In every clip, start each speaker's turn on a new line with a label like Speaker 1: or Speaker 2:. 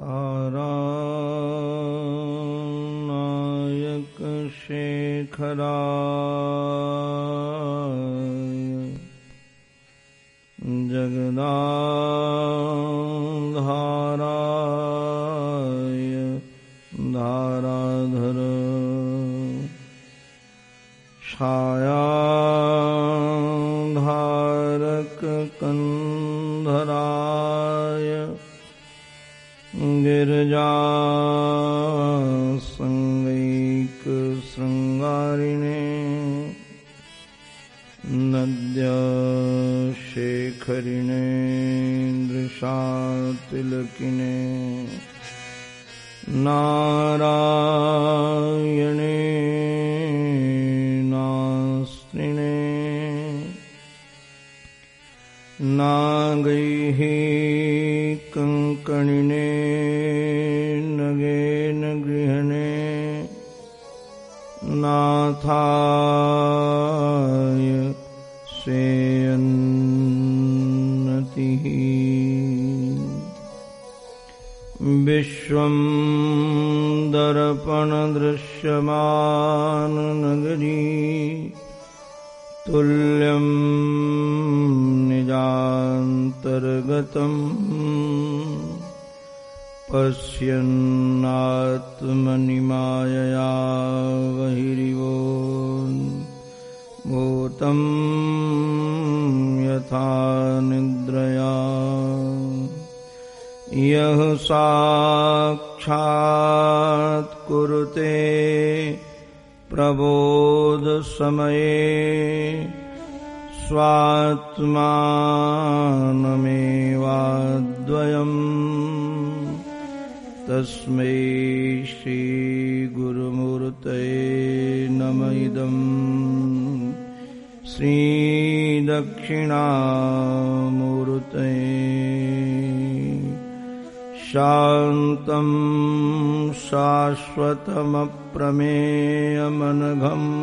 Speaker 1: नायक शेखरा शाश्वतमप्रमेयमनघम्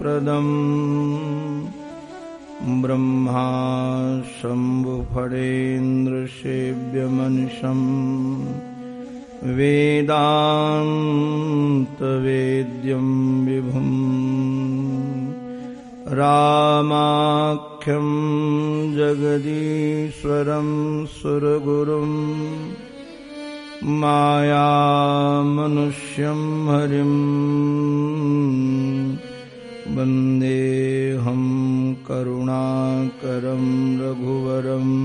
Speaker 1: प्रदम ब्रह्मा शम्भुफडेन्द्रसेव्यमनिशम् वेदा मायामनुष्यं हरिम् वन्देऽहं करुणाकरं रघुवरम्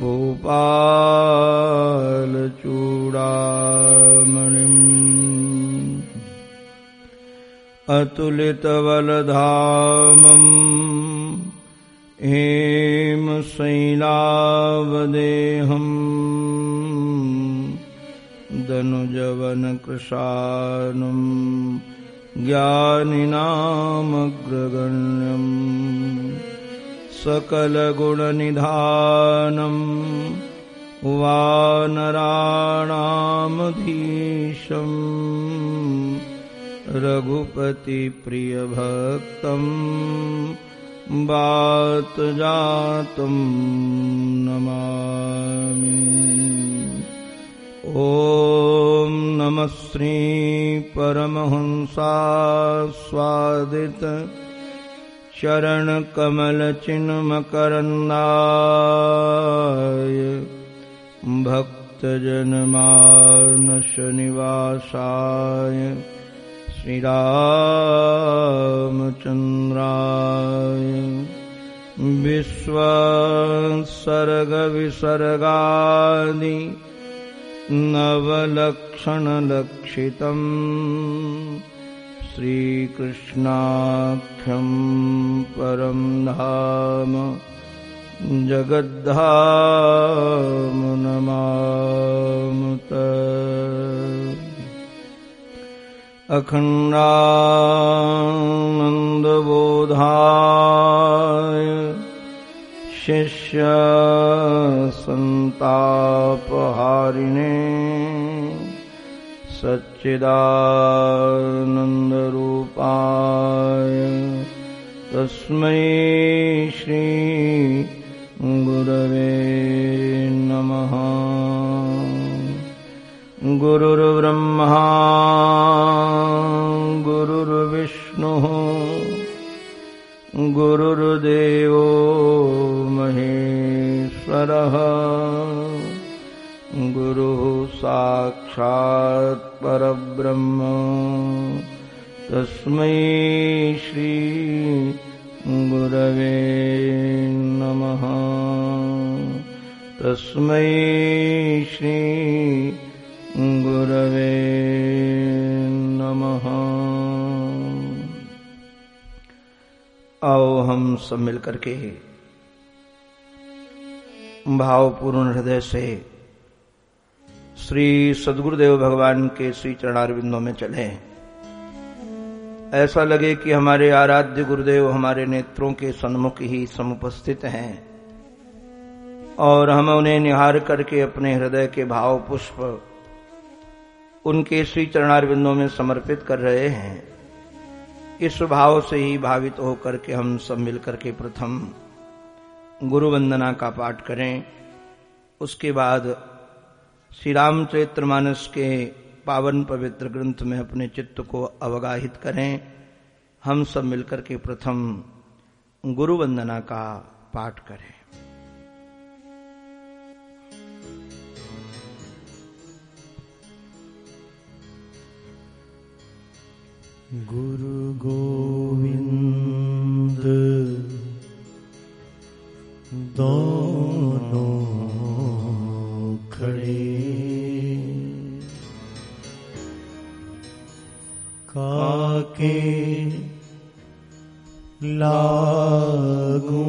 Speaker 1: भूपालचूडामणिम् अतुलितवलधामम् हेम शैलावदेहम् कृशानुम् ज्ञानिनामग्रगण्यम् रघुपति प्रिय भक्त बात जातम् श्री परमहंसा स्वादित चरण कमल चिन्मकरन्दाय भक्तजनमानशनिवासाय श्रीरामचन्द्राय नवलक्षण नवलक्षणलक्ष रक्षितम् श्रीकृष्णाख्यम परम धाम जगद्धाम नमामत शिष्य संतापहारिणी सच्चिदानन्दरूपाय तस्मै श्रीगुरवे नमः गुरुर्ब्रह्मा गुरुर्विष्णुः गुरुर्देवो महेश्वरः गुरु साक्षात् परब्रह्म तस्मै श्री गुरवे नमः तस्मै श्री गुरवे नमः
Speaker 2: आओ हम सब मिलकर के भावपूर्ण हृदय से श्री सदगुरुदेव भगवान के श्री चरणारविंदों में चले ऐसा लगे कि हमारे आराध्य गुरुदेव हमारे नेत्रों के सन्मुख ही समुपस्थित हैं और हम उन्हें निहार करके अपने हृदय के भाव पुष्प उनके श्री चरणारविंदों में समर्पित कर रहे हैं इस भाव से ही भावित होकर के हम सब मिलकर के प्रथम गुरु वंदना का पाठ करें उसके बाद श्री राम चरित्र मानस के पावन पवित्र ग्रंथ में अपने चित्त को अवगाहित करें हम सब मिलकर के प्रथम गुरु वंदना का पाठ करें
Speaker 3: गुरु गोविंद
Speaker 2: दोनों
Speaker 3: खड़े काके लागू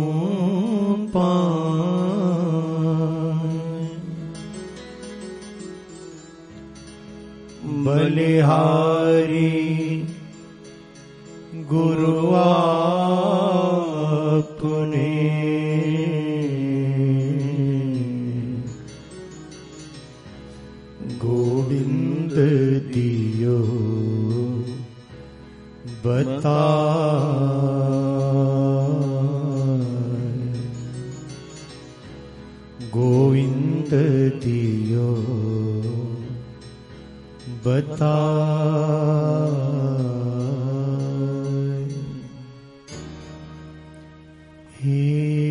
Speaker 3: बलिहारी गुरुआ पुने बता गोविंद दियो बता हे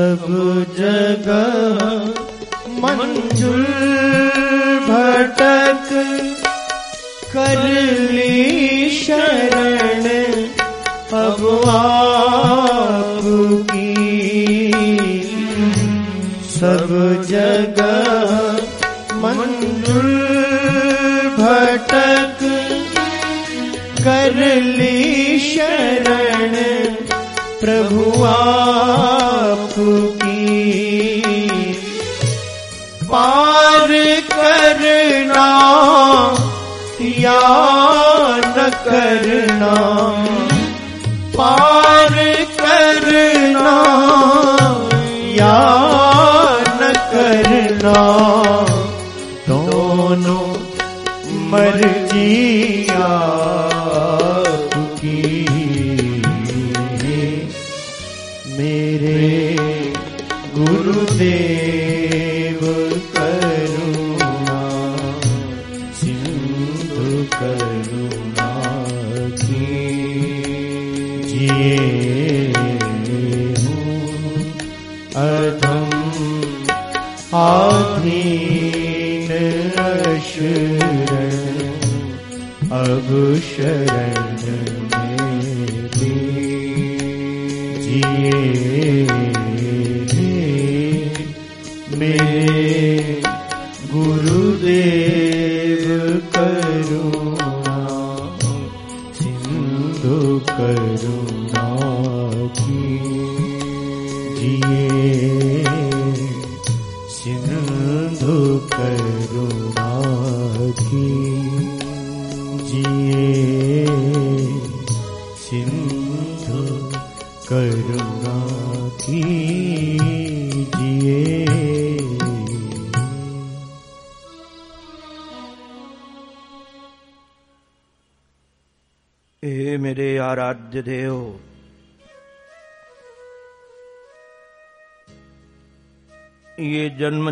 Speaker 3: सब जगह मंजुल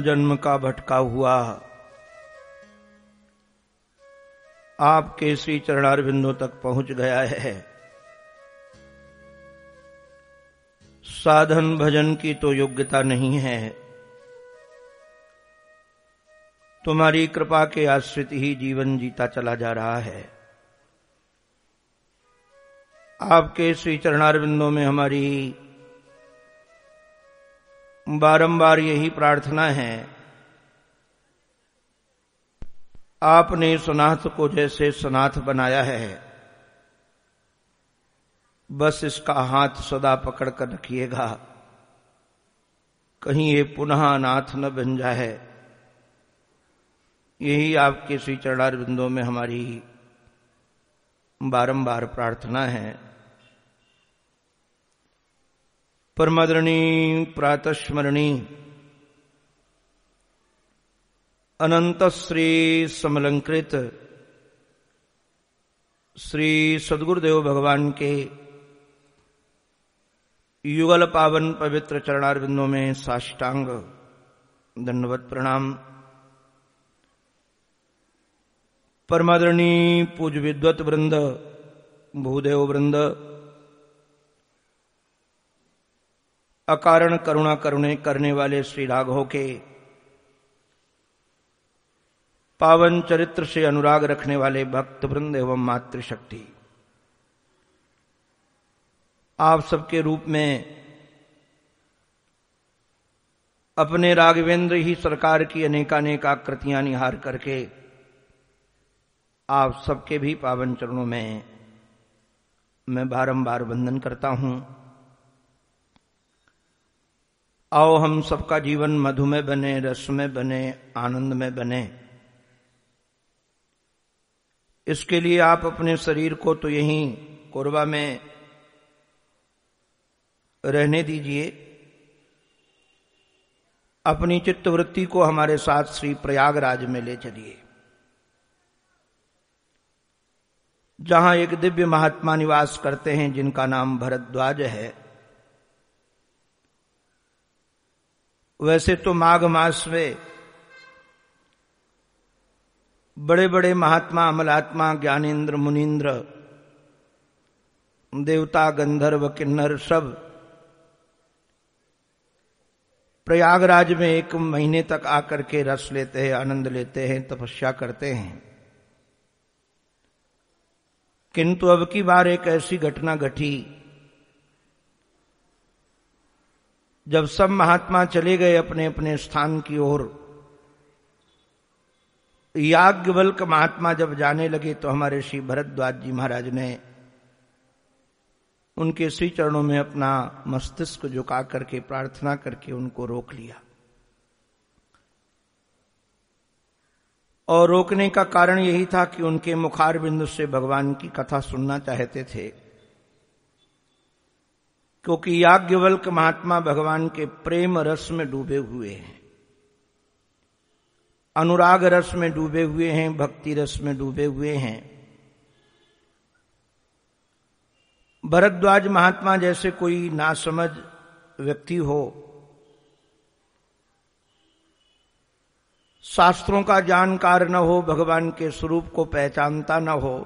Speaker 2: जन्म का भटका हुआ आपके श्री चरणार बिंदु तक पहुंच गया है साधन भजन की तो योग्यता नहीं है तुम्हारी कृपा के आश्रित ही जीवन जीता चला जा रहा है आपके श्री चरणार में हमारी बारंबार यही प्रार्थना है आपने सनाथ को जैसे सनाथ बनाया है बस इसका हाथ सदा पकड़ कर रखिएगा कहीं ये पुनः अनाथ न बन जाए यही आपके श्री चरणार बिंदों में हमारी बारंबार प्रार्थना है परमादरणी प्रातस्मरणी अनंत श्री समलंकृत श्री सदगुरुदेव भगवान के युगल पावन पवित्र चरणारविंदों में साष्टांग दंडवत प्रणाम परमादरणी पूज विद्वत वृंद भूदेव वृंद अकारण करुणा करुणे करने वाले श्री राघव के पावन चरित्र से अनुराग रखने वाले भक्त वृंद एवं मातृशक्ति आप सबके रूप में अपने राघवेंद्र ही सरकार की अनेकानेक आकृतियां निहार करके आप सबके भी पावन चरणों में मैं बारंबार वंदन करता हूं आओ हम सबका जीवन मधु में बने रस में बने आनंद में बने इसके लिए आप अपने शरीर को तो यहीं कोरबा में रहने दीजिए अपनी चित्तवृत्ति को हमारे साथ श्री प्रयागराज में ले चलिए जहां एक दिव्य महात्मा निवास करते हैं जिनका नाम भरद्वाज है वैसे तो माघ मास में बड़े बड़े महात्मा अमलात्मा ज्ञानेन्द्र मुनीन्द्र देवता गंधर्व किन्नर सब प्रयागराज में एक महीने तक आकर के रस लेते हैं आनंद लेते हैं तपस्या करते हैं किंतु अब की बार एक ऐसी घटना घटी जब सब महात्मा चले गए अपने अपने स्थान की ओर याज्ञवल्क महात्मा जब जाने लगे तो हमारे श्री भरद्वाज जी महाराज ने उनके श्री चरणों में अपना मस्तिष्क झुका करके प्रार्थना करके उनको रोक लिया और रोकने का कारण यही था कि उनके मुखार बिंदु से भगवान की कथा सुनना चाहते थे क्योंकि याज्ञवल्क महात्मा भगवान के प्रेम रस में डूबे हुए हैं अनुराग रस में डूबे हुए हैं भक्ति रस में डूबे हुए हैं भरद्वाज महात्मा जैसे कोई नासमझ व्यक्ति हो शास्त्रों का जानकार न हो भगवान के स्वरूप को पहचानता न हो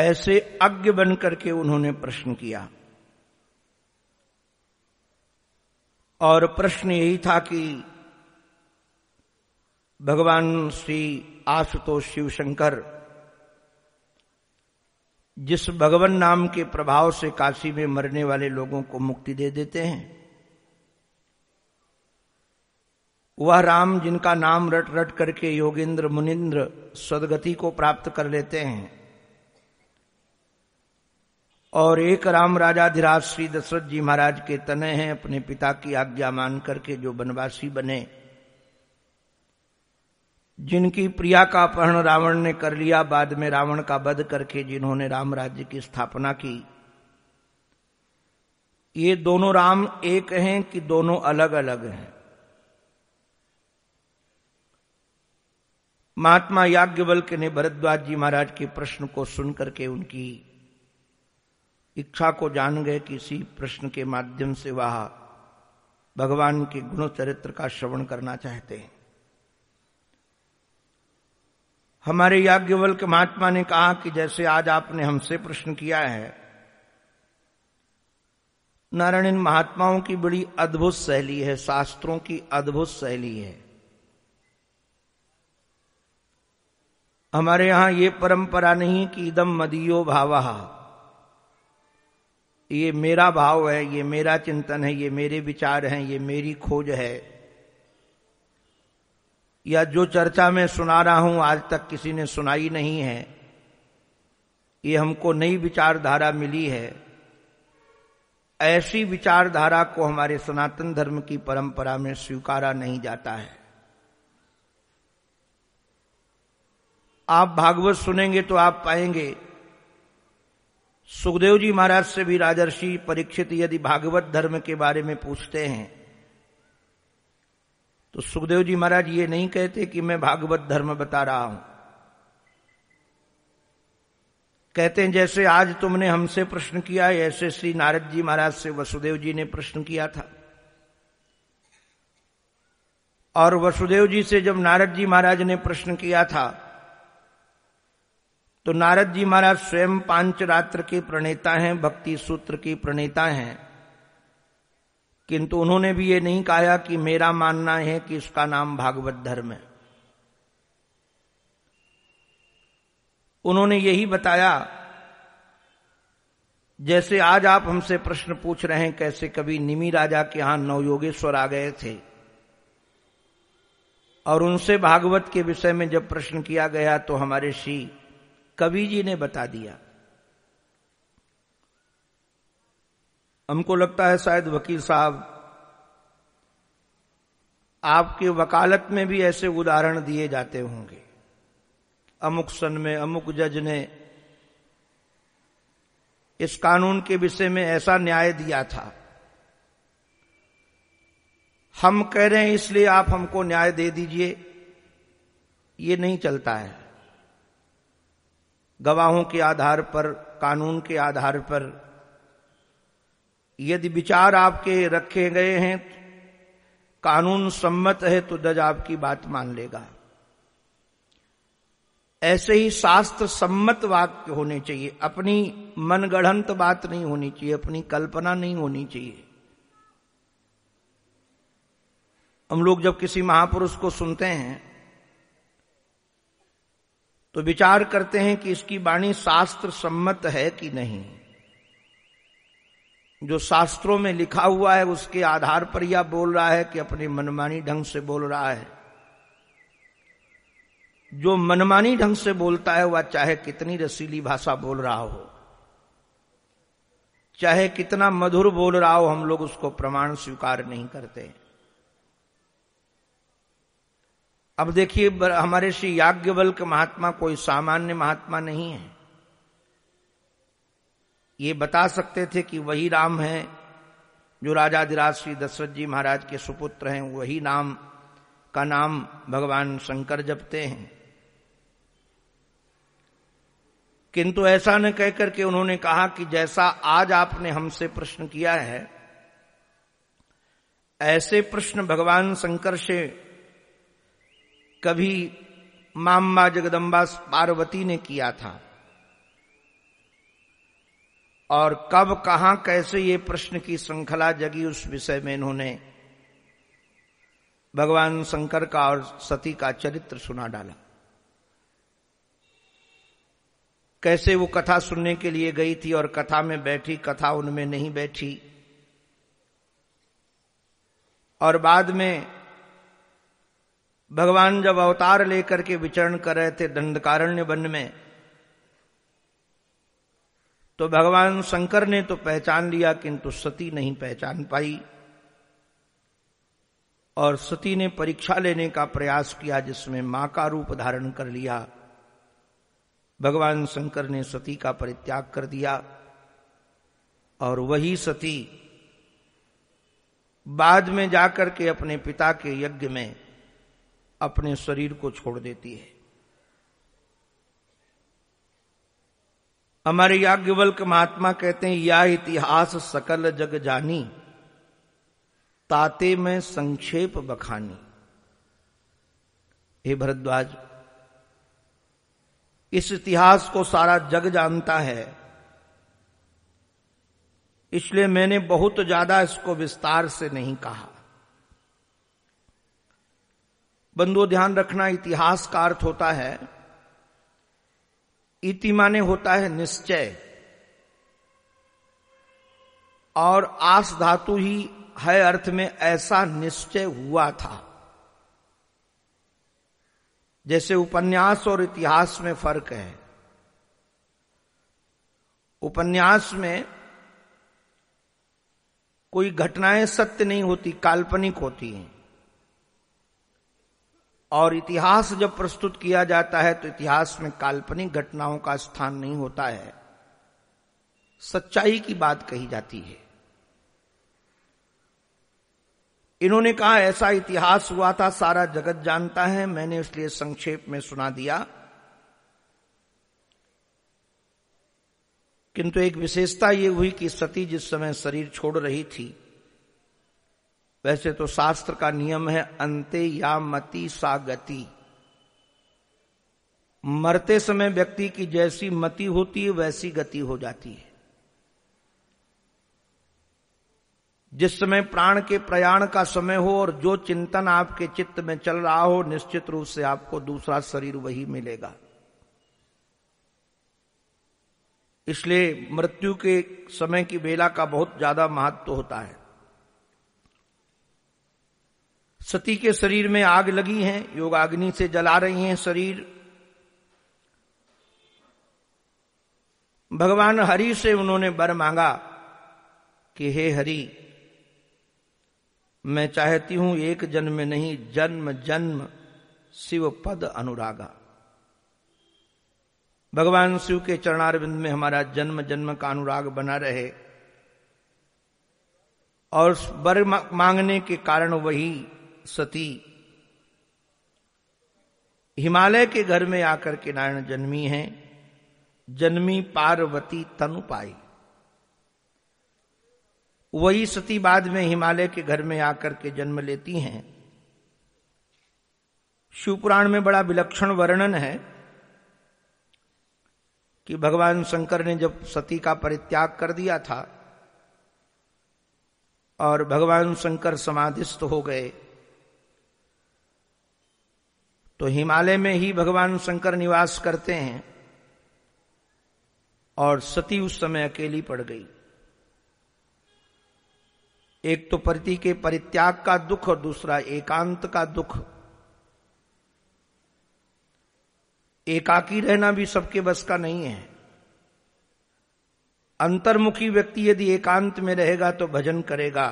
Speaker 2: ऐसे अज्ञ बन करके उन्होंने प्रश्न किया और प्रश्न यही था कि भगवान श्री आशुतोष शिवशंकर जिस भगवान नाम के प्रभाव से काशी में मरने वाले लोगों को मुक्ति दे देते हैं वह राम जिनका नाम रट रट करके योगेंद्र मुनिंद्र सदगति को प्राप्त कर लेते हैं और एक राम राजाधिराज श्री दशरथ जी महाराज के तने हैं अपने पिता की आज्ञा मान करके जो वनवासी बने जिनकी प्रिया का अपहरण रावण ने कर लिया बाद में रावण का वध करके जिन्होंने राम राज्य की स्थापना की ये दोनों राम एक हैं कि दोनों अलग अलग हैं महात्मा याज्ञवल्क ने भरद्वाज जी महाराज के प्रश्न को सुनकर के उनकी इच्छा को जान गए कि इसी प्रश्न के माध्यम से वह भगवान के गुण चरित्र का श्रवण करना चाहते हैं हमारे याज्ञवल्क महात्मा ने कहा कि जैसे आज आपने हमसे प्रश्न किया है नारायण इन महात्माओं की बड़ी अद्भुत शैली है शास्त्रों की अद्भुत शैली है हमारे यहां ये परंपरा नहीं कि इदम मदियो भावा ये मेरा भाव है ये मेरा चिंतन है ये मेरे विचार हैं ये मेरी खोज है या जो चर्चा में सुना रहा हूं आज तक किसी ने सुनाई नहीं है ये हमको नई विचारधारा मिली है ऐसी विचारधारा को हमारे सनातन धर्म की परंपरा में स्वीकारा नहीं जाता है आप भागवत सुनेंगे तो आप पाएंगे सुखदेव जी महाराज से भी राजर्षि परीक्षित यदि भागवत धर्म के बारे में पूछते हैं तो सुखदेव जी महाराज ये नहीं कहते कि मैं भागवत धर्म बता रहा हूं कहते हैं जैसे आज तुमने हमसे प्रश्न किया ऐसे श्री नारद जी महाराज से वसुदेव जी ने प्रश्न किया था और वसुदेव जी से जब नारद जी महाराज ने प्रश्न किया था तो नारद जी महाराज स्वयं पांच रात्र के प्रणेता हैं भक्ति सूत्र की प्रणेता हैं किंतु उन्होंने भी ये नहीं कहा कि मेरा मानना है कि इसका नाम भागवत धर्म है उन्होंने यही बताया जैसे आज आप हमसे प्रश्न पूछ रहे हैं कैसे कभी निमी राजा के यहां नवयोगेश्वर आ गए थे और उनसे भागवत के विषय में जब प्रश्न किया गया तो हमारे श्री कवि जी ने बता दिया हमको लगता है शायद वकील साहब आपके वकालत में भी ऐसे उदाहरण दिए जाते होंगे अमुक सन में अमुक जज ने इस कानून के विषय में ऐसा न्याय दिया था हम कह रहे हैं इसलिए आप हमको न्याय दे दीजिए ये नहीं चलता है गवाहों के आधार पर कानून के आधार पर यदि विचार आपके रखे गए हैं कानून सम्मत है तो जज आपकी बात मान लेगा ऐसे ही शास्त्र सम्मत वाक्य होने चाहिए अपनी मनगढ़ंत बात नहीं होनी चाहिए अपनी कल्पना नहीं होनी चाहिए हम लोग जब किसी महापुरुष को सुनते हैं तो विचार करते हैं कि इसकी वाणी शास्त्र सम्मत है कि नहीं जो शास्त्रों में लिखा हुआ है उसके आधार पर यह बोल रहा है कि अपने मनमानी ढंग से बोल रहा है जो मनमानी ढंग से बोलता है वह चाहे कितनी रसीली भाषा बोल रहा हो चाहे कितना मधुर बोल रहा हो हम लोग उसको प्रमाण स्वीकार नहीं करते हैं अब देखिए हमारे श्री याज्ञवल्क महात्मा कोई सामान्य महात्मा नहीं है ये बता सकते थे कि वही राम है जो दिराज श्री दशरथ जी महाराज के सुपुत्र हैं वही नाम का नाम भगवान शंकर जपते हैं किंतु ऐसा न कहकर के उन्होंने कहा कि जैसा आज आपने हमसे प्रश्न किया है ऐसे प्रश्न भगवान शंकर से कभी मामा जगदम्बा पार्वती ने किया था और कब कहा कैसे ये प्रश्न की श्रृंखला जगी उस विषय में इन्होंने भगवान शंकर का और सती का चरित्र सुना डाला कैसे वो कथा सुनने के लिए गई थी और कथा में बैठी कथा उनमें नहीं बैठी और बाद में भगवान जब अवतार लेकर के विचरण कर रहे थे दंडकारण्य वन में तो भगवान शंकर ने तो पहचान लिया किंतु सती नहीं पहचान पाई और सती ने परीक्षा लेने का प्रयास किया जिसमें मां का रूप धारण कर लिया भगवान शंकर ने सती का परित्याग कर दिया और वही सती बाद में जाकर के अपने पिता के यज्ञ में अपने शरीर को छोड़ देती है हमारे याज्ञवल्क महात्मा कहते हैं या इतिहास सकल जग जानी ताते में संक्षेप बखानी हे भरद्वाज इस इतिहास को सारा जग जानता है इसलिए मैंने बहुत ज्यादा इसको विस्तार से नहीं कहा बंधु ध्यान रखना इतिहास का अर्थ होता है इति माने होता है निश्चय और आस धातु ही है अर्थ में ऐसा निश्चय हुआ था जैसे उपन्यास और इतिहास में फर्क है उपन्यास में कोई घटनाएं सत्य नहीं होती काल्पनिक होती हैं और इतिहास जब प्रस्तुत किया जाता है तो इतिहास में काल्पनिक घटनाओं का स्थान नहीं होता है सच्चाई की बात कही जाती है इन्होंने कहा ऐसा इतिहास हुआ था सारा जगत जानता है मैंने इसलिए संक्षेप में सुना दिया किंतु एक विशेषता यह हुई कि सती जिस समय शरीर छोड़ रही थी वैसे तो शास्त्र का नियम है अंते या मति सागति मरते समय व्यक्ति की जैसी मति होती है वैसी गति हो जाती है जिस समय प्राण के प्रयाण का समय हो और जो चिंतन आपके चित्त में चल रहा हो निश्चित रूप से आपको दूसरा शरीर वही मिलेगा इसलिए मृत्यु के समय की वेला का बहुत ज्यादा महत्व तो होता है सती के शरीर में आग लगी है योग अग्नि से जला रही हैं शरीर भगवान हरि से उन्होंने बर मांगा कि हे हरि मैं चाहती हूं एक जन्म में नहीं जन्म जन्म शिव पद अनुरागा भगवान शिव के चरणारविंद में हमारा जन्म जन्म का अनुराग बना रहे और बर मांगने के कारण वही सती हिमालय के घर में आकर के नारायण जन्मी हैं जन्मी पार्वती तनु पाई वही सती बाद में हिमालय के घर में आकर के जन्म लेती हैं शिवपुराण में बड़ा विलक्षण वर्णन है कि भगवान शंकर ने जब सती का परित्याग कर दिया था और भगवान शंकर समाधिस्थ हो गए तो हिमालय में ही भगवान शंकर निवास करते हैं और सती उस समय अकेली पड़ गई एक तो पति के परित्याग का दुख और दूसरा एकांत का दुख एकाकी रहना भी सबके बस का नहीं है अंतर्मुखी व्यक्ति यदि एकांत में रहेगा तो भजन करेगा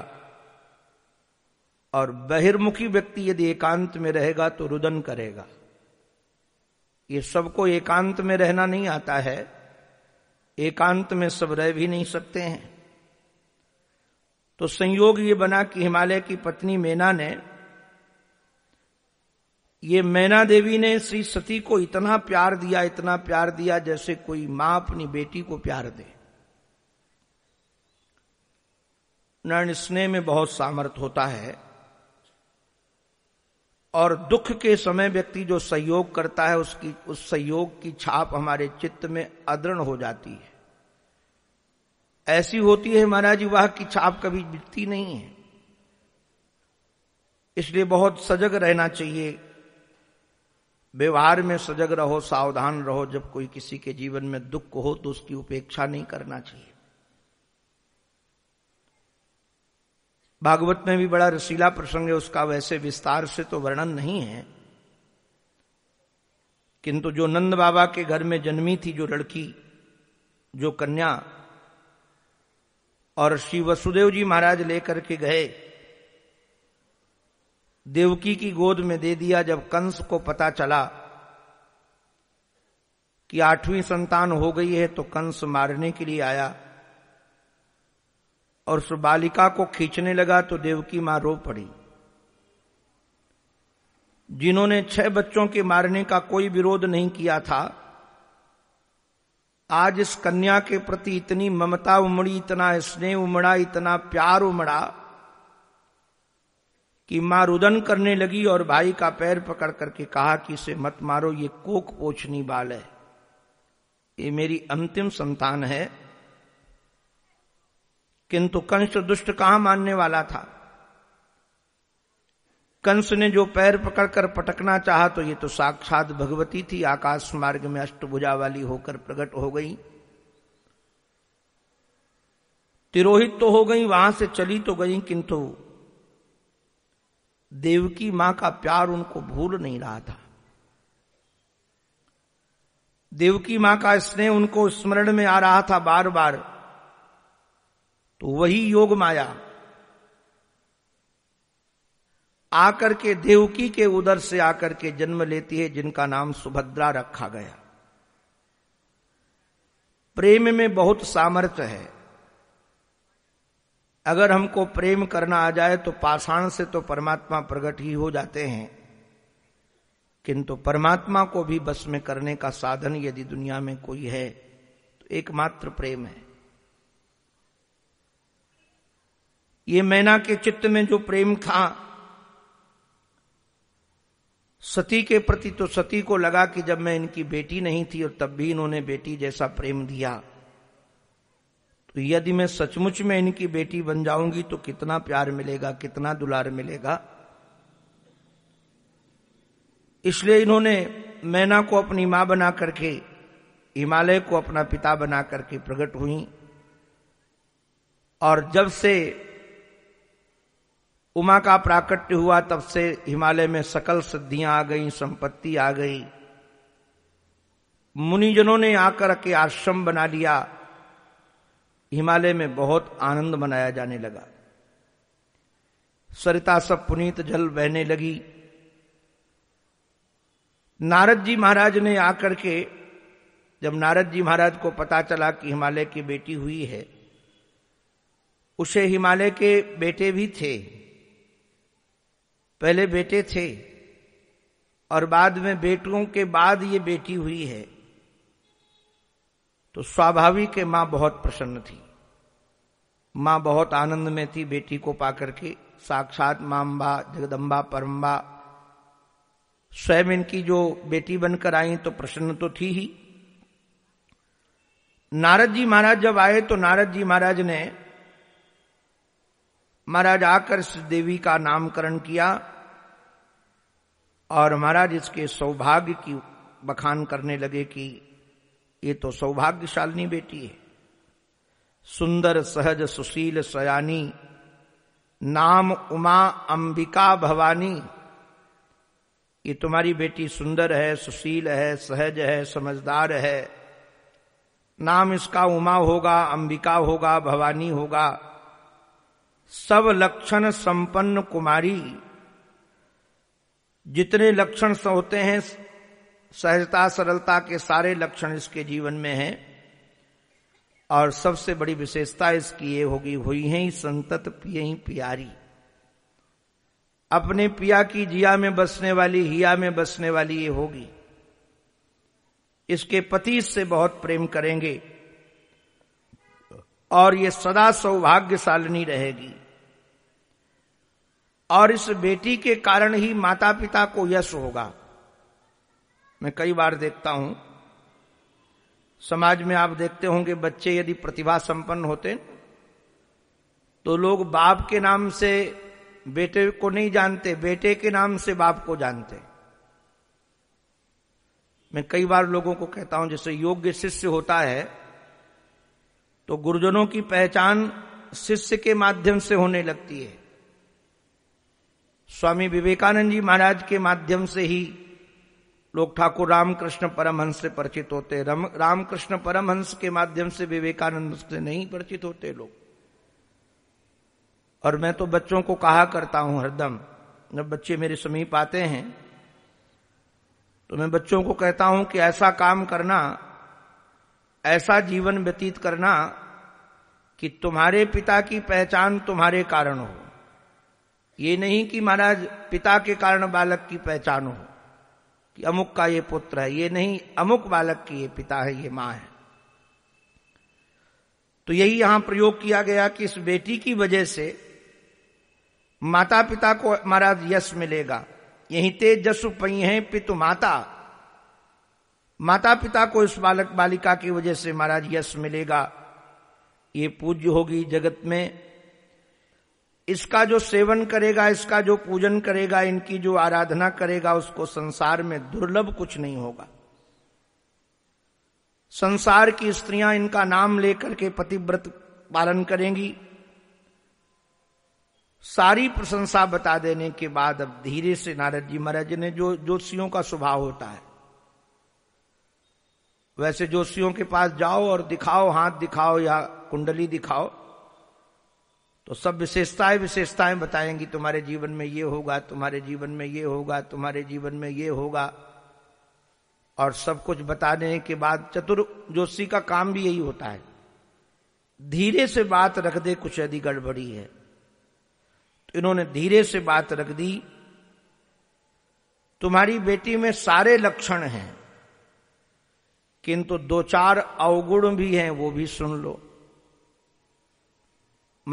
Speaker 2: और बहिर्मुखी व्यक्ति यदि एकांत में रहेगा तो रुदन करेगा ये सबको एकांत में रहना नहीं आता है एकांत में सब रह भी नहीं सकते हैं तो संयोग ये बना कि हिमालय की पत्नी मैना ने ये मैना देवी ने श्री सती को इतना प्यार दिया इतना प्यार दिया जैसे कोई मां अपनी बेटी को प्यार दे नारायण स्नेह में बहुत सामर्थ होता है और दुख के समय व्यक्ति जो सहयोग करता है उसकी उस सहयोग की छाप हमारे चित्त में अदृण हो जाती है ऐसी होती है महाराज जी वाह की छाप कभी बिकती नहीं है इसलिए बहुत सजग रहना चाहिए व्यवहार में सजग रहो सावधान रहो जब कोई किसी के जीवन में दुख हो तो उसकी उपेक्षा नहीं करना चाहिए भागवत में भी बड़ा रसीला प्रसंग है उसका वैसे विस्तार से तो वर्णन नहीं है किंतु जो नंद बाबा के घर में जन्मी थी जो लड़की जो कन्या और श्री वसुदेव जी महाराज लेकर के गए देवकी की गोद में दे दिया जब कंस को पता चला कि आठवीं संतान हो गई है तो कंस मारने के लिए आया और उस बालिका को खींचने लगा तो देवकी मां रो पड़ी जिन्होंने छह बच्चों के मारने का कोई विरोध नहीं किया था आज इस कन्या के प्रति इतनी ममता उमड़ी इतना स्नेह उमड़ा इतना प्यार उमड़ा कि मां रुदन करने लगी और भाई का पैर पकड़ करके कहा कि इसे मत मारो ये कोक पोछनी बाल है ये मेरी अंतिम संतान है किंतु कंस दुष्ट कहां मानने वाला था कंस ने जो पैर पकड़कर पटकना चाहा तो ये तो साक्षात भगवती थी आकाश मार्ग में अष्टभुजा वाली होकर प्रकट हो गई तिरोहित तो हो गई वहां से चली तो गई किंतु देवकी मां का प्यार उनको भूल नहीं रहा था देवकी मां का स्नेह उनको स्मरण में आ रहा था बार बार तो वही योग माया आकर के देवकी के उदर से आकर के जन्म लेती है जिनका नाम सुभद्रा रखा गया प्रेम में बहुत सामर्थ्य है अगर हमको प्रेम करना आ जाए तो पाषाण से तो परमात्मा प्रकट ही हो जाते हैं किंतु परमात्मा को भी बस में करने का साधन यदि दुनिया में कोई है तो एकमात्र प्रेम है ये मैना के चित्त में जो प्रेम था सती के प्रति तो सती को लगा कि जब मैं इनकी बेटी नहीं थी और तब भी इन्होंने बेटी जैसा प्रेम दिया तो यदि मैं सचमुच में इनकी बेटी बन जाऊंगी तो कितना प्यार मिलेगा कितना दुलार मिलेगा इसलिए इन्होंने मैना को अपनी मां बना करके हिमालय को अपना पिता बना करके प्रकट हुई और जब से उमा का प्राकट्य हुआ तब से हिमालय में सकल सिद्धियां आ गई संपत्ति आ गई मुनिजनों ने आकर के आश्रम बना लिया हिमालय में बहुत आनंद मनाया जाने लगा सरिता सब पुनीत जल बहने लगी नारद जी महाराज ने आकर के जब नारद जी महाराज को पता चला कि हिमालय की बेटी हुई है उसे हिमालय के बेटे भी थे पहले बेटे थे और बाद में बेटों के बाद ये बेटी हुई है तो स्वाभाविक है मां बहुत प्रसन्न थी मां बहुत आनंद में थी बेटी को पाकर के साक्षात माम्बा जगदम्बा परम्बा स्वयं इनकी जो बेटी बनकर आई तो प्रसन्न तो थी ही नारद जी महाराज जब आए तो नारद जी महाराज ने महाराज आकर देवी का नामकरण किया और महाराज इसके सौभाग्य की बखान करने लगे कि ये तो सौभाग्यशालिनी बेटी है सुंदर सहज सुशील सयानी नाम उमा अंबिका भवानी ये तुम्हारी बेटी सुंदर है सुशील है सहज है समझदार है नाम इसका उमा होगा अंबिका होगा भवानी होगा सब लक्षण संपन्न कुमारी जितने लक्षण होते हैं सहजता सरलता के सारे लक्षण इसके जीवन में हैं और सबसे बड़ी विशेषता इसकी ये होगी हुई है संतत पिय ही प्यारी अपने पिया की जिया में बसने वाली हिया में बसने वाली ये होगी इसके पति से बहुत प्रेम करेंगे और ये सदा सौभाग्यशालिनी रहेगी और इस बेटी के कारण ही माता पिता को यश होगा मैं कई बार देखता हूं समाज में आप देखते होंगे बच्चे यदि प्रतिभा संपन्न होते तो लोग बाप के नाम से बेटे को नहीं जानते बेटे के नाम से बाप को जानते मैं कई बार लोगों को कहता हूं जैसे योग्य शिष्य होता है तो गुरुजनों की पहचान शिष्य के माध्यम से होने लगती है स्वामी विवेकानंद जी महाराज के माध्यम से ही लोग ठाकुर रामकृष्ण परमहंस से परिचित होते राम रामकृष्ण परमहंस के माध्यम से विवेकानंद से नहीं परिचित होते लोग और मैं तो बच्चों को कहा करता हूं हरदम जब बच्चे मेरे समीप आते हैं तो मैं बच्चों को कहता हूं कि ऐसा काम करना ऐसा जीवन व्यतीत करना कि तुम्हारे पिता की पहचान तुम्हारे कारण हो ये नहीं कि महाराज पिता के कारण बालक की पहचान हो कि अमुक का ये पुत्र है ये नहीं अमुक बालक की ये पिता है ये मां है तो यही यहां प्रयोग किया गया कि इस बेटी की वजह से माता पिता को महाराज यश मिलेगा यही तेजस्व जसु है पितु माता माता पिता को इस बालक बालिका की वजह से महाराज यश मिलेगा ये पूज्य होगी जगत में इसका जो सेवन करेगा इसका जो पूजन करेगा इनकी जो आराधना करेगा उसको संसार में दुर्लभ कुछ नहीं होगा संसार की स्त्रियां इनका नाम लेकर के पतिव्रत पालन करेंगी सारी प्रशंसा बता देने के बाद अब धीरे से नारद जी महाराज ने जो जोशियों का स्वभाव होता है वैसे जोशियों के पास जाओ और दिखाओ हाथ दिखाओ या कुंडली दिखाओ तो सब विशेषताएं विशेषताएं बताएंगी तुम्हारे जीवन में ये होगा तुम्हारे जीवन में ये होगा तुम्हारे जीवन में ये होगा और सब कुछ बताने के बाद चतुर जोशी का काम भी यही होता है धीरे से बात रख दे कुछ यदि गड़बड़ी है तो इन्होंने धीरे से बात रख दी तुम्हारी बेटी में सारे लक्षण हैं किंतु दो चार अवगुण भी हैं वो भी सुन लो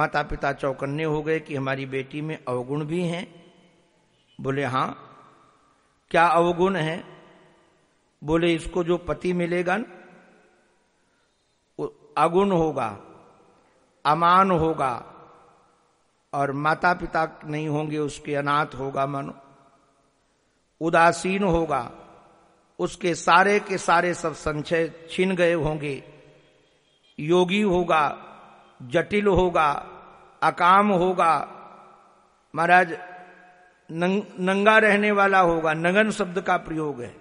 Speaker 2: माता पिता चौकन्ने हो गए कि हमारी बेटी में अवगुण भी हैं बोले हां क्या अवगुण है बोले इसको जो पति मिलेगा न अगुण होगा अमान होगा और माता पिता नहीं होंगे उसके अनाथ होगा मन उदासीन होगा उसके सारे के सारे सब संचय छीन गए होंगे योगी होगा जटिल होगा अकाम होगा महाराज नंग, नंगा रहने वाला होगा नगन शब्द का प्रयोग है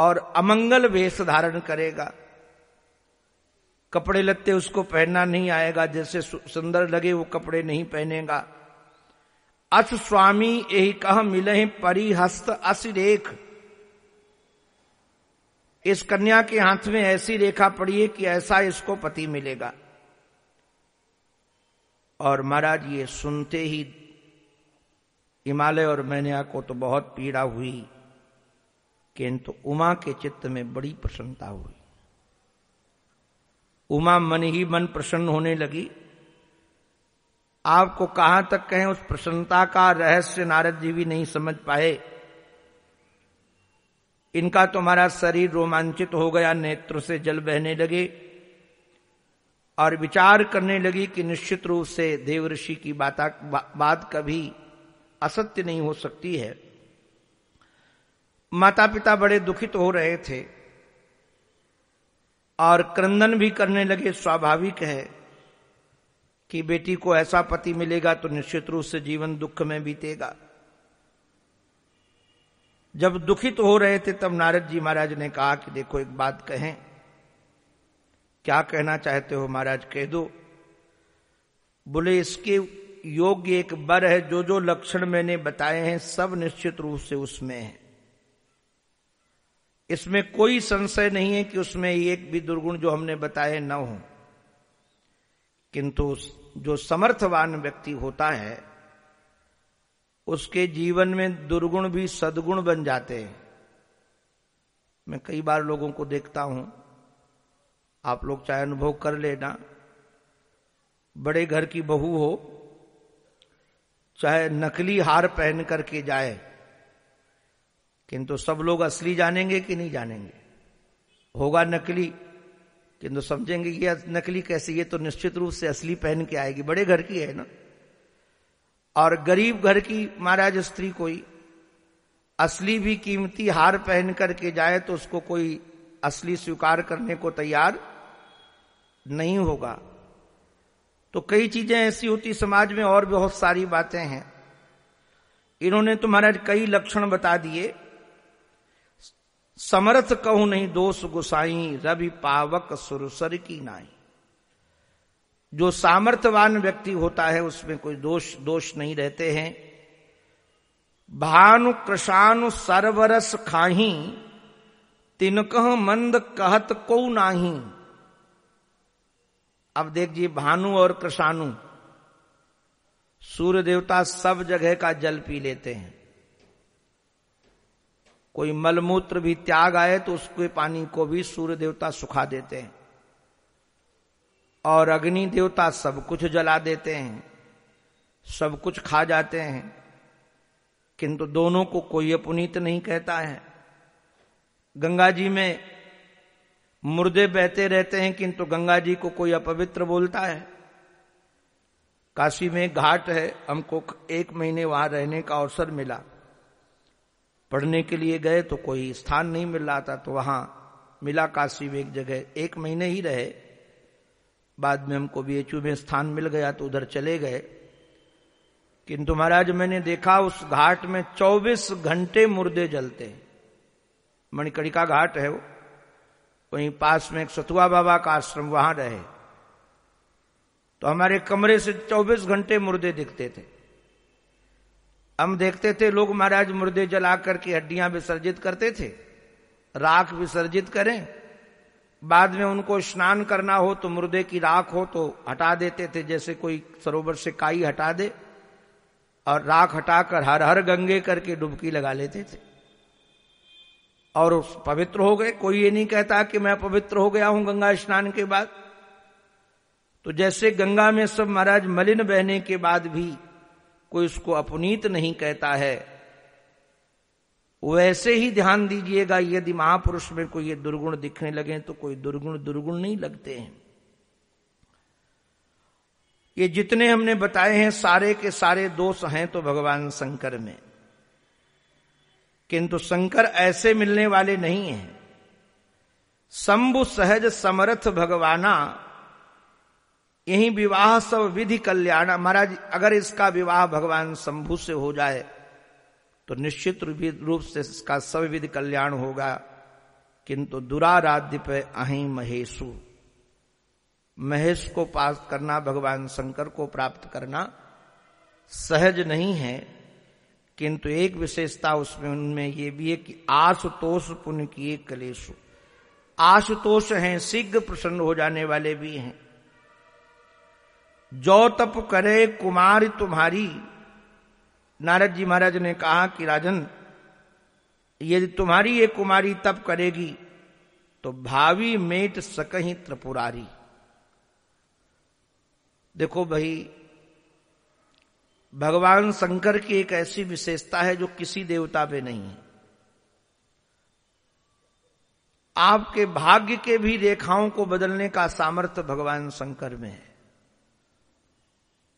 Speaker 2: और अमंगल वेश धारण करेगा कपड़े लत्ते उसको पहनना नहीं आएगा जैसे सुंदर लगे वो कपड़े नहीं पहनेगा अस स्वामी यही कह मिले परिहस्त रेख इस कन्या के हाथ में ऐसी रेखा पड़ी है कि ऐसा इसको पति मिलेगा और महाराज ये सुनते ही हिमालय और मैनिया को तो बहुत पीड़ा हुई किंतु उमा के चित्त में बड़ी प्रसन्नता हुई उमा मन ही मन प्रसन्न होने लगी आपको कहां तक कहें उस प्रसन्नता का रहस्य नारद जी भी नहीं समझ पाए इनका तुम्हारा शरीर रोमांचित हो गया नेत्र से जल बहने लगे और विचार करने लगी कि निश्चित रूप से देव ऋषि की बात बात कभी असत्य नहीं हो सकती है माता पिता बड़े दुखित हो रहे थे और क्रंदन भी करने लगे स्वाभाविक है कि बेटी को ऐसा पति मिलेगा तो निश्चित रूप से जीवन दुख में बीतेगा जब दुखित हो रहे थे तब नारद जी महाराज ने कहा कि देखो एक बात कहें क्या कहना चाहते हो महाराज कह दो बोले इसके योग्य एक बर है जो जो लक्षण मैंने बताए हैं सब निश्चित रूप से उसमें है इसमें कोई संशय नहीं है कि उसमें एक भी दुर्गुण जो हमने बताए न हो किंतु जो समर्थवान व्यक्ति होता है उसके जीवन में दुर्गुण भी सदगुण बन जाते हैं मैं कई बार लोगों को देखता हूं आप लोग चाहे अनुभव कर लेना बड़े घर की बहू हो चाहे नकली हार पहन करके जाए किंतु सब लोग असली जानेंगे कि नहीं जानेंगे होगा नकली किंतु समझेंगे कि नकली कैसी है तो निश्चित रूप से असली पहन के आएगी बड़े घर की है ना और गरीब घर की महाराज स्त्री कोई असली भी कीमती हार पहन करके जाए तो उसको कोई असली स्वीकार करने को तैयार नहीं होगा तो कई चीजें ऐसी होती समाज में और बहुत सारी बातें हैं इन्होंने तो महाराज कई लक्षण बता दिए समर्थ कहूं नहीं दोष गुसाई रवि पावक सुरसर की नाई जो सामर्थ्यवान व्यक्ति होता है उसमें कोई दोष दोष नहीं रहते हैं भानु कृषानु सरवरस खाही तिनकह मंद कहत को नाही अब देखिए भानु और कृषाणु सूर्य देवता सब जगह का जल पी लेते हैं कोई मलमूत्र भी त्याग आए तो उसके पानी को भी सूर्य देवता सुखा देते हैं और अग्नि देवता सब कुछ जला देते हैं सब कुछ खा जाते हैं किंतु दोनों को कोई अपुनीत नहीं कहता है गंगा जी में मुर्दे बहते रहते हैं किंतु गंगा जी को कोई अपवित्र बोलता है काशी में घाट है हमको एक महीने वहां रहने का अवसर मिला पढ़ने के लिए गए तो कोई स्थान नहीं मिल रहा था तो वहां मिला काशी में एक जगह एक महीने ही रहे बाद में हमको एचू में स्थान मिल गया तो उधर चले गए किंतु महाराज मैंने देखा उस घाट में 24 घंटे मुर्दे जलते हैं मणिकड़िका घाट है वो वहीं पास में एक सतुआ बाबा का आश्रम वहां रहे तो हमारे कमरे से 24 घंटे मुर्दे दिखते थे हम देखते थे लोग महाराज मुर्दे जला करके हड्डियां विसर्जित करते थे राख विसर्जित करें बाद में उनको स्नान करना हो तो मुर्दे की राख हो तो हटा देते थे जैसे कोई सरोवर से काई हटा दे और राख हटाकर हर हर गंगे करके डुबकी लगा लेते थे और उस पवित्र हो गए कोई ये नहीं कहता कि मैं पवित्र हो गया हूं गंगा स्नान के बाद तो जैसे गंगा में सब महाराज मलिन बहने के बाद भी कोई उसको अपनीत नहीं कहता है वैसे ही ध्यान दीजिएगा यदि महापुरुष में कोई ये दुर्गुण दिखने लगे तो कोई दुर्गुण दुर्गुण नहीं लगते हैं ये जितने हमने बताए हैं सारे के सारे दोष हैं तो भगवान शंकर में किंतु शंकर ऐसे मिलने वाले नहीं हैं शंभु सहज समर्थ भगवाना यही विवाह सब विधि कल्याण महाराज अगर इसका विवाह भगवान शंभु से हो जाए तो निश्चित रूप से इसका सब विध कल्याण होगा किंतु दुराराध्य पे अहिं महेशु महेश को पास करना भगवान शंकर को प्राप्त करना सहज नहीं है किंतु एक विशेषता उसमें उनमें ये भी है कि आशुतोष पुण्य किए कलेशु आशुतोष हैं शीघ्र प्रसन्न हो जाने वाले भी हैं जो तप करे कुमार तुम्हारी नारद जी महाराज ने कहा कि राजन यदि तुम्हारी ये कुमारी तप करेगी तो भावी मेट सकही त्रिपुरारी देखो भाई भगवान शंकर की एक ऐसी विशेषता है जो किसी देवता पे नहीं है आपके भाग्य के भी रेखाओं को बदलने का सामर्थ्य भगवान शंकर में है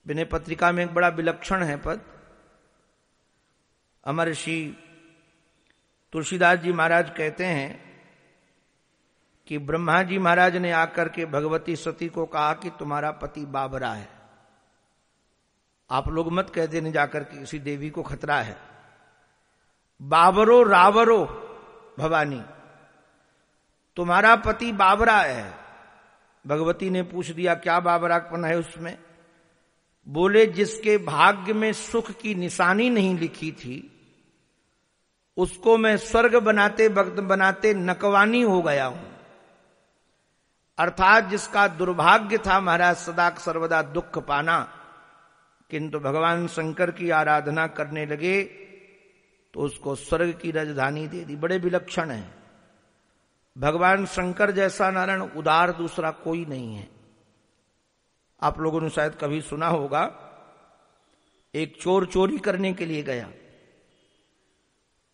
Speaker 2: विनय पत्रिका में एक बड़ा विलक्षण है पद अमर ऋषि तुलसीदास जी महाराज कहते हैं कि ब्रह्मा जी महाराज ने आकर के भगवती सती को कहा कि तुम्हारा पति बाबरा है आप लोग मत कह देने जाकर के किसी देवी को खतरा है बाबरो रावरो भवानी तुम्हारा पति बाबरा है भगवती ने पूछ दिया क्या बाबरापन है उसमें बोले जिसके भाग्य में सुख की निशानी नहीं लिखी थी उसको मैं स्वर्ग बनाते वक्त बनाते नकवानी हो गया हूं अर्थात जिसका दुर्भाग्य था महाराज सदा सर्वदा दुख पाना किंतु भगवान शंकर की आराधना करने लगे तो उसको स्वर्ग की राजधानी दे दी बड़े विलक्षण है भगवान शंकर जैसा नारायण उदार दूसरा कोई नहीं है आप लोगों ने शायद कभी सुना होगा एक चोर चोरी करने के लिए गया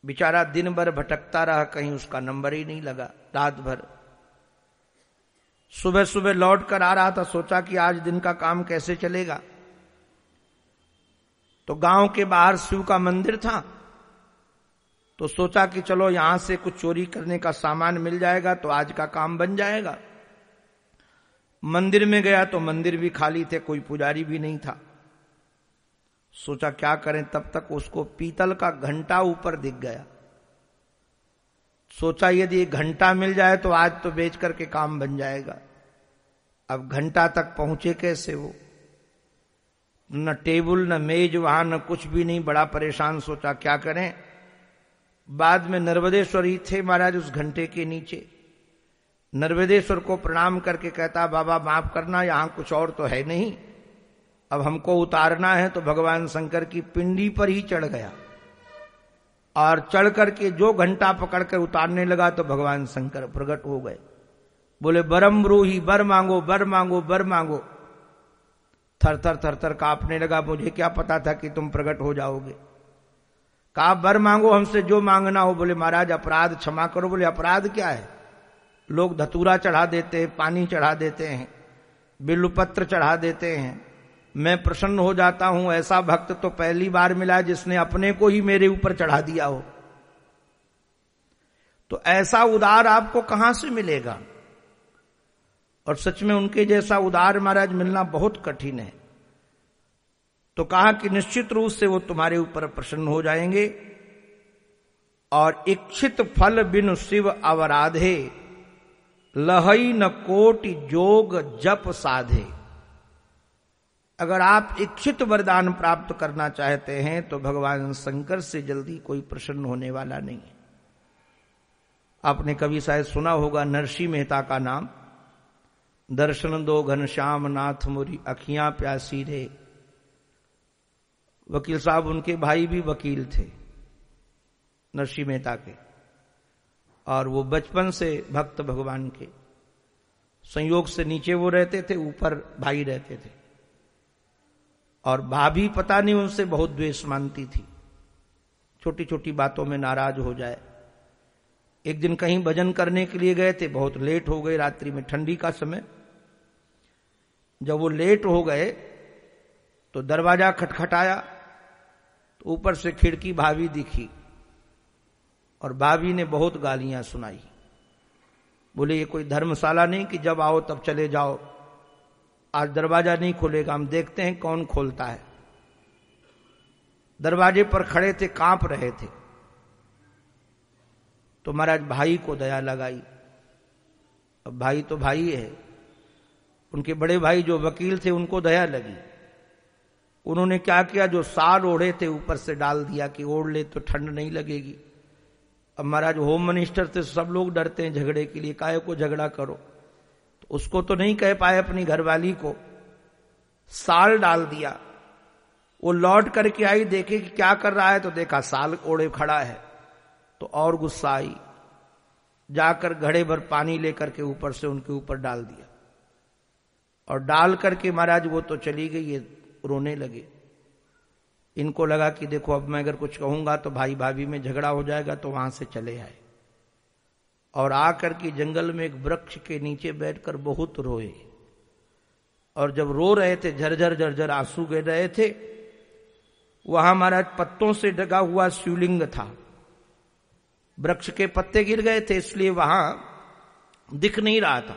Speaker 2: बेचारा दिन भर भटकता रहा कहीं उसका नंबर ही नहीं लगा रात भर सुबह सुबह लौट कर आ रहा था सोचा कि आज दिन का काम कैसे चलेगा तो गांव के बाहर शिव का मंदिर था तो सोचा कि चलो यहां से कुछ चोरी करने का सामान मिल जाएगा तो आज का काम बन जाएगा मंदिर में गया तो मंदिर भी खाली थे कोई पुजारी भी नहीं था सोचा क्या करें तब तक उसको पीतल का घंटा ऊपर दिख गया सोचा यदि घंटा मिल जाए तो आज तो बेच करके काम बन जाएगा अब घंटा तक पहुंचे कैसे वो न टेबल न मेज वहां न कुछ भी नहीं बड़ा परेशान सोचा क्या करें बाद में नर्मदेश्वर ही थे महाराज उस घंटे के नीचे नर्वेदेश्वर को प्रणाम करके कहता बाबा माफ करना यहां कुछ और तो है नहीं अब हमको उतारना है तो भगवान शंकर की पिंडी पर ही चढ़ गया और चढ़ करके जो घंटा पकड़कर उतारने लगा तो भगवान शंकर प्रकट हो गए बोले बरम रूही बर मांगो बर मांगो बर मांगो थर थर थर थर कांपने लगा मुझे क्या पता था कि तुम प्रकट हो जाओगे कहा बर मांगो हमसे जो मांगना हो बोले महाराज अपराध क्षमा करो बोले अपराध क्या है लोग धतूरा चढ़ा देते हैं पानी चढ़ा देते हैं बिलुपत्र चढ़ा देते हैं मैं प्रसन्न हो जाता हूं ऐसा भक्त तो पहली बार मिला जिसने अपने को ही मेरे ऊपर चढ़ा दिया हो तो ऐसा उदार आपको कहां से मिलेगा और सच में उनके जैसा उदार महाराज मिलना बहुत कठिन है तो कहा कि निश्चित रूप से वो तुम्हारे ऊपर प्रसन्न हो जाएंगे और इच्छित फल बिनु शिव अवराधे लहई न कोटि जोग जप साधे अगर आप इच्छित वरदान प्राप्त करना चाहते हैं तो भगवान शंकर से जल्दी कोई प्रसन्न होने वाला नहीं है आपने कभी शायद सुना होगा नरसी मेहता का नाम दर्शन दो घनश्याम नाथ मुरी अखियां प्यासी रे वकील साहब उनके भाई भी वकील थे नरसी मेहता के और वो बचपन से भक्त भगवान के संयोग से नीचे वो रहते थे ऊपर भाई रहते थे और भाभी पता नहीं उनसे बहुत द्वेष मानती थी छोटी छोटी बातों में नाराज हो जाए एक दिन कहीं भजन करने के लिए गए थे बहुत लेट हो गए रात्रि में ठंडी का समय जब वो लेट हो गए तो दरवाजा खटखटाया तो ऊपर से खिड़की भाभी दिखी और भाभी ने बहुत गालियां सुनाई बोले ये कोई धर्मशाला नहीं कि जब आओ तब चले जाओ आज दरवाजा नहीं खोलेगा हम देखते हैं कौन खोलता है दरवाजे पर खड़े थे कांप रहे थे तो महाराज भाई को दया लगाई अब भाई तो भाई है उनके बड़े भाई जो वकील थे उनको दया लगी उन्होंने क्या किया जो साल ओढ़े थे ऊपर से डाल दिया कि ओढ़ ले तो ठंड नहीं लगेगी अब महाराज होम मिनिस्टर थे सब लोग डरते हैं झगड़े के लिए काय को झगड़ा करो तो उसको तो नहीं कह पाए अपनी घरवाली को साल डाल दिया वो लौट करके आई देखे कि क्या कर रहा है तो देखा साल ओढ़े खड़ा है तो और गुस्सा आई जाकर घड़े भर पानी लेकर के ऊपर से उनके ऊपर डाल दिया और डाल करके महाराज वो तो चली गई ये रोने लगे इनको लगा कि देखो अब मैं अगर कुछ कहूंगा तो भाई भाभी में झगड़ा हो जाएगा तो वहां से चले आए और आकर के जंगल में एक वृक्ष के नीचे बैठकर बहुत रोए और जब रो रहे थे झरझर झरझर आंसू गिर रहे थे वहां महाराज पत्तों से ढका हुआ शिवलिंग था वृक्ष के पत्ते गिर गए थे इसलिए वहां दिख नहीं रहा था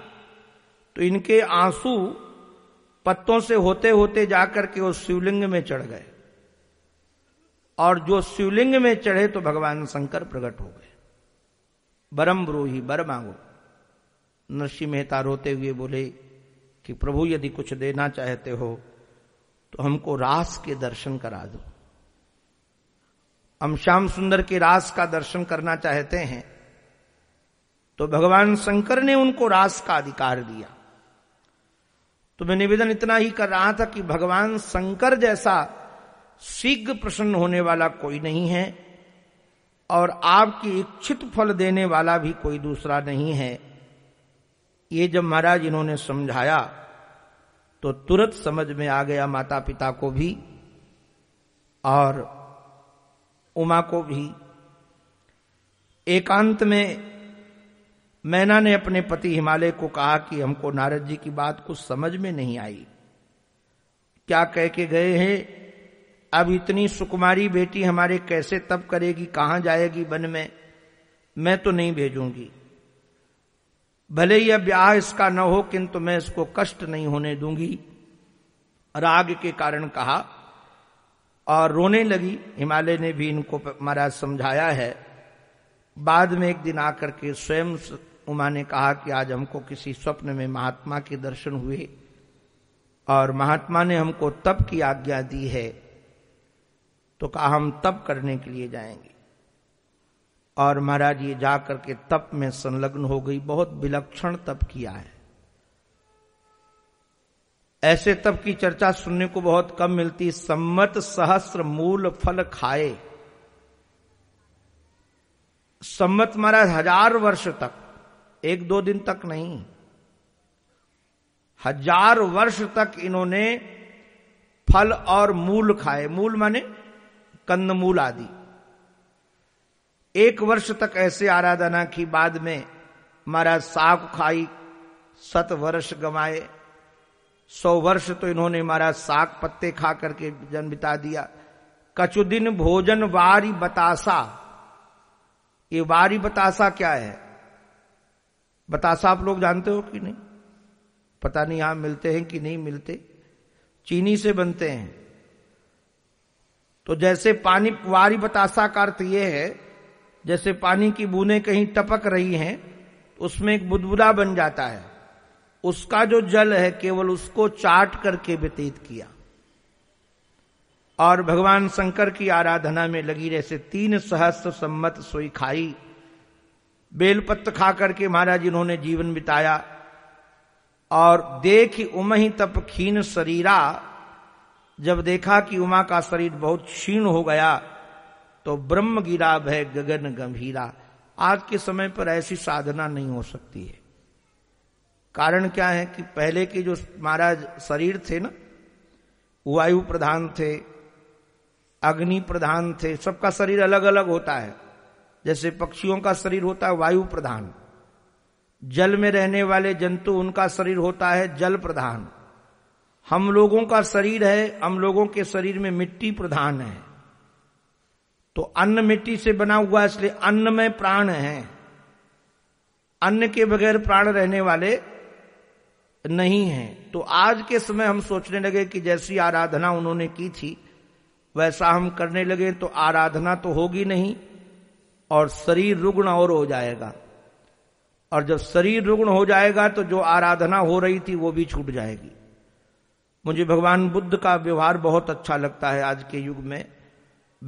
Speaker 2: तो इनके आंसू पत्तों से होते होते जाकर के उस शिवलिंग में चढ़ गए और जो शिवलिंग में चढ़े तो भगवान शंकर प्रकट हो गए बरम ब्रोही बर मांगो नरसिंह मेहता रोते हुए बोले कि प्रभु यदि कुछ देना चाहते हो तो हमको रास के दर्शन करा दो हम श्याम सुंदर के रास का दर्शन करना चाहते हैं तो भगवान शंकर ने उनको रास का अधिकार दिया तो मैं निवेदन इतना ही कर रहा था कि भगवान शंकर जैसा शीघ्र प्रसन्न होने वाला कोई नहीं है और आपकी इच्छित फल देने वाला भी कोई दूसरा नहीं है ये जब महाराज इन्होंने समझाया तो तुरंत समझ में आ गया माता पिता को भी और उमा को भी एकांत में मैना ने अपने पति हिमालय को कहा कि हमको नारद जी की बात कुछ समझ में नहीं आई क्या कह के गए हैं अब इतनी सुकुमारी बेटी हमारे कैसे तप करेगी कहां जाएगी वन में मैं तो नहीं भेजूंगी भले यह ब्याह इसका न हो किंतु मैं इसको कष्ट नहीं होने दूंगी राग के कारण कहा और रोने लगी हिमालय ने भी इनको महाराज समझाया है बाद में एक दिन आकर के स्वयं उमा ने कहा कि आज हमको किसी स्वप्न में महात्मा के दर्शन हुए और महात्मा ने हमको तप की आज्ञा दी है तो कहा हम तप करने के लिए जाएंगे और महाराज ये जाकर के तप में संलग्न हो गई बहुत विलक्षण तप किया है ऐसे तप की चर्चा सुनने को बहुत कम मिलती सम्मत सहस्र मूल फल खाए सम्मत महाराज हजार वर्ष तक एक दो दिन तक नहीं हजार वर्ष तक इन्होंने फल और मूल खाए मूल माने कन्नमूल आदि एक वर्ष तक ऐसे आराधना की बाद में महाराज साग खाई सत वर्ष गमाए सौ वर्ष तो इन्होंने महाराज साग पत्ते खा करके जन्म बिता दिया कचुदिन भोजन वारी बतासा ये वारी बतासा क्या है बतासा आप लोग जानते हो कि नहीं पता नहीं यहां मिलते हैं कि नहीं मिलते चीनी से बनते हैं तो जैसे पानी वारी बतासा का अर्थ ये है जैसे पानी की बूंदें कहीं टपक रही हैं उसमें एक बुदबुदा बन जाता है उसका जो जल है केवल उसको चाट करके व्यतीत किया और भगवान शंकर की आराधना में लगी जैसे तीन सहस्त्र सम्मत सोई खाई बेलपत्र खा करके महाराज इन्होंने जीवन बिताया और देख उमही तप खीन शरीरा जब देखा कि उमा का शरीर बहुत क्षीण हो गया तो ब्रह्म गिरा भय गगन गंभीरा आज के समय पर ऐसी साधना नहीं हो सकती है कारण क्या है कि पहले के जो महाराज शरीर थे ना वायु प्रधान थे अग्नि प्रधान थे सबका शरीर अलग अलग होता है जैसे पक्षियों का शरीर होता है वायु प्रधान जल में रहने वाले जंतु उनका शरीर होता है जल प्रधान हम लोगों का शरीर है हम लोगों के शरीर में मिट्टी प्रधान है तो अन्न मिट्टी से बना हुआ इसलिए अन्न में प्राण है अन्न के बगैर प्राण रहने वाले नहीं है तो आज के समय हम सोचने लगे कि जैसी आराधना उन्होंने की थी वैसा हम करने लगे तो आराधना तो होगी नहीं और शरीर रुग्ण और हो जाएगा और जब शरीर रुग्ण हो जाएगा तो जो आराधना हो रही थी वो भी छूट जाएगी मुझे भगवान बुद्ध का व्यवहार बहुत अच्छा लगता है आज के युग में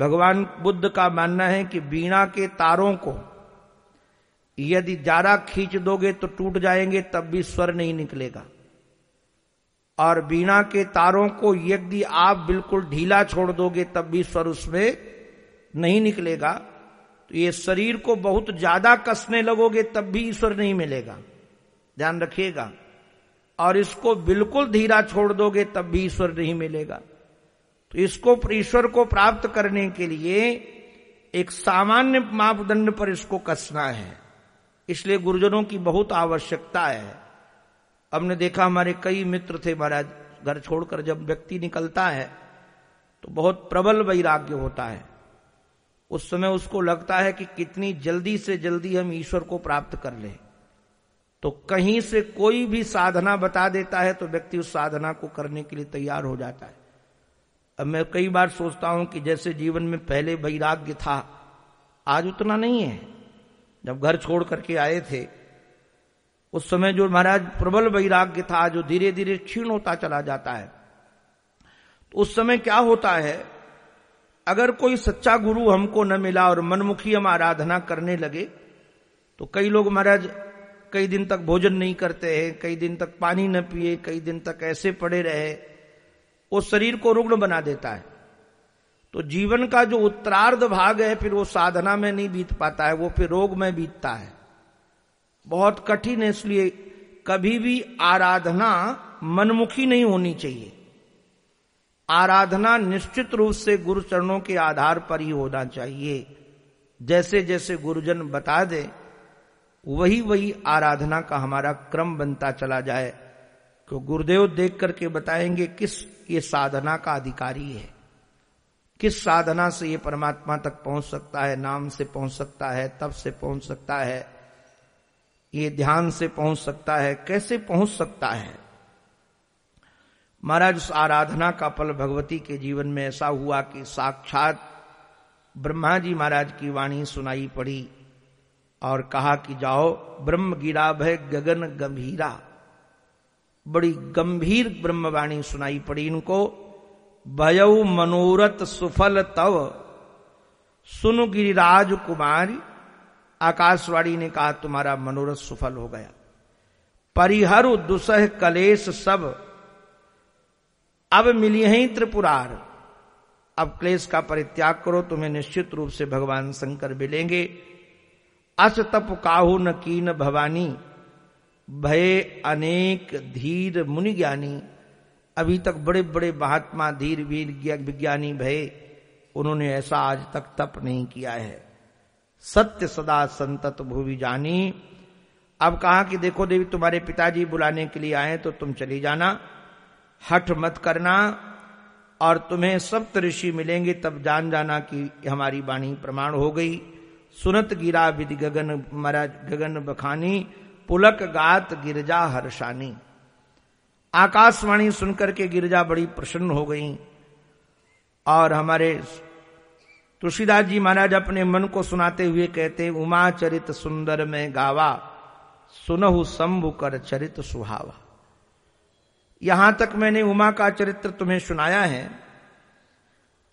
Speaker 2: भगवान बुद्ध का मानना है कि बीणा के तारों को यदि ज्यादा खींच दोगे तो टूट जाएंगे तब भी स्वर नहीं निकलेगा और बीणा के तारों को यदि आप बिल्कुल ढीला छोड़ दोगे तब भी स्वर उसमें नहीं निकलेगा तो ये शरीर को बहुत ज्यादा कसने लगोगे तब भी ईश्वर नहीं मिलेगा ध्यान रखिएगा और इसको बिल्कुल धीरा छोड़ दोगे तब भी ईश्वर नहीं मिलेगा तो इसको ईश्वर को प्राप्त करने के लिए एक सामान्य मापदंड पर इसको कसना है इसलिए गुरुजनों की बहुत आवश्यकता है हमने देखा हमारे कई मित्र थे महाराज घर छोड़कर जब व्यक्ति निकलता है तो बहुत प्रबल वैराग्य होता है उस समय उसको लगता है कि कितनी जल्दी से जल्दी हम ईश्वर को प्राप्त कर लें तो कहीं से कोई भी साधना बता देता है तो व्यक्ति उस साधना को करने के लिए तैयार हो जाता है अब मैं कई बार सोचता हूं कि जैसे जीवन में पहले वैराग्य था आज उतना नहीं है जब घर छोड़ करके आए थे उस समय जो महाराज प्रबल वैराग्य था जो धीरे धीरे क्षीण होता चला जाता है तो उस समय क्या होता है अगर कोई सच्चा गुरु हमको न मिला और मनमुखी हम आराधना करने लगे तो कई लोग महाराज कई दिन तक भोजन नहीं करते हैं कई दिन तक पानी न पिए कई दिन तक ऐसे पड़े रहे वो शरीर को रुग्ण बना देता है तो जीवन का जो उत्तरार्ध भाग है फिर वो साधना में नहीं बीत पाता है वो फिर रोग में बीतता है बहुत कठिन है इसलिए कभी भी आराधना मनमुखी नहीं होनी चाहिए आराधना निश्चित रूप से गुरु चरणों के आधार पर ही होना चाहिए जैसे जैसे गुरुजन बता दे वही वही आराधना का हमारा क्रम बनता चला जाए तो गुरुदेव देख करके बताएंगे किस ये साधना का अधिकारी है किस साधना से ये परमात्मा तक पहुंच सकता है नाम से पहुंच सकता है तप से पहुंच सकता है ये ध्यान से पहुंच सकता है कैसे पहुंच सकता है महाराज उस आराधना का फल भगवती के जीवन में ऐसा हुआ कि साक्षात ब्रह्मा जी महाराज की वाणी सुनाई पड़ी और कहा कि जाओ ब्रह्म गिरा भय गगन गंभीरा बड़ी गंभीर ब्रह्मवाणी सुनाई पड़ी इनको भय मनोरथ सुफल तव सुन गिरिराज कुमारी आकाशवाणी ने कहा तुम्हारा मनोरथ सफल हो गया परिहर दुसह कलेश सब अब मिली है त्रिपुरार अब क्लेश का परित्याग करो तुम्हें निश्चित रूप से भगवान शंकर मिलेंगे अस तप काहू न कीन भवानी भय अनेक धीर मुनि ज्ञानी अभी तक बड़े बड़े महात्मा धीर वीर विज्ञानी भय उन्होंने ऐसा आज तक तप नहीं किया है सत्य सदा संतत भूवि जानी अब कहा कि देखो देवी तुम्हारे पिताजी बुलाने के लिए आए तो तुम चली जाना हठ मत करना और तुम्हें सप्त ऋषि मिलेंगे तब जान जाना कि हमारी वाणी प्रमाण हो गई सुनत गिरा विधि गगन मरा गगन बखानी पुलक गात गिरजा हर्षानी आकाशवाणी सुनकर के गिरजा बड़ी प्रसन्न हो गई और हमारे तुलसीदास जी महाराज अपने मन को सुनाते हुए कहते उमा चरित सुंदर में गावा सुनहु शंभु कर चरित सुहावा यहां तक मैंने उमा का चरित्र तुम्हें सुनाया है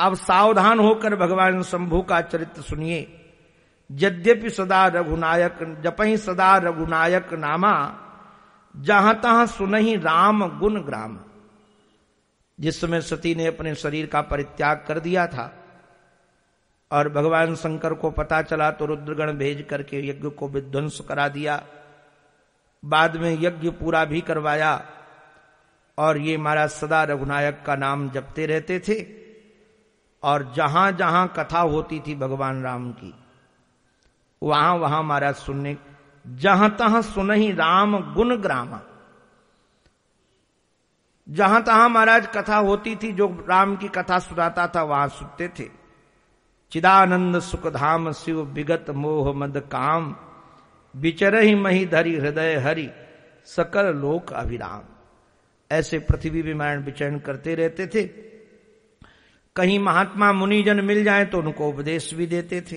Speaker 2: अब सावधान होकर भगवान शंभु का चरित्र सुनिए यद्यपि सदा रघुनायक जप ही सदा रघुनायक नामा जहां तहां सुन ही राम गुण ग्राम जिस समय सती ने अपने शरीर का परित्याग कर दिया था और भगवान शंकर को पता चला तो रुद्रगण भेज करके यज्ञ को विध्वंस करा दिया बाद में यज्ञ पूरा भी करवाया और ये महाराज सदा रघुनायक का नाम जपते रहते थे और जहां जहां कथा होती थी भगवान राम की वहां वहां महाराज सुनने जहां तहां ही राम गुण ग्रामा जहां तहां महाराज कथा होती थी जो राम की कथा सुनाता था वहां सुनते थे चिदानंद सुखधाम शिव विगत मोह मद काम विचर ही मही धरी हृदय हरि सकल लोक अभिराम ऐसे पृथ्वी विमायण विचरण करते रहते थे कहीं महात्मा मुनिजन मिल जाए तो उनको उपदेश भी देते थे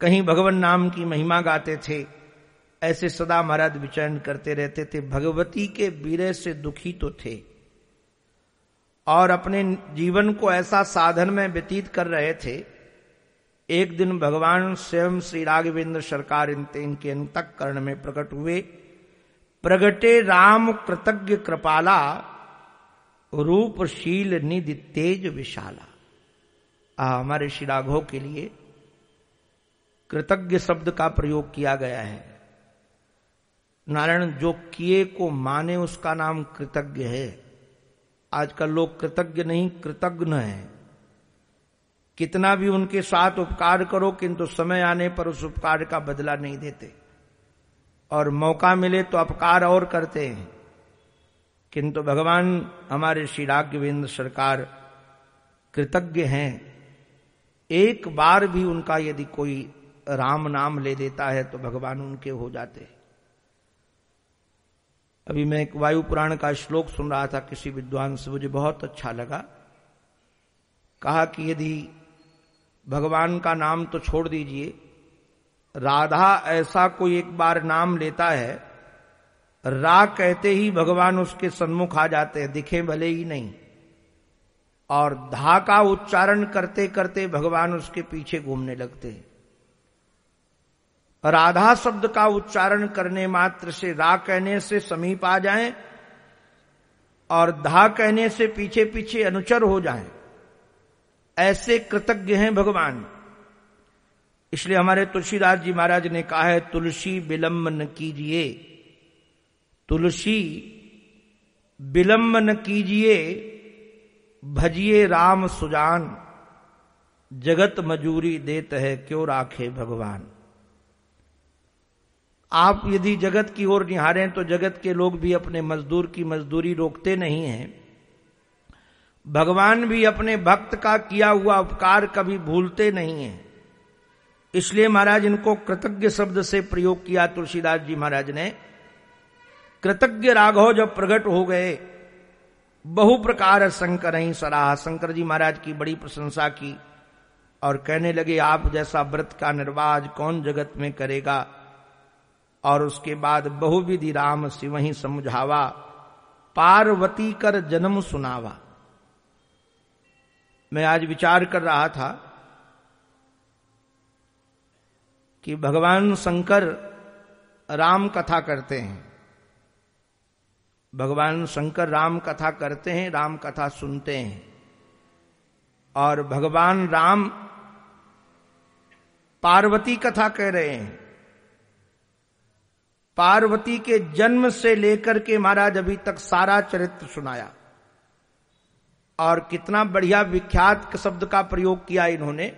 Speaker 2: कहीं भगवान नाम की महिमा गाते थे ऐसे सदा महाराज विचरण करते रहते थे भगवती के वीरय से दुखी तो थे और अपने जीवन को ऐसा साधन में व्यतीत कर रहे थे एक दिन भगवान स्वयं श्री राघवेंद्र सरकार इनते इनके अंतक कर्ण में प्रकट हुए प्रगटे राम कृतज्ञ कृपाला रूपशील निधि तेज विशाला आ हमारे श्री राघो के लिए कृतज्ञ शब्द का प्रयोग किया गया है नारायण जो किए को माने उसका नाम कृतज्ञ है आजकल लोग कृतज्ञ नहीं कृतज्ञ है कितना भी उनके साथ उपकार करो किंतु समय आने पर उस उपकार का बदला नहीं देते और मौका मिले तो अपकार और करते हैं किंतु भगवान हमारे श्री राघवेंद्र सरकार कृतज्ञ हैं एक बार भी उनका यदि कोई राम नाम ले देता है तो भगवान उनके हो जाते हैं अभी मैं एक वायु पुराण का श्लोक सुन रहा था किसी विद्वान से मुझे बहुत अच्छा लगा कहा कि यदि भगवान का नाम तो छोड़ दीजिए राधा ऐसा कोई एक बार नाम लेता है रा कहते ही भगवान उसके सन्मुख आ जाते हैं दिखे भले ही नहीं और धा का उच्चारण करते करते भगवान उसके पीछे घूमने लगते हैं राधा शब्द का उच्चारण करने मात्र से रा कहने से समीप आ जाए और धा कहने से पीछे पीछे अनुचर हो जाए ऐसे कृतज्ञ हैं भगवान इसलिए हमारे तुलसीदास जी महाराज ने कहा है तुलसी विलंब न कीजिए तुलसी विलंब न कीजिए भजिए राम सुजान जगत मजूरी देत है क्यों राखे भगवान आप यदि जगत की ओर निहारें तो जगत के लोग भी अपने मजदूर की मजदूरी रोकते नहीं हैं भगवान भी अपने भक्त का किया हुआ उपकार कभी भूलते नहीं है इसलिए महाराज इनको कृतज्ञ शब्द से प्रयोग किया तुलसीदास जी महाराज ने कृतज्ञ राघव जब प्रकट हो गए बहु प्रकार शंकर ही सराहा शंकर जी महाराज की बड़ी प्रशंसा की और कहने लगे आप जैसा व्रत का निर्वाज कौन जगत में करेगा और उसके बाद बहुविधि राम शिव ही समझावा पार्वती कर जन्म सुनावा मैं आज विचार कर रहा था कि भगवान शंकर राम कथा करते हैं भगवान शंकर राम कथा करते हैं राम कथा सुनते हैं और भगवान राम पार्वती कथा कह रहे हैं पार्वती के जन्म से लेकर के महाराज अभी तक सारा चरित्र सुनाया और कितना बढ़िया विख्यात शब्द का प्रयोग किया इन्होंने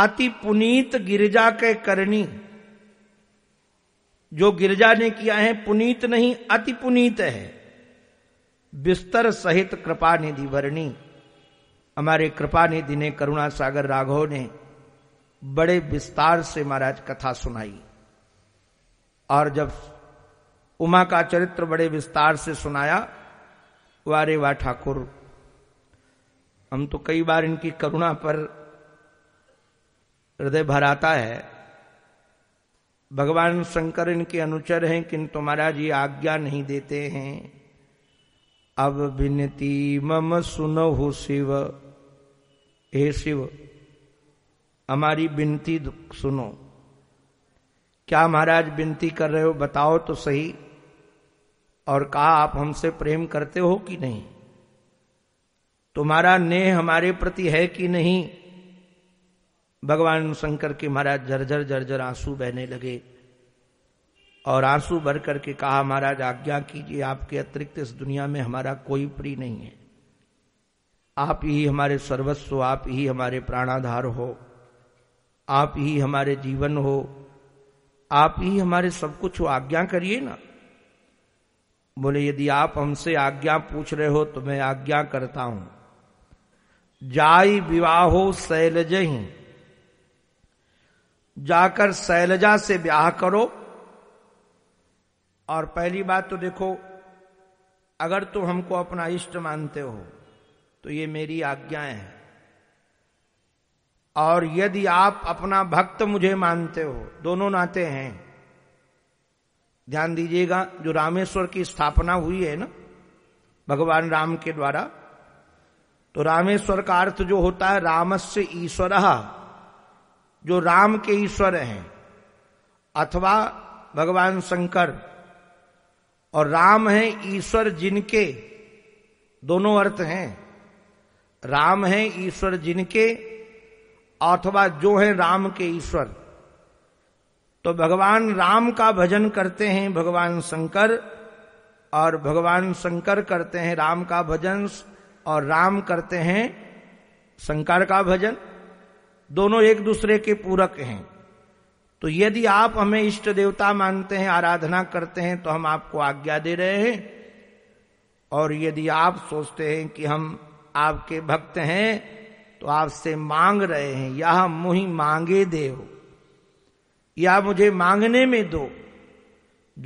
Speaker 2: अति पुनीत गिरिजा के करणी जो गिरजा ने किया है पुनीत नहीं अति पुनीत है बिस्तर सहित कृपा निधि वर्णी हमारे कृपा निधि ने करुणा सागर राघव ने बड़े विस्तार से महाराज कथा सुनाई और जब उमा का चरित्र बड़े विस्तार से सुनाया वारे वाह ठाकुर हम तो कई बार इनकी करुणा पर हृदय भराता है भगवान शंकर इनके अनुचर हैं किंतु तो महाराज ये आज्ञा नहीं देते हैं अब विनती मम हो शिव हे शिव हमारी विनती सुनो क्या महाराज विनती कर रहे हो बताओ तो सही और कहा आप हमसे प्रेम करते हो कि नहीं तुम्हारा नेह हमारे प्रति है कि नहीं भगवान शंकर के महाराज जर्जर जर्जर आंसू बहने लगे और आंसू भर करके कहा महाराज आज्ञा कीजिए आपके अतिरिक्त इस दुनिया में हमारा कोई प्रिय नहीं है आप ही हमारे सर्वस्व आप ही हमारे प्राणाधार हो आप ही हमारे जीवन हो आप ही हमारे सब कुछ आज्ञा करिए ना बोले यदि आप हमसे आज्ञा पूछ रहे हो तो मैं आज्ञा करता हूं जाई विवाहो शैलज ही जाकर शैलजा से ब्याह करो और पहली बात तो देखो अगर तुम हमको अपना इष्ट मानते हो तो ये मेरी आज्ञाएं हैं और यदि आप अपना भक्त मुझे मानते हो दोनों नाते हैं ध्यान दीजिएगा जो रामेश्वर की स्थापना हुई है ना भगवान राम के द्वारा तो रामेश्वर का अर्थ जो होता है रामस्य ईश्वर जो राम के ईश्वर हैं अथवा भगवान शंकर और राम है ईश्वर जिनके दोनों अर्थ हैं राम है ईश्वर जिनके अथवा जो है राम के ईश्वर तो भगवान राम का भजन करते हैं भगवान शंकर और भगवान शंकर करते हैं राम का भजन और राम करते हैं शंकर का भजन दोनों एक दूसरे के पूरक हैं तो यदि आप हमें इष्ट देवता मानते हैं आराधना करते हैं तो हम आपको आज्ञा दे रहे हैं और यदि आप सोचते हैं कि हम आपके भक्त हैं तो आपसे मांग रहे हैं यह मुही मांगे देव या मुझे मांगने में दो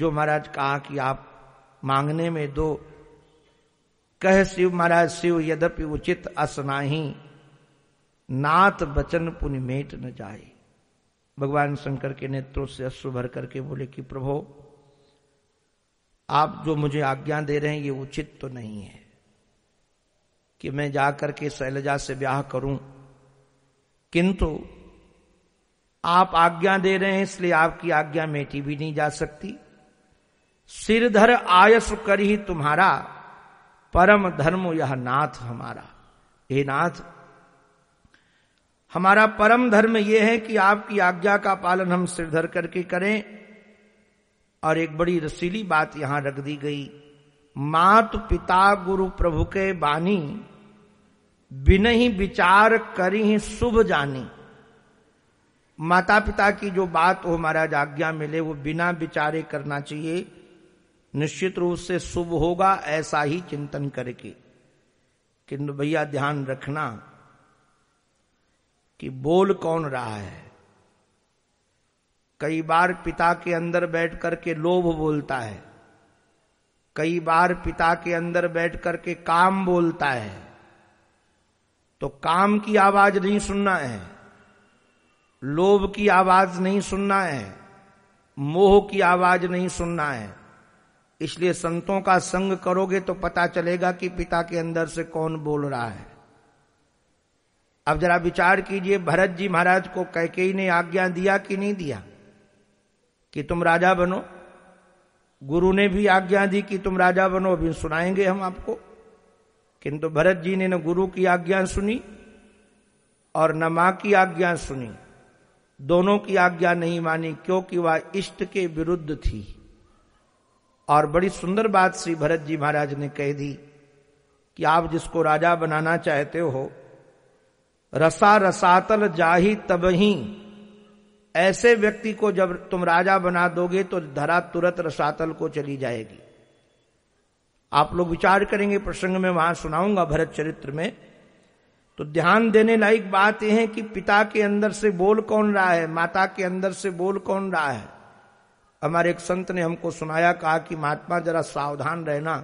Speaker 2: जो महाराज कहा कि आप मांगने में दो कह शिव महाराज शिव यद्यपि उचित असनाही नाथ बचन पुण्य मेट न जाए भगवान शंकर के नेत्रों से अश्रु भर करके बोले कि प्रभो आप जो मुझे आज्ञा दे रहे हैं ये उचित तो नहीं है कि मैं जाकर के शैलजा से ब्याह करूं किंतु आप आज्ञा दे रहे हैं इसलिए आपकी आज्ञा मेटी भी नहीं जा सकती सिरधर आयस कर ही तुम्हारा परम धर्म यह नाथ हमारा हे नाथ हमारा परम धर्म यह है कि आपकी आज्ञा का पालन हम सिरधर करके करें और एक बड़ी रसीली बात यहां रख दी गई मात पिता गुरु प्रभु के बानी बिना ही विचार करी ही शुभ जानी माता पिता की जो बात हो महाराज आज्ञा मिले वो बिना विचारे करना चाहिए निश्चित रूप से शुभ होगा ऐसा ही चिंतन करके किंतु भैया ध्यान रखना कि बोल कौन रहा है कई बार पिता के अंदर बैठ करके लोभ बोलता है कई बार पिता के अंदर बैठ करके काम बोलता है तो काम की आवाज नहीं सुनना है लोभ की आवाज नहीं सुनना है मोह की आवाज नहीं सुनना है इसलिए संतों का संग करोगे तो पता चलेगा कि पिता के अंदर से कौन बोल रहा है अब जरा विचार कीजिए भरत जी महाराज को कैके ने आज्ञा दिया कि नहीं दिया कि तुम राजा बनो गुरु ने भी आज्ञा दी कि तुम राजा बनो अभी सुनाएंगे हम आपको किंतु भरत जी ने न गुरु की आज्ञा सुनी और न मां की आज्ञा सुनी दोनों की आज्ञा नहीं मानी क्योंकि वह इष्ट के विरुद्ध थी और बड़ी सुंदर बात श्री भरत जी महाराज ने कह दी कि आप जिसको राजा बनाना चाहते हो रसा रसातल जाही तबही ऐसे व्यक्ति को जब तुम राजा बना दोगे तो धरा तुरंत रसातल को चली जाएगी आप लोग विचार करेंगे प्रसंग में वहां सुनाऊंगा भरत चरित्र में तो ध्यान देने लायक बात यह है कि पिता के अंदर से बोल कौन रहा है माता के अंदर से बोल कौन रहा है हमारे एक संत ने हमको सुनाया कहा कि महात्मा जरा सावधान रहना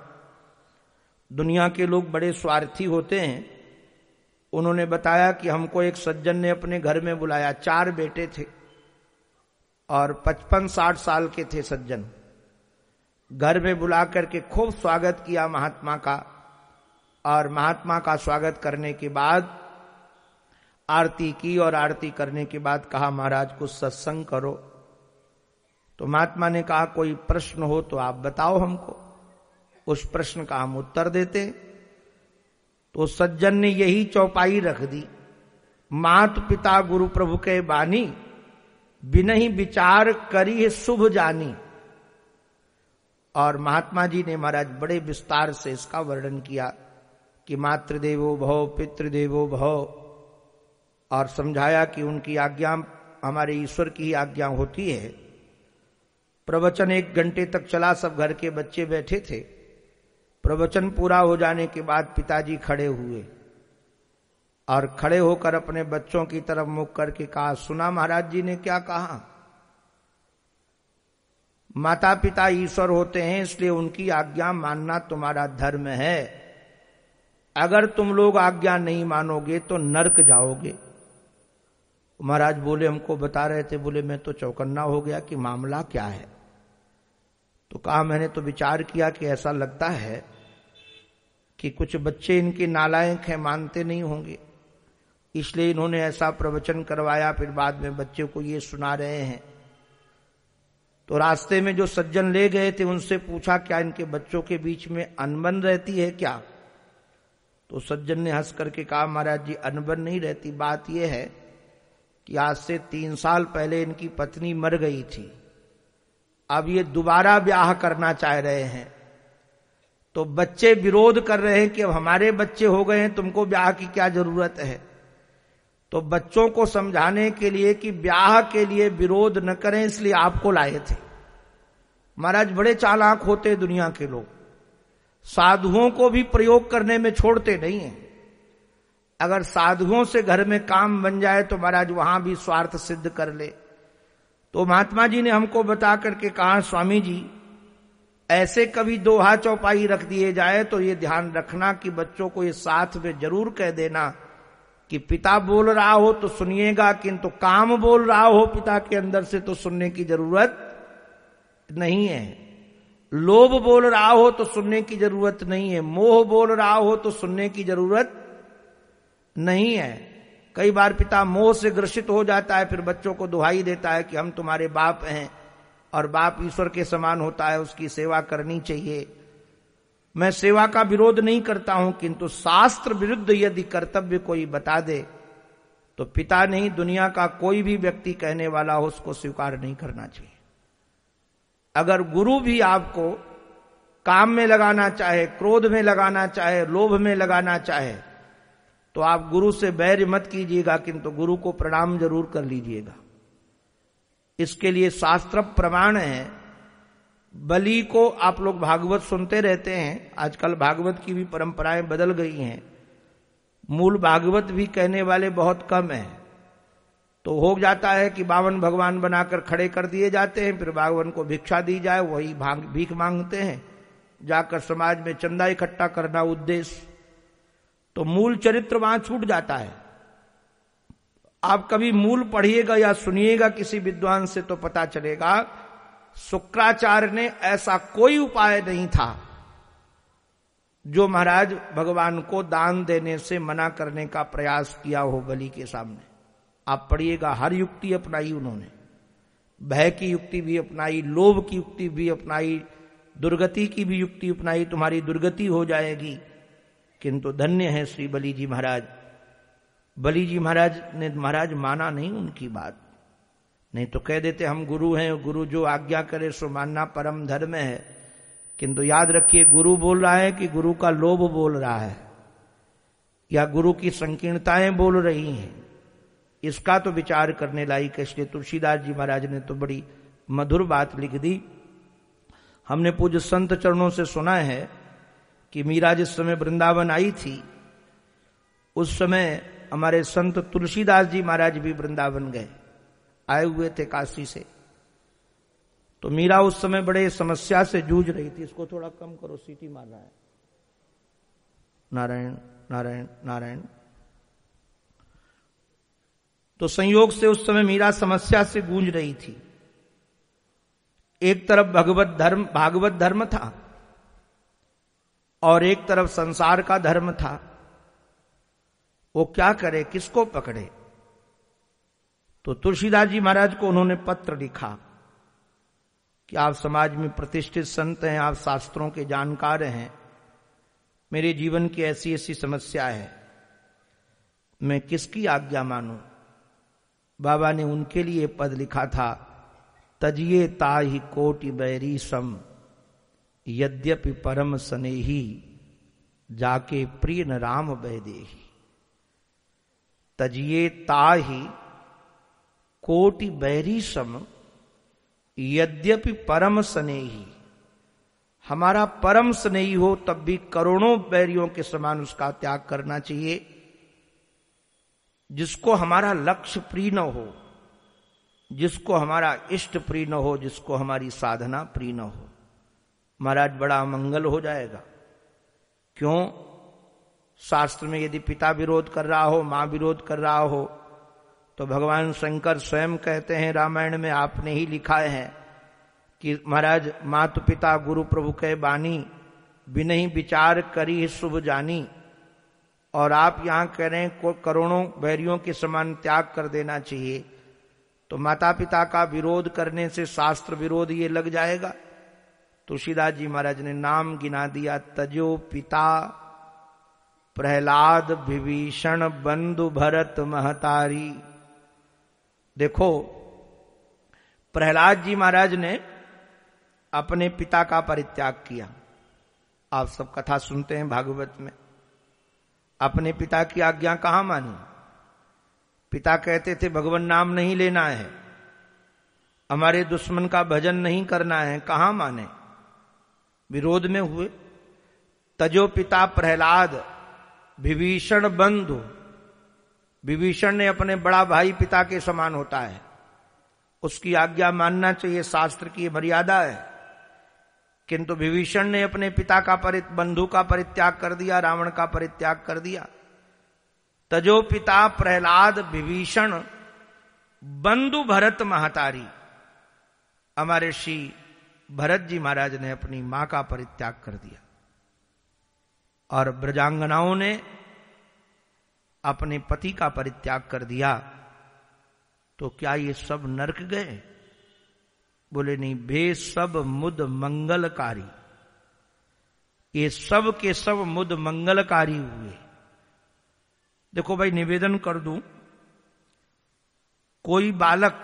Speaker 2: दुनिया के लोग बड़े स्वार्थी होते हैं उन्होंने बताया कि हमको एक सज्जन ने अपने घर में बुलाया चार बेटे थे और पचपन साठ साल के थे सज्जन घर में बुला करके खूब स्वागत किया महात्मा का और महात्मा का स्वागत करने के बाद आरती की और आरती करने के बाद कहा महाराज कुछ सत्संग करो तो महात्मा ने कहा कोई प्रश्न हो तो आप बताओ हमको उस प्रश्न का हम उत्तर देते तो सज्जन ने यही चौपाई रख दी मात पिता गुरु प्रभु के बानी बिना विचार करी शुभ जानी और महात्मा जी ने महाराज बड़े विस्तार से इसका वर्णन किया कि मातृदेवो भव पितृदेवो भव और समझाया कि उनकी आज्ञा हमारे ईश्वर की आज्ञा होती है प्रवचन एक घंटे तक चला सब घर के बच्चे बैठे थे प्रवचन पूरा हो जाने के बाद पिताजी खड़े हुए और खड़े होकर अपने बच्चों की तरफ मुख करके कहा सुना महाराज जी ने क्या कहा माता पिता ईश्वर होते हैं इसलिए उनकी आज्ञा मानना तुम्हारा धर्म है अगर तुम लोग आज्ञा नहीं मानोगे तो नरक जाओगे महाराज बोले हमको बता रहे थे बोले मैं तो चौकन्ना हो गया कि मामला क्या है तो कहा मैंने तो विचार किया कि ऐसा लगता है कि कुछ बच्चे इनके नालायक हैं मानते नहीं होंगे इसलिए इन्होंने ऐसा प्रवचन करवाया फिर बाद में बच्चे को ये सुना रहे हैं तो रास्ते में जो सज्जन ले गए थे उनसे पूछा क्या इनके बच्चों के बीच में अनबन रहती है क्या तो सज्जन ने हंस करके कहा महाराज जी अनबन नहीं रहती बात यह है कि आज से तीन साल पहले इनकी पत्नी मर गई थी अब ये दोबारा ब्याह करना चाह रहे हैं तो बच्चे विरोध कर रहे हैं कि अब हमारे बच्चे हो गए हैं तुमको ब्याह की क्या जरूरत है तो बच्चों को समझाने के लिए कि ब्याह के लिए विरोध न करें इसलिए आपको लाए थे महाराज बड़े चालाक होते दुनिया के लोग साधुओं को भी प्रयोग करने में छोड़ते नहीं है अगर साधुओं से घर में काम बन जाए तो महाराज वहां भी स्वार्थ सिद्ध कर ले तो महात्मा जी ने हमको बता करके कहा स्वामी जी ऐसे कभी दोहा चौपाई रख दिए जाए तो ये ध्यान रखना कि बच्चों को ये साथ में जरूर कह देना कि पिता बोल रहा हो तो सुनिएगा किंतु तो काम बोल रहा हो पिता के अंदर से तो सुनने की जरूरत नहीं है लोभ बोल रहा हो तो सुनने की जरूरत नहीं है मोह बोल रहा हो तो सुनने की जरूरत नहीं है कई बार पिता मोह से ग्रसित हो जाता है फिर बच्चों को दुहाई देता है कि हम तुम्हारे बाप हैं और बाप ईश्वर के समान होता है उसकी सेवा करनी चाहिए मैं सेवा का विरोध नहीं करता हूं किंतु शास्त्र विरुद्ध यदि कर्तव्य कोई बता दे तो पिता नहीं दुनिया का कोई भी व्यक्ति कहने वाला हो उसको स्वीकार नहीं करना चाहिए अगर गुरु भी आपको काम में लगाना चाहे क्रोध में लगाना चाहे लोभ में लगाना चाहे तो आप गुरु से बैर मत कीजिएगा किंतु गुरु को प्रणाम जरूर कर लीजिएगा इसके लिए शास्त्र प्रमाण है बलि को आप लोग भागवत सुनते रहते हैं आजकल भागवत की भी परंपराएं बदल गई हैं मूल भागवत भी कहने वाले बहुत कम हैं तो हो जाता है कि बावन भगवान बनाकर खड़े कर दिए जाते हैं फिर बावन को भिक्षा दी जाए वही भीख मांगते हैं जाकर समाज में चंदा इकट्ठा करना उद्देश्य तो मूल चरित्र वहां छूट जाता है आप कभी मूल पढ़िएगा या सुनिएगा किसी विद्वान से तो पता चलेगा शुक्राचार्य ने ऐसा कोई उपाय नहीं था जो महाराज भगवान को दान देने से मना करने का प्रयास किया हो बलि के सामने आप पढ़िएगा हर युक्ति अपनाई उन्होंने भय की युक्ति भी अपनाई लोभ की युक्ति भी अपनाई दुर्गति की भी युक्ति अपनाई तुम्हारी दुर्गति हो जाएगी किंतु धन्य है श्री बलि जी महाराज बलि जी महाराज ने महाराज माना नहीं उनकी बात नहीं तो कह देते हम गुरु हैं गुरु जो आज्ञा करे सो मानना परम धर्म है किंतु याद रखिए गुरु बोल रहा है कि गुरु का लोभ बोल रहा है या गुरु की संकीर्णताएं बोल रही हैं इसका तो विचार करने लायक है इसलिए तुलसीदास जी महाराज ने तो बड़ी मधुर बात लिख दी हमने पूज्य संत चरणों से सुना है कि मीरा जिस समय वृंदावन आई थी उस समय हमारे संत तुलसीदास जी महाराज भी वृंदावन गए आए हुए थे काशी से तो मीरा उस समय बड़े समस्या से जूझ रही थी इसको थोड़ा कम करो सीटी मार रहा है नारायण नारायण नारायण तो संयोग से उस समय मीरा समस्या से गूंज रही थी एक तरफ भगवत धर्म भागवत धर्म था और एक तरफ संसार का धर्म था वो क्या करे किसको पकड़े तो तुलसीदास जी महाराज को उन्होंने पत्र लिखा कि आप समाज में प्रतिष्ठित संत हैं आप शास्त्रों के जानकार हैं मेरे जीवन की ऐसी ऐसी समस्या है मैं किसकी आज्ञा मानूं बाबा ने उनके लिए पद लिखा था तजिए ताहि कोटि बैरी सम यद्यपि परम स्नेही जाके प्रिय राम बैदेही तजिए ताही कोटि बैरी सम यद्यपि परम स्नेही हमारा परम स्नेही हो तब भी करोड़ों बैरियों के समान उसका त्याग करना चाहिए जिसको हमारा लक्ष्य प्रिय न हो जिसको हमारा इष्ट प्रिय न हो जिसको हमारी साधना प्रिय न हो महाराज बड़ा मंगल हो जाएगा क्यों शास्त्र में यदि पिता विरोध कर रहा हो मां विरोध कर रहा हो तो भगवान शंकर स्वयं कहते हैं रामायण में आपने ही लिखा है कि महाराज मात पिता गुरु प्रभु के बानी बिना ही विचार करी शुभ जानी और आप यहां कह रहे हैं करोड़ों बैरियों के समान त्याग कर देना चाहिए तो माता पिता का विरोध करने से शास्त्र विरोध ये लग जाएगा तुलसीदास जी महाराज ने नाम गिना दिया तजो पिता प्रहलाद विभीषण बंधु भरत महतारी देखो प्रहलाद जी महाराज ने अपने पिता का परित्याग किया आप सब कथा सुनते हैं भागवत में अपने पिता की आज्ञा कहां मानी पिता कहते थे भगवान नाम नहीं लेना है हमारे दुश्मन का भजन नहीं करना है कहां माने विरोध में हुए तजो पिता प्रहलाद विभीषण बंधु विभीषण ने अपने बड़ा भाई पिता के समान होता है उसकी आज्ञा मानना चाहिए शास्त्र की मर्यादा है किंतु विभीषण ने अपने पिता का परित बंधु का परित्याग कर दिया रावण का परित्याग कर दिया तजो पिता प्रहलाद विभीषण बंधु भरत महातारी हमारे श्री भरत जी महाराज ने अपनी मां का परित्याग कर दिया और ब्रजांगनाओं ने अपने पति का परित्याग कर दिया तो क्या ये सब नरक गए बोले नहीं भे सब मुद मंगलकारी ये सब के सब मुद मंगलकारी हुए देखो भाई निवेदन कर दूं कोई बालक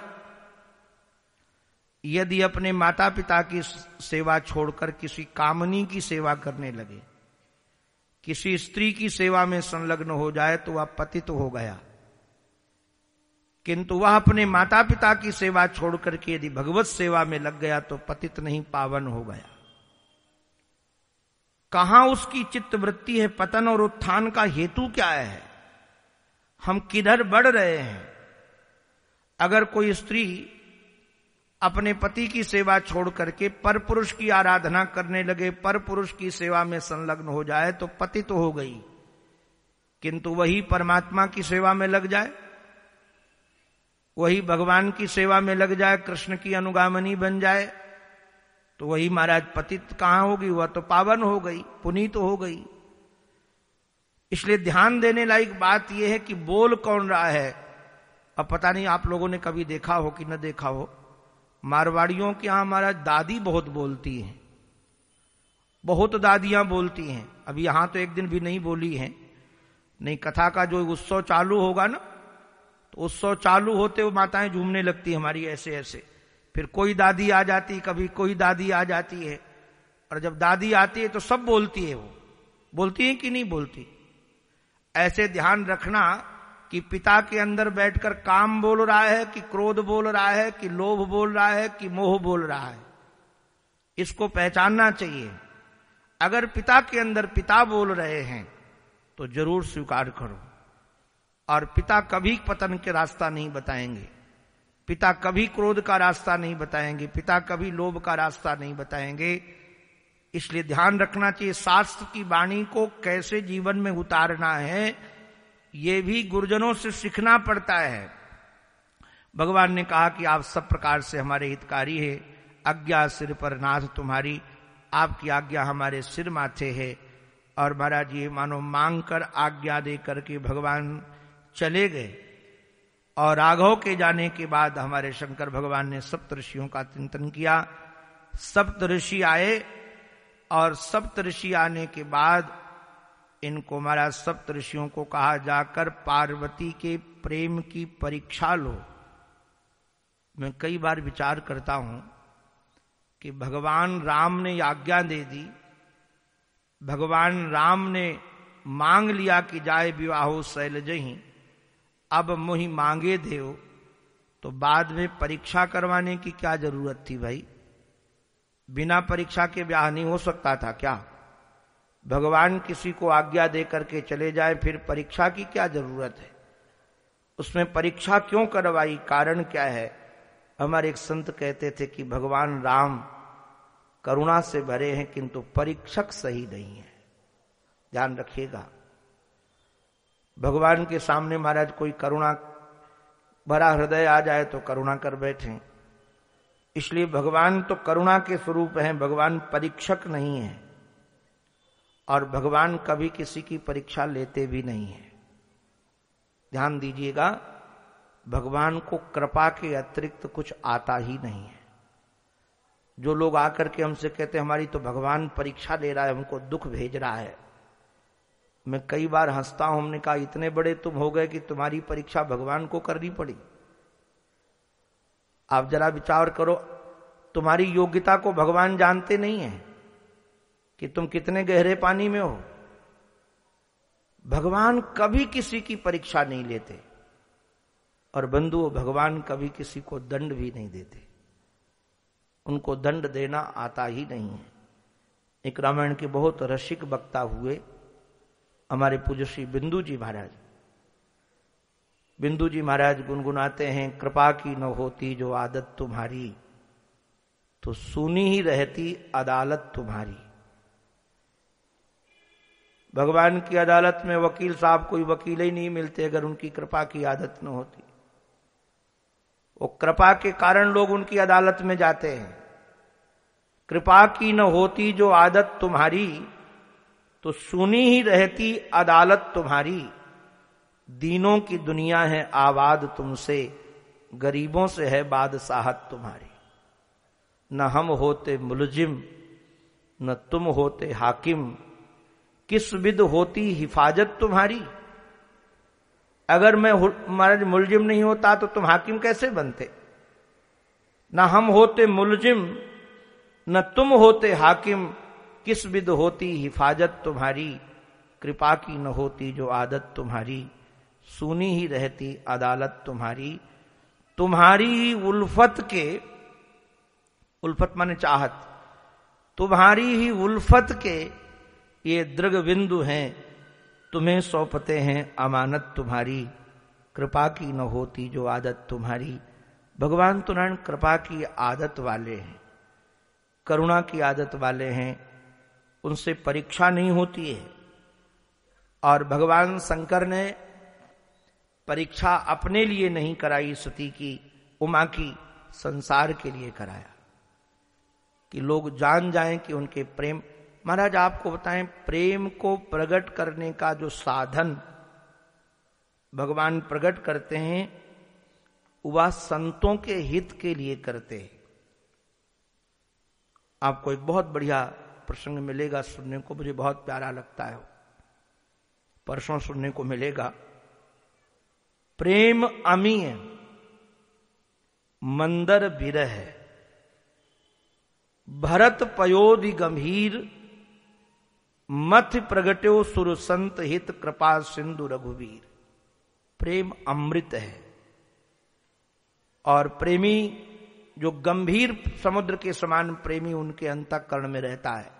Speaker 2: यदि अपने माता पिता की सेवा छोड़कर किसी कामनी की सेवा करने लगे किसी स्त्री की सेवा में संलग्न हो जाए तो वह पतित तो हो गया किंतु वह अपने माता पिता की सेवा छोड़कर के यदि भगवत सेवा में लग गया तो पतित नहीं पावन हो गया कहा उसकी चित्त वृत्ति है पतन और उत्थान का हेतु क्या है हम किधर बढ़ रहे हैं अगर कोई स्त्री अपने पति की सेवा छोड़ करके पर पुरुष की आराधना करने लगे पर पुरुष की सेवा में संलग्न हो जाए तो पति तो हो गई किंतु वही परमात्मा की सेवा में लग जाए वही भगवान की सेवा में लग जाए कृष्ण की अनुगामनी बन जाए तो वही महाराज पतित कहां होगी वह तो पावन हो गई पुनीत तो हो गई इसलिए ध्यान देने लायक बात यह है कि बोल कौन रहा है अब पता नहीं आप लोगों ने कभी देखा हो कि न देखा हो मारवाड़ियों के यहां हमारा दादी बहुत बोलती है बहुत दादियां बोलती हैं अभी यहां तो एक दिन भी नहीं बोली हैं नहीं कथा का जो उत्सव चालू होगा ना तो उत्सव चालू होते हुए माताएं झूमने लगती हमारी ऐसे ऐसे फिर कोई दादी आ जाती कभी कोई दादी आ जाती है और जब दादी आती है तो सब बोलती है वो बोलती है कि नहीं बोलती ऐसे ध्यान रखना कि पिता के अंदर बैठकर काम बोल रहा है कि क्रोध बोल रहा है कि लोभ बोल रहा है कि मोह बोल रहा है इसको पहचानना चाहिए अगर पिता के अंदर पिता बोल रहे हैं तो जरूर स्वीकार करो और पिता कभी पतन के रास्ता नहीं बताएंगे पिता कभी क्रोध का रास्ता नहीं बताएंगे पिता कभी लोभ का रास्ता नहीं बताएंगे इसलिए ध्यान रखना चाहिए शास्त्र की वाणी को कैसे जीवन में उतारना है ये भी गुरुजनों से सीखना पड़ता है भगवान ने कहा कि आप सब प्रकार से हमारे हितकारी है आज्ञा सिर पर नाथ तुम्हारी आपकी आज्ञा हमारे सिर माथे है और महाराज ये मानो मांग कर आज्ञा दे करके भगवान चले गए और राघव के जाने के बाद हमारे शंकर भगवान ने ऋषियों का चिंतन किया ऋषि आए और सप्तषि आने के बाद इनको महाराज सप्त ऋषियों को कहा जाकर पार्वती के प्रेम की परीक्षा लो मैं कई बार विचार करता हूं कि भगवान राम ने आज्ञा दे दी भगवान राम ने मांग लिया कि जाए विवाहो शैलज ही अब मुहि मांगे देव तो बाद में परीक्षा करवाने की क्या जरूरत थी भाई बिना परीक्षा के ब्याह नहीं हो सकता था क्या भगवान किसी को आज्ञा दे करके चले जाए फिर परीक्षा की क्या जरूरत है उसमें परीक्षा क्यों करवाई कारण क्या है हमारे एक संत कहते थे कि भगवान राम करुणा से भरे हैं किंतु परीक्षक सही नहीं है ध्यान रखिएगा भगवान के सामने महाराज कोई करुणा भरा हृदय आ जाए तो करुणा कर बैठे इसलिए भगवान तो करुणा के स्वरूप हैं भगवान परीक्षक नहीं है और भगवान कभी किसी की परीक्षा लेते भी नहीं है ध्यान दीजिएगा भगवान को कृपा के अतिरिक्त कुछ आता ही नहीं है जो लोग आकर के हमसे कहते हैं हमारी तो भगवान परीक्षा ले रहा है हमको दुख भेज रहा है मैं कई बार हंसता हूं हमने कहा इतने बड़े तुम हो गए कि तुम्हारी परीक्षा भगवान को करनी पड़ी आप जरा विचार करो तुम्हारी योग्यता को भगवान जानते नहीं है कि तुम कितने गहरे पानी में हो भगवान कभी किसी की परीक्षा नहीं लेते और बंधु भगवान कभी किसी को दंड भी नहीं देते उनको दंड देना आता ही नहीं है एक रामायण के बहुत रसिक वक्ता हुए हमारे पूज्य श्री बिंदु जी महाराज बिंदु जी महाराज गुनगुनाते हैं कृपा की न होती जो आदत तुम्हारी तो सुनी ही रहती अदालत तुम्हारी भगवान की अदालत में वकील साहब कोई वकील ही नहीं मिलते अगर उनकी कृपा की आदत न होती वो कृपा के कारण लोग उनकी अदालत में जाते हैं कृपा की न होती जो आदत तुम्हारी तो सुनी ही रहती अदालत तुम्हारी दीनों की दुनिया है आबाद तुमसे गरीबों से है बादशाहत तुम्हारी न हम होते मुलजिम न तुम होते हाकिम किस विद होती हिफाजत तुम्हारी अगर मैं महाराज मुलजिम नहीं होता तो तुम हाकिम कैसे बनते ना हम होते मुलजिम न तुम होते हाकिम किस विद होती हिफाजत तुम्हारी कृपा की न होती जो आदत तुम्हारी सुनी ही रहती अदालत तुम्हारी तुम्हारी उल्फत के उल्फत माने चाहत तुम्हारी ही उल्फत के ये दृग बिंदु हैं तुम्हें सौंपते हैं अमानत तुम्हारी कृपा की न होती जो आदत तुम्हारी भगवान तो कृपा की आदत वाले हैं करुणा की आदत वाले हैं उनसे परीक्षा नहीं होती है और भगवान शंकर ने परीक्षा अपने लिए नहीं कराई सती की उमा की संसार के लिए कराया कि लोग जान जाएं कि उनके प्रेम महाराज आपको बताएं प्रेम को प्रकट करने का जो साधन भगवान प्रकट करते हैं वह संतों के हित के लिए करते हैं आपको एक बहुत बढ़िया प्रसंग मिलेगा सुनने को मुझे बहुत प्यारा लगता है परसों सुनने को मिलेगा प्रेम अमीय मंदर विरह भरत पयोधि गंभीर मथ प्रगट्यो सुर संत हित कृपा सिंधु रघुवीर प्रेम अमृत है और प्रेमी जो गंभीर समुद्र के समान प्रेमी उनके अंतकरण में रहता है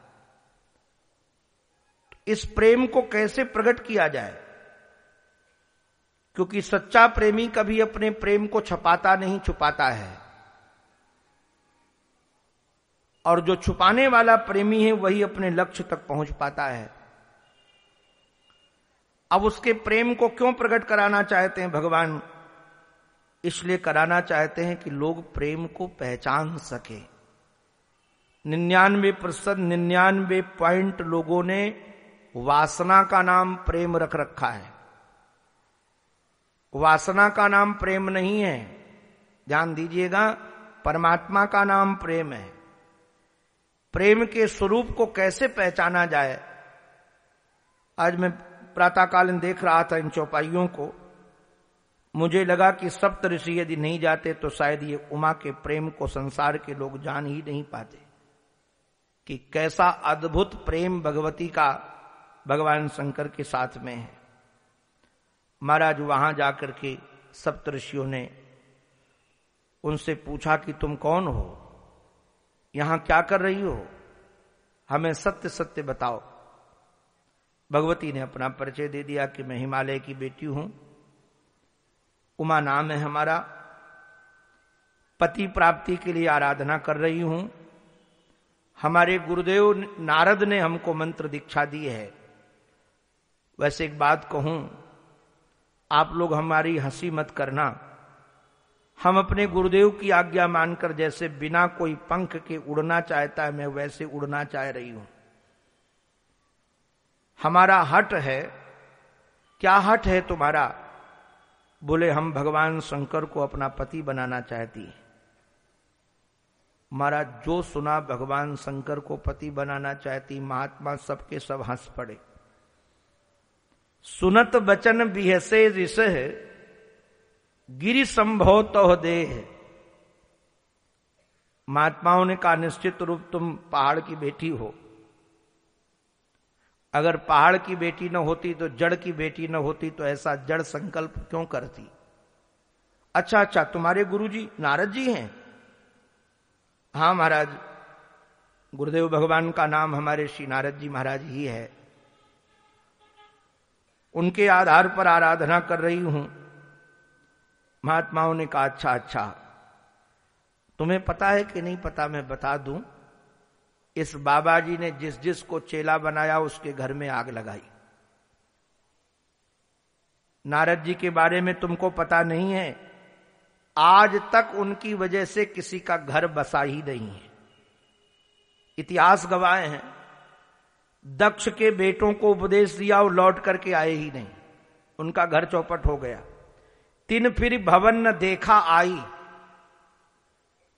Speaker 2: इस प्रेम को कैसे प्रकट किया जाए क्योंकि सच्चा प्रेमी कभी अपने प्रेम को छपाता नहीं छुपाता है और जो छुपाने वाला प्रेमी है वही अपने लक्ष्य तक पहुंच पाता है अब उसके प्रेम को क्यों प्रकट कराना चाहते हैं भगवान इसलिए कराना चाहते हैं कि लोग प्रेम को पहचान सके निन्यानवे प्रतिशत निन्यानवे पॉइंट लोगों ने वासना का नाम प्रेम रख रखा है वासना का नाम प्रेम नहीं है ध्यान दीजिएगा परमात्मा का नाम प्रेम है प्रेम के स्वरूप को कैसे पहचाना जाए आज मैं प्रातःकालीन देख रहा था इन चौपाइयों को मुझे लगा कि सप्त ऋषि यदि नहीं जाते तो शायद ये उमा के प्रेम को संसार के लोग जान ही नहीं पाते कि कैसा अद्भुत प्रेम भगवती का भगवान शंकर के साथ में है महाराज वहां जाकर के सप्तषियों ने उनसे पूछा कि तुम कौन हो यहां क्या कर रही हो हमें सत्य सत्य बताओ भगवती ने अपना परिचय दे दिया कि मैं हिमालय की बेटी हूं उमा नाम है हमारा पति प्राप्ति के लिए आराधना कर रही हूं हमारे गुरुदेव नारद ने हमको मंत्र दीक्षा दी है वैसे एक बात कहूं आप लोग हमारी हंसी मत करना हम अपने गुरुदेव की आज्ञा मानकर जैसे बिना कोई पंख के उड़ना चाहता है मैं वैसे उड़ना चाह रही हूं हमारा हट है क्या हट है तुम्हारा बोले हम भगवान शंकर को अपना पति बनाना चाहती है जो सुना भगवान शंकर को पति बनाना चाहती महात्मा सबके सब हंस पड़े सुनत बचन बिहसे ऋष गिरि संभव तो देह महात्माओं ने कहा निश्चित रूप तुम पहाड़ की बेटी हो अगर पहाड़ की बेटी न होती तो जड़ की बेटी न होती तो ऐसा जड़ संकल्प क्यों करती अच्छा अच्छा तुम्हारे गुरुजी नारद जी हैं हां महाराज गुरुदेव भगवान का नाम हमारे श्री नारद जी महाराज ही है उनके आधार पर आराधना कर रही हूं महात्माओं ने कहा अच्छा अच्छा तुम्हें पता है कि नहीं पता मैं बता दूं इस बाबा जी ने जिस जिस को चेला बनाया उसके घर में आग लगाई नारद जी के बारे में तुमको पता नहीं है आज तक उनकी वजह से किसी का घर बसा ही नहीं है इतिहास गवाए हैं दक्ष के बेटों को उपदेश दिया और लौट करके आए ही नहीं उनका घर चौपट हो गया तीन फिर भवन न देखा आई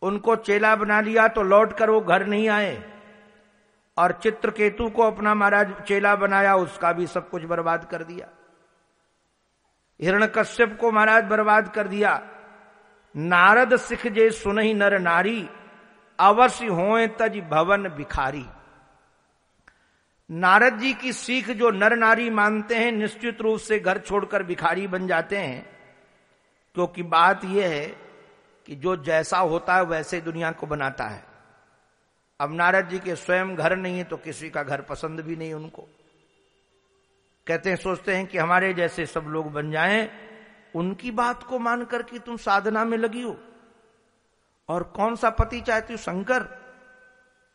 Speaker 2: उनको चेला बना लिया तो लौट कर वो घर नहीं आए और चित्रकेतु को अपना महाराज चेला बनाया उसका भी सब कुछ बर्बाद कर दिया कश्यप को महाराज बर्बाद कर दिया नारद सिख जे सुन ही नर नारी अवश्य होए तज भवन भिखारी नारद जी की सीख जो नर नारी मानते हैं निश्चित रूप से घर छोड़कर भिखारी बन जाते हैं क्योंकि बात यह है कि जो जैसा होता है वैसे दुनिया को बनाता है अब नारद जी के स्वयं घर नहीं है तो किसी का घर पसंद भी नहीं उनको कहते हैं सोचते हैं कि हमारे जैसे सब लोग बन जाएं उनकी बात को मान करके तुम साधना में लगी हो और कौन सा पति चाहती हो शंकर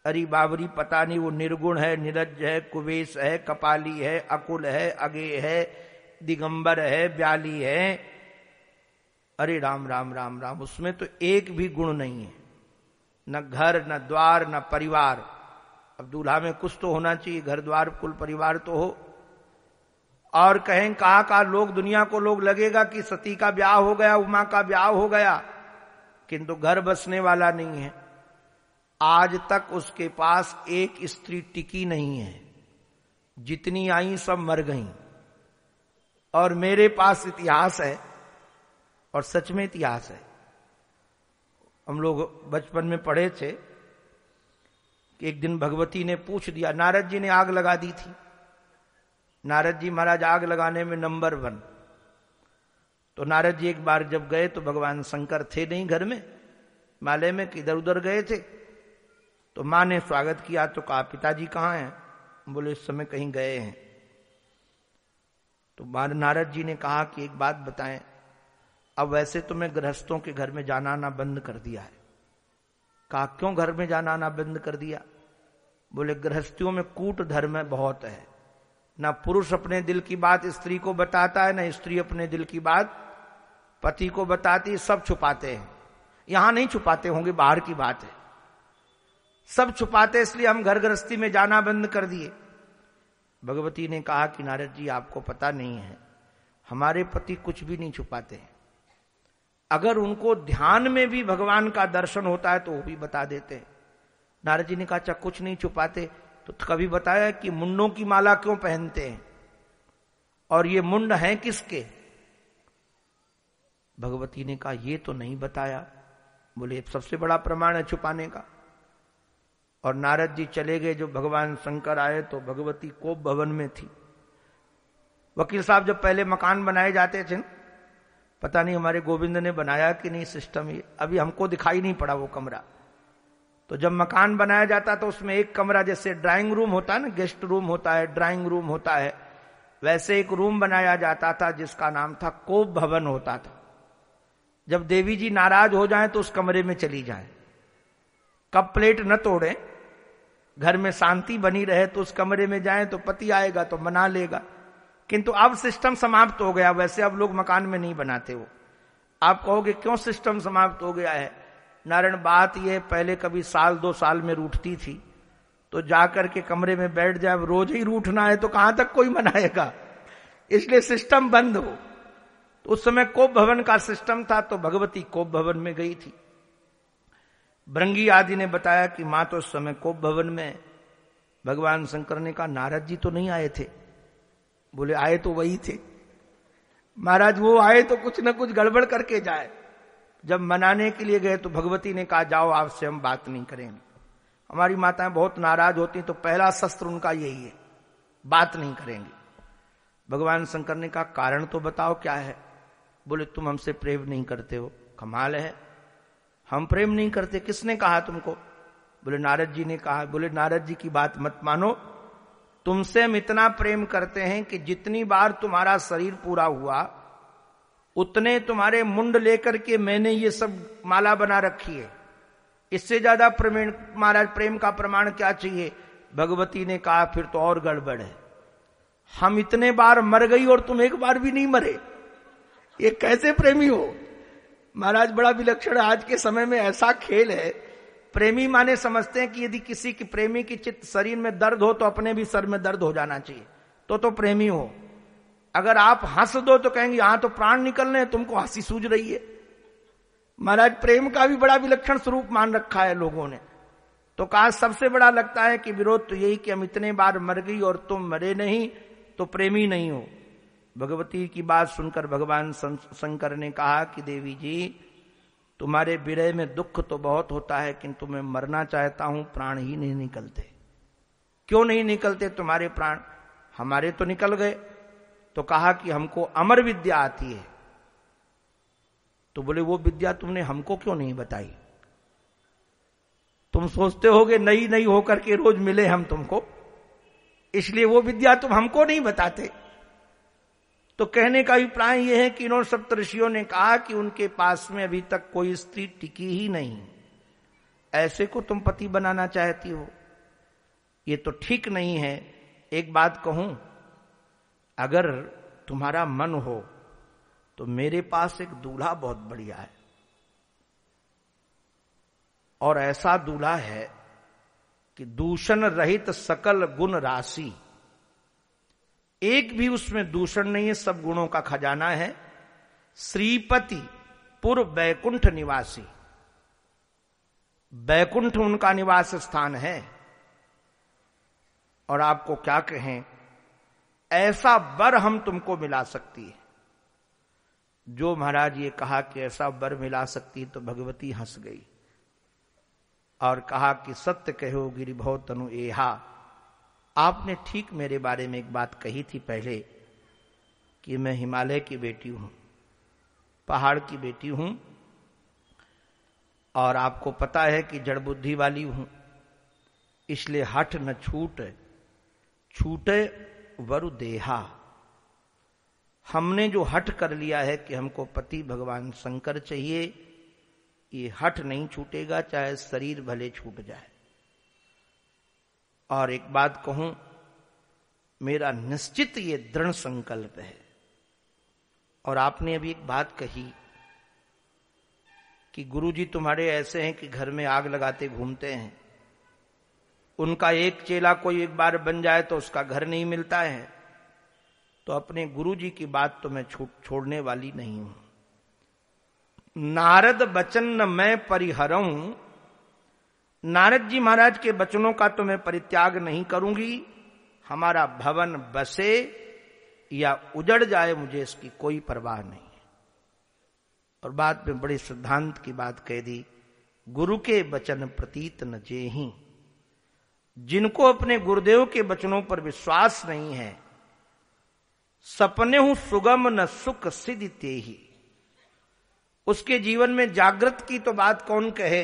Speaker 2: अरे बाबरी पता नहीं वो निर्गुण है निरज है कुवेश है कपाली है अकुल है अगे है दिगंबर है ब्याली है अरे राम राम राम राम उसमें तो एक भी गुण नहीं है न घर न द्वार न परिवार अब दूल्हा में कुछ तो होना चाहिए घर द्वार कुल परिवार तो हो और कहें कहा का लोग दुनिया को लोग लगेगा कि सती का ब्याह हो गया उमा का ब्याह हो गया किंतु घर बसने वाला नहीं है आज तक उसके पास एक स्त्री टिकी नहीं है जितनी आई सब मर गई और मेरे पास इतिहास है और सच में इतिहास है हम लोग बचपन में पढ़े थे कि एक दिन भगवती ने पूछ दिया नारद जी ने आग लगा दी थी नारद जी महाराज आग लगाने में नंबर वन तो नारद जी एक बार जब गए तो भगवान शंकर थे नहीं घर में माले में किधर उधर गए थे तो मां ने स्वागत किया तो कहा पिताजी कहां हैं बोले इस समय कहीं गए हैं तो नारद जी ने कहा कि एक बात बताएं अब वैसे तो मैं गृहस्थों के घर में जाना आना बंद कर दिया है कहा क्यों घर में जाना आना बंद कर दिया बोले गृहस्थियों में कूट धर्म बहुत है ना पुरुष अपने दिल की बात स्त्री को बताता है ना स्त्री अपने दिल की बात पति को बताती सब छुपाते हैं यहां नहीं छुपाते होंगे बाहर की बात है सब छुपाते इसलिए हम घर गृहस्थी में जाना बंद कर दिए भगवती ने कहा कि नारद जी आपको पता नहीं है हमारे पति कुछ भी नहीं छुपाते हैं अगर उनको ध्यान में भी भगवान का दर्शन होता है तो वो भी बता देते हैं नारद जी ने कहा चाह कुछ नहीं छुपाते तो कभी बताया कि मुंडों की माला क्यों पहनते हैं और ये मुंड हैं किसके भगवती ने कहा ये तो नहीं बताया बोले सबसे बड़ा प्रमाण है छुपाने का और नारद जी चले गए जो भगवान शंकर आए तो भगवती कोप भवन में थी वकील साहब जब पहले मकान बनाए जाते थे ना पता नहीं हमारे गोविंद ने बनाया कि नहीं सिस्टम ये अभी हमको दिखाई नहीं पड़ा वो कमरा तो जब मकान बनाया जाता तो उसमें एक कमरा जैसे ड्राइंग रूम होता है ना गेस्ट रूम होता है ड्राइंग रूम होता है वैसे एक रूम बनाया जाता था जिसका नाम था कोप भवन होता था जब देवी जी नाराज हो जाए तो उस कमरे में चली जाए कप प्लेट न तोड़े घर में शांति बनी रहे तो उस कमरे में जाए तो पति आएगा तो मना लेगा किंतु अब सिस्टम समाप्त हो गया वैसे अब लोग मकान में नहीं बनाते वो आप कहोगे क्यों सिस्टम समाप्त हो गया है नारायण बात यह पहले कभी साल दो साल में रूठती थी तो जाकर के कमरे में बैठ जाए रोज ही रूठना है तो कहां तक कोई मनाएगा इसलिए सिस्टम बंद हो तो उस समय कोप भवन का सिस्टम था तो भगवती कोप भवन में गई थी भृंगी आदि ने बताया कि माँ तो उस समय कोप भवन में भगवान शंकर ने कहा नारद जी तो नहीं आए थे बोले आए तो वही थे महाराज वो आए तो कुछ ना कुछ गड़बड़ करके जाए जब मनाने के लिए गए तो भगवती ने कहा जाओ आपसे हम बात नहीं करेंगे हमारी माताएं बहुत नाराज होती तो पहला शस्त्र उनका यही है बात नहीं करेंगे भगवान शंकर ने कहा कारण तो बताओ क्या है बोले तुम हमसे प्रेम नहीं करते हो कमाल है हम प्रेम नहीं करते किसने कहा तुमको बोले नारद जी ने कहा बोले नारद जी की बात मत मानो तुमसे हम इतना प्रेम करते हैं कि जितनी बार तुम्हारा शरीर पूरा हुआ उतने तुम्हारे मुंड लेकर के मैंने ये सब माला बना रखी है इससे ज्यादा प्रमेण महाराज प्रेम का प्रमाण क्या चाहिए भगवती ने कहा फिर तो और गड़बड़ है हम इतने बार मर गई और तुम एक बार भी नहीं मरे ये कैसे प्रेमी हो महाराज बड़ा विलक्षण आज के समय में ऐसा खेल है प्रेमी माने समझते हैं कि यदि किसी की प्रेमी की चित्त शरीर में दर्द हो तो अपने भी सर में दर्द हो जाना चाहिए तो तो प्रेमी हो अगर आप हंस दो तो कहेंगे यहां तो प्राण निकलने तुमको हंसी सूझ रही है महाराज प्रेम का भी बड़ा विलक्षण स्वरूप मान रखा है लोगों ने तो कहा सबसे बड़ा लगता है कि विरोध तो यही कि हम इतने बार मर गई और तुम मरे नहीं तो प्रेमी नहीं हो भगवती की बात सुनकर भगवान शंकर ने कहा कि देवी जी तुम्हारे विरय में दुख तो बहुत होता है किंतु मैं मरना चाहता हूं प्राण ही नहीं निकलते क्यों नहीं निकलते तुम्हारे प्राण हमारे तो निकल गए तो कहा कि हमको अमर विद्या आती है तो बोले वो विद्या तुमने हमको क्यों नहीं बताई तुम सोचते होगे नई नई होकर के रोज मिले हम तुमको इसलिए वो विद्या तुम हमको नहीं बताते तो कहने का अभिप्राय यह है कि इन्होंने सप्तषियों ने कहा कि उनके पास में अभी तक कोई स्त्री टिकी ही नहीं ऐसे को तुम पति बनाना चाहती हो यह तो ठीक नहीं है एक बात कहूं अगर तुम्हारा मन हो तो मेरे पास एक दूल्हा बहुत बढ़िया है और ऐसा दूल्हा है कि दूषण रहित सकल गुण राशि एक भी उसमें दूषण नहीं है सब गुणों का खजाना है श्रीपति पूर्व बैकुंठ निवासी बैकुंठ उनका निवास स्थान है और आपको क्या कहें ऐसा बर हम तुमको मिला सकती है जो महाराज ये कहा कि ऐसा बर मिला सकती तो भगवती हंस गई और कहा कि सत्य कहो गिरिभव तनु एहा आपने ठीक मेरे बारे में एक बात कही थी पहले कि मैं हिमालय की बेटी हूं पहाड़ की बेटी हूं और आपको पता है कि जड़ बुद्धि वाली हूं इसलिए हठ न छूट छूटे वरु देहा हमने जो हट कर लिया है कि हमको पति भगवान शंकर चाहिए ये हट नहीं छूटेगा चाहे शरीर भले छूट जाए और एक बात कहूं मेरा निश्चित ये दृढ़ संकल्प है और आपने अभी एक बात कही कि गुरुजी तुम्हारे ऐसे हैं कि घर में आग लगाते घूमते हैं उनका एक चेला कोई एक बार बन जाए तो उसका घर नहीं मिलता है तो अपने गुरुजी की बात तो मैं छो, छोड़ने वाली नहीं हूं नारद बचन मैं परिहरऊ नारद जी महाराज के वचनों का तो मैं परित्याग नहीं करूंगी हमारा भवन बसे या उजड़ जाए मुझे इसकी कोई परवाह नहीं और बाद में बड़े सिद्धांत की बात कह दी गुरु के वचन प्रतीत न जे ही जिनको अपने गुरुदेव के वचनों पर विश्वास नहीं है सपने हूं सुगम न सुख सिद्ध ते ही उसके जीवन में जागृत की तो बात कौन कहे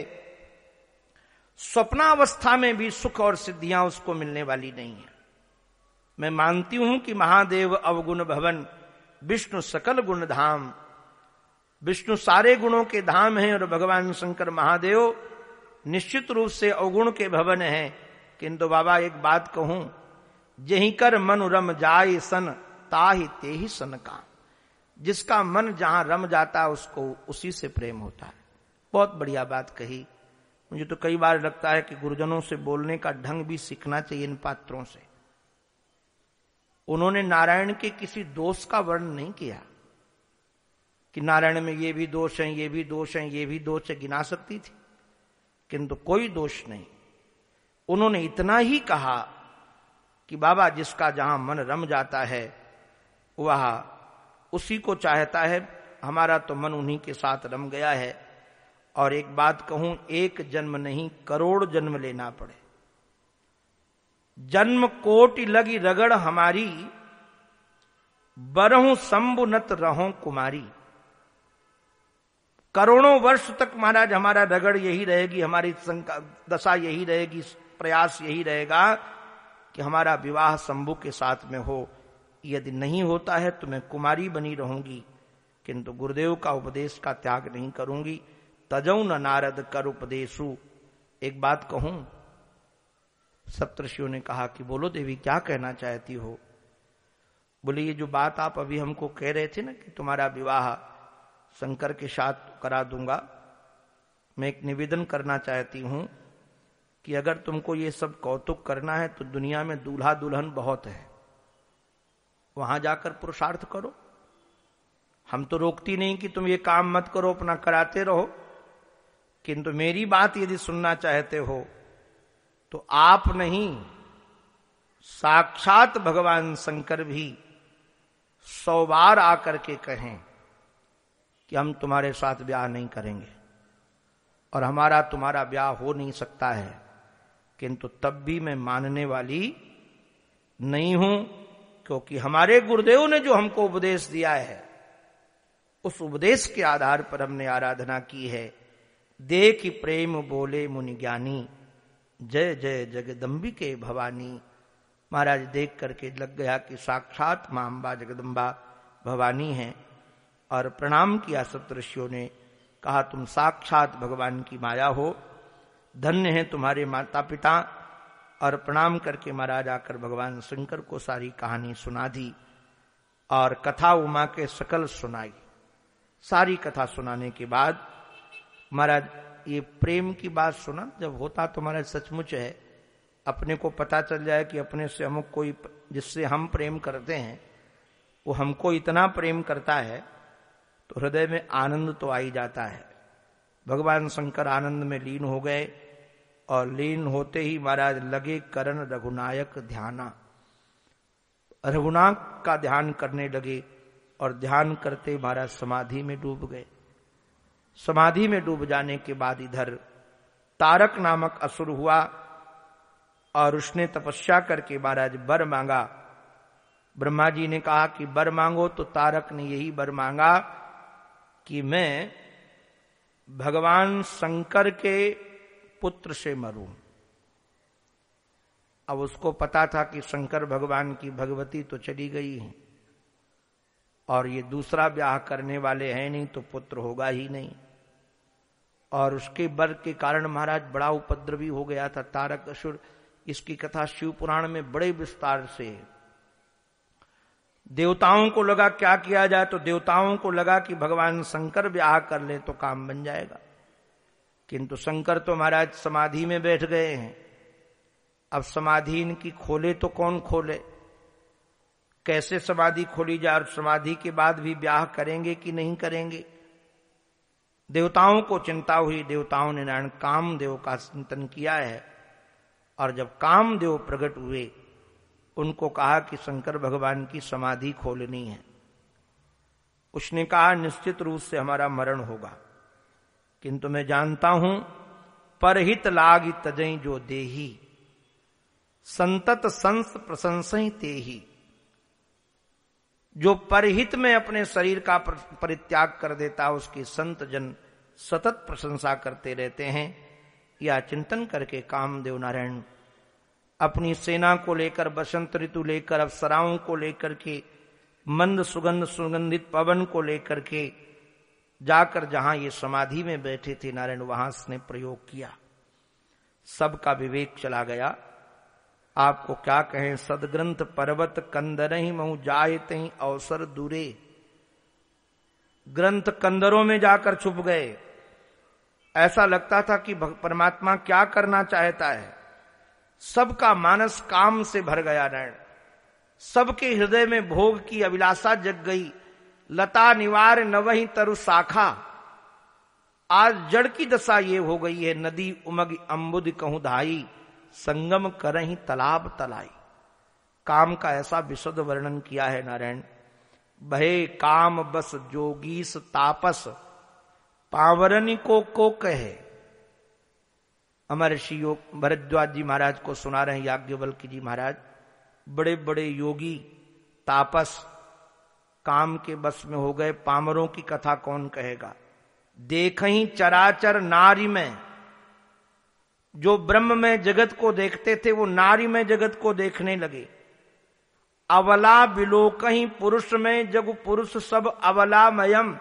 Speaker 2: स्वप्नावस्था में भी सुख और सिद्धियां उसको मिलने वाली नहीं है मैं मानती हूं कि महादेव अवगुण भवन विष्णु सकल गुण धाम विष्णु सारे गुणों के धाम हैं और भगवान शंकर महादेव निश्चित रूप से अवगुण के भवन हैं किंतु बाबा एक बात कहूं जही कर मन रम जाए सन ताहि ते ही सन का जिसका मन जहां रम जाता है उसको उसी से प्रेम होता है बहुत बढ़िया बात कही मुझे तो कई बार लगता है कि गुरुजनों से बोलने का ढंग भी सीखना चाहिए इन पात्रों से उन्होंने नारायण के किसी दोष का वर्णन नहीं किया कि नारायण में ये भी दोष है ये भी दोष है ये भी दोष है गिना सकती थी किंतु कोई दोष नहीं उन्होंने इतना ही कहा कि बाबा जिसका जहां मन रम जाता है वह उसी को चाहता है हमारा तो मन उन्हीं के साथ रम गया है और एक बात कहूं एक जन्म नहीं करोड़ जन्म लेना पड़े जन्म कोटि लगी रगड़ हमारी बरहू संबुनत रहो कुमारी करोड़ों वर्ष तक महाराज हमारा रगड़ यही रहेगी हमारी दशा यही रहेगी प्रयास यही रहेगा कि हमारा विवाह शंभु के साथ में हो यदि नहीं होता है तो मैं कुमारी बनी रहूंगी किंतु गुरुदेव का उपदेश का त्याग नहीं करूंगी तजौ न नारद कर उपदेशु एक बात कहूं सप्तषियों ने कहा कि बोलो देवी क्या कहना चाहती हो बोले ये जो बात आप अभी हमको कह रहे थे ना कि तुम्हारा विवाह शंकर के साथ करा दूंगा मैं एक निवेदन करना चाहती हूं कि अगर तुमको ये सब कौतुक करना है तो दुनिया में दूल्हा दुल्हन बहुत है वहां जाकर पुरुषार्थ करो हम तो रोकती नहीं कि तुम ये काम मत करो अपना कराते रहो किंतु मेरी बात यदि सुनना चाहते हो तो आप नहीं साक्षात भगवान शंकर भी सौ बार आकर के कहें कि हम तुम्हारे साथ ब्याह नहीं करेंगे और हमारा तुम्हारा ब्याह हो नहीं सकता है किंतु तब भी मैं मानने वाली नहीं हूं क्योंकि हमारे गुरुदेव ने जो हमको उपदेश दिया है उस उपदेश के आधार पर हमने आराधना की है देख प्रेम बोले मुनि ज्ञानी जय जय जगदम्बिके भवानी महाराज देख करके लग गया कि साक्षात मांबा अम्बा जगदम्बा भवानी है और प्रणाम किया सप्तषियों ने कहा तुम साक्षात भगवान की माया हो धन्य है तुम्हारे माता पिता और प्रणाम करके महाराज आकर भगवान शंकर को सारी कहानी सुना दी और कथा उमा के सकल सुनाई सारी कथा सुनाने के बाद महाराज ये प्रेम की बात सुना जब होता तो महाराज सचमुच है अपने को पता चल जाए कि अपने से हम कोई जिससे हम प्रेम करते हैं वो हमको इतना प्रेम करता है तो हृदय में आनंद तो आ ही जाता है भगवान शंकर आनंद में लीन हो गए और लीन होते ही महाराज लगे करण रघुनायक ध्याना रघुनाथ का ध्यान करने लगे और ध्यान करते महाराज समाधि में डूब गए समाधि में डूब जाने के बाद इधर तारक नामक असुर हुआ और उसने तपस्या करके महाराज बर मांगा ब्रह्मा जी ने कहा कि बर मांगो तो तारक ने यही बर मांगा कि मैं भगवान शंकर के पुत्र से मरूं अब उसको पता था कि शंकर भगवान की भगवती तो चली गई है और ये दूसरा ब्याह करने वाले हैं नहीं तो पुत्र होगा ही नहीं और उसके बर के कारण महाराज बड़ा उपद्रवी हो गया था तारक असुर इसकी कथा शिव पुराण में बड़े विस्तार से देवताओं को लगा क्या किया जाए तो देवताओं को लगा कि भगवान शंकर ब्याह कर ले तो काम बन जाएगा किंतु शंकर तो महाराज समाधि में बैठ गए हैं अब समाधि इनकी खोले तो कौन खोले कैसे समाधि खोली जाए और समाधि के बाद भी ब्याह करेंगे कि नहीं करेंगे देवताओं को चिंता हुई देवताओं ने नारायण कामदेव का चिंतन किया है और जब कामदेव प्रकट हुए उनको कहा कि शंकर भगवान की समाधि खोलनी है उसने कहा निश्चित रूप से हमारा मरण होगा किंतु मैं जानता हूं परहित लाग तजई जो देही संतत संस प्रशंस ते ही जो परहित में अपने शरीर का परित्याग कर देता है उसकी संत जन सतत प्रशंसा करते रहते हैं या चिंतन करके कामदेव नारायण अपनी सेना को लेकर बसंत ऋतु लेकर अवसराओं को लेकर के मंद सुगंध सुगंधित पवन को लेकर के जाकर जहां ये समाधि में बैठे थे नारायण वहां उसने प्रयोग किया सबका विवेक चला गया आपको क्या कहें सदग्रंथ पर्वत कंदर ही महु जाए ती अवसर दूरे ग्रंथ कंदरों में जाकर छुप गए ऐसा लगता था कि परमात्मा क्या करना चाहता है सबका मानस काम से भर गया नैण सबके हृदय में भोग की अभिलाषा जग गई लता निवार नव ही तरु शाखा आज जड़ की दशा ये हो गई है नदी उमग अम्बुद कहूं धाई संगम कर ही तालाब तलाई काम का ऐसा विशुद्ध वर्णन किया है नारायण भय काम बस जोगीस तापस पावरनी को को कहे अमर श्री योग भरद्वाज जी महाराज को सुना रहे हैं याज्ञवल्की जी महाराज बड़े बड़े योगी तापस काम के बस में हो गए पामरों की कथा कौन कहेगा देख ही चराचर नारी में जो ब्रह्म में जगत को देखते थे वो नारी में जगत को देखने लगे अवला विलोक ही पुरुष में जग पुरुष सब अवलामयम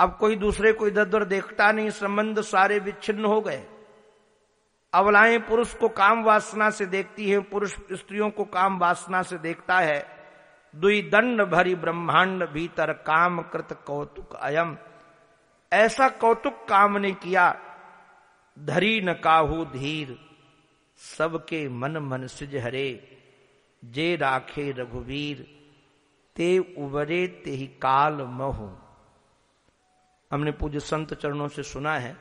Speaker 2: अब कोई दूसरे को इधर उधर देखता नहीं संबंध सारे विच्छिन्न हो गए अवलाएं पुरुष को काम वासना से देखती है पुरुष स्त्रियों को काम वासना से देखता है दुई दंड भरी ब्रह्मांड भीतर काम कृत कौतुक अयम ऐसा कौतुक काम ने किया धरी न काहू धीर सबके मन मन सिज हरे जे राखे रघुवीर ते उबरे ते ही काल महो हमने पूज्य संत चरणों से सुना है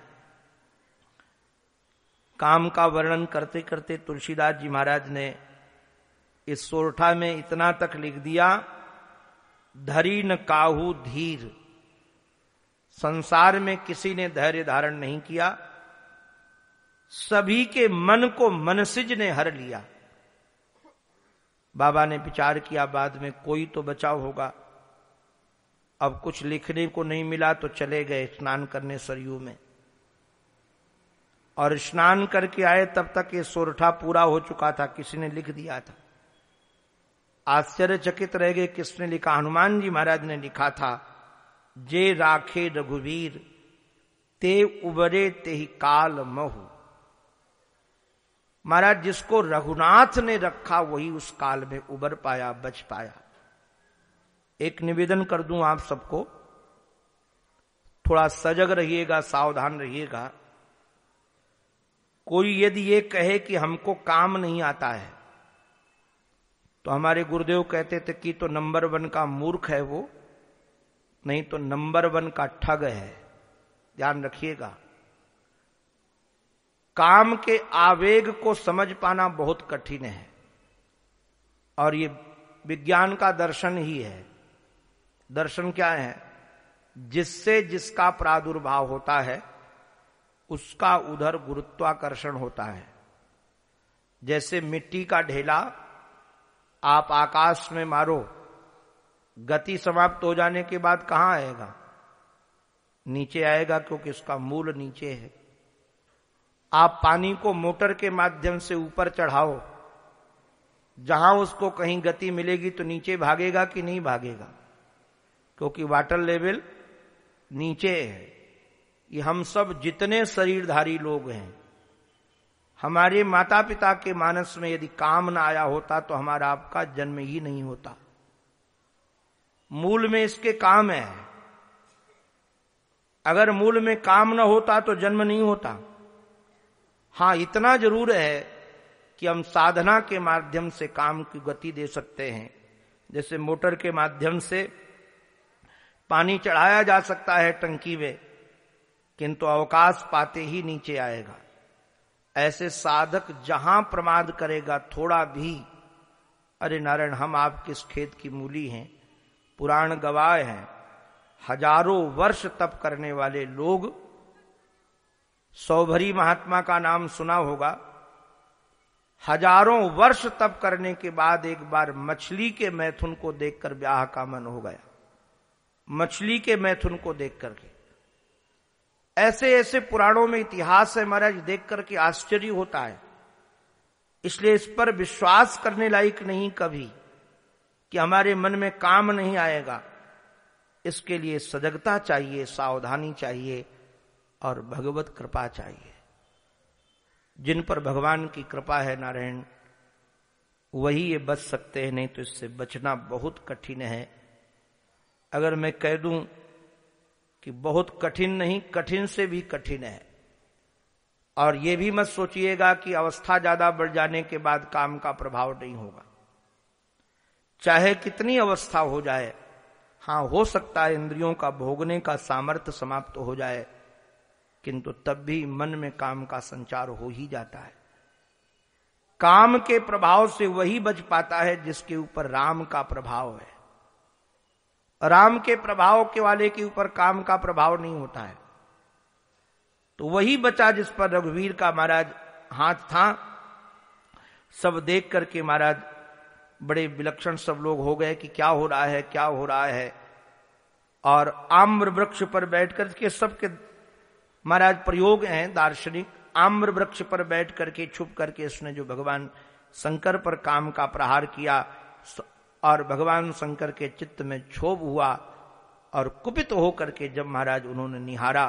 Speaker 2: काम का वर्णन करते करते तुलसीदास जी महाराज ने इस सोरठा में इतना तक लिख दिया धरी न काहू धीर संसार में किसी ने धैर्य धारण नहीं किया सभी के मन को मनसिज ने हर लिया बाबा ने विचार किया बाद में कोई तो बचाव होगा अब कुछ लिखने को नहीं मिला तो चले गए स्नान करने सरयू में और स्नान करके आए तब तक ये सोरठा पूरा हो चुका था किसी ने लिख दिया था आश्चर्यचकित रह गए किसने लिखा हनुमान जी महाराज ने लिखा था जे राखे रघुवीर ते उबरे ते ही काल महू महाराज जिसको रघुनाथ ने रखा वही उस काल में उबर पाया बच पाया एक निवेदन कर दूं आप सबको थोड़ा सजग रहिएगा सावधान रहिएगा कोई यदि ये कहे कि हमको काम नहीं आता है तो हमारे गुरुदेव कहते थे कि तो नंबर वन का मूर्ख है वो नहीं तो नंबर वन का ठग है ध्यान रखिएगा काम के आवेग को समझ पाना बहुत कठिन है और ये विज्ञान का दर्शन ही है दर्शन क्या है जिससे जिसका प्रादुर्भाव होता है उसका उधर गुरुत्वाकर्षण होता है जैसे मिट्टी का ढेला आप आकाश में मारो गति समाप्त हो जाने के बाद कहां आएगा नीचे आएगा क्योंकि उसका मूल नीचे है आप पानी को मोटर के माध्यम से ऊपर चढ़ाओ जहां उसको कहीं गति मिलेगी तो नीचे भागेगा कि नहीं भागेगा क्योंकि वाटर लेवल नीचे है ये हम सब जितने शरीरधारी लोग हैं हमारे माता पिता के मानस में यदि काम ना आया होता तो हमारा आपका जन्म ही नहीं होता मूल में इसके काम है अगर मूल में काम ना होता तो जन्म नहीं होता हाँ इतना जरूर है कि हम साधना के माध्यम से काम की गति दे सकते हैं जैसे मोटर के माध्यम से पानी चढ़ाया जा सकता है टंकी में किंतु अवकाश पाते ही नीचे आएगा ऐसे साधक जहां प्रमाद करेगा थोड़ा भी अरे नारायण हम आप किस खेत की मूली हैं पुराण गवाह हैं हजारों वर्ष तप करने वाले लोग सौभरी महात्मा का नाम सुना होगा हजारों वर्ष तप करने के बाद एक बार मछली के मैथुन को देखकर ब्याह का मन हो गया मछली के मैथुन को देख करके ऐसे ऐसे पुराणों में इतिहास है महाराज देख करके आश्चर्य होता है इसलिए इस पर विश्वास करने लायक नहीं कभी कि हमारे मन में काम नहीं आएगा इसके लिए सजगता चाहिए सावधानी चाहिए और भगवत कृपा चाहिए जिन पर भगवान की कृपा है नारायण वही ये बच सकते हैं नहीं तो इससे बचना बहुत कठिन है अगर मैं कह दूं कि बहुत कठिन नहीं कठिन से भी कठिन है और ये भी मत सोचिएगा कि अवस्था ज्यादा बढ़ जाने के बाद काम का प्रभाव नहीं होगा चाहे कितनी अवस्था हो जाए हां हो सकता है इंद्रियों का भोगने का सामर्थ्य समाप्त तो हो जाए किंतु तब भी मन में काम का संचार हो ही जाता है काम के प्रभाव से वही बच पाता है जिसके ऊपर राम का प्रभाव है राम के प्रभाव के वाले के ऊपर काम का प्रभाव नहीं होता है तो वही बचा जिस पर रघुवीर का महाराज हाथ था सब देख करके महाराज बड़े विलक्षण सब लोग हो गए कि क्या हो रहा है क्या हो रहा है और आम्र वृक्ष पर बैठकर के सबके महाराज प्रयोग हैं दार्शनिक आम्र वृक्ष पर बैठ करके छुप करके उसने जो भगवान शंकर पर काम का प्रहार किया और भगवान शंकर के चित्त में क्षोभ हुआ और कुपित होकर के जब महाराज उन्होंने निहारा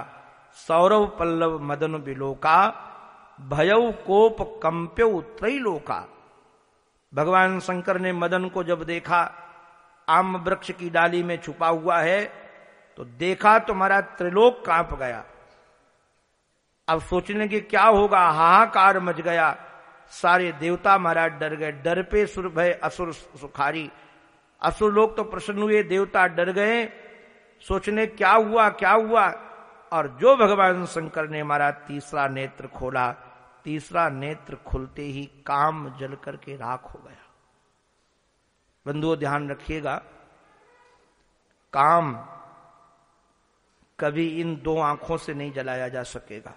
Speaker 2: सौरव पल्लव मदन बिलोका भयव कोप कंप्य त्रैलोका भगवान शंकर ने मदन को जब देखा आम वृक्ष की डाली में छुपा हुआ है तो देखा तो महाराज त्रिलोक कांप गया अब सोचने की क्या होगा हाहाकार मच गया सारे देवता महाराज डर गए डर पे सुर भय असुर सुखारी असुर लोग तो प्रसन्न हुए देवता डर गए सोचने क्या हुआ क्या हुआ और जो भगवान शंकर ने हमारा तीसरा नेत्र खोला तीसरा नेत्र खुलते ही काम जल करके राख हो गया बंधुओं ध्यान रखिएगा काम कभी इन दो आंखों से नहीं जलाया जा सकेगा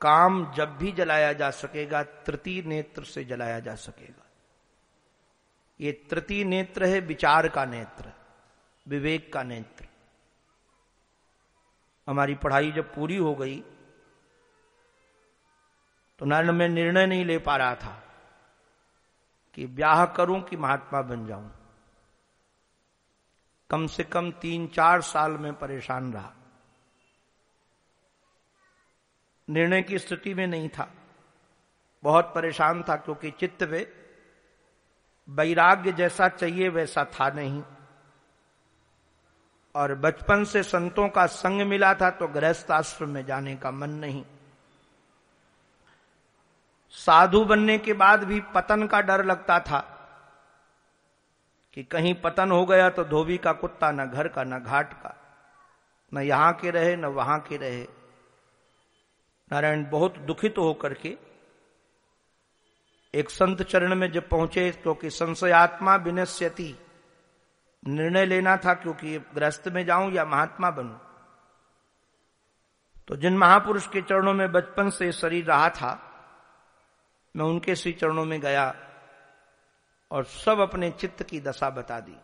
Speaker 2: काम जब भी जलाया जा सकेगा तृतीय नेत्र से जलाया जा सकेगा ये तृतीय नेत्र है विचार का नेत्र विवेक का नेत्र हमारी पढ़ाई जब पूरी हो गई तो नारायण मैं निर्णय नहीं ले पा रहा था कि ब्याह करूं कि महात्मा बन जाऊं कम से कम तीन चार साल में परेशान रहा निर्णय की स्थिति में नहीं था बहुत परेशान था क्योंकि चित्त में वैराग्य जैसा चाहिए वैसा था नहीं और बचपन से संतों का संग मिला था तो गृहस्थ आश्रम में जाने का मन नहीं साधु बनने के बाद भी पतन का डर लगता था कि कहीं पतन हो गया तो धोबी का कुत्ता न घर का न घाट का न यहां के रहे न वहां के रहे नारायण बहुत दुखित होकर के एक संत चरण में जब पहुंचे क्योंकि संशयात्मा विनश्यति निर्णय लेना था क्योंकि ग्रस्त में जाऊं या महात्मा बनूं तो जिन महापुरुष के चरणों में बचपन से शरीर रहा था मैं उनके श्री चरणों में गया और सब अपने चित्त की दशा बता दी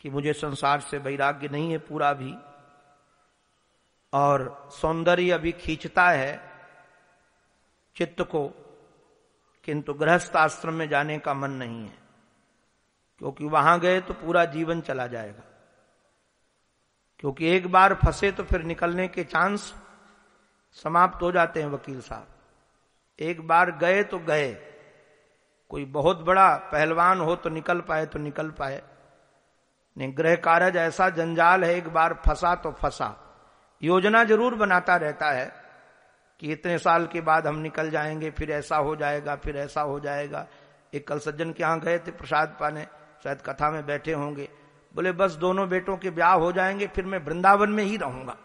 Speaker 2: कि मुझे संसार से वैराग्य नहीं है पूरा भी और सौंदर्य भी खींचता है चित्त को किंतु गृहस्थ आश्रम में जाने का मन नहीं है क्योंकि वहां गए तो पूरा जीवन चला जाएगा क्योंकि एक बार फंसे तो फिर निकलने के चांस समाप्त हो जाते हैं वकील साहब एक बार गए तो गए कोई बहुत बड़ा पहलवान हो तो निकल पाए तो निकल पाए नहीं गृह कारज ऐसा जंजाल है एक बार फंसा तो फंसा योजना जरूर बनाता रहता है कि इतने साल के बाद हम निकल जाएंगे फिर ऐसा हो जाएगा फिर ऐसा हो जाएगा एक कल सज्जन के यहाँ गए थे प्रसाद पाने शायद कथा में बैठे होंगे बोले बस दोनों बेटों के ब्याह हो जाएंगे फिर मैं वृंदावन में ही रहूंगा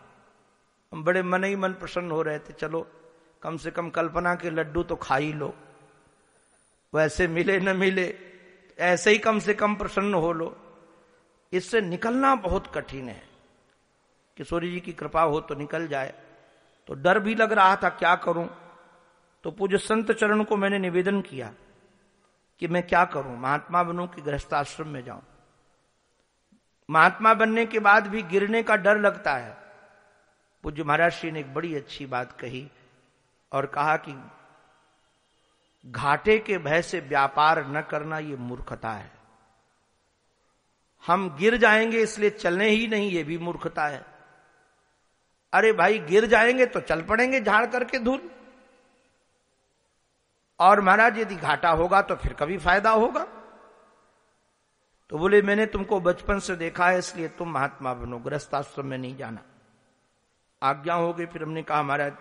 Speaker 2: हम बड़े मन ही मन प्रसन्न हो रहे थे चलो कम से कम कल्पना के लड्डू तो खा ही लो वैसे मिले न मिले ऐसे ही कम से कम प्रसन्न हो लो इससे निकलना बहुत कठिन है किशोरी सूर्य जी की कृपा हो तो निकल जाए तो डर भी लग रहा था क्या करूं तो पूज्य संत चरण को मैंने निवेदन किया कि मैं क्या करूं महात्मा बनू कि गृहस्थाश्रम में जाऊं महात्मा बनने के बाद भी गिरने का डर लगता है पूज्य महाराज श्री ने एक बड़ी अच्छी बात कही और कहा कि घाटे के भय से व्यापार न करना यह मूर्खता है हम गिर जाएंगे इसलिए चलने ही नहीं ये भी मूर्खता है अरे भाई गिर जाएंगे तो चल पड़ेंगे झाड़ करके धूल और महाराज यदि घाटा होगा तो फिर कभी फायदा होगा तो बोले मैंने तुमको बचपन से देखा है इसलिए तुम महात्मा बनो ग्रस्त आश्रम में नहीं जाना आज्ञा हो गई फिर हमने कहा महाराज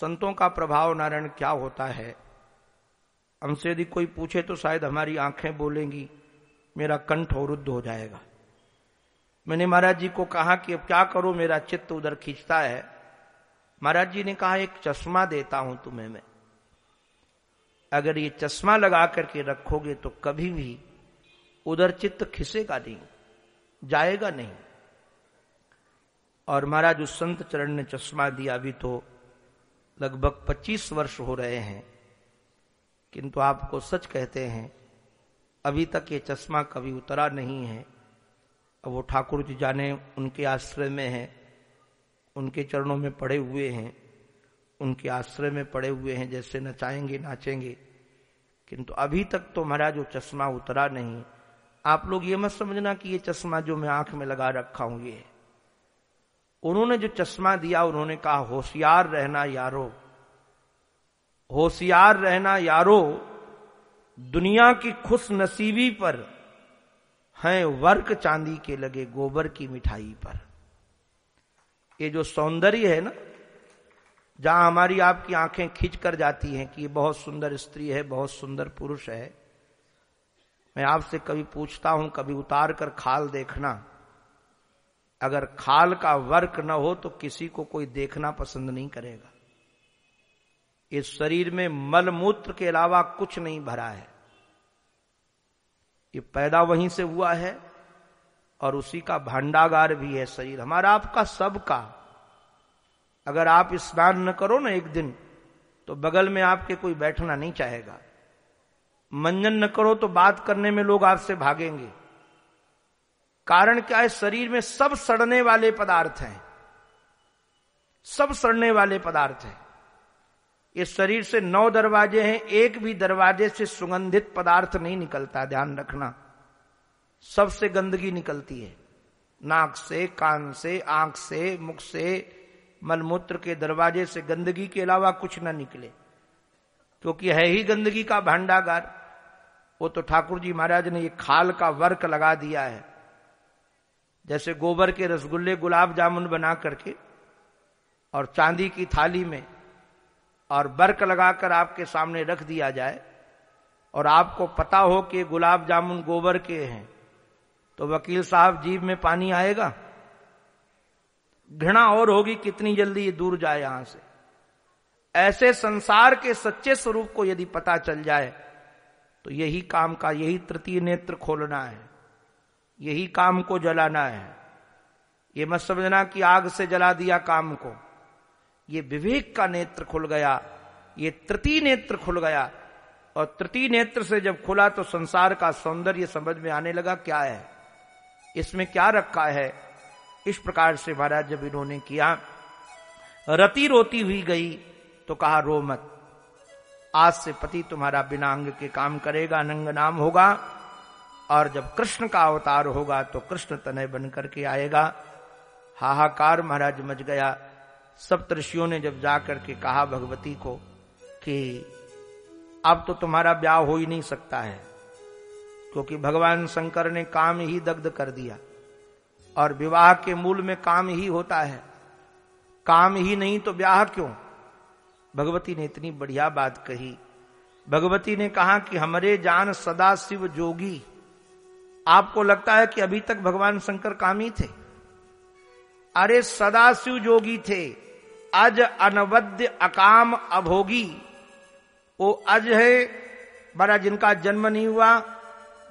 Speaker 2: संतों का प्रभाव नारायण क्या होता है हमसे यदि कोई पूछे तो शायद हमारी आंखें बोलेंगी मेरा कंठ अवरुद्ध हो जाएगा मैंने महाराज जी को कहा कि अब क्या करो मेरा चित्त उधर खींचता है महाराज जी ने कहा एक चश्मा देता हूं तुम्हें मैं अगर ये चश्मा लगा करके रखोगे तो कभी भी उधर चित्त खिसेगा नहीं जाएगा नहीं और महाराज उस संत चरण ने चश्मा दिया अभी तो लगभग 25 वर्ष हो रहे हैं किंतु आपको सच कहते हैं अभी तक ये चश्मा कभी उतरा नहीं है अब वो ठाकुर जी जाने उनके आश्रय में हैं उनके चरणों में पड़े हुए हैं उनके आश्रय में पड़े हुए हैं जैसे नचाएंगे नाचेंगे किंतु अभी तक तो महाराज वो चश्मा उतरा नहीं आप लोग ये मत समझना कि ये चश्मा जो मैं आंख में लगा रखा हूं ये उन्होंने जो चश्मा दिया उन्होंने कहा होशियार रहना यारो होशियार रहना यारो दुनिया की खुश नसीबी पर हैं वर्क चांदी के लगे गोबर की मिठाई पर ये जो सौंदर्य है ना जहां हमारी आपकी आंखें खींच कर जाती हैं कि ये बहुत सुंदर स्त्री है बहुत सुंदर पुरुष है मैं आपसे कभी पूछता हूं कभी उतार कर खाल देखना अगर खाल का वर्क न हो तो किसी को कोई देखना पसंद नहीं करेगा इस शरीर में मलमूत्र के अलावा कुछ नहीं भरा है ये पैदा वहीं से हुआ है और उसी का भांडागार भी है शरीर हमारा आपका सबका अगर आप स्नान न करो ना एक दिन तो बगल में आपके कोई बैठना नहीं चाहेगा मंजन न करो तो बात करने में लोग आपसे भागेंगे कारण क्या है शरीर में सब सड़ने वाले पदार्थ हैं सब सड़ने वाले पदार्थ हैं इस शरीर से नौ दरवाजे हैं एक भी दरवाजे से सुगंधित पदार्थ नहीं निकलता ध्यान रखना सबसे गंदगी निकलती है नाक से कान से आंख से मुख से मलमूत्र के दरवाजे से गंदगी के अलावा कुछ ना निकले क्योंकि है ही गंदगी का भांडागार वो तो ठाकुर जी महाराज ने ये खाल का वर्क लगा दिया है जैसे गोबर के रसगुल्ले गुलाब जामुन बना करके और चांदी की थाली में और बर्क लगाकर आपके सामने रख दिया जाए और आपको पता हो कि गुलाब जामुन गोबर के हैं तो वकील साहब जीव में पानी आएगा घृणा और होगी कितनी जल्दी ये दूर जाए यहां से ऐसे संसार के सच्चे स्वरूप को यदि पता चल जाए तो यही काम का यही तृतीय नेत्र खोलना है यही काम को जलाना है ये मत समझना कि आग से जला दिया काम को ये विवेक का नेत्र खुल गया ये तृतीय नेत्र खुल गया और तृतीय नेत्र से जब खुला तो संसार का सौंदर्य समझ में आने लगा क्या है इसमें क्या रखा है इस प्रकार से महाराज जब इन्होंने किया रति रोती हुई गई तो कहा रो मत आज से पति तुम्हारा बिना अंग के काम करेगा नंग नाम होगा और जब कृष्ण का अवतार होगा तो कृष्ण तनय बन करके आएगा हाहाकार महाराज मच गया सप्तषियों ने जब जा करके कहा भगवती को कि अब तो तुम्हारा ब्याह हो ही नहीं सकता है क्योंकि भगवान शंकर ने काम ही दग्ध कर दिया और विवाह के मूल में काम ही होता है काम ही नहीं तो ब्याह क्यों भगवती ने इतनी बढ़िया बात कही भगवती ने कहा कि हमारे जान सदा शिव जोगी आपको लगता है कि अभी तक भगवान शंकर काम ही थे अरे सदाशिव जोगी थे अज अनवद्य अकाम अभोगी वो अज है बड़ा जिनका जन्म नहीं हुआ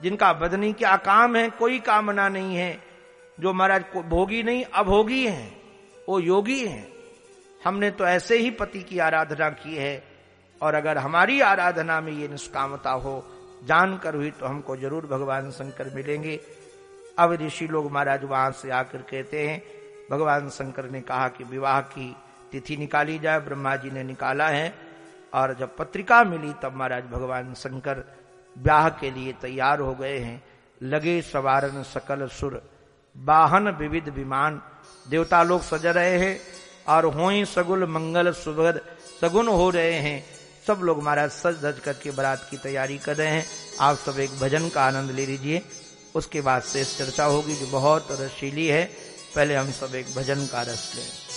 Speaker 2: जिनका बदनी के अकाम है कोई कामना नहीं है जो महाराज भोगी नहीं अभोगी हैं वो योगी हैं हमने तो ऐसे ही पति की आराधना की है और अगर हमारी आराधना में ये निष्कामता हो जानकर हुई तो हमको जरूर भगवान शंकर मिलेंगे अब ऋषि लोग महाराज वहां से आकर कहते हैं भगवान शंकर ने कहा कि विवाह की तिथि निकाली जाए ब्रह्मा जी ने निकाला है और जब पत्रिका मिली तब महाराज भगवान शंकर ब्याह के लिए तैयार हो गए हैं लगे सवारन सकल सुर वाहन विविध विमान देवता लोग सज रहे हैं और हो सगुल मंगल सुभद सगुन हो रहे हैं सब लोग महाराज सज धज करके बरात की तैयारी कर रहे हैं आप सब एक भजन का आनंद ले लीजिए उसके बाद से चर्चा होगी जो बहुत रसीली है पहले हम सब एक भजन का रस लें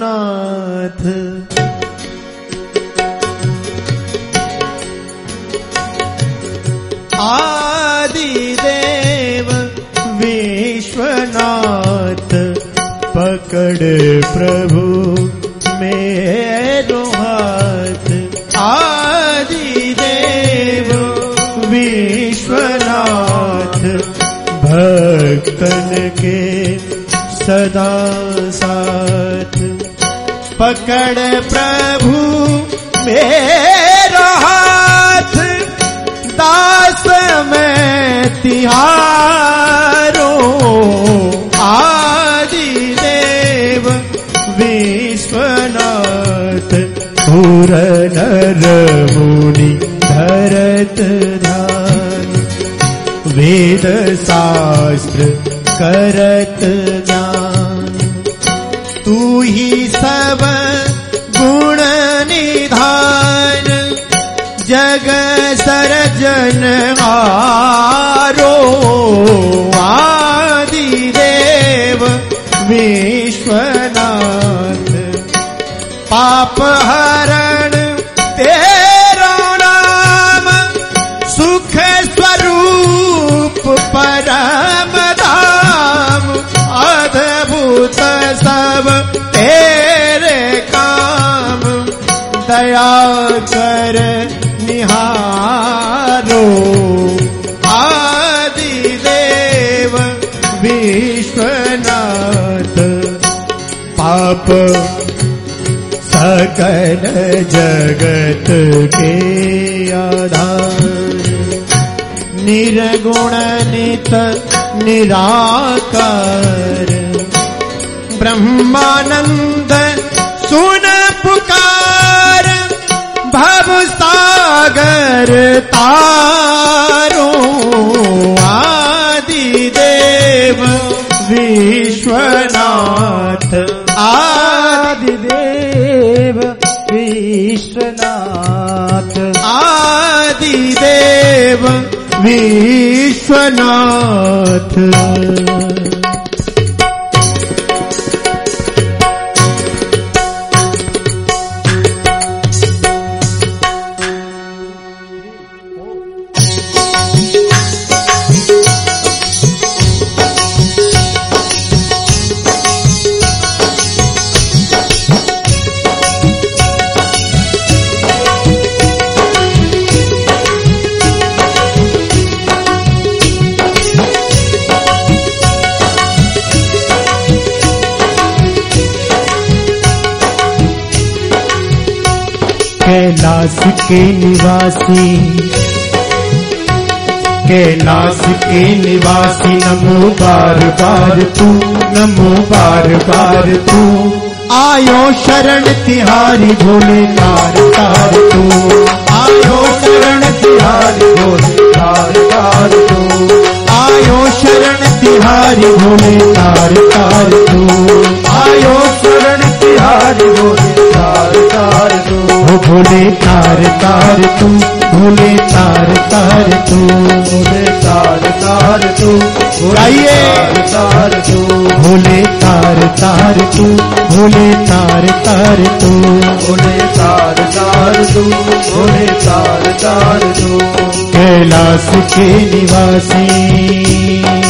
Speaker 3: नाथ देव विश्वनाथ पकड़ प्रभु मेरो हाथ आदि देव विश्वनाथ भक्तन के सदा साथ पकड़ प्रभु मेरा हाथ दास में तिहारो आदि देव विश्वनाथ पूर नर मुनि भरत धान वेद शास्त्र करत सब गुण निधान जग सरजन आरो आदि देव विश्वनाथ पाप हर आप सकल जगत के आधार निर्गुण नित निराकार ब्रह्मानंद सुन पुकार भव सागर तारो आदि देव विश्वनाथ आ देव विश्वनाथ कैलाश के निवासी कैलाश के निवासी नमो बार बार तू नमो बार बार तू आयो शरण तिहारी भोले तार तार तू आयो शरण तिहारी भोले तार तार तू आयो शरण तिहारी भोले तार तार तू आयो शरण तिहारी भोले तार तार भोले तार तार तू भोले तार तार तू भोले तार तार तू गाइए तार तू भोले तार तार तू भोले तार तार तू भोले तार तार तू भोले तार तार तू कैलाश के निवासी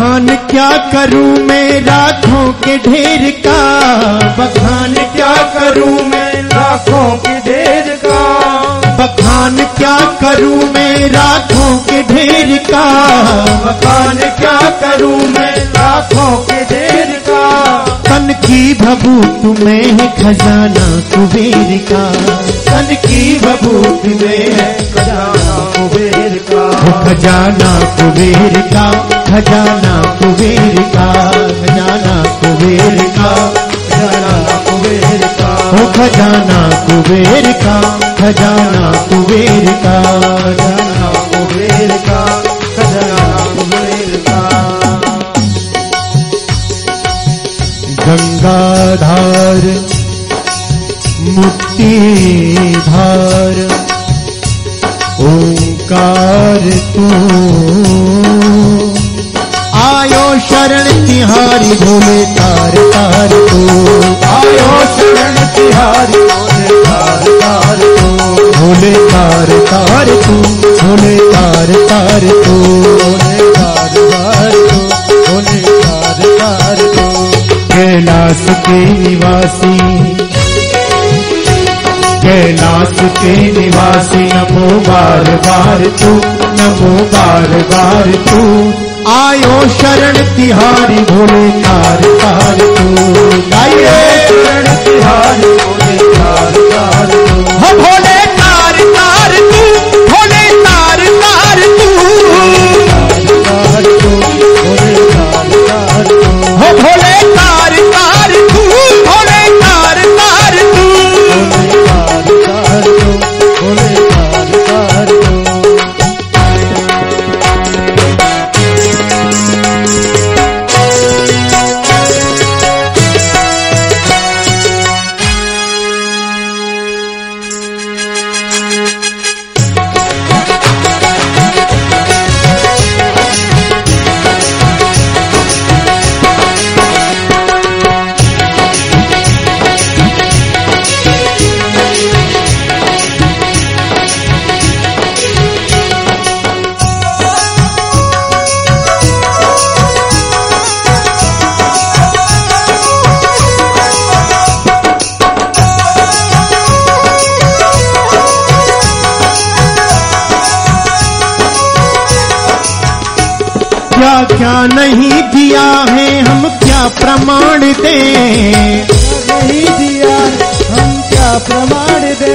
Speaker 3: बखान क्या करूं मैं लाखों के ढेर का बखान क्या करूं मैं लाखों के ढेर का बखान क्या करूं मैं राखों के ढेर का बखान क्या करूं
Speaker 4: मैं लाखों
Speaker 3: के ढेर का तन की बबू तुम्हें है खजाना कुबेर का तन की बबू तुम्हें है खजाना कुबेर का खजाना कुबेर का खजाना कुबेर का खजाना कुबेर का खजाना कुबेर का ओ खजाना कुबेर का खजाना कुबेर का खजाना कुबेर का खजाना कुबेर का गंगाधार मुक्ति धार ओम पुकार तू आयो शरण तिहारी भोले तार तार तू आयो शरण तिहारी भोले तार तार तू भोले तार तार तू भोले तार तार तू भोले तार तार तू भोले तार तार तू कैलाश के निवासी सुखे निवासी नमो बार बार तू नमो बार बार तू आयो शरण तिहारी भोले तार तार तू आयो शरण
Speaker 4: तिहारी भोले तार तार
Speaker 3: क्या नहीं दिया है हम क्या प्रमाण दे नहीं दिया हम क्या प्रमाण दे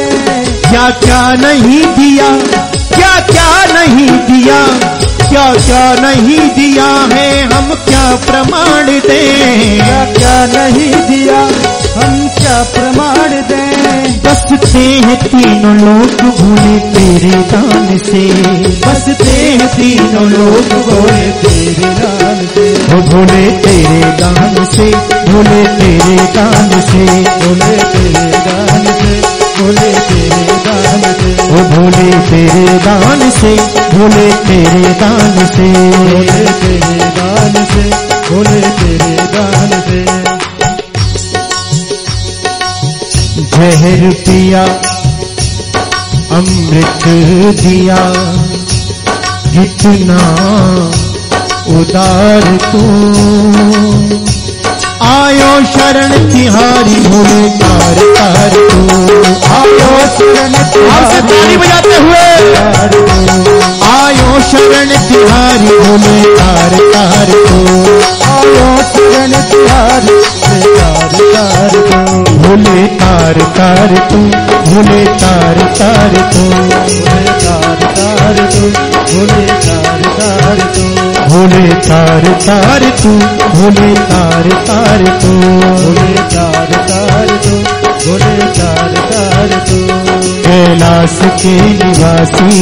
Speaker 3: क्या क्या नहीं दिया क्या क्या नहीं दिया क्या क्या नहीं दिया है हम क्या प्रमाण दे क्या क्या नहीं दिया हम क्या प्रमाण दे बसते हैं तीनों लोग भोले तेरे दान से बसते हैं तीनों लोग भोले तेरे दान से वो भोले तेरे दान से भोले तेरे दान से भोले तेरे दान से भोले तेरे दान से वो भोले तेरे दान से भोले तेरे दान से भोले तेरे
Speaker 4: दान से भोले तेरे दान से
Speaker 3: जहर पिया अमृत दिया कितना उदार तू आयो शरण तिहारी हुए कार कार तू आयो शरण तिहारी बजाते हुए आयो शरण तिहारी हुए कार तार तू आयो शरण तिहारी तार तार तू तो, भोले तार तार तू तो। भोले तार तार तू तो, भोले तार तार तू भोले तार तार तू भोले तार तार तू भोले तार तार तू भोले तार
Speaker 4: तार तू कैलाश के निवासी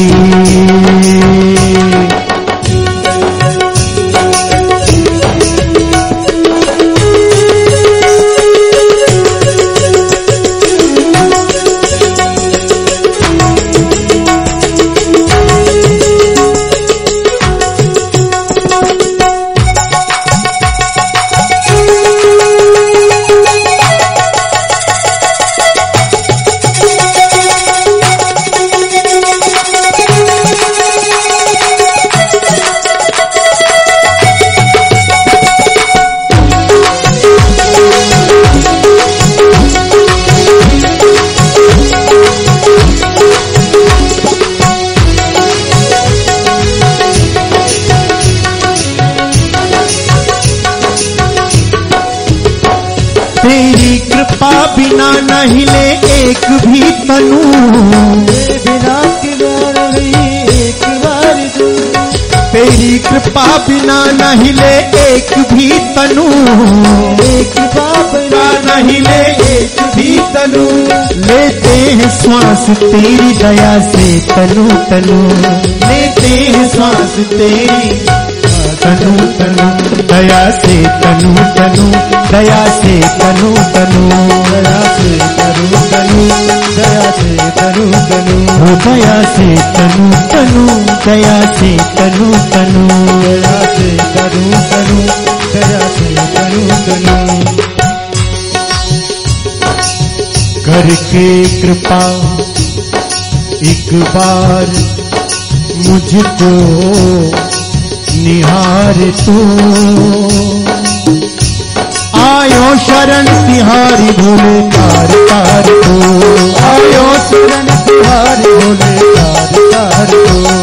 Speaker 3: बिना नहीं ले एक भी तनु एक बिना नहीं ले एक भी तनु लेते हैं श्वास तेरी दया से तनु तनु लेते हैं श्वास तेरी तनु तनु दया से तनु तनु दया से तनु तनु दया से तनु तनु दया से तनु तनु दया से तनु तनु दया से तनु तनु दया से तनु तनु दया से तनु तनु के कृपा एक बार मुझको निहार तू आयो शरण तिहारी भोले तार तार तू आयो शरण तिहारी भोले तार तार तू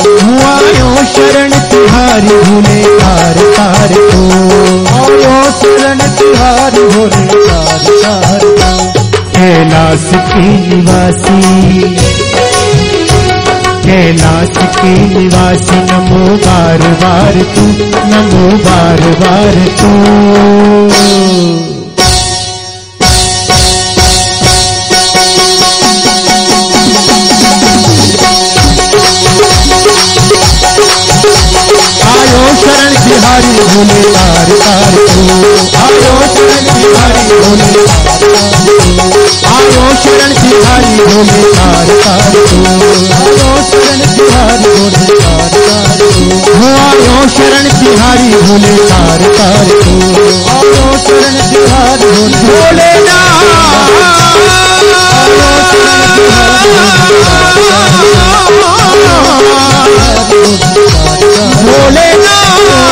Speaker 3: आयो शरण तिहारी भोले तार तार तू आयो शरण तिहारी भोले तार तार तू कैलाश के निवासी कैलाश के निवासी नमो बार बार तू नमो बार बार तू बिहारी भोले तार तार को आयो शरण बिहारी भोले आयो शरण बिहारी भोले तार तार को आयो शरण बिहारी भोले
Speaker 4: तार तार को आयो शरण बिहारी भोले तार तार को आयो शरण बिहारी भोले भोले ना आयो शरण बिहारी भोले तार तार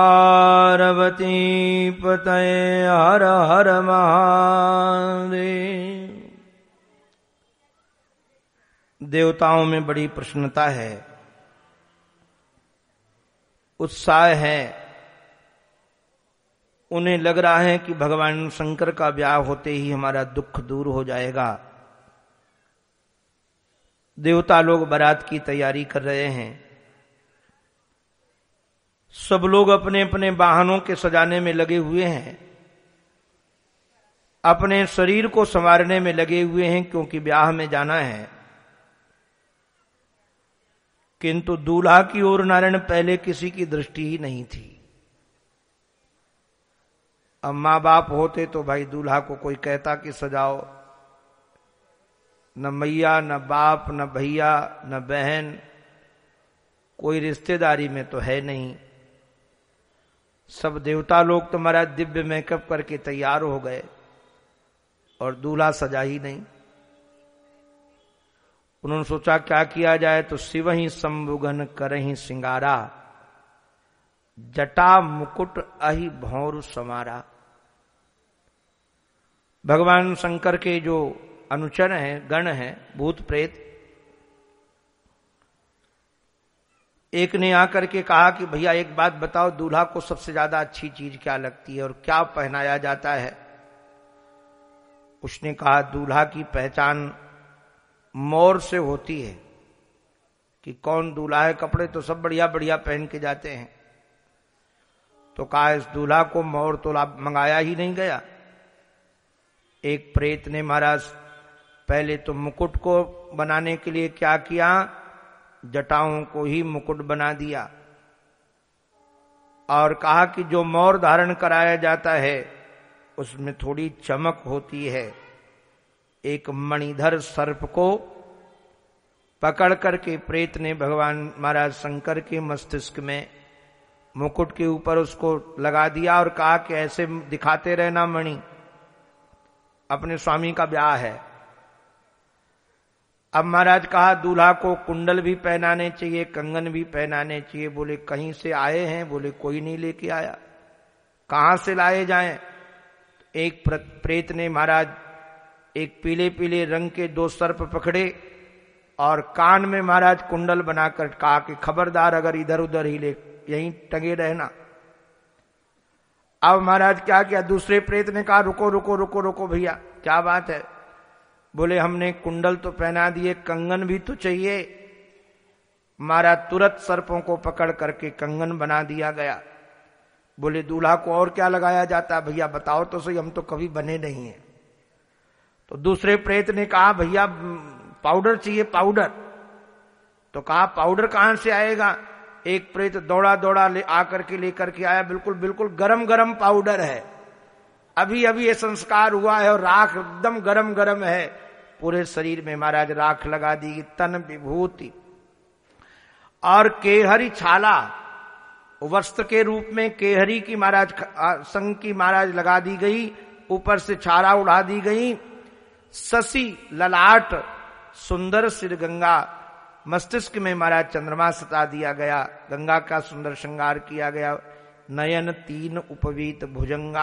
Speaker 1: पार्वती पतये
Speaker 2: हर हर महादेव देवताओं में बड़ी प्रसन्नता है उत्साह है उन्हें लग रहा है कि भगवान शंकर का ब्याह होते ही हमारा दुख दूर हो जाएगा देवता लोग बारात की तैयारी कर रहे हैं सब लोग अपने अपने वाहनों के सजाने में लगे हुए हैं अपने शरीर को संवारने में लगे हुए हैं क्योंकि ब्याह में जाना है किंतु दूल्हा की ओर नारायण पहले किसी की दृष्टि ही नहीं थी अब मां बाप होते तो भाई दूल्हा को कोई कहता कि सजाओ न मैया न बाप न भैया न बहन कोई रिश्तेदारी में तो है नहीं सब देवता लोग तो दिव्य मेकअप करके तैयार हो गए और दूल्हा सजा ही नहीं उन्होंने सोचा क्या किया जाए तो शिव ही संभुगन कर ही सिंगारा जटा मुकुट अहि भौर समारा भगवान शंकर के जो अनुचर हैं गण हैं भूत प्रेत एक ने आकर के कहा कि भैया एक बात बताओ दूल्हा को सबसे ज्यादा अच्छी चीज क्या लगती है और क्या पहनाया जाता है उसने कहा दूल्हा की पहचान मोर से होती है कि कौन दूल्हा है कपड़े तो सब बढ़िया बढ़िया पहन के जाते हैं तो कहा इस दूल्हा को मोर तो मंगाया ही नहीं गया एक प्रेत ने महाराज पहले तो मुकुट को बनाने के लिए क्या किया जटाओं को ही मुकुट बना दिया और कहा कि जो मोर धारण कराया जाता है उसमें थोड़ी चमक होती है एक मणिधर सर्प को पकड़ करके प्रेत ने भगवान महाराज शंकर के मस्तिष्क में मुकुट के ऊपर उसको लगा दिया और कहा कि ऐसे दिखाते रहना मणि अपने स्वामी का ब्याह है अब महाराज कहा दूल्हा को कुंडल भी पहनाने चाहिए कंगन भी पहनाने चाहिए बोले कहीं से आए हैं बोले कोई नहीं लेके आया कहा से लाए जाएं एक प्रेत ने महाराज एक पीले पीले रंग के दो सर्प पकड़े और कान में महाराज कुंडल बनाकर कहा कि खबरदार अगर इधर उधर ही ले यहीं टंगे रहना अब महाराज क्या किया दूसरे प्रेत ने कहा रुको रुको रुको रुको भैया क्या बात है बोले हमने कुंडल तो पहना दिए कंगन भी तो चाहिए मारा तुरंत सर्पों को पकड़ करके कंगन बना दिया गया बोले दूल्हा को और क्या लगाया जाता भैया बताओ तो सही हम तो कभी बने नहीं है तो दूसरे प्रेत ने कहा भैया पाउडर चाहिए पाउडर तो कहा पाउडर कहां से आएगा एक प्रेत दौड़ा दौड़ा ले आकर के लेकर के आया बिल्कुल बिल्कुल गरम गरम पाउडर है अभी अभी ये संस्कार हुआ है और राख एकदम गरम गरम है पूरे शरीर में महाराज राख लगा दी तन विभूति और केहरी छाला वस्त्र के रूप में केहरी की महाराज संघ की महाराज लगा दी गई ऊपर से छाला उड़ा दी गई शशि ललाट सुंदर सिर गंगा मस्तिष्क में महाराज चंद्रमा सता दिया गया गंगा का सुंदर श्रृंगार किया गया नयन तीन उपवीत भुजंगा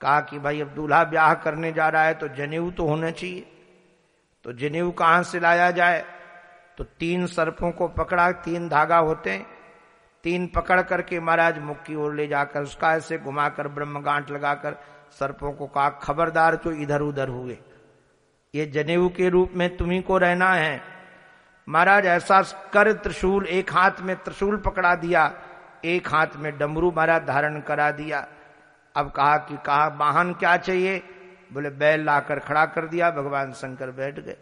Speaker 2: कहा कि भाई अब दूल्हा ब्याह करने जा रहा है तो जनेऊ तो होना चाहिए तो जनेऊ कहाँ से लाया जाए तो तीन सर्पों को पकड़ा तीन धागा होते हैं तीन पकड़ करके महाराज मुख की ओर ले जाकर उसका ऐसे घुमाकर ब्रह्म गांठ लगाकर सर्पों को कहा खबरदार तो इधर उधर हुए ये जनेऊ के रूप में तुम्ही को रहना है महाराज ऐसा कर त्रिशूल एक हाथ में त्रिशूल पकड़ा दिया एक हाथ में डमरू महाराज धारण करा दिया अब कहा कि कहा वाहन क्या चाहिए बोले बैल लाकर खड़ा कर दिया भगवान शंकर बैठ गए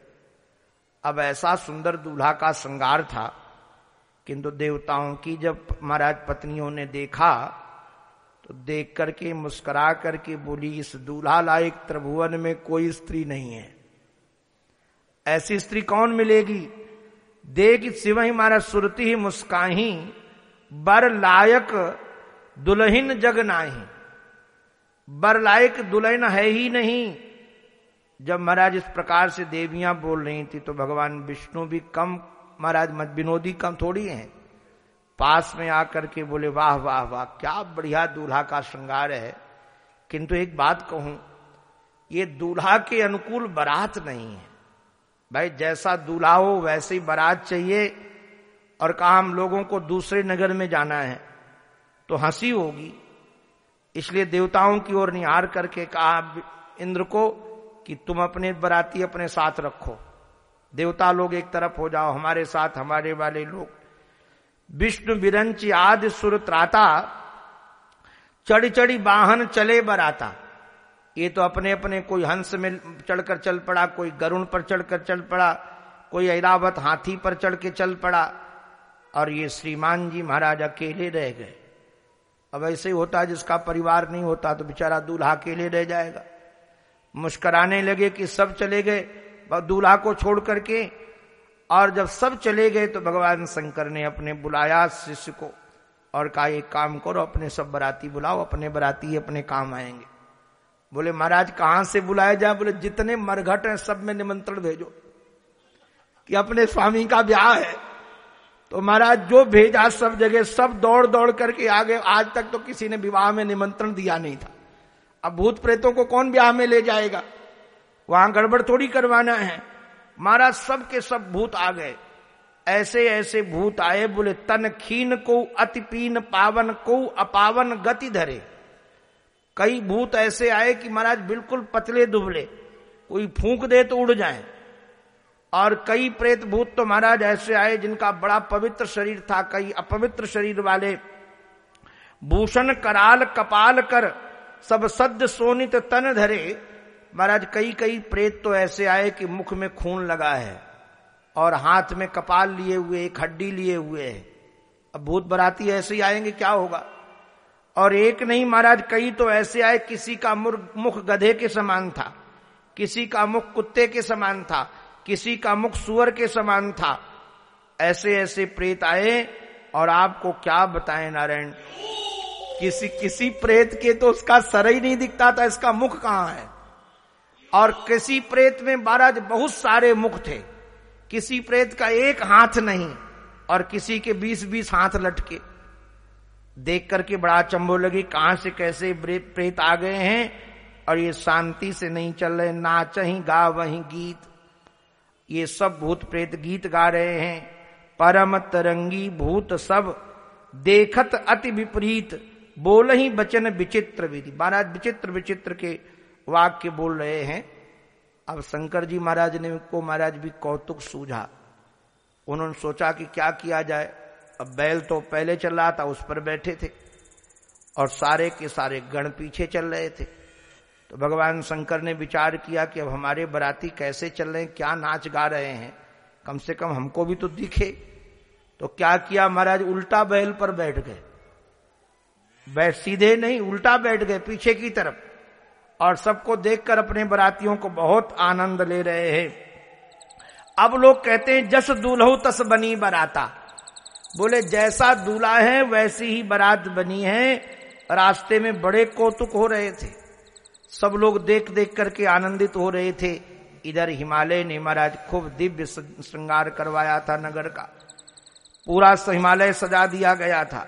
Speaker 2: अब ऐसा सुंदर दूल्हा का श्रृंगार था किंतु देवताओं की जब महाराज पत्नियों ने देखा तो देख करके मुस्कुरा करके बोली इस दूल्हा लायक त्रिभुवन में कोई स्त्री नहीं है ऐसी स्त्री कौन मिलेगी देख शिव ही महाराज सुरती ही मुस्काही बर लायक दुल्हिन जग नाही बरलायक दुल्हन है ही नहीं जब महाराज इस प्रकार से देवियां बोल रही थी तो भगवान विष्णु भी कम महाराज मत विनोदी कम थोड़ी हैं पास में आकर के बोले वाह वाह वाह क्या बढ़िया दूल्हा का श्रृंगार है किंतु एक बात कहूं ये दूल्हा के अनुकूल बरात नहीं है भाई जैसा दूल्हा हो वैसे ही बरात चाहिए और कहा हम लोगों को दूसरे नगर में जाना है तो हंसी होगी इसलिए देवताओं की ओर निहार करके कहा इंद्र को कि तुम अपने बराती अपने साथ रखो देवता लोग एक तरफ हो जाओ हमारे साथ हमारे वाले लोग विष्णु विरंच आदि सुर त्राता चढ़ी चढ़ी वाहन चले बराता ये तो अपने अपने कोई हंस में चढ़कर चल पड़ा कोई गरुण पर चढ़कर चल पड़ा कोई ऐरावत हाथी पर चढ़ के चल पड़ा और ये श्रीमान जी महाराज अकेले रह गए अब ऐसे ही होता है जिसका परिवार नहीं होता तो बेचारा दूल्हा अकेले रह जाएगा मुस्कराने लगे कि सब चले गए दूल्हा को छोड़ करके और जब सब चले गए तो भगवान शंकर ने अपने बुलाया शिष्य को और कहा एक काम करो अपने सब बराती बुलाओ अपने बराती अपने काम आएंगे बोले महाराज कहां से बुलाया जाए बोले जितने मरघट हैं सब में निमंत्रण भेजो कि अपने स्वामी का ब्याह है तो महाराज जो भेजा सब जगह सब दौड़ दौड़ करके आ गए आज तक तो किसी ने विवाह में निमंत्रण दिया नहीं था अब भूत प्रेतों को कौन ब्याह में ले जाएगा वहां गड़बड़ थोड़ी करवाना है महाराज सब के सब भूत आ गए ऐसे ऐसे भूत आए बोले तन खीन को अति पीन पावन को अपावन गति धरे कई भूत ऐसे आए कि महाराज बिल्कुल पतले दुबले कोई फूंक दे तो उड़ जाए और कई प्रेत भूत तो महाराज ऐसे आए जिनका बड़ा पवित्र शरीर था कई अपवित्र शरीर वाले भूषण कराल कपाल कर सब सद्य सोनित तन धरे महाराज कई कई प्रेत तो ऐसे आए कि मुख में खून लगा है और हाथ में कपाल लिए हुए एक हड्डी लिए हुए है अब भूत बराती ऐसे ही आएंगे क्या होगा और एक नहीं महाराज कई तो ऐसे आए किसी का मुख गधे के समान था किसी का मुख कुत्ते के समान था किसी का मुख सुअर के समान था ऐसे ऐसे प्रेत आए और आपको क्या बताएं नारायण किसी किसी प्रेत के तो उसका सर ही नहीं दिखता था इसका मुख कहां है और किसी प्रेत में महाराज बहुत सारे मुख थे किसी प्रेत का एक हाथ नहीं और किसी के बीस बीस हाथ लटके देख करके बड़ा चंबो लगी कहां से कैसे प्रेत आ गए हैं और ये शांति से नहीं चल रहे नाच ही गा वही गीत ये सब भूत प्रेत गीत गा रहे हैं परम तरंगी भूत सब देखत अति विपरीत बोल ही बचन विचित्र विधि महाराज विचित्र विचित्र के वाक्य बोल रहे हैं अब शंकर जी महाराज ने को महाराज भी कौतुक सूझा उन्होंने सोचा कि क्या किया जाए अब बैल तो पहले चल रहा था उस पर बैठे थे और सारे के सारे गण पीछे चल रहे थे तो भगवान शंकर ने विचार किया कि अब हमारे बराती कैसे चल रहे हैं क्या नाच गा रहे हैं कम से कम हमको भी तो दिखे तो क्या किया महाराज उल्टा बैल पर बैठ गए बैठ सीधे नहीं उल्टा बैठ गए पीछे की तरफ और सबको देखकर अपने बरातियों को बहुत आनंद ले रहे हैं अब लोग कहते हैं जस दूल्हो तस बनी बराता बोले जैसा दूल्हा है वैसी ही बरात बनी है रास्ते में बड़े कौतुक हो रहे थे सब लोग देख देख करके आनंदित हो रहे थे इधर हिमालय ने महाराज खूब दिव्य श्रृंगार करवाया था नगर का पूरा हिमालय सजा दिया गया था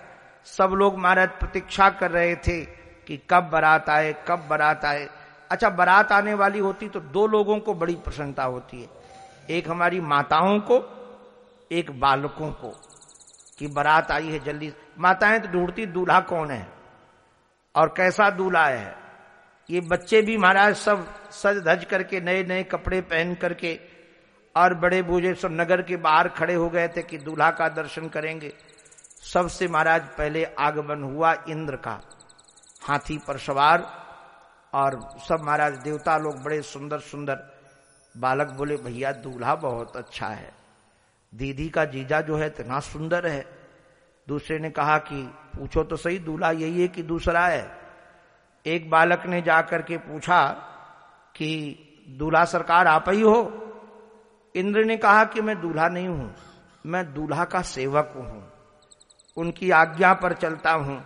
Speaker 2: सब लोग महाराज प्रतीक्षा कर रहे थे कि कब बारात आए कब बारात आए अच्छा बारात आने वाली होती तो दो लोगों को बड़ी प्रसन्नता होती है एक हमारी माताओं को एक बालकों को कि बारात आई है जल्दी माताएं तो ढूंढती दूल्हा कौन है और कैसा दूल्हा है ये बच्चे भी महाराज सब सज धज करके नए नए कपड़े पहन करके और बड़े बूझे सब नगर के बाहर खड़े हो गए थे कि दूल्हा का दर्शन करेंगे सबसे महाराज पहले आगमन हुआ इंद्र का हाथी पर सवार और सब महाराज देवता लोग बड़े सुंदर सुंदर बालक बोले भैया दूल्हा बहुत अच्छा है दीदी का जीजा जो है इतना सुंदर है दूसरे ने कहा कि पूछो तो सही दूल्हा यही है कि दूसरा है एक बालक ने जाकर के पूछा कि दूल्हा सरकार आप ही हो इंद्र ने कहा कि मैं दूल्हा नहीं हूं मैं दूल्हा का सेवक हूं उनकी आज्ञा पर चलता हूं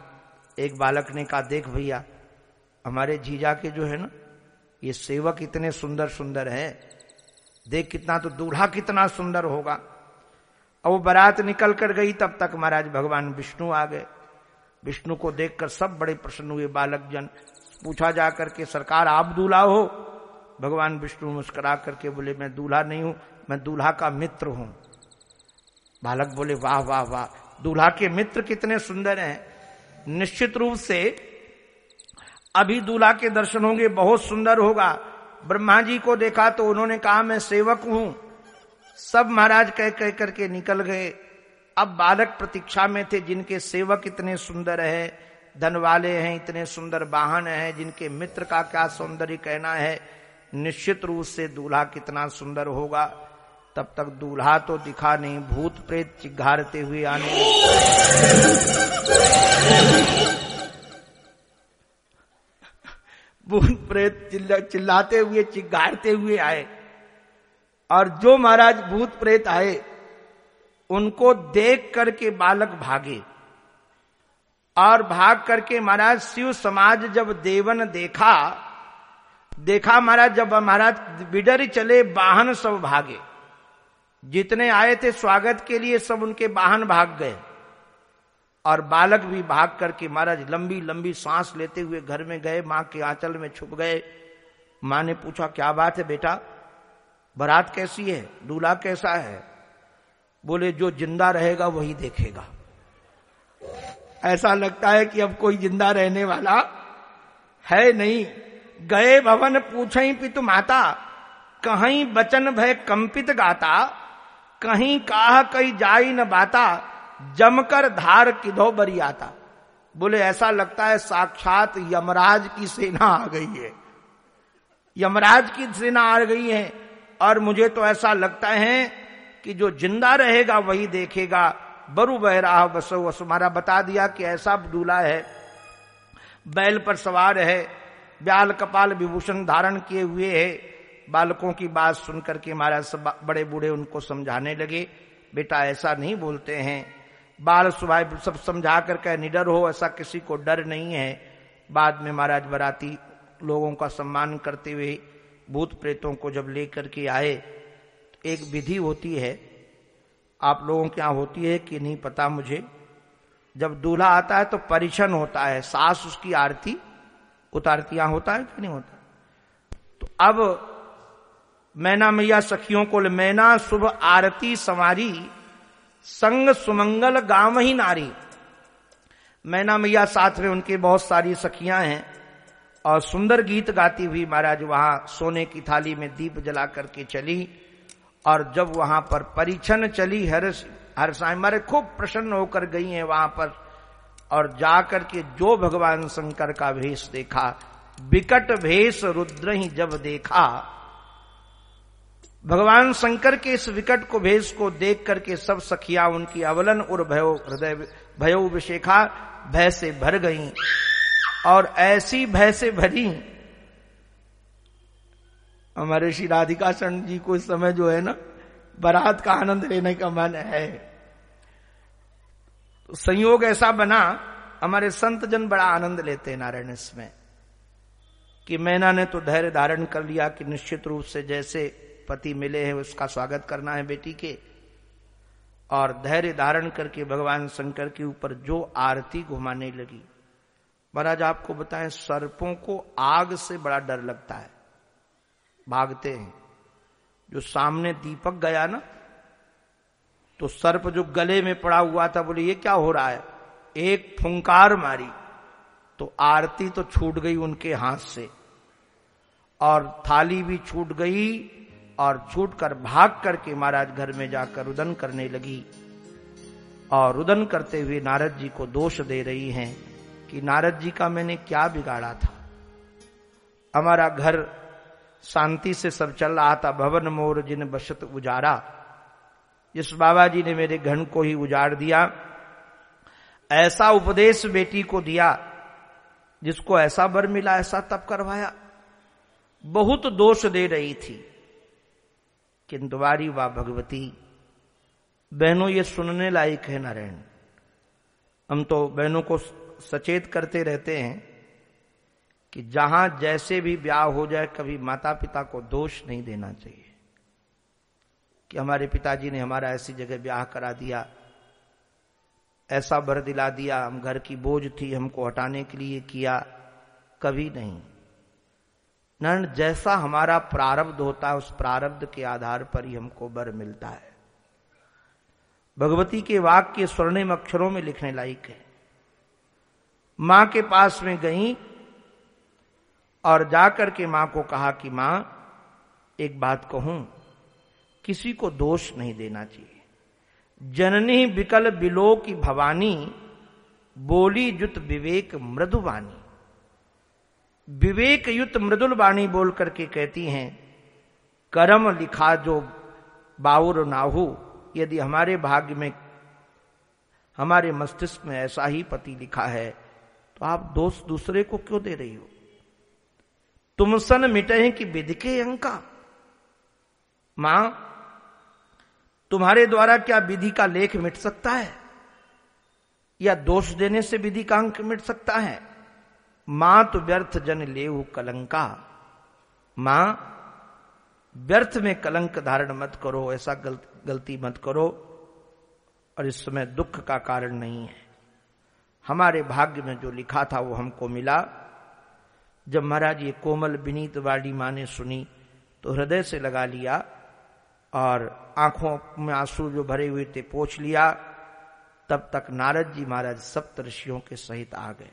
Speaker 2: एक बालक ने कहा देख भैया हमारे जीजा के जो है ना ये सेवक इतने सुंदर सुंदर हैं देख कितना तो दूल्हा कितना सुंदर होगा और वो बारात निकल कर गई तब तक महाराज भगवान विष्णु आ गए विष्णु को देखकर सब बड़े प्रसन्न हुए बालक जन पूछा जा करके सरकार आप दूल्हा हो भगवान विष्णु मुस्करा करके बोले मैं दूल्हा नहीं हूं मैं दूल्हा का मित्र हूं बालक बोले वाह वाह वाह दूल्हा के मित्र कितने सुंदर हैं निश्चित रूप से अभी दूल्हा के दर्शन होंगे बहुत सुंदर होगा ब्रह्मा जी को देखा तो उन्होंने कहा मैं सेवक हूं सब महाराज कह कह करके निकल गए अब बालक प्रतीक्षा में थे जिनके सेवक इतने सुंदर है धन वाले हैं इतने सुंदर वाहन हैं जिनके मित्र का क्या सौंदर्य कहना है निश्चित रूप से दूल्हा कितना सुंदर होगा तब तक दूल्हा तो दिखा नहीं भूत प्रेत चिघारते हुए आने भूत प्रेत चिल्लाते हुए चिघारते हुए आए और जो महाराज भूत प्रेत आए उनको देख करके बालक भागे और भाग करके महाराज शिव समाज जब देवन देखा देखा महाराज जब महाराज बिडर चले वाहन सब भागे जितने आए थे स्वागत के लिए सब उनके वाहन भाग गए और बालक भी भाग करके महाराज लंबी लंबी सांस लेते हुए घर में गए मां के आंचल में छुप गए मां ने पूछा क्या बात है बेटा बारात कैसी है दूल्हा कैसा है बोले जो जिंदा रहेगा वही देखेगा ऐसा लगता है कि अब कोई जिंदा रहने वाला है नहीं गए भवन पूछ पितु माता कहीं बचन भय कंपित गाता कहीं काह कहीं जाई न बाता जमकर धार किधो बरी आता बोले ऐसा लगता है साक्षात यमराज की सेना आ गई है यमराज की सेना आ गई है और मुझे तो ऐसा लगता है कि जो जिंदा रहेगा वही देखेगा बरु बहरा वसो बसो वसु बता दिया कि ऐसा दूल्हा है बैल पर सवार है ब्याल कपाल विभूषण धारण किए हुए है बालकों की बात सुन करके महाराज सब बड़े बूढ़े उनको समझाने लगे बेटा ऐसा नहीं बोलते हैं बाल सुबह सब समझा कर कह निडर हो ऐसा किसी को डर नहीं है बाद में महाराज बराती लोगों का सम्मान करते हुए भूत प्रेतों को जब लेकर के आए एक विधि होती है आप लोगों के यहां होती है कि नहीं पता मुझे जब दूल्हा आता है तो परिछन होता है सास उसकी आरती उतारती यहां होता है कि नहीं होता तो अब मैना मैया सखियों को मैना शुभ आरती संवारी संग सुमंगल गांव ही नारी मैना मैया साथ में उनके बहुत सारी सखियां हैं और सुंदर गीत गाती हुई महाराज वहां सोने की थाली में दीप जला करके चली और जब वहां पर परीक्षण चली हर्ष मारे खूब प्रसन्न होकर गई हैं वहां पर और जाकर के जो भगवान शंकर का भेष देखा विकट भेष रुद्र ही जब देखा भगवान शंकर के इस विकट को भेष को देख करके सब सखिया उनकी अवलन और भयो हृदय भयो विशेखा भय से भर गईं और ऐसी भय से भरी हमारे श्री राधिका शरण जी को इस समय जो है ना बरात का आनंद लेने का मन है तो संयोग ऐसा बना हमारे संत जन बड़ा आनंद लेते हैं नारायण इसमें कि मैना ने तो धैर्य धारण कर लिया कि निश्चित रूप से जैसे पति मिले हैं उसका स्वागत करना है बेटी के और धैर्य धारण करके भगवान शंकर के ऊपर जो आरती घुमाने लगी महाराज आपको बताएं सर्पों को आग से बड़ा डर लगता है भागते हैं जो सामने दीपक गया ना तो सर्प जो गले में पड़ा हुआ था बोले ये क्या हो रहा है एक फुंकार मारी तो आरती तो छूट गई उनके हाथ से और थाली भी छूट गई और छूट कर भाग करके महाराज घर में जाकर रुदन करने लगी और रुदन करते हुए नारद जी को दोष दे रही हैं कि नारद जी का मैंने क्या बिगाड़ा था हमारा घर शांति से सब चल रहा था भवन मोर जिन बशत उजारा जिस बाबा जी ने मेरे घन को ही उजाड़ दिया ऐसा उपदेश बेटी को दिया जिसको ऐसा बर मिला ऐसा तप करवाया बहुत दोष दे रही थी किंतु वारी वा भगवती बहनों ये सुनने लायक है नारायण हम तो बहनों को सचेत करते रहते हैं कि जहां जैसे भी ब्याह हो जाए कभी माता पिता को दोष नहीं देना चाहिए कि हमारे पिताजी ने हमारा ऐसी जगह ब्याह करा दिया ऐसा भर दिला दिया हम घर की बोझ थी हमको हटाने के लिए किया कभी नहीं नरण जैसा हमारा प्रारब्ध होता है उस प्रारब्ध के आधार पर ही हमको बर मिलता है भगवती के वाक्य स्वर्णिम अक्षरों में लिखने लायक है मां के पास में गई और जाकर के मां को कहा कि मां एक बात कहूं किसी को दोष नहीं देना चाहिए जननी विकल बिलो की भवानी बोली युत विवेक मृदुवाणी विवेक युत मृदुल वाणी बोल करके कहती हैं कर्म लिखा जो बाउर नाहू यदि हमारे भाग्य में हमारे मस्तिष्क में ऐसा ही पति लिखा है तो आप दोष दूसरे को क्यों दे रही हो तुम सन मिटे कि विध के अंका मां तुम्हारे द्वारा क्या विधि का लेख मिट सकता है या दोष देने से विधि का अंक मिट सकता है मां तो व्यर्थ जन ले कलंका मां व्यर्थ में कलंक धारण मत करो ऐसा गल, गलती मत करो और इस समय दुख का कारण नहीं है हमारे भाग्य में जो लिखा था वो हमको मिला जब महाराज ये कोमल विनीत वाली माँ ने सुनी तो हृदय से लगा लिया और आंखों में आंसू जो भरे हुए थे पोछ लिया तब तक नारद जी महाराज सप्त ऋषियों के सहित आ गए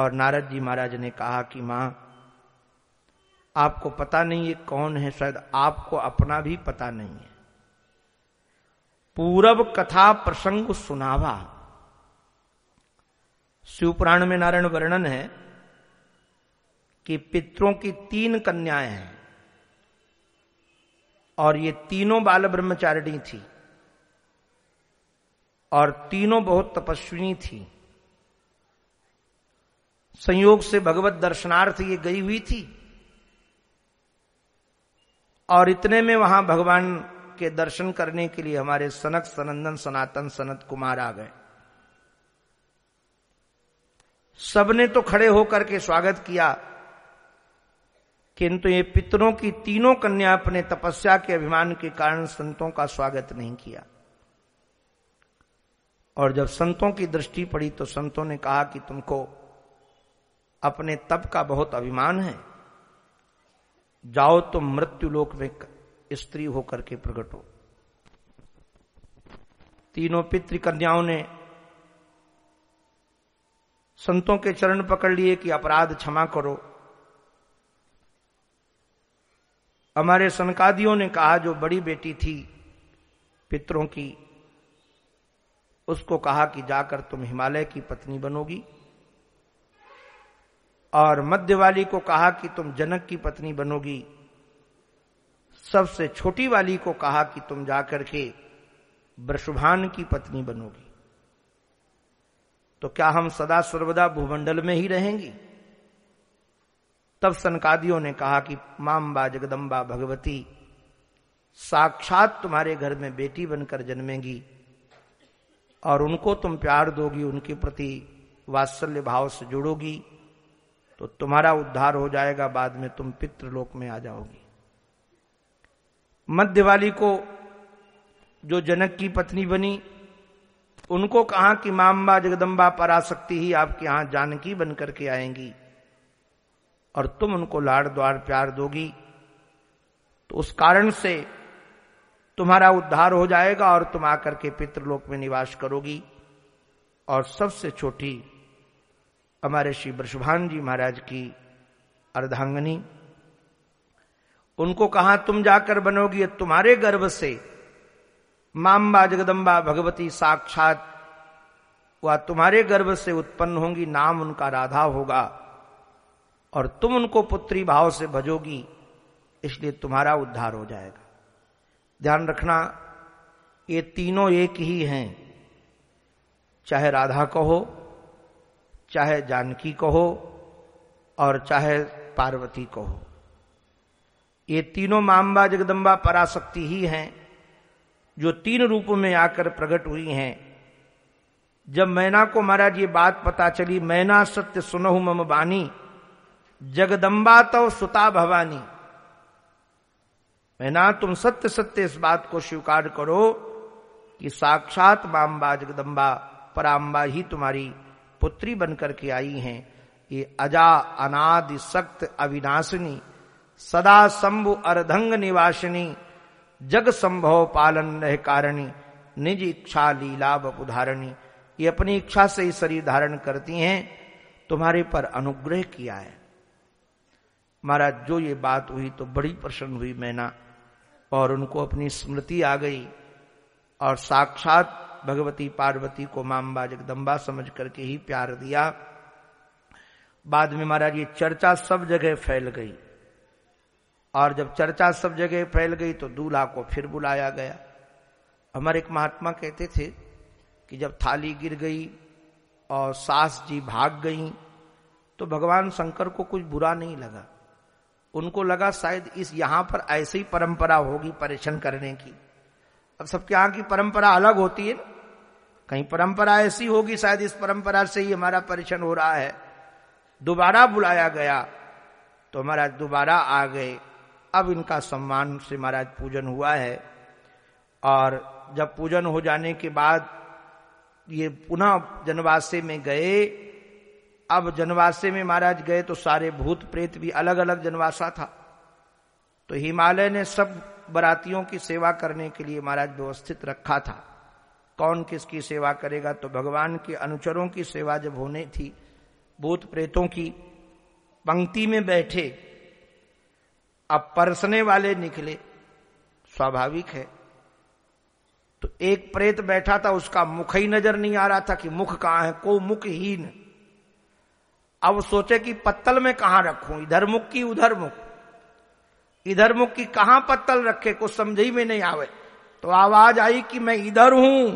Speaker 2: और नारद जी महाराज ने कहा कि मां आपको पता नहीं ये कौन है शायद आपको अपना भी पता नहीं है पूरब कथा प्रसंग सुनावा शिवपुराण में नारायण वर्णन है कि पितरों की तीन कन्याएं हैं और ये तीनों बाल ब्रह्मचारिणी थी और तीनों बहुत तपस्विनी थी संयोग से भगवत दर्शनार्थ ये गई हुई थी और इतने में वहां भगवान के दर्शन करने के लिए हमारे सनक सनंदन सनातन सनत कुमार आ गए सबने तो खड़े होकर के स्वागत किया किंतु ये पितरों की तीनों कन्या अपने तपस्या के अभिमान के कारण संतों का स्वागत नहीं किया और जब संतों की दृष्टि पड़ी तो संतों ने कहा कि तुमको अपने तप का बहुत अभिमान है जाओ तुम मृत्यु लोक में स्त्री होकर के प्रकट हो तीनों कन्याओं ने संतों के चरण पकड़ लिए कि अपराध क्षमा करो हमारे सनकादियों ने कहा जो बड़ी बेटी थी पितरों की उसको कहा कि जाकर तुम हिमालय की पत्नी बनोगी और मध्य वाली को कहा कि तुम जनक की पत्नी बनोगी सबसे छोटी वाली को कहा कि तुम जाकर के ब्रशुभान की पत्नी बनोगी तो क्या हम सदा सर्वदा भूमंडल में ही रहेंगी तब सनकादियों ने कहा कि माम्बा जगदम्बा भगवती साक्षात तुम्हारे घर में बेटी बनकर जन्मेंगी और उनको तुम प्यार दोगी उनके प्रति वात्सल्य भाव से जुड़ोगी तो तुम्हारा उद्धार हो जाएगा बाद में तुम पितृलोक में आ जाओगी मध्य वाली को जो जनक की पत्नी बनी उनको कहा कि माम्बा जगदम्बा पराशक्ति ही आपके यहां जानकी बनकर के आएंगी और तुम उनको लाड़ द्वार प्यार दोगी तो उस कारण से तुम्हारा उद्धार हो जाएगा और तुम आकर के पितृलोक में निवास करोगी और सबसे छोटी हमारे श्री वृषभान जी महाराज की अर्धांगनी उनको कहा तुम जाकर बनोगी तुम्हारे गर्भ से माम्बा जगदम्बा भगवती साक्षात वह तुम्हारे गर्भ से उत्पन्न होंगी नाम उनका राधा होगा और तुम उनको पुत्री भाव से भजोगी इसलिए तुम्हारा उद्धार हो जाएगा ध्यान रखना ये तीनों एक ही हैं चाहे राधा कहो चाहे जानकी कहो और चाहे पार्वती कहो ये तीनों मांबा जगदम्बा पराशक्ति ही हैं जो तीन रूप में आकर प्रकट हुई हैं जब मैना को महाराज ये बात पता चली मैना सत्य सुनहु मम बानी जगदम्बा तो सुता भवानी ना तुम सत्य सत्य इस बात को स्वीकार करो कि साक्षात माम्बा जगदम्बा पराम्बा ही तुम्हारी पुत्री बनकर के आई हैं ये अजा अनादि सक्त अविनाशिनी सदा शंभु अर्धंग निवासिनी जग संभव पालन रह कारणी निज इच्छा लीला बपुधारणी ये अपनी इच्छा से ही शरीर धारण करती हैं तुम्हारे पर अनुग्रह किया है महाराज जो ये बात हुई तो बड़ी प्रसन्न हुई मैना और उनको अपनी स्मृति आ गई और साक्षात भगवती पार्वती को मामबा जगदम्बा समझ करके ही प्यार दिया बाद में महाराज ये चर्चा सब जगह फैल गई और जब चर्चा सब जगह फैल गई तो दूल्हा को फिर बुलाया गया हमारे एक महात्मा कहते थे कि जब थाली गिर गई और सास जी भाग गई तो भगवान शंकर को कुछ बुरा नहीं लगा उनको लगा शायद इस यहां पर ऐसी परंपरा होगी परेशन करने की अब सबके यहां की परंपरा अलग होती है कहीं परंपरा ऐसी होगी शायद इस परंपरा से ही हमारा परेशन हो रहा है दोबारा बुलाया गया तो महाराज दोबारा आ गए अब इनका सम्मान से महाराज पूजन हुआ है और जब पूजन हो जाने के बाद ये पुनः जनवासे में गए अब जनवासे में महाराज गए तो सारे भूत प्रेत भी अलग अलग जनवासा था तो हिमालय ने सब बरातियों की सेवा करने के लिए महाराज व्यवस्थित रखा था कौन किसकी सेवा करेगा तो भगवान के अनुचरों की सेवा जब होने थी भूत प्रेतों की पंक्ति में बैठे अब परसने वाले निकले स्वाभाविक है तो एक प्रेत बैठा था उसका मुख ही नजर नहीं आ रहा था कि मुख कहां है को मुखहीन अब सोचे कि पत्तल में कहा रखू इधर मुख की उधर मुख इधर मुख की कहा पत्तल रखे कुछ समझ ही में नहीं आवे तो आवाज आई कि मैं इधर हूं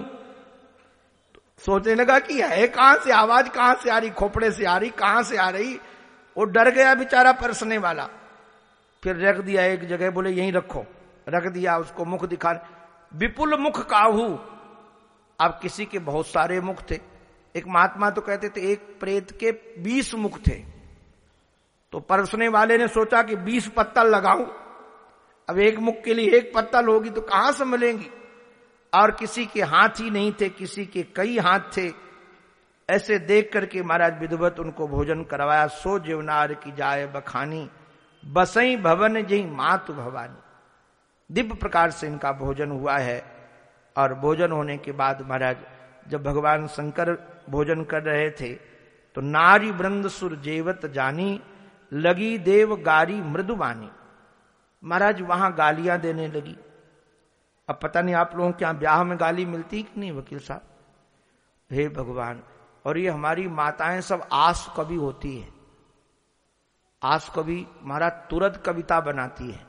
Speaker 2: तो सोचने लगा कि है कहां से आवाज कहां से आ रही खोपड़े से आ रही कहां से आ रही वो डर गया बेचारा परसने वाला फिर रख दिया एक जगह बोले यहीं रखो रख दिया उसको मुख दिखा विपुल मुख काहू अब किसी के बहुत सारे मुख थे एक महात्मा तो कहते थे एक प्रेत के बीस मुख थे तो परसने वाले ने सोचा कि बीस पत्तल लगाऊं अब एक मुख के लिए एक पत्तल होगी तो कहां से मिलेंगी और किसी के हाथ ही नहीं थे किसी के कई हाथ थे ऐसे देख करके महाराज विधवत उनको भोजन करवाया सो जीवनार की जाए बखानी बसई भवन जी मातु भवानी दिव्य प्रकार से इनका भोजन हुआ है और भोजन होने के बाद महाराज जब भगवान शंकर भोजन कर रहे थे तो नारी वृंद सुर जेवत जानी लगी देव गारी मृदुवानी महाराज वहां गालियां देने लगी अब पता नहीं आप लोगों के यहां ब्याह में गाली मिलती कि नहीं वकील साहब हे भगवान और ये हमारी माताएं सब आस कवि होती है आस कवि महाराज तुरंत कविता बनाती है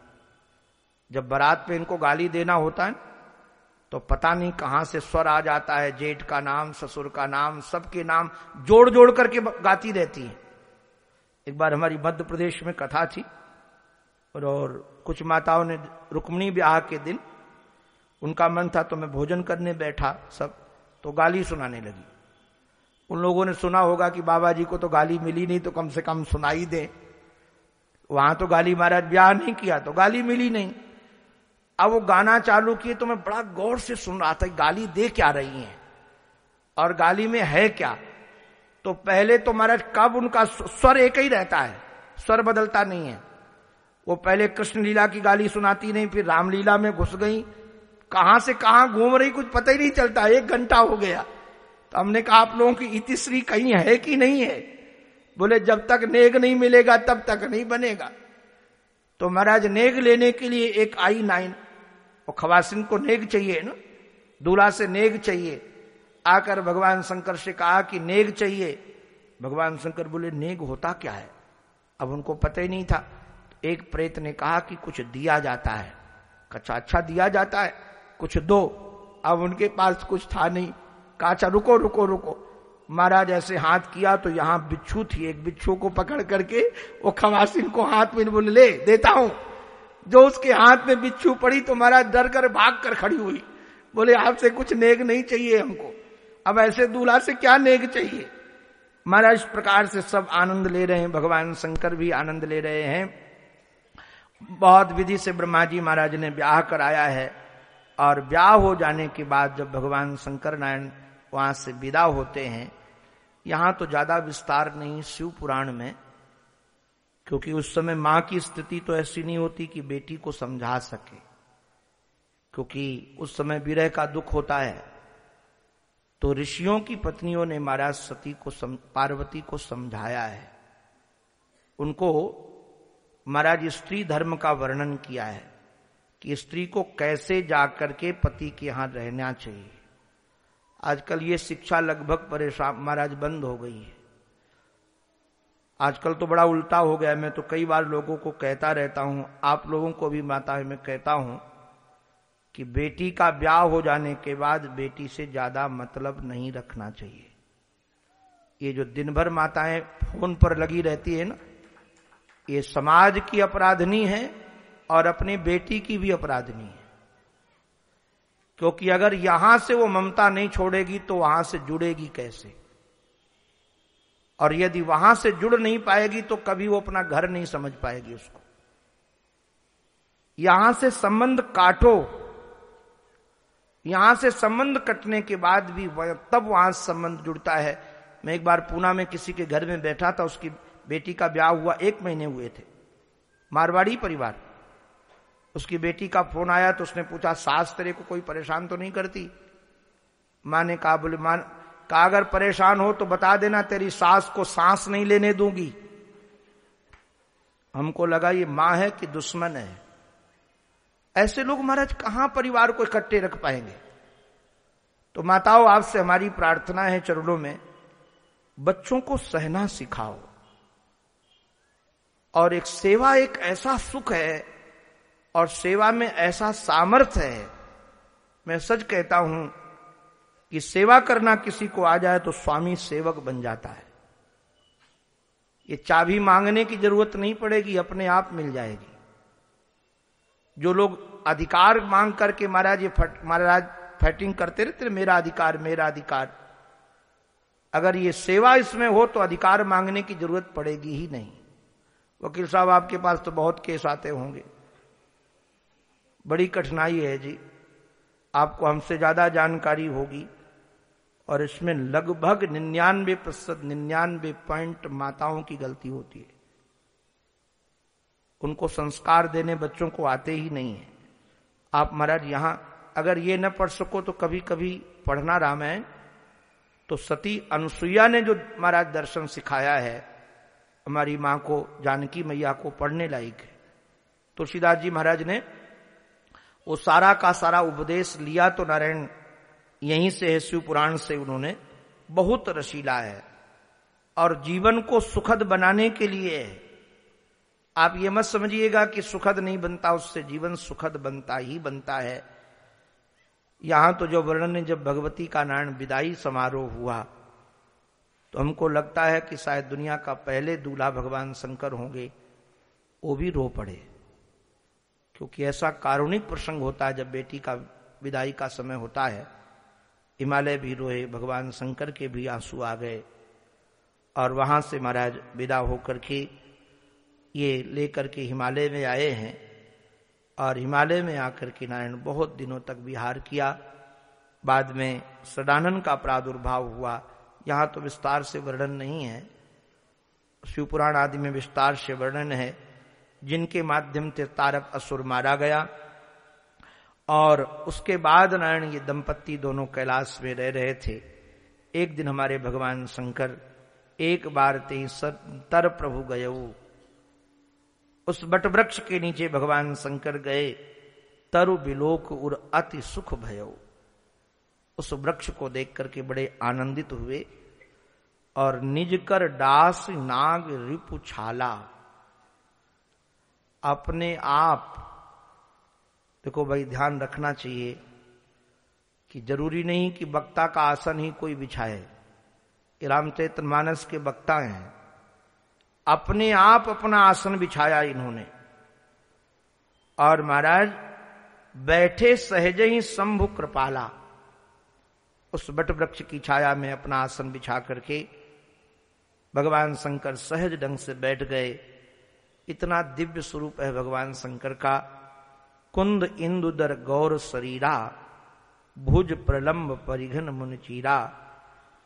Speaker 2: जब बारात पे इनको गाली देना होता है तो पता नहीं कहां से स्वर आ जाता है जेठ का नाम ससुर का नाम सबके नाम जोड़ जोड़ करके गाती रहती है एक बार हमारी मध्य प्रदेश में कथा थी और, और कुछ माताओं ने रुक्मणी ब्याह के दिन उनका मन था तो मैं भोजन करने बैठा सब तो गाली सुनाने लगी उन लोगों ने सुना होगा कि बाबा जी को तो गाली मिली नहीं तो कम से कम सुनाई दे वहां तो गाली महाराज ब्याह नहीं किया तो गाली मिली नहीं अब वो गाना चालू किए तो मैं बड़ा गौर से सुन रहा था गाली दे क्या रही है और गाली में है क्या तो पहले तो महाराज कब उनका स्वर एक ही रहता है स्वर बदलता नहीं है वो पहले कृष्ण लीला की गाली सुनाती नहीं फिर रामलीला में घुस गई कहां से कहां घूम रही कुछ पता ही नहीं चलता एक घंटा हो गया तो हमने कहा आप लोगों की इतिश्री कहीं है कि नहीं है बोले जब तक नेग नहीं मिलेगा तब तक नहीं बनेगा तो महाराज नेग लेने के लिए एक आई नाइन और खवासिन को नेग चाहिए ना दूल्हा से नेग चाहिए आकर भगवान शंकर से कहा कि नेग चाहिए भगवान शंकर बोले नेग होता क्या है अब उनको पता ही नहीं था एक प्रेत ने कहा कि कुछ दिया जाता है कच्चा अच्छा दिया जाता है कुछ दो अब उनके पास कुछ था नहीं काचा अच्छा, रुको रुको रुको महाराज ऐसे हाथ किया तो यहां बिच्छू थी एक बिच्छू को पकड़ करके वो खवासिन को हाथ में बोले ले देता हूं जो उसके हाथ में बिच्छू पड़ी तो महाराज डर कर भाग कर खड़ी हुई बोले आपसे कुछ नेग नहीं चाहिए हमको अब ऐसे दूल्हा से क्या नेग चाहिए महाराज इस प्रकार से सब आनंद ले रहे हैं भगवान शंकर भी आनंद ले रहे हैं बहुत विधि से ब्रह्मा जी महाराज ने ब्याह कराया है और ब्याह हो जाने के बाद जब भगवान शंकर नारायण वहां से विदा होते हैं यहां तो ज्यादा विस्तार नहीं शिव पुराण में क्योंकि उस समय मां की स्थिति तो ऐसी नहीं होती कि बेटी को समझा सके क्योंकि उस समय विरह का दुख होता है तो ऋषियों की पत्नियों ने महाराज सती को सम, पार्वती को समझाया है उनको महाराज स्त्री धर्म का वर्णन किया है कि स्त्री को कैसे जाकर के पति के यहां रहना चाहिए आजकल ये शिक्षा लगभग परेशान महाराज बंद हो गई है आजकल तो बड़ा उल्टा हो गया मैं तो कई बार लोगों को कहता रहता हूं आप लोगों को भी माता है मैं कहता हूं कि बेटी का ब्याह हो जाने के बाद बेटी से ज्यादा मतलब नहीं रखना चाहिए ये जो दिन भर माताएं फोन पर लगी रहती है ना ये समाज की अपराधनी है और अपनी बेटी की भी अपराधनी है क्योंकि अगर यहां से वो ममता नहीं छोड़ेगी तो वहां से जुड़ेगी कैसे और यदि वहां से जुड़ नहीं पाएगी तो कभी वो अपना घर नहीं समझ पाएगी उसको यहां से संबंध काटो यहां से संबंध कटने के बाद भी वह, तब वहां संबंध जुड़ता है मैं एक बार पूना में किसी के घर में बैठा था उसकी बेटी का ब्याह हुआ एक महीने हुए थे मारवाड़ी परिवार उसकी बेटी का फोन आया तो उसने पूछा सास तेरे को कोई परेशान तो नहीं करती माँ ने कहा बोले मान कहा अगर परेशान हो तो बता देना तेरी सास को सांस नहीं लेने दूंगी हमको लगा ये मां है कि दुश्मन है ऐसे लोग महाराज कहां परिवार को इकट्ठे रख पाएंगे तो माताओं आपसे हमारी प्रार्थना है चरणों में बच्चों को सहना सिखाओ और एक सेवा एक ऐसा सुख है और सेवा में ऐसा सामर्थ्य है मैं सच कहता हूं कि सेवा करना किसी को आ जाए तो स्वामी सेवक बन जाता है ये चाबी मांगने की जरूरत नहीं पड़ेगी अपने आप मिल जाएगी जो लोग अधिकार मांग करके महाराज ये फट महाराज फैटिंग करते रहते मेरा अधिकार मेरा अधिकार अगर ये सेवा इसमें हो तो अधिकार मांगने की जरूरत पड़ेगी ही नहीं वकील साहब आपके पास तो बहुत केस आते होंगे बड़ी कठिनाई है जी आपको हमसे ज्यादा जानकारी होगी और इसमें लगभग निन्यानवे प्रतिशत निन्यानवे पॉइंट माताओं की गलती होती है उनको संस्कार देने बच्चों को आते ही नहीं है आप महाराज यहां अगर ये न पढ़ सको तो कभी कभी पढ़ना रामायण तो सती अनुसुईया ने जो महाराज दर्शन सिखाया है हमारी मां को जानकी मैया को पढ़ने लायक है तुलसीदास जी महाराज ने वो सारा का सारा उपदेश लिया तो नारायण यहीं से है शिवपुराण से उन्होंने बहुत रसीला है और जीवन को सुखद बनाने के लिए आप ये मत समझिएगा कि सुखद नहीं बनता उससे जीवन सुखद बनता ही बनता है यहां तो जो वर्णन जब भगवती का नारायण विदाई समारोह हुआ तो हमको लगता है कि शायद दुनिया का पहले दूल्हा भगवान शंकर होंगे वो भी रो पड़े क्योंकि ऐसा कारुणिक प्रसंग होता है जब बेटी का विदाई का समय होता है हिमालय भी रोए भगवान शंकर के भी आंसू आ गए और वहां से महाराज विदा होकर के ये लेकर के हिमालय में आए हैं और हिमालय में आकर के नारायण बहुत दिनों तक विहार किया बाद में सदानंद का प्रादुर्भाव हुआ यहाँ तो विस्तार से वर्णन नहीं है शिवपुराण आदि में विस्तार से वर्णन है जिनके माध्यम से तारक असुर मारा गया और उसके बाद नारायण ये दंपत्ति दोनों कैलाश में रह रहे थे एक दिन हमारे भगवान शंकर एक बार ते तर प्रभु गय उस वटवृक्ष के नीचे भगवान शंकर गए तरु बिलोक उर अति सुख भय उस वृक्ष को देख करके बड़े आनंदित हुए और निज कर डास नाग रिपु छाला अपने आप देखो भाई ध्यान रखना चाहिए कि जरूरी नहीं कि वक्ता का आसन ही कोई बिछाए रामचरित्र मानस के वक्ता हैं अपने आप अपना आसन बिछाया इन्होंने और महाराज बैठे सहज ही शंभु कृपाला उस बट वृक्ष की छाया में अपना आसन बिछा करके भगवान शंकर सहज ढंग से बैठ गए इतना दिव्य स्वरूप है भगवान शंकर का कुंद इंदुदर गौर शरीरा भुज प्रलंब परिघन मुनचीरा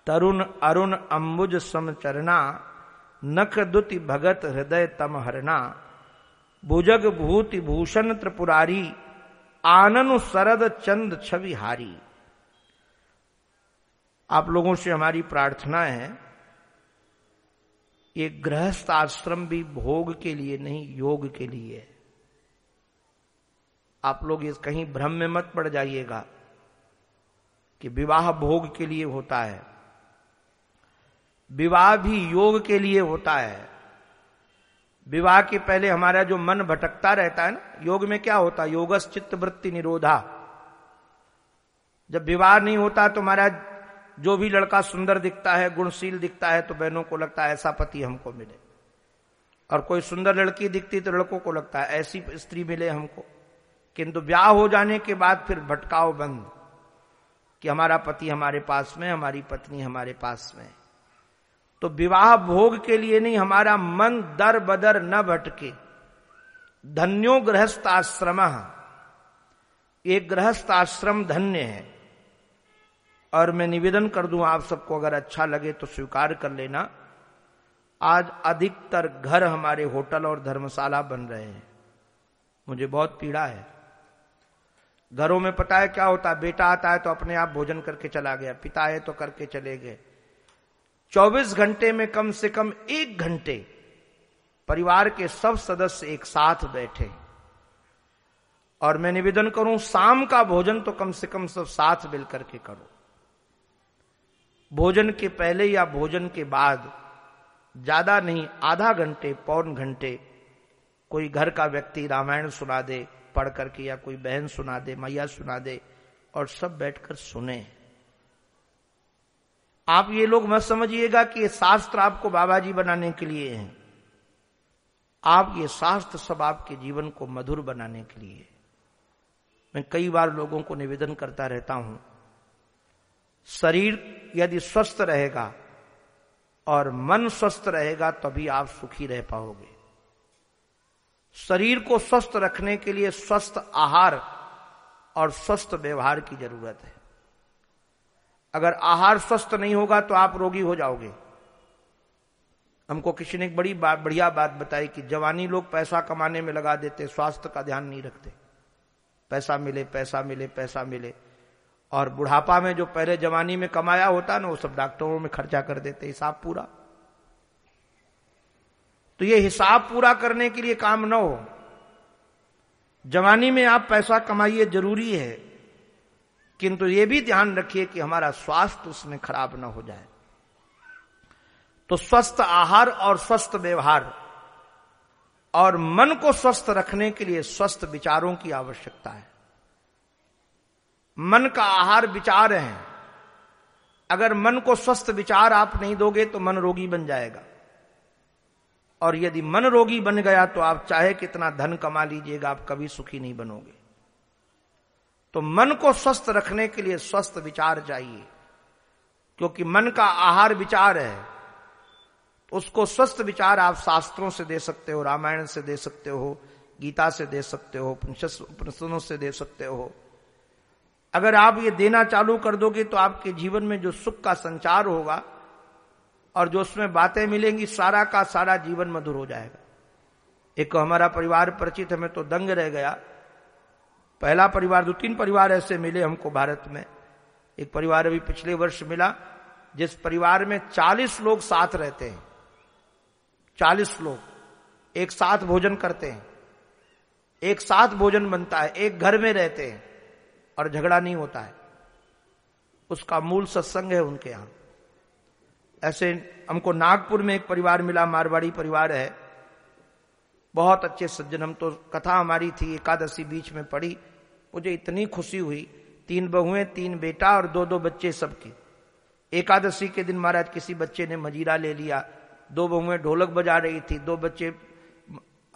Speaker 2: तरुण अरुण अम्बुज समचरणा नख दुति भगत हृदय तम हरणा भुजग भूति भूषण त्रिपुरारी आननु सरद चंद छविहारी आप लोगों से हमारी प्रार्थना है ये गृहस्थ आश्रम भी भोग के लिए नहीं योग के लिए है आप लोग इस कहीं भ्रम में मत पड़ जाइएगा कि विवाह भोग के लिए होता है विवाह भी योग के लिए होता है विवाह के पहले हमारा जो मन भटकता रहता है ना योग में क्या होता है योगस चित्त वृत्ति निरोधा जब विवाह नहीं होता तो हमारा जो भी लड़का सुंदर दिखता है गुणशील दिखता है तो बहनों को लगता है ऐसा पति हमको मिले और कोई सुंदर लड़की दिखती तो लड़कों को लगता है ऐसी स्त्री मिले हमको किंतु ब्याह हो जाने के बाद फिर भटकाव बंद कि हमारा पति हमारे पास में हमारी पत्नी हमारे पास में तो विवाह भोग के लिए नहीं हमारा मन दर बदर न भटके धन्यो गृहस्थ आश्रम एक गृहस्थ आश्रम धन्य है और मैं निवेदन कर दूं आप सबको अगर अच्छा लगे तो स्वीकार कर लेना आज अधिकतर घर हमारे होटल और धर्मशाला बन रहे हैं मुझे बहुत पीड़ा है घरों में पता है क्या होता है बेटा आता है तो अपने आप भोजन करके चला गया पिता है तो करके चले गए 24 घंटे में कम से कम एक घंटे परिवार के सब सदस्य एक साथ बैठे और मैं निवेदन करूं शाम का भोजन तो कम से कम सब साथ मिलकर के करो भोजन के पहले या भोजन के बाद ज्यादा नहीं आधा घंटे पौन घंटे कोई घर का व्यक्ति रामायण सुना दे पढ़ करके या कोई बहन सुना दे मैया सुना दे और सब बैठकर सुने आप ये लोग मत समझिएगा कि ये शास्त्र आपको बाबा जी बनाने के लिए हैं आप ये शास्त्र सब आपके जीवन को मधुर बनाने के लिए मैं कई बार लोगों को निवेदन करता रहता हूं शरीर यदि स्वस्थ रहेगा और मन स्वस्थ रहेगा तभी आप सुखी रह पाओगे शरीर को स्वस्थ रखने के लिए स्वस्थ आहार और स्वस्थ व्यवहार की जरूरत है अगर आहार स्वस्थ नहीं होगा तो आप रोगी हो जाओगे हमको किसी ने एक बड़ी बात बढ़िया बात बताई कि जवानी लोग पैसा कमाने में लगा देते स्वास्थ्य का ध्यान नहीं रखते पैसा मिले पैसा मिले पैसा मिले और बुढ़ापा में जो पहले जवानी में कमाया होता ना वो सब डॉक्टरों में खर्चा कर देते हिसाब पूरा तो ये हिसाब पूरा करने के लिए काम न हो जवानी में आप पैसा कमाइए जरूरी है किंतु ये भी ध्यान रखिए कि हमारा स्वास्थ्य उसमें खराब ना हो जाए तो स्वस्थ आहार और स्वस्थ व्यवहार और मन को स्वस्थ रखने के लिए स्वस्थ विचारों की आवश्यकता है मन का आहार विचार है अगर मन को स्वस्थ विचार आप नहीं दोगे तो मन रोगी बन जाएगा और यदि मन रोगी बन गया तो आप चाहे कितना धन कमा लीजिएगा आप कभी सुखी नहीं बनोगे तो मन को स्वस्थ रखने के लिए स्वस्थ विचार चाहिए क्योंकि मन का आहार विचार है उसको स्वस्थ विचार आप शास्त्रों से दे सकते हो रामायण से दे सकते हो गीता से दे सकते हो उपनिषदों से दे सकते हो अगर आप ये देना चालू कर दोगे तो आपके जीवन में जो सुख का संचार होगा और जो उसमें बातें मिलेंगी सारा का सारा जीवन मधुर हो जाएगा एक तो हमारा परिवार परिचित हमें तो दंग रह गया पहला परिवार दो तीन परिवार ऐसे मिले हमको भारत में एक परिवार अभी पिछले वर्ष मिला जिस परिवार में चालीस लोग साथ रहते हैं चालीस लोग एक साथ भोजन करते हैं एक साथ भोजन बनता है एक घर में रहते हैं और झगड़ा नहीं होता है उसका मूल सत्संग है उनके यहां ऐसे हमको नागपुर में एक परिवार मिला मारवाड़ी परिवार है बहुत अच्छे सज्जन हम तो कथा हमारी थी एकादशी बीच में पड़ी मुझे इतनी खुशी हुई तीन बहुएं तीन बेटा और दो दो बच्चे सबके एकादशी के दिन महाराज किसी बच्चे ने मजीरा ले लिया दो बहुएं ढोलक बजा रही थी दो बच्चे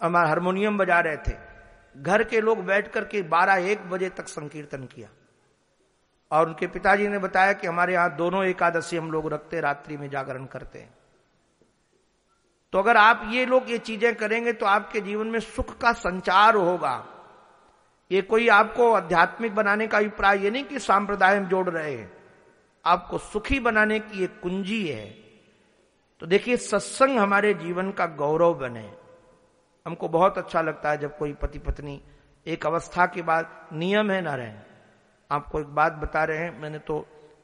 Speaker 2: हमारा हारमोनियम बजा रहे थे घर के लोग बैठ करके बारह एक बजे तक संकीर्तन किया और उनके पिताजी ने बताया कि हमारे यहां दोनों एकादशी हम लोग रखते रात्रि में जागरण करते हैं तो अगर आप ये लोग ये चीजें करेंगे तो आपके जीवन में सुख का संचार होगा ये कोई आपको आध्यात्मिक बनाने का अभिप्राय ये नहीं कि सांप्रदाय में जोड़ रहे हैं आपको सुखी बनाने की ये कुंजी है तो देखिए सत्संग हमारे जीवन का गौरव बने हमको बहुत अच्छा लगता है जब कोई पति पत्नी एक अवस्था के बाद नियम है ना रहें आपको एक बात बता रहे हैं मैंने तो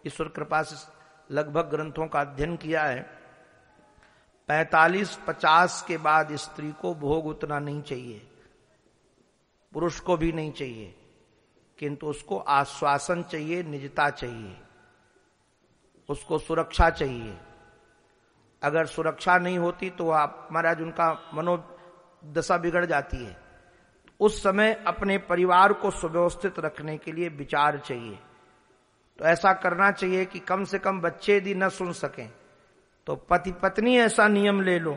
Speaker 2: ईश्वर कृपा से लगभग ग्रंथों का अध्ययन किया है 45-50 के बाद स्त्री को भोग उतना नहीं चाहिए पुरुष को भी नहीं चाहिए किंतु उसको आश्वासन चाहिए निजता चाहिए उसको सुरक्षा चाहिए अगर सुरक्षा नहीं होती तो आप महाराज उनका मनोदशा बिगड़ जाती है उस समय अपने परिवार को सुव्यवस्थित रखने के लिए विचार चाहिए तो ऐसा करना चाहिए कि कम से कम बच्चे यदि न सुन सकें तो पति पत्नी ऐसा नियम ले लो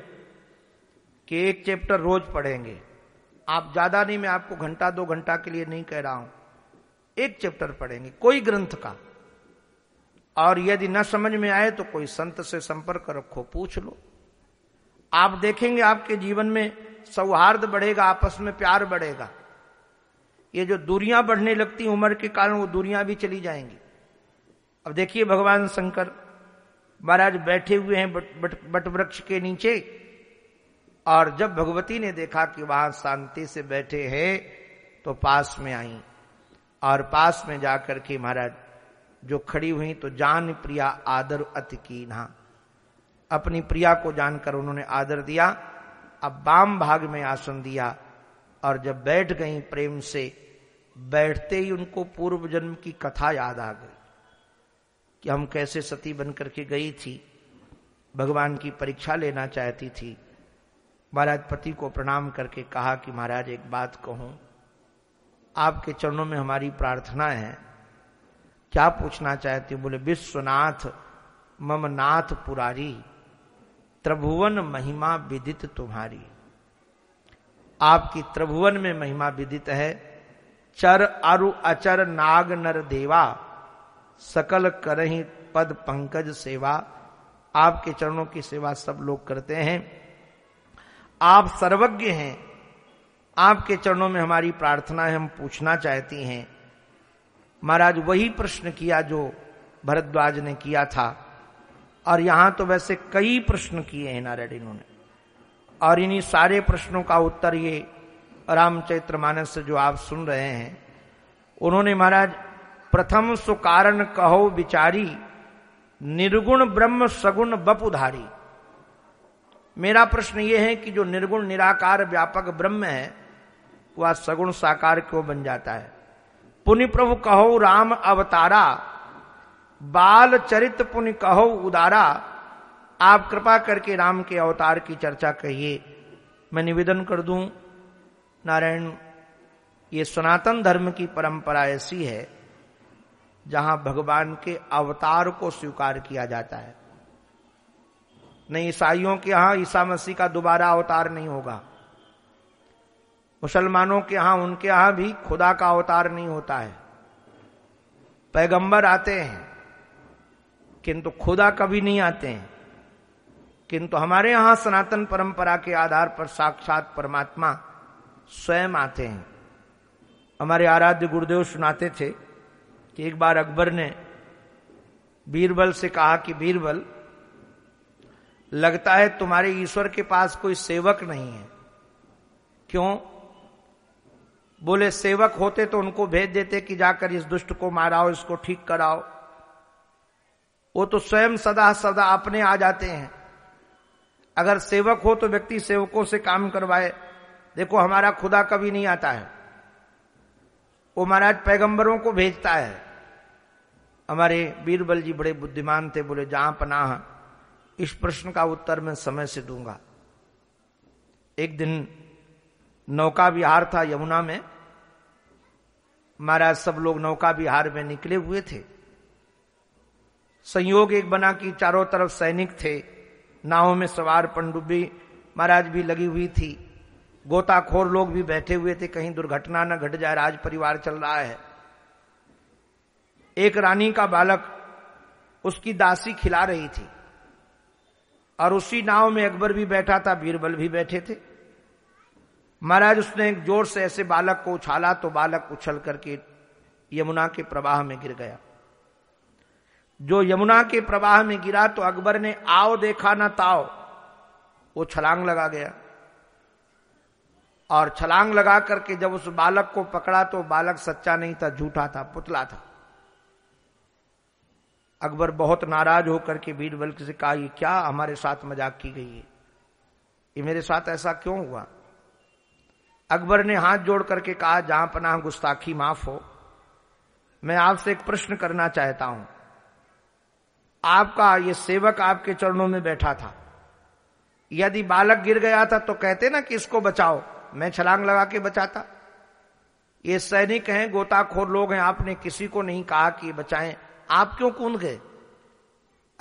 Speaker 2: कि एक चैप्टर रोज पढ़ेंगे आप ज्यादा नहीं मैं आपको घंटा दो घंटा के लिए नहीं कह रहा हूं एक चैप्टर पढ़ेंगे कोई ग्रंथ का और यदि न समझ में आए तो कोई संत से संपर्क रखो पूछ लो आप देखेंगे आपके जीवन में सौहार्द बढ़ेगा आपस में प्यार बढ़ेगा ये जो दूरियां बढ़ने लगती उम्र के कारण वो दूरियां भी चली जाएंगी अब देखिए भगवान शंकर महाराज बैठे हुए हैं बट वृक्ष के नीचे और जब भगवती ने देखा कि वहां शांति से बैठे हैं तो पास में आई और पास में जाकर के महाराज जो खड़ी हुई तो जान प्रिया आदर अति की ना अपनी प्रिया को जानकर उन्होंने आदर दिया अब बाम भाग में आसन दिया और जब बैठ गई प्रेम से बैठते ही उनको पूर्व जन्म की कथा याद आ गई कि हम कैसे सती बनकर के गई थी भगवान की परीक्षा लेना चाहती थी महाराज पति को प्रणाम करके कहा कि महाराज एक बात कहूं आपके चरणों में हमारी प्रार्थना है क्या पूछना चाहती बोले विश्वनाथ मम नाथ पुरारी त्रिभुवन महिमा विदित तुम्हारी आपकी त्रिभुवन में महिमा विदित है चर अरु अचर नाग नर देवा सकल करही पद पंकज सेवा आपके चरणों की सेवा सब लोग करते हैं आप सर्वज्ञ हैं आपके चरणों में हमारी प्रार्थना है हम पूछना चाहती हैं महाराज वही प्रश्न किया जो भरद्वाज ने किया था और यहां तो वैसे कई प्रश्न किए हैं नारायण इन्होंने और इन्हीं सारे प्रश्नों का उत्तर ये रामचैत्र मानस से जो आप सुन रहे हैं उन्होंने महाराज प्रथम सुकारण कहो विचारी निर्गुण ब्रह्म सगुण बपुधारी मेरा प्रश्न यह है कि जो निर्गुण निराकार व्यापक ब्रह्म है वह सगुण साकार क्यों बन जाता है पुण्य प्रभु कहो राम अवतारा बाल चरित पुण्य कहो उदारा आप कृपा करके राम के अवतार की चर्चा कहिए मैं निवेदन कर दूं नारायण ये सनातन धर्म की परंपरा ऐसी है जहां भगवान के अवतार को स्वीकार किया जाता है नहीं ईसाइयों के यहां ईसा मसीह का दोबारा अवतार नहीं होगा मुसलमानों के यहां उनके यहां भी खुदा का अवतार नहीं होता है पैगंबर आते हैं किंतु खुदा कभी नहीं आते हैं किंतु हमारे यहां सनातन परंपरा के आधार पर साक्षात परमात्मा स्वयं आते हैं हमारे आराध्य गुरुदेव सुनाते थे कि एक बार अकबर ने बीरबल से कहा कि बीरबल लगता है तुम्हारे ईश्वर के पास कोई सेवक नहीं है क्यों बोले सेवक होते तो उनको भेज देते कि जाकर इस दुष्ट को माराओ इसको ठीक कराओ वो तो स्वयं सदा सदा अपने आ जाते हैं अगर सेवक हो तो व्यक्ति सेवकों से काम करवाए देखो हमारा खुदा कभी नहीं आता है वो महाराज पैगंबरों को भेजता है हमारे बीरबल जी बड़े बुद्धिमान थे बोले जहां पनाह इस प्रश्न का उत्तर मैं समय से दूंगा एक दिन नौका विहार था यमुना में महाराज सब लोग नौका विहार में निकले हुए थे संयोग एक बना कि चारों तरफ सैनिक थे नावों में सवार पंडुबी महाराज भी लगी हुई थी गोताखोर लोग भी बैठे हुए थे कहीं दुर्घटना न घट जाए राज परिवार चल रहा है एक रानी का बालक उसकी दासी खिला रही थी और उसी नाव में अकबर भी बैठा था बीरबल भी बैठे थे महाराज उसने एक जोर से ऐसे बालक को उछाला तो बालक उछल करके यमुना के प्रवाह में गिर गया जो यमुना के प्रवाह में गिरा तो अकबर ने आओ देखा ना ताओ वो छलांग लगा गया और छलांग लगा करके जब उस बालक को पकड़ा तो बालक सच्चा नहीं था झूठा था पुतला था अकबर बहुत नाराज होकर के बीरबल से कहा ये क्या हमारे साथ मजाक की गई है ये मेरे साथ ऐसा क्यों हुआ अकबर ने हाथ जोड़ करके कहा जहां पनाह गुस्ताखी माफ हो मैं आपसे एक प्रश्न करना चाहता हूं आपका ये सेवक आपके चरणों में बैठा था यदि बालक गिर गया था तो कहते ना कि इसको बचाओ मैं छलांग लगा के बचाता ये सैनिक हैं गोताखोर लोग हैं आपने किसी को नहीं कहा कि बचाएं आप क्यों कूद गए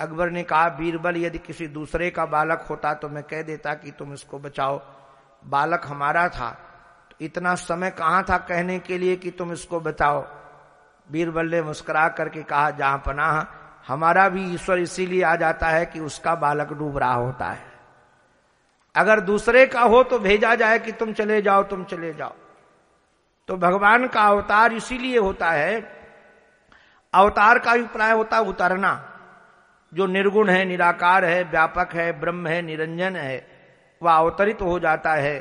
Speaker 2: अकबर ने कहा बीरबल यदि किसी दूसरे का बालक होता तो मैं कह देता कि तुम इसको बचाओ बालक हमारा था तो इतना समय कहां था कहने के लिए कि तुम इसको बचाओ बीरबल ने मुस्कुरा करके कहा जहां पनाहा हमारा भी ईश्वर इसीलिए आ जाता है कि उसका बालक डूब रहा होता है अगर दूसरे का हो तो भेजा जाए कि तुम चले जाओ तुम चले जाओ तो भगवान का अवतार इसीलिए होता है अवतार का अभिप्राय होता है उतरना जो निर्गुण है निराकार है व्यापक है ब्रह्म है निरंजन है वह अवतरित हो जाता है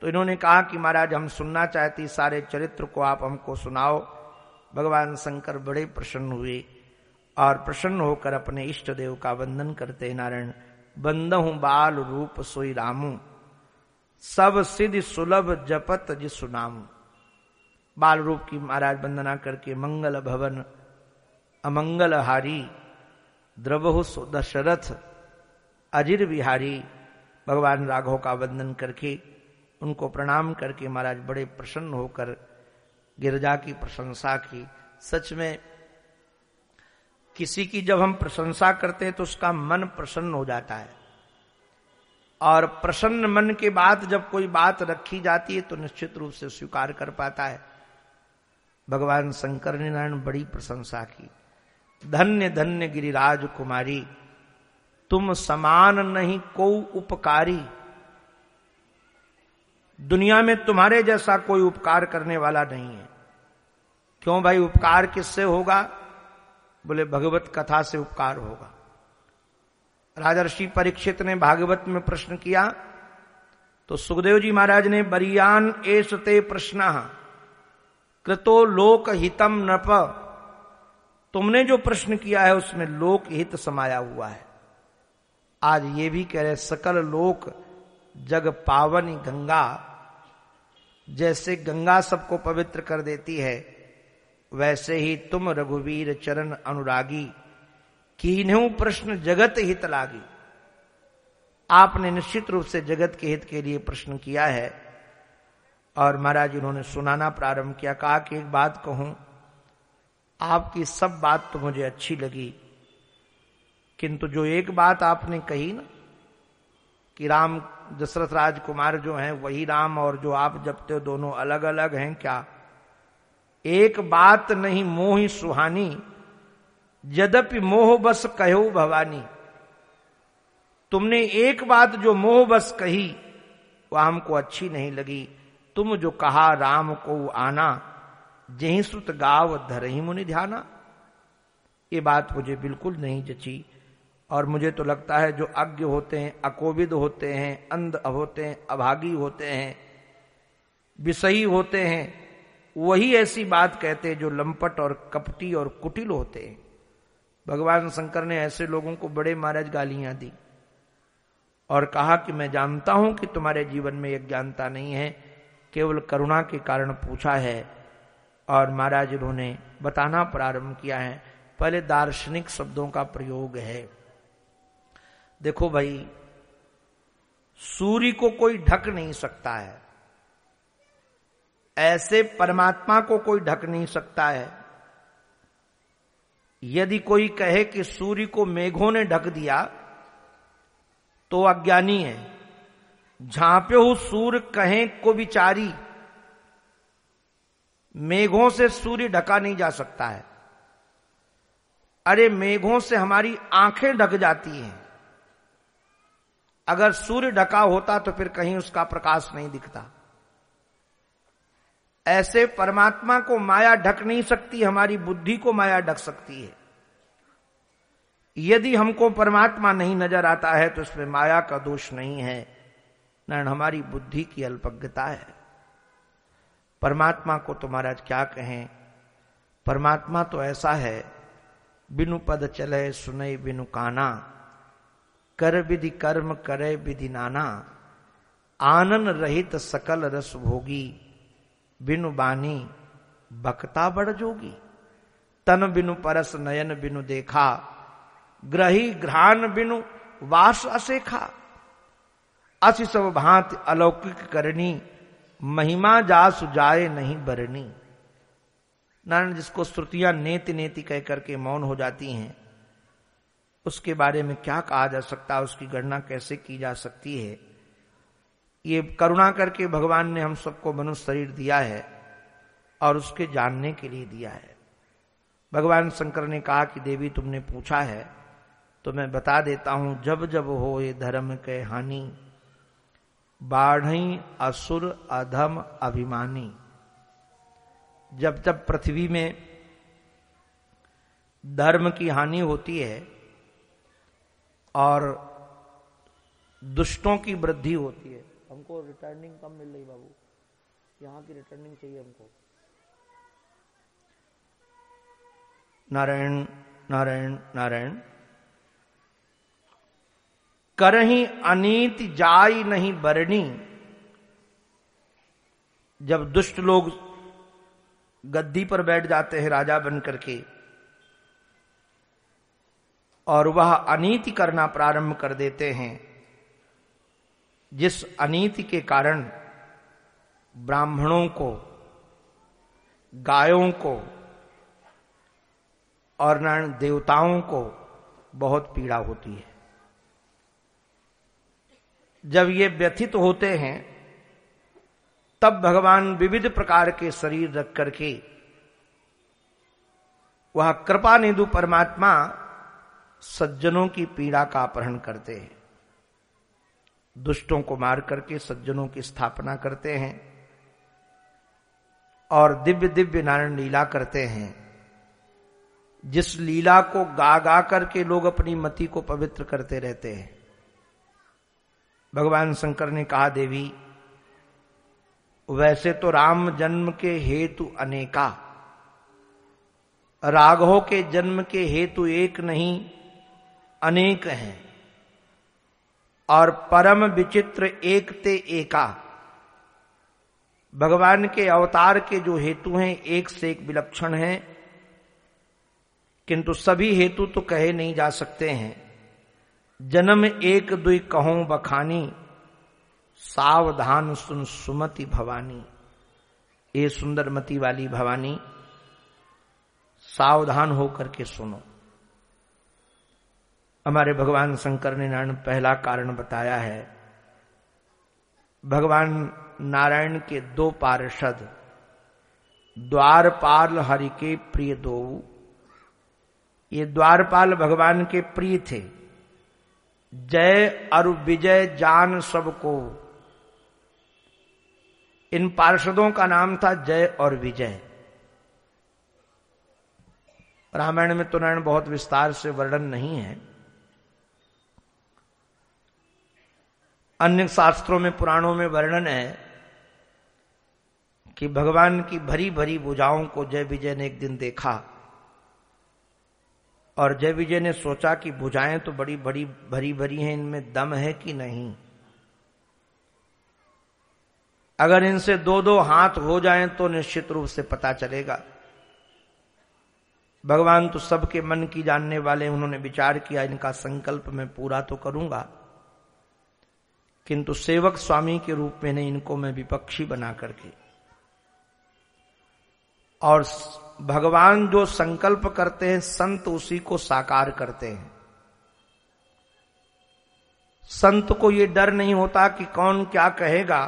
Speaker 2: तो इन्होंने कहा कि महाराज हम सुनना चाहती सारे चरित्र को आप हमको सुनाओ भगवान शंकर बड़े प्रसन्न हुए और प्रसन्न होकर अपने इष्ट देव का वंदन करते नारायण बंद हूं बाल रूप सोई रामू सब सिद्ध सुलभ जपत जिस सुनामू बाल रूप की महाराज वंदना करके मंगल भवन अमंगल हारी द्रवहु दशरथ अजीर बिहारी भगवान राघव का वंदन करके उनको प्रणाम करके महाराज बड़े प्रसन्न होकर गिरजा की प्रशंसा की सच में किसी की जब हम प्रशंसा करते हैं तो उसका मन प्रसन्न हो जाता है और प्रसन्न मन के बाद जब कोई बात रखी जाती है तो निश्चित रूप से स्वीकार कर पाता है भगवान शंकर ने नारायण बड़ी प्रशंसा की धन्य धन्य गिरिराज कुमारी तुम समान नहीं को उपकारी दुनिया में तुम्हारे जैसा कोई उपकार करने वाला नहीं है क्यों भाई उपकार किससे होगा बोले भगवत कथा से उपकार होगा राजर्षि परीक्षित ने भागवत में प्रश्न किया तो सुखदेव जी महाराज ने बरियान एस ते प्रश्न कृतो लोक हितम नप तुमने जो प्रश्न किया है उसमें लोक हित समाया हुआ है आज ये भी कह रहे सकल लोक जग पावन गंगा जैसे गंगा सबको पवित्र कर देती है वैसे ही तुम रघुवीर चरण अनुरागी की प्रश्न जगत हित लागी आपने निश्चित रूप से जगत के हित के लिए प्रश्न किया है और महाराज उन्होंने सुनाना प्रारंभ किया कहा कि एक बात कहूं आपकी सब बात तो मुझे अच्छी लगी किंतु जो एक बात आपने कही ना कि राम दशरथ राजकुमार जो हैं वही राम और जो आप जपते हो दोनों अलग अलग हैं क्या एक बात नहीं मोही सुहानी यद्यपि मोह बस कहो भवानी तुमने एक बात जो मोह बस कही वह हमको अच्छी नहीं लगी तुम जो कहा राम को आना जही सुत गाव धरही मुनि ध्याना ये बात मुझे बिल्कुल नहीं जची और मुझे तो लगता है जो अज्ञ होते हैं अकोविद होते हैं अंध होते हैं अभागी होते हैं विषयी होते हैं वही ऐसी बात कहते जो लंपट और कपटी और कुटिल होते हैं भगवान शंकर ने ऐसे लोगों को बड़े महाराज गालियां दी और कहा कि मैं जानता हूं कि तुम्हारे जीवन में यह ज्ञानता नहीं है केवल करुणा के कारण पूछा है और महाराज इन्होंने बताना प्रारंभ किया है पहले दार्शनिक शब्दों का प्रयोग है देखो भाई सूर्य को कोई ढक नहीं सकता है ऐसे परमात्मा को कोई ढक नहीं सकता है यदि कोई कहे कि सूर्य को मेघों ने ढक दिया तो अज्ञानी है झांपे हो सूर्य कहें को विचारी मेघों से सूर्य ढका नहीं जा सकता है अरे मेघों से हमारी आंखें ढक जाती हैं अगर सूर्य ढका होता तो फिर कहीं उसका प्रकाश नहीं दिखता ऐसे परमात्मा को माया ढक नहीं सकती हमारी बुद्धि को माया ढक सकती है यदि हमको परमात्मा नहीं नजर आता है तो इसमें माया का दोष नहीं है नारायण हमारी बुद्धि की अल्पज्ञता है परमात्मा को तो महाराज क्या कहें परमात्मा तो ऐसा है बिनु पद चले सुने बिनु काना कर विधि कर्म करे विधि नाना आनन रहित सकल रस भोगी बिनु बानी बकता बढ़ जोगी तन बिनु परस नयन बिनु देखा ग्रही घ्रान बिनु वास असेखा असि सब भांत अलौकिक करनी महिमा जास जाए नहीं बरनी नारायण जिसको श्रुतियां नेति नेति कह करके मौन हो जाती हैं उसके बारे में क्या कहा जा सकता है उसकी गणना कैसे की जा सकती है ये करुणा करके भगवान ने हम सबको मनुष्य शरीर दिया है और उसके जानने के लिए दिया है भगवान शंकर ने कहा कि देवी तुमने पूछा है तो मैं बता देता हूं जब जब हो ये धर्म के हानि बाढ़ई असुर अधम अभिमानी जब जब पृथ्वी में धर्म की हानि होती है और दुष्टों की वृद्धि होती है हमको रिटर्निंग कम मिल रही बाबू यहाँ की रिटर्निंग चाहिए हमको नारायण नारायण नारायण करही अनित जाई नहीं बरनी जब दुष्ट लोग गद्दी पर बैठ जाते हैं राजा बन करके और वह अनीति करना प्रारंभ कर देते हैं जिस अनीति के कारण ब्राह्मणों को गायों को और नारायण देवताओं को बहुत पीड़ा होती है जब ये व्यथित होते हैं तब भगवान विविध प्रकार के शरीर रख करके वह कृपा निधु परमात्मा सज्जनों की पीड़ा का अपहरण करते हैं दुष्टों को मार करके सज्जनों की स्थापना करते हैं और दिव्य दिव्य नारायण लीला करते हैं जिस लीला को गा गा करके लोग अपनी मति को पवित्र करते रहते हैं भगवान शंकर ने कहा देवी वैसे तो राम जन्म के हेतु अनेका राघो के जन्म के हेतु एक नहीं अनेक हैं और परम विचित्र एकते एका भगवान के अवतार के जो हेतु हैं एक से एक विलक्षण हैं किंतु सभी हेतु तो कहे नहीं जा सकते हैं जन्म एक दुई कहो बखानी सावधान सुन सुमति भवानी ये सुंदरमती वाली भवानी सावधान होकर के सुनो हमारे भगवान शंकर ने नारायण पहला कारण बताया है भगवान नारायण के दो पार्षद द्वारपाल हरि के प्रिय दो ये द्वारपाल भगवान के प्रिय थे जय और विजय जान सबको इन पार्षदों का नाम था जय और विजय रामायण में तो नारायण बहुत विस्तार से वर्णन नहीं है अन्य शास्त्रों में पुराणों में वर्णन है कि भगवान की भरी भरी बुझाओं को जय विजय ने एक दिन देखा और जय विजय ने सोचा कि बुझाएं तो बड़ी बड़ी भरी भरी हैं इनमें दम है कि नहीं अगर इनसे दो दो हाथ हो जाएं तो निश्चित रूप से पता चलेगा भगवान तो सबके मन की जानने वाले उन्होंने विचार किया इनका संकल्प मैं पूरा तो करूंगा किंतु सेवक स्वामी के रूप में नहीं इनको मैं विपक्षी बना करके और भगवान जो संकल्प करते हैं संत उसी को साकार करते हैं संत को ये डर नहीं होता कि कौन क्या कहेगा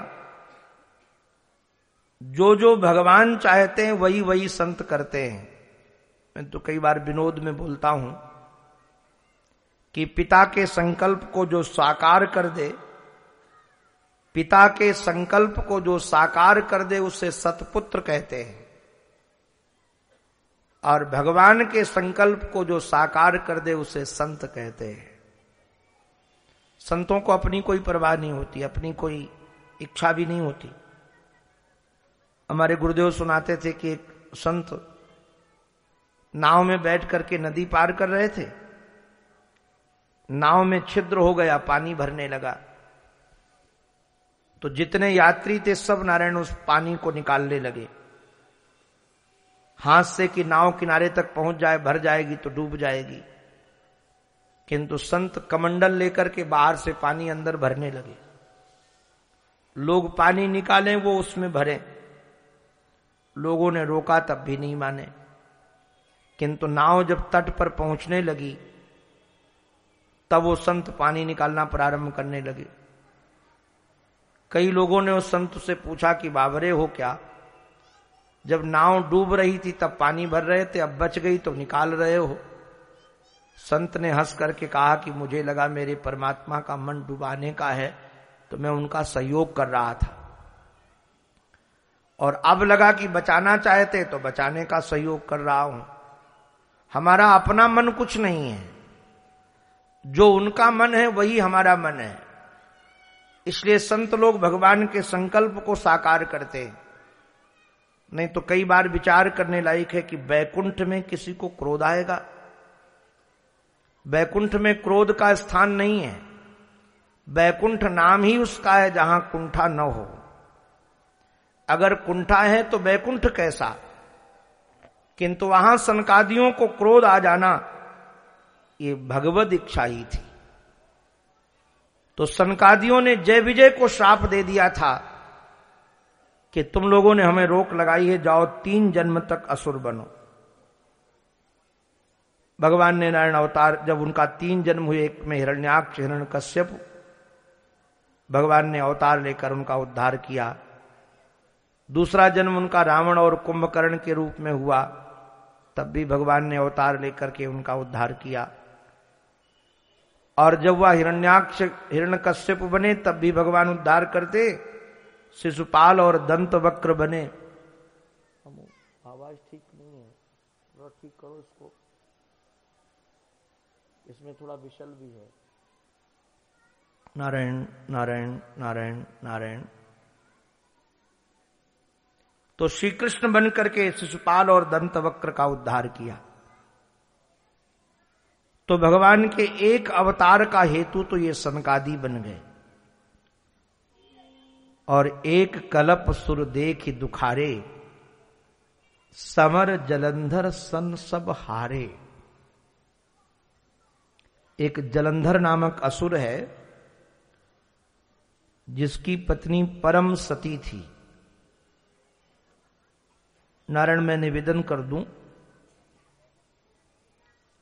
Speaker 2: जो जो भगवान चाहते हैं वही वही संत करते हैं मैं तो कई बार विनोद में बोलता हूं कि पिता के संकल्प को जो साकार कर दे पिता के संकल्प को जो साकार कर दे उसे सतपुत्र कहते हैं और भगवान के संकल्प को जो साकार कर दे उसे संत कहते हैं संतों को अपनी कोई परवाह नहीं होती अपनी कोई इच्छा भी नहीं होती हमारे गुरुदेव सुनाते थे कि एक संत नाव में बैठ करके नदी पार कर रहे थे नाव में छिद्र हो गया पानी भरने लगा तो जितने यात्री थे सब नारायण उस पानी को निकालने लगे हाथ से कि नाव किनारे तक पहुंच जाए भर जाएगी तो डूब जाएगी किंतु संत कमंडल लेकर के बाहर से पानी अंदर भरने लगे लोग पानी निकालें वो उसमें भरे लोगों ने रोका तब भी नहीं माने किंतु नाव जब तट पर पहुंचने लगी तब वो संत पानी निकालना प्रारंभ करने लगे कई लोगों ने उस संत से पूछा कि बाबरे हो क्या जब नाव डूब रही थी तब पानी भर रहे थे अब बच गई तो निकाल रहे हो संत ने हंस करके कहा कि मुझे लगा मेरे परमात्मा का मन डुबाने का है तो मैं उनका सहयोग कर रहा था और अब लगा कि बचाना चाहते तो बचाने का सहयोग कर रहा हूं हमारा अपना मन कुछ नहीं है जो उनका मन है वही हमारा मन है इसलिए संत लोग भगवान के संकल्प को साकार करते हैं नहीं तो कई बार विचार करने लायक है कि बैकुंठ में किसी को क्रोध आएगा बैकुंठ में क्रोध का स्थान नहीं है बैकुंठ नाम ही उसका है जहां कुंठा न हो अगर कुंठा है तो बैकुंठ कैसा किंतु वहां सनकादियों को क्रोध आ जाना ये भगवत इच्छा ही थी तो सनकादियों ने जय विजय को श्राप दे दिया था कि तुम लोगों ने हमें रोक लगाई है जाओ तीन जन्म तक असुर बनो भगवान ने नारायण अवतार जब उनका तीन जन्म हुए एक में हिरण्याक्ष हिरण कश्यप भगवान ने अवतार लेकर उनका उद्धार किया दूसरा जन्म उनका रावण और कुंभकर्ण के रूप में हुआ तब भी भगवान ने अवतार लेकर के उनका उद्धार किया और जब वह हिरण्याक्ष हिरण कश्यप बने तब भी भगवान उद्धार करते शिशुपाल और दंत वक्र बने आवाज ठीक नहीं है ठीक करो इसको इसमें थोड़ा विशल भी है नारायण नारायण नारायण नारायण तो श्री कृष्ण बनकर के शिशुपाल और दंत वक्र का उद्धार किया तो भगवान के एक अवतार का हेतु तो ये सनकादि बन गए और एक कलप सुर देख दुखारे समर जलंधर सन सब हारे एक जलंधर नामक असुर है जिसकी पत्नी परम सती थी नारायण मैं निवेदन कर दूं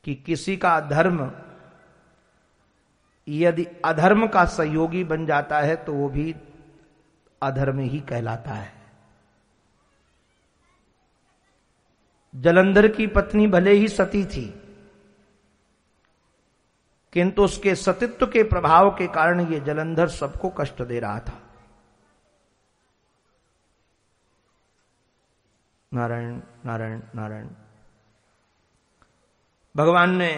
Speaker 2: कि किसी का धर्म यदि अधर्म का सहयोगी बन जाता है तो वो भी अधर्म ही कहलाता है जलंधर की पत्नी भले ही सती थी किंतु उसके सतित्व के प्रभाव के कारण ये जलंधर सबको कष्ट दे रहा था नारायण नारायण नारायण भगवान ने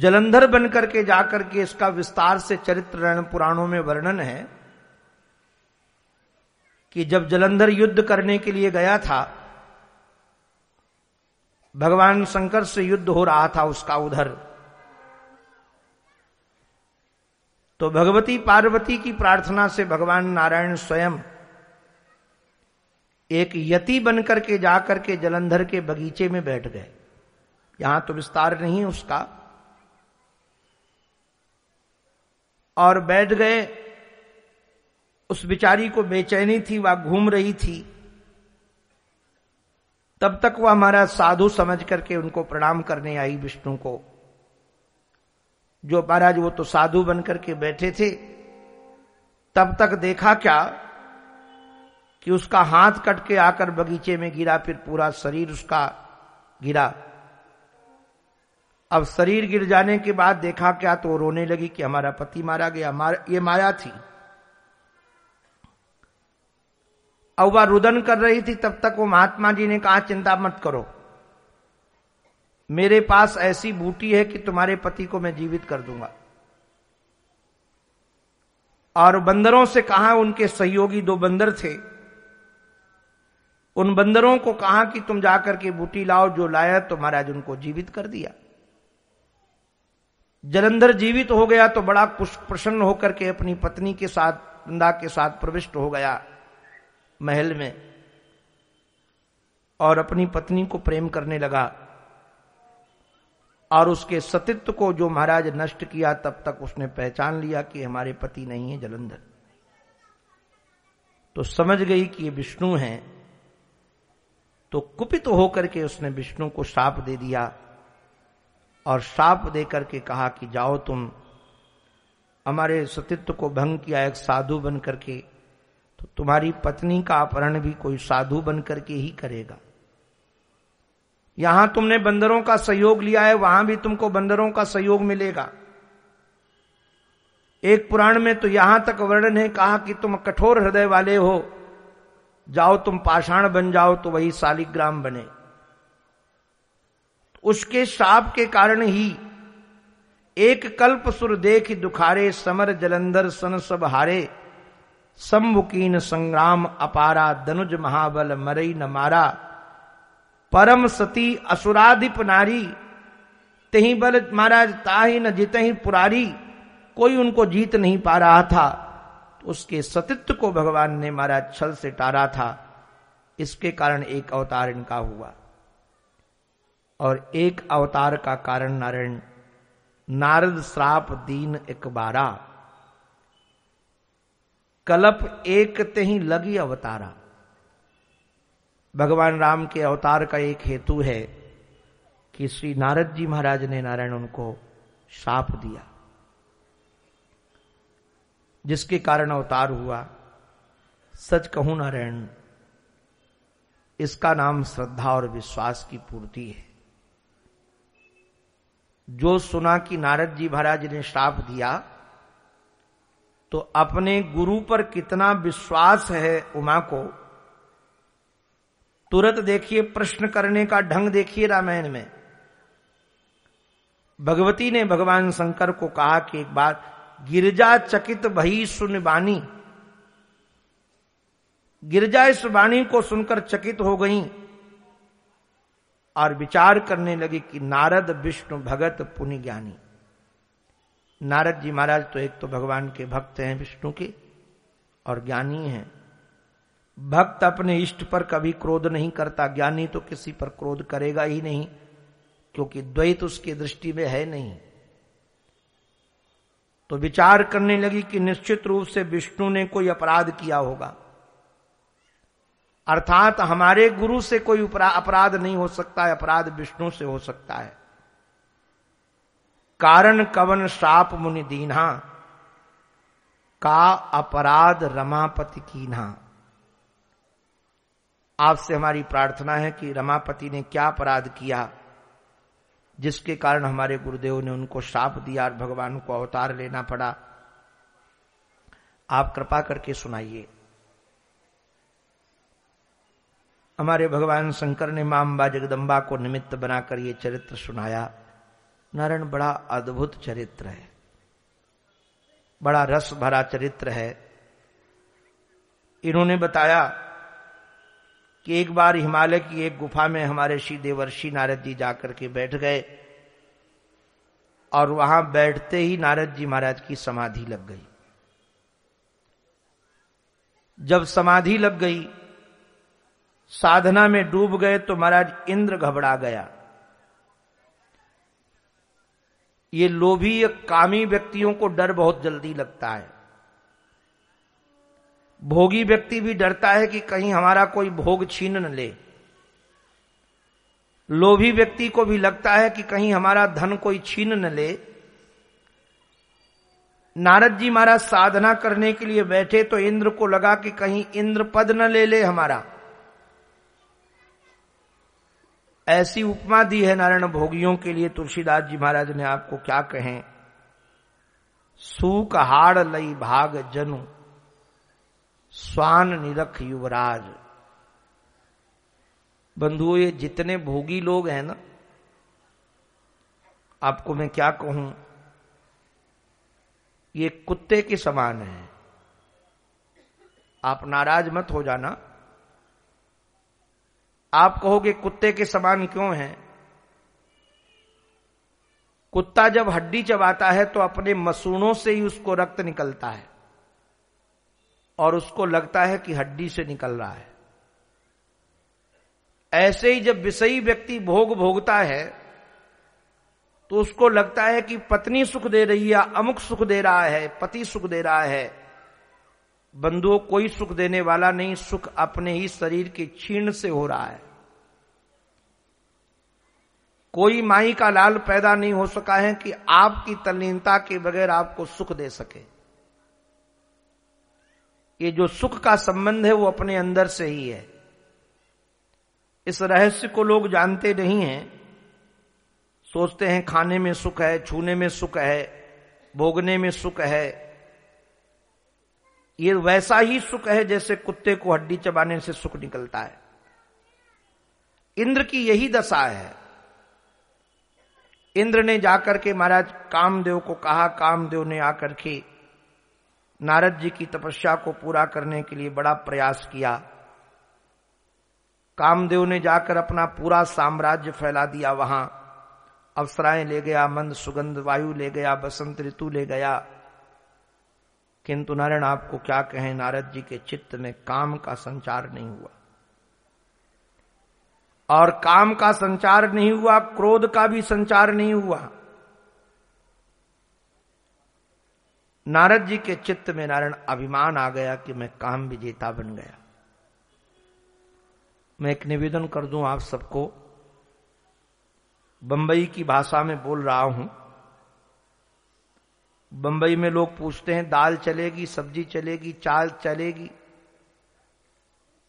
Speaker 2: जलंधर बनकर के जाकर के इसका विस्तार से चरित्र पुराणों में वर्णन है कि जब जलंधर युद्ध करने के लिए गया था भगवान शंकर से युद्ध हो रहा था उसका उधर तो भगवती पार्वती की प्रार्थना से भगवान नारायण स्वयं एक यति बनकर के जाकर के जलंधर के बगीचे में बैठ गए यहां तो विस्तार नहीं उसका और बैठ गए उस बिचारी को बेचैनी थी वह घूम रही थी तब तक वह हमारा साधु समझ करके उनको प्रणाम करने आई विष्णु को जो महाराज वो तो साधु बनकर के बैठे थे तब तक देखा क्या कि उसका हाथ कट के आकर बगीचे में गिरा फिर पूरा शरीर उसका गिरा अब शरीर गिर जाने के बाद देखा क्या तो रोने लगी कि हमारा पति मारा गया मार, ये माया थी अब वह रुदन कर रही थी तब तक वो महात्मा जी ने कहा चिंता मत करो मेरे पास ऐसी बूटी है कि तुम्हारे पति को मैं जीवित कर दूंगा और बंदरों से कहा उनके सहयोगी दो बंदर थे उन बंदरों को कहा कि तुम जाकर के बूटी लाओ जो लाया तो महाराज उनको जीवित कर दिया जलंधर जीवित हो गया तो बड़ा प्रसन्न होकर के अपनी पत्नी के साथ वृंदा के साथ प्रविष्ट हो गया महल में और अपनी पत्नी को प्रेम करने लगा और उसके सतित्व को जो महाराज नष्ट किया तब तक उसने पहचान लिया कि हमारे पति नहीं है जलंधर तो समझ गई कि ये विष्णु हैं तो कुपित तो होकर के उसने विष्णु को साप दे दिया और साप दे करके कहा कि जाओ तुम हमारे सतित्व को भंग किया एक साधु बन करके तो तुम्हारी पत्नी का अपहरण भी कोई साधु बन करके ही करेगा यहां तुमने बंदरों का सहयोग लिया है वहां भी तुमको बंदरों का सहयोग मिलेगा एक पुराण में तो यहां तक वर्णन है कहा कि तुम कठोर हृदय वाले हो जाओ तुम पाषाण बन जाओ तो वही शालिग्राम बने उसके साप के कारण ही एक कल्प सुर देख दुखारे समर जलंधर सन सब हारे सम्मुकीन संग्राम अपारा दनुज महाबल मरई न मारा परम सती असुराधिप नारी तेही बल महाराज ताही न जीते ही पुरारी कोई उनको जीत नहीं पा रहा था उसके सतित्व को भगवान ने महाराज छल से टारा था इसके कारण एक अवतार इनका हुआ और एक अवतार का कारण नारायण नारद श्राप दीन एक बारा कलप एक ते ही लगी अवतारा भगवान राम के अवतार का एक हेतु है कि श्री नारद जी महाराज ने नारायण उनको श्राप दिया जिसके कारण अवतार हुआ सच कहूं नारायण इसका नाम श्रद्धा और विश्वास की पूर्ति है जो सुना कि नारद जी महाराज ने श्राप दिया तो अपने गुरु पर कितना विश्वास है उमा को तुरंत देखिए प्रश्न करने का ढंग देखिए रामायण में भगवती ने भगवान शंकर को कहा कि एक बात गिरजा चकित भई सुन बानी गिरजा इस वाणी को सुनकर चकित हो गई और विचार करने लगी कि नारद विष्णु भगत पुण्य ज्ञानी नारद जी महाराज तो एक तो भगवान के भक्त हैं विष्णु के और ज्ञानी हैं भक्त अपने इष्ट पर कभी क्रोध नहीं करता ज्ञानी तो किसी पर क्रोध करेगा ही नहीं क्योंकि द्वैत उसकी दृष्टि में है नहीं तो विचार करने लगी कि निश्चित रूप से विष्णु ने कोई अपराध किया होगा अर्थात हमारे गुरु से कोई अपराध नहीं हो सकता है अपराध विष्णु से हो सकता है कारण कवन साप मुनि दीना का अपराध रमापति कीन्हा आपसे हमारी प्रार्थना है कि रमापति ने क्या अपराध किया जिसके कारण हमारे गुरुदेव ने उनको श्राप दिया और भगवान को अवतार लेना पड़ा आप कृपा करके सुनाइए हमारे भगवान शंकर ने मां अंबा जगदम्बा को निमित्त बनाकर ये चरित्र सुनाया नारायण बड़ा अद्भुत चरित्र है बड़ा रस भरा चरित्र है इन्होंने बताया कि एक बार हिमालय की एक गुफा में हमारे श्री देवर्षि नारद जी जाकर के बैठ गए और वहां बैठते ही नारद जी महाराज की समाधि लग गई जब समाधि लग गई साधना में डूब गए तो महाराज इंद्र घबरा गया ये लोभी कामी व्यक्तियों को डर बहुत जल्दी लगता है भोगी व्यक्ति भी डरता है कि कहीं हमारा कोई भोग छीन न ले लोभी व्यक्ति को भी लगता है कि कहीं हमारा धन कोई छीन न ले नारद जी महाराज साधना करने के लिए बैठे तो इंद्र को लगा कि कहीं इंद्र पद न ले ले हमारा ऐसी उपमा दी है नारायण भोगियों के लिए तुलसीदास जी महाराज ने आपको क्या कहें सूख हाड़ लई भाग जनु स्वान निरख युवराज बंधुओं ये जितने भोगी लोग हैं ना आपको मैं क्या कहूं ये कुत्ते के समान है आप नाराज मत हो जाना आप कहोगे कुत्ते के समान क्यों है कुत्ता जब हड्डी चबाता है तो अपने मसूणों से ही उसको रक्त निकलता है और उसको लगता है कि हड्डी से निकल रहा है ऐसे ही जब विषयी व्यक्ति भोग भोगता है तो उसको लगता है कि पत्नी सुख दे रही है अमुक सुख दे रहा है पति सुख दे रहा है बंधुओं कोई सुख देने वाला नहीं सुख अपने ही शरीर के छीण से हो रहा है कोई माई का लाल पैदा नहीं हो सका है कि आपकी तल्लीनता के बगैर आपको सुख दे सके ये जो सुख का संबंध है वो अपने अंदर से ही है इस रहस्य को लोग जानते नहीं हैं सोचते हैं खाने में सुख है छूने में सुख है भोगने में सुख है ये वैसा ही सुख है जैसे कुत्ते को हड्डी चबाने से सुख निकलता है इंद्र की यही दशा है इंद्र ने जाकर के महाराज कामदेव को कहा कामदेव ने आकर के नारद जी की तपस्या को पूरा करने के लिए बड़ा प्रयास किया कामदेव ने जाकर अपना पूरा साम्राज्य फैला दिया वहां अवसराएं ले गया मंद सुगंध वायु ले गया बसंत ऋतु ले गया किंतु नारायण आपको क्या कहें नारद जी के चित्त में काम का संचार नहीं हुआ और काम का संचार नहीं हुआ क्रोध का भी संचार नहीं हुआ नारद जी के चित्त में नारायण अभिमान आ गया कि मैं काम विजेता बन गया मैं एक निवेदन कर दूं आप सबको बंबई की भाषा में बोल रहा हूं बंबई में लोग पूछते हैं दाल चलेगी सब्जी चलेगी चाल चलेगी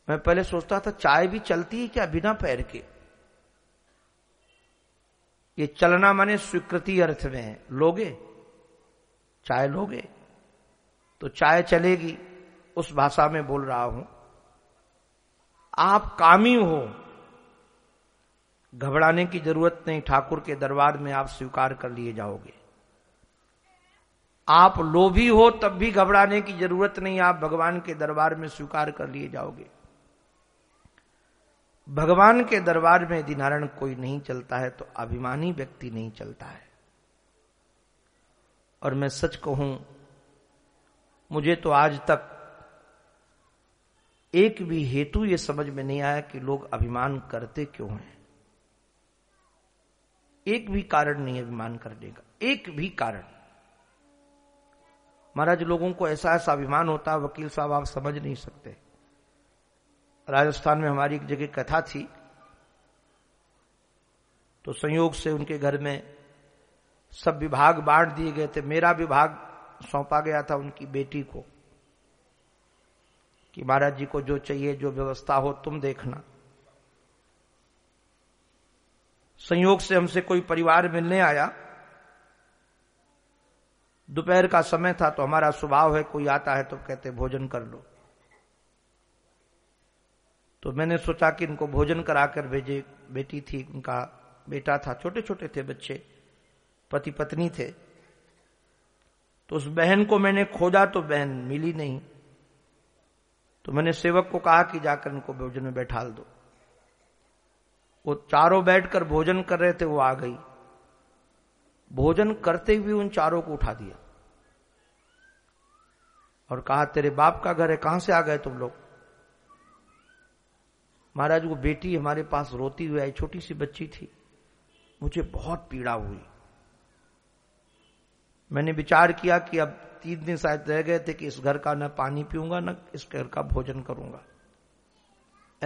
Speaker 2: मैं पहले सोचता था चाय भी चलती है क्या बिना पैर के ये चलना माने स्वीकृति अर्थ में है लोगे चाय लोगे तो चाय चलेगी उस भाषा में बोल रहा हूं आप कामी हो घबराने की जरूरत नहीं ठाकुर के दरबार में आप स्वीकार कर लिए जाओगे आप लोभी हो तब भी घबराने की जरूरत नहीं आप भगवान के दरबार में स्वीकार कर लिए जाओगे भगवान के दरबार में दिनारण कोई नहीं चलता है तो अभिमानी व्यक्ति नहीं चलता है और मैं सच कहूं मुझे तो आज तक एक भी हेतु यह समझ में नहीं आया कि लोग अभिमान करते क्यों हैं एक भी कारण नहीं अभिमान करने का एक भी कारण महाराज लोगों को ऐसा ऐसा अभिमान होता वकील साहब आप समझ नहीं सकते राजस्थान में हमारी एक जगह कथा थी तो संयोग से उनके घर में सब विभाग बांट दिए गए थे मेरा विभाग सौंपा गया था उनकी बेटी को कि महाराज जी को जो चाहिए जो व्यवस्था हो तुम देखना संयोग से हमसे कोई परिवार मिलने आया दोपहर का समय था तो हमारा स्वभाव है कोई आता है तो कहते भोजन कर लो तो मैंने सोचा कि इनको भोजन कराकर भेजे बेटी थी उनका बेटा था छोटे छोटे थे बच्चे पति पत्नी थे तो उस बहन को मैंने खोजा तो बहन मिली नहीं तो मैंने सेवक को कहा कि जाकर इनको भोजन में बैठा दो वो चारों बैठकर भोजन कर रहे थे वो आ गई भोजन करते हुए उन चारों को उठा दिया और कहा तेरे बाप का घर है कहां से आ गए तुम लोग महाराज वो बेटी हमारे पास रोती हुई आई छोटी सी बच्ची थी मुझे बहुत पीड़ा हुई मैंने विचार किया कि अब तीन दिन शायद रह गए थे कि इस घर का न पानी पीऊंगा न इस घर का भोजन करूंगा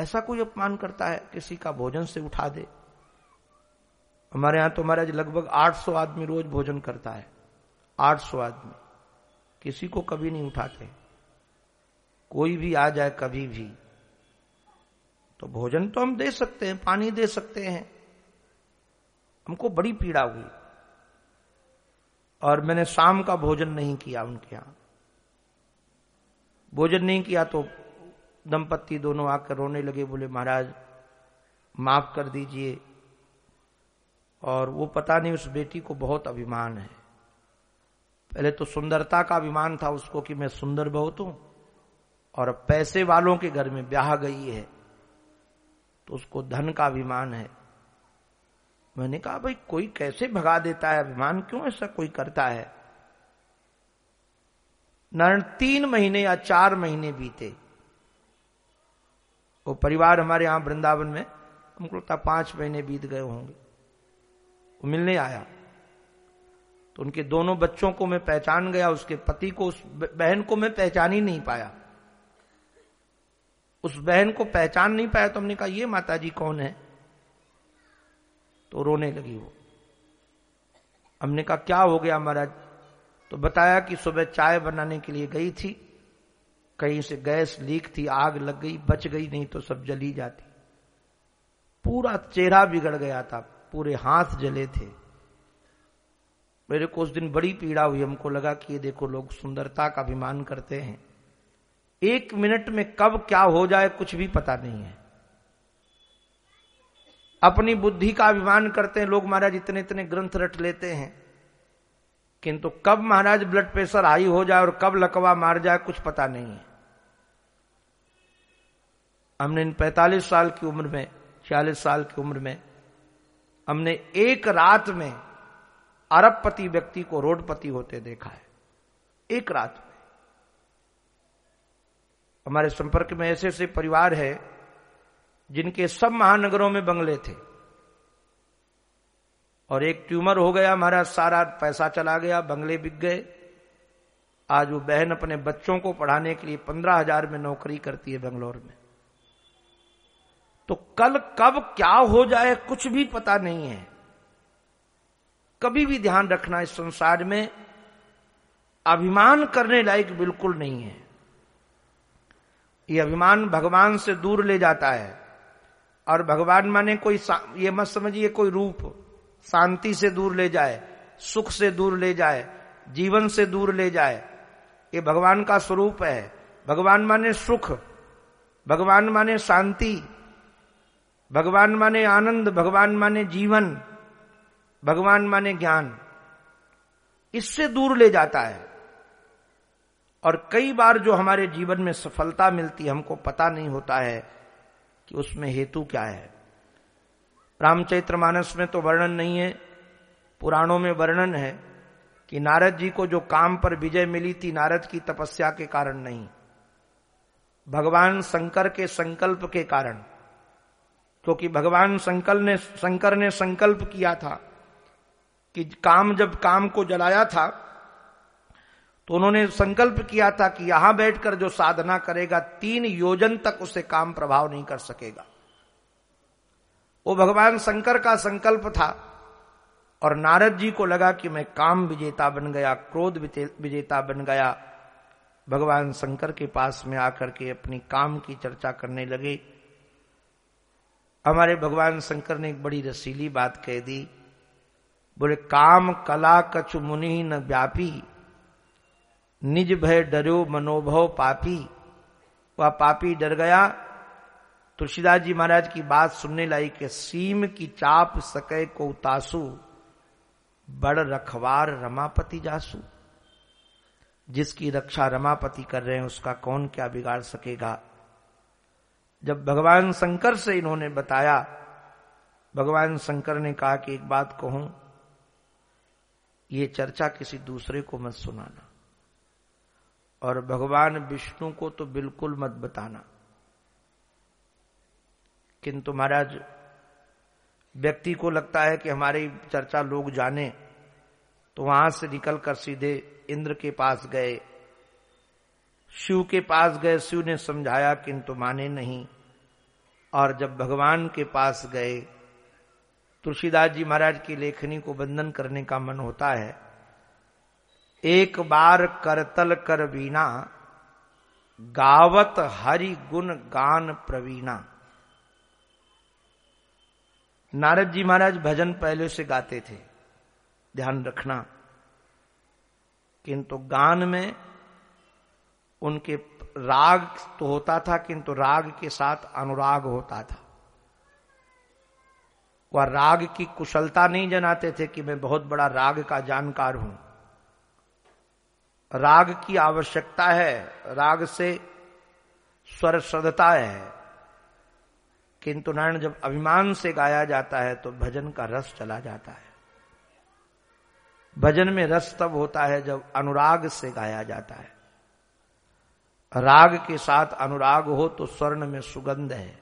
Speaker 2: ऐसा कोई अपमान करता है किसी का भोजन से उठा दे हमारे यहां तो हमारे लगभग 800 आदमी रोज भोजन करता है 800 आदमी किसी को कभी नहीं उठाते कोई भी आ जाए कभी भी तो भोजन तो हम दे सकते हैं पानी दे सकते हैं हमको बड़ी पीड़ा हुई और मैंने शाम का भोजन नहीं किया उनके यहां भोजन नहीं किया तो दंपत्ति दोनों आकर रोने लगे बोले महाराज माफ कर दीजिए और वो पता नहीं उस बेटी को बहुत अभिमान है पहले तो सुंदरता का अभिमान था उसको कि मैं सुंदर बहुत हूं और पैसे वालों के घर में ब्याह गई है तो उसको धन का अभिमान है मैंने कहा भाई कोई कैसे भगा देता है अभिमान क्यों ऐसा कोई करता है नारायण तीन महीने या चार महीने बीते वो परिवार हमारे यहां वृंदावन में हमको लगता पांच महीने बीत गए होंगे वो मिलने आया तो उनके दोनों बच्चों को मैं पहचान गया उसके पति को उस बहन को मैं पहचान ही नहीं पाया उस बहन को पहचान नहीं पाया तो हमने कहा ये माता जी कौन है तो रोने लगी वो हमने कहा क्या हो गया महाराज तो बताया कि सुबह चाय बनाने के लिए गई थी कहीं से गैस लीक थी आग लग गई बच गई नहीं तो सब जली जाती पूरा चेहरा बिगड़ गया था पूरे हाथ जले थे मेरे को उस दिन बड़ी पीड़ा हुई हमको लगा कि ये देखो लोग सुंदरता का अभिमान करते हैं एक मिनट में कब क्या हो जाए कुछ भी पता नहीं है अपनी बुद्धि का अभिमान करते हैं लोग महाराज इतने इतने ग्रंथ रट लेते हैं किंतु कब महाराज ब्लड प्रेशर हाई हो जाए और कब लकवा मार जाए कुछ पता नहीं है हमने इन 45 साल की उम्र में छियालीस साल की उम्र में हमने एक रात में अरबपति व्यक्ति को रोडपति होते देखा है एक रात में हमारे संपर्क में ऐसे ऐसे परिवार है जिनके सब महानगरों में बंगले थे और एक ट्यूमर हो गया हमारा सारा पैसा चला गया बंगले बिक गए आज वो बहन अपने बच्चों को पढ़ाने के लिए पंद्रह हजार में नौकरी करती है बंगलोर में तो कल कब क्या हो जाए कुछ भी पता नहीं है कभी भी ध्यान रखना इस संसार में अभिमान करने लायक बिल्कुल नहीं है ये अभिमान भगवान से दूर ले जाता है और भगवान माने कोई ये मत समझिए कोई रूप शांति से दूर ले जाए सुख से दूर ले जाए जीवन से दूर ले जाए ये भगवान का स्वरूप है भगवान माने सुख भगवान माने शांति भगवान माने आनंद भगवान माने जीवन भगवान माने ज्ञान इससे दूर ले जाता है और कई बार जो हमारे जीवन में सफलता मिलती हमको पता नहीं होता है कि उसमें हेतु क्या है रामचैत्र मानस में तो वर्णन नहीं है पुराणों में वर्णन है कि नारद जी को जो काम पर विजय मिली थी नारद की तपस्या के कारण नहीं भगवान शंकर के संकल्प के कारण क्योंकि भगवान शंकर ने शंकर ने संकल्प किया था कि काम जब काम को जलाया था तो उन्होंने संकल्प किया था कि यहां बैठकर जो साधना करेगा तीन योजन तक उसे काम प्रभाव नहीं कर सकेगा वो भगवान शंकर का संकल्प था और नारद जी को लगा कि मैं काम विजेता बन गया क्रोध विजेता बन गया भगवान शंकर के पास में आकर के अपनी काम की चर्चा करने लगे हमारे भगवान शंकर ने एक बड़ी रसीली बात कह दी बोले काम कला कछु मुनि न व्यापी निज भय डरो मनोभव पापी वह पापी डर गया तुलसीदास जी महाराज की बात सुनने लाई के सीम की चाप सके को तासु बड़ रखवार रमापति जासु जिसकी रक्षा रमापति कर रहे हैं उसका कौन क्या बिगाड़ सकेगा जब भगवान शंकर से इन्होंने बताया भगवान शंकर ने कहा कि एक बात कहूं ये चर्चा किसी दूसरे को मत सुनाना और भगवान विष्णु को तो बिल्कुल मत बताना किंतु महाराज व्यक्ति को लगता है कि हमारी चर्चा लोग जाने तो वहां से निकलकर सीधे इंद्र के पास गए शिव के पास गए शिव ने समझाया किंतु माने नहीं और जब भगवान के पास गए तुलसीदास जी महाराज की लेखनी को वंदन करने का मन होता है एक बार करतल कर बीना गावत हरि गुण गान प्रवीणा नारद जी महाराज भजन पहले से गाते थे ध्यान रखना किंतु गान में उनके राग तो होता था किंतु राग के साथ अनुराग होता था वह राग की कुशलता नहीं जनाते थे कि मैं बहुत बड़ा राग का जानकार हूं राग की आवश्यकता है राग से स्वर श्रद्धता है किंतु नारायण जब अभिमान से गाया जाता है तो भजन का रस चला जाता है भजन में रस तब होता है जब अनुराग से गाया जाता है राग के साथ अनुराग हो तो स्वर्ण में सुगंध है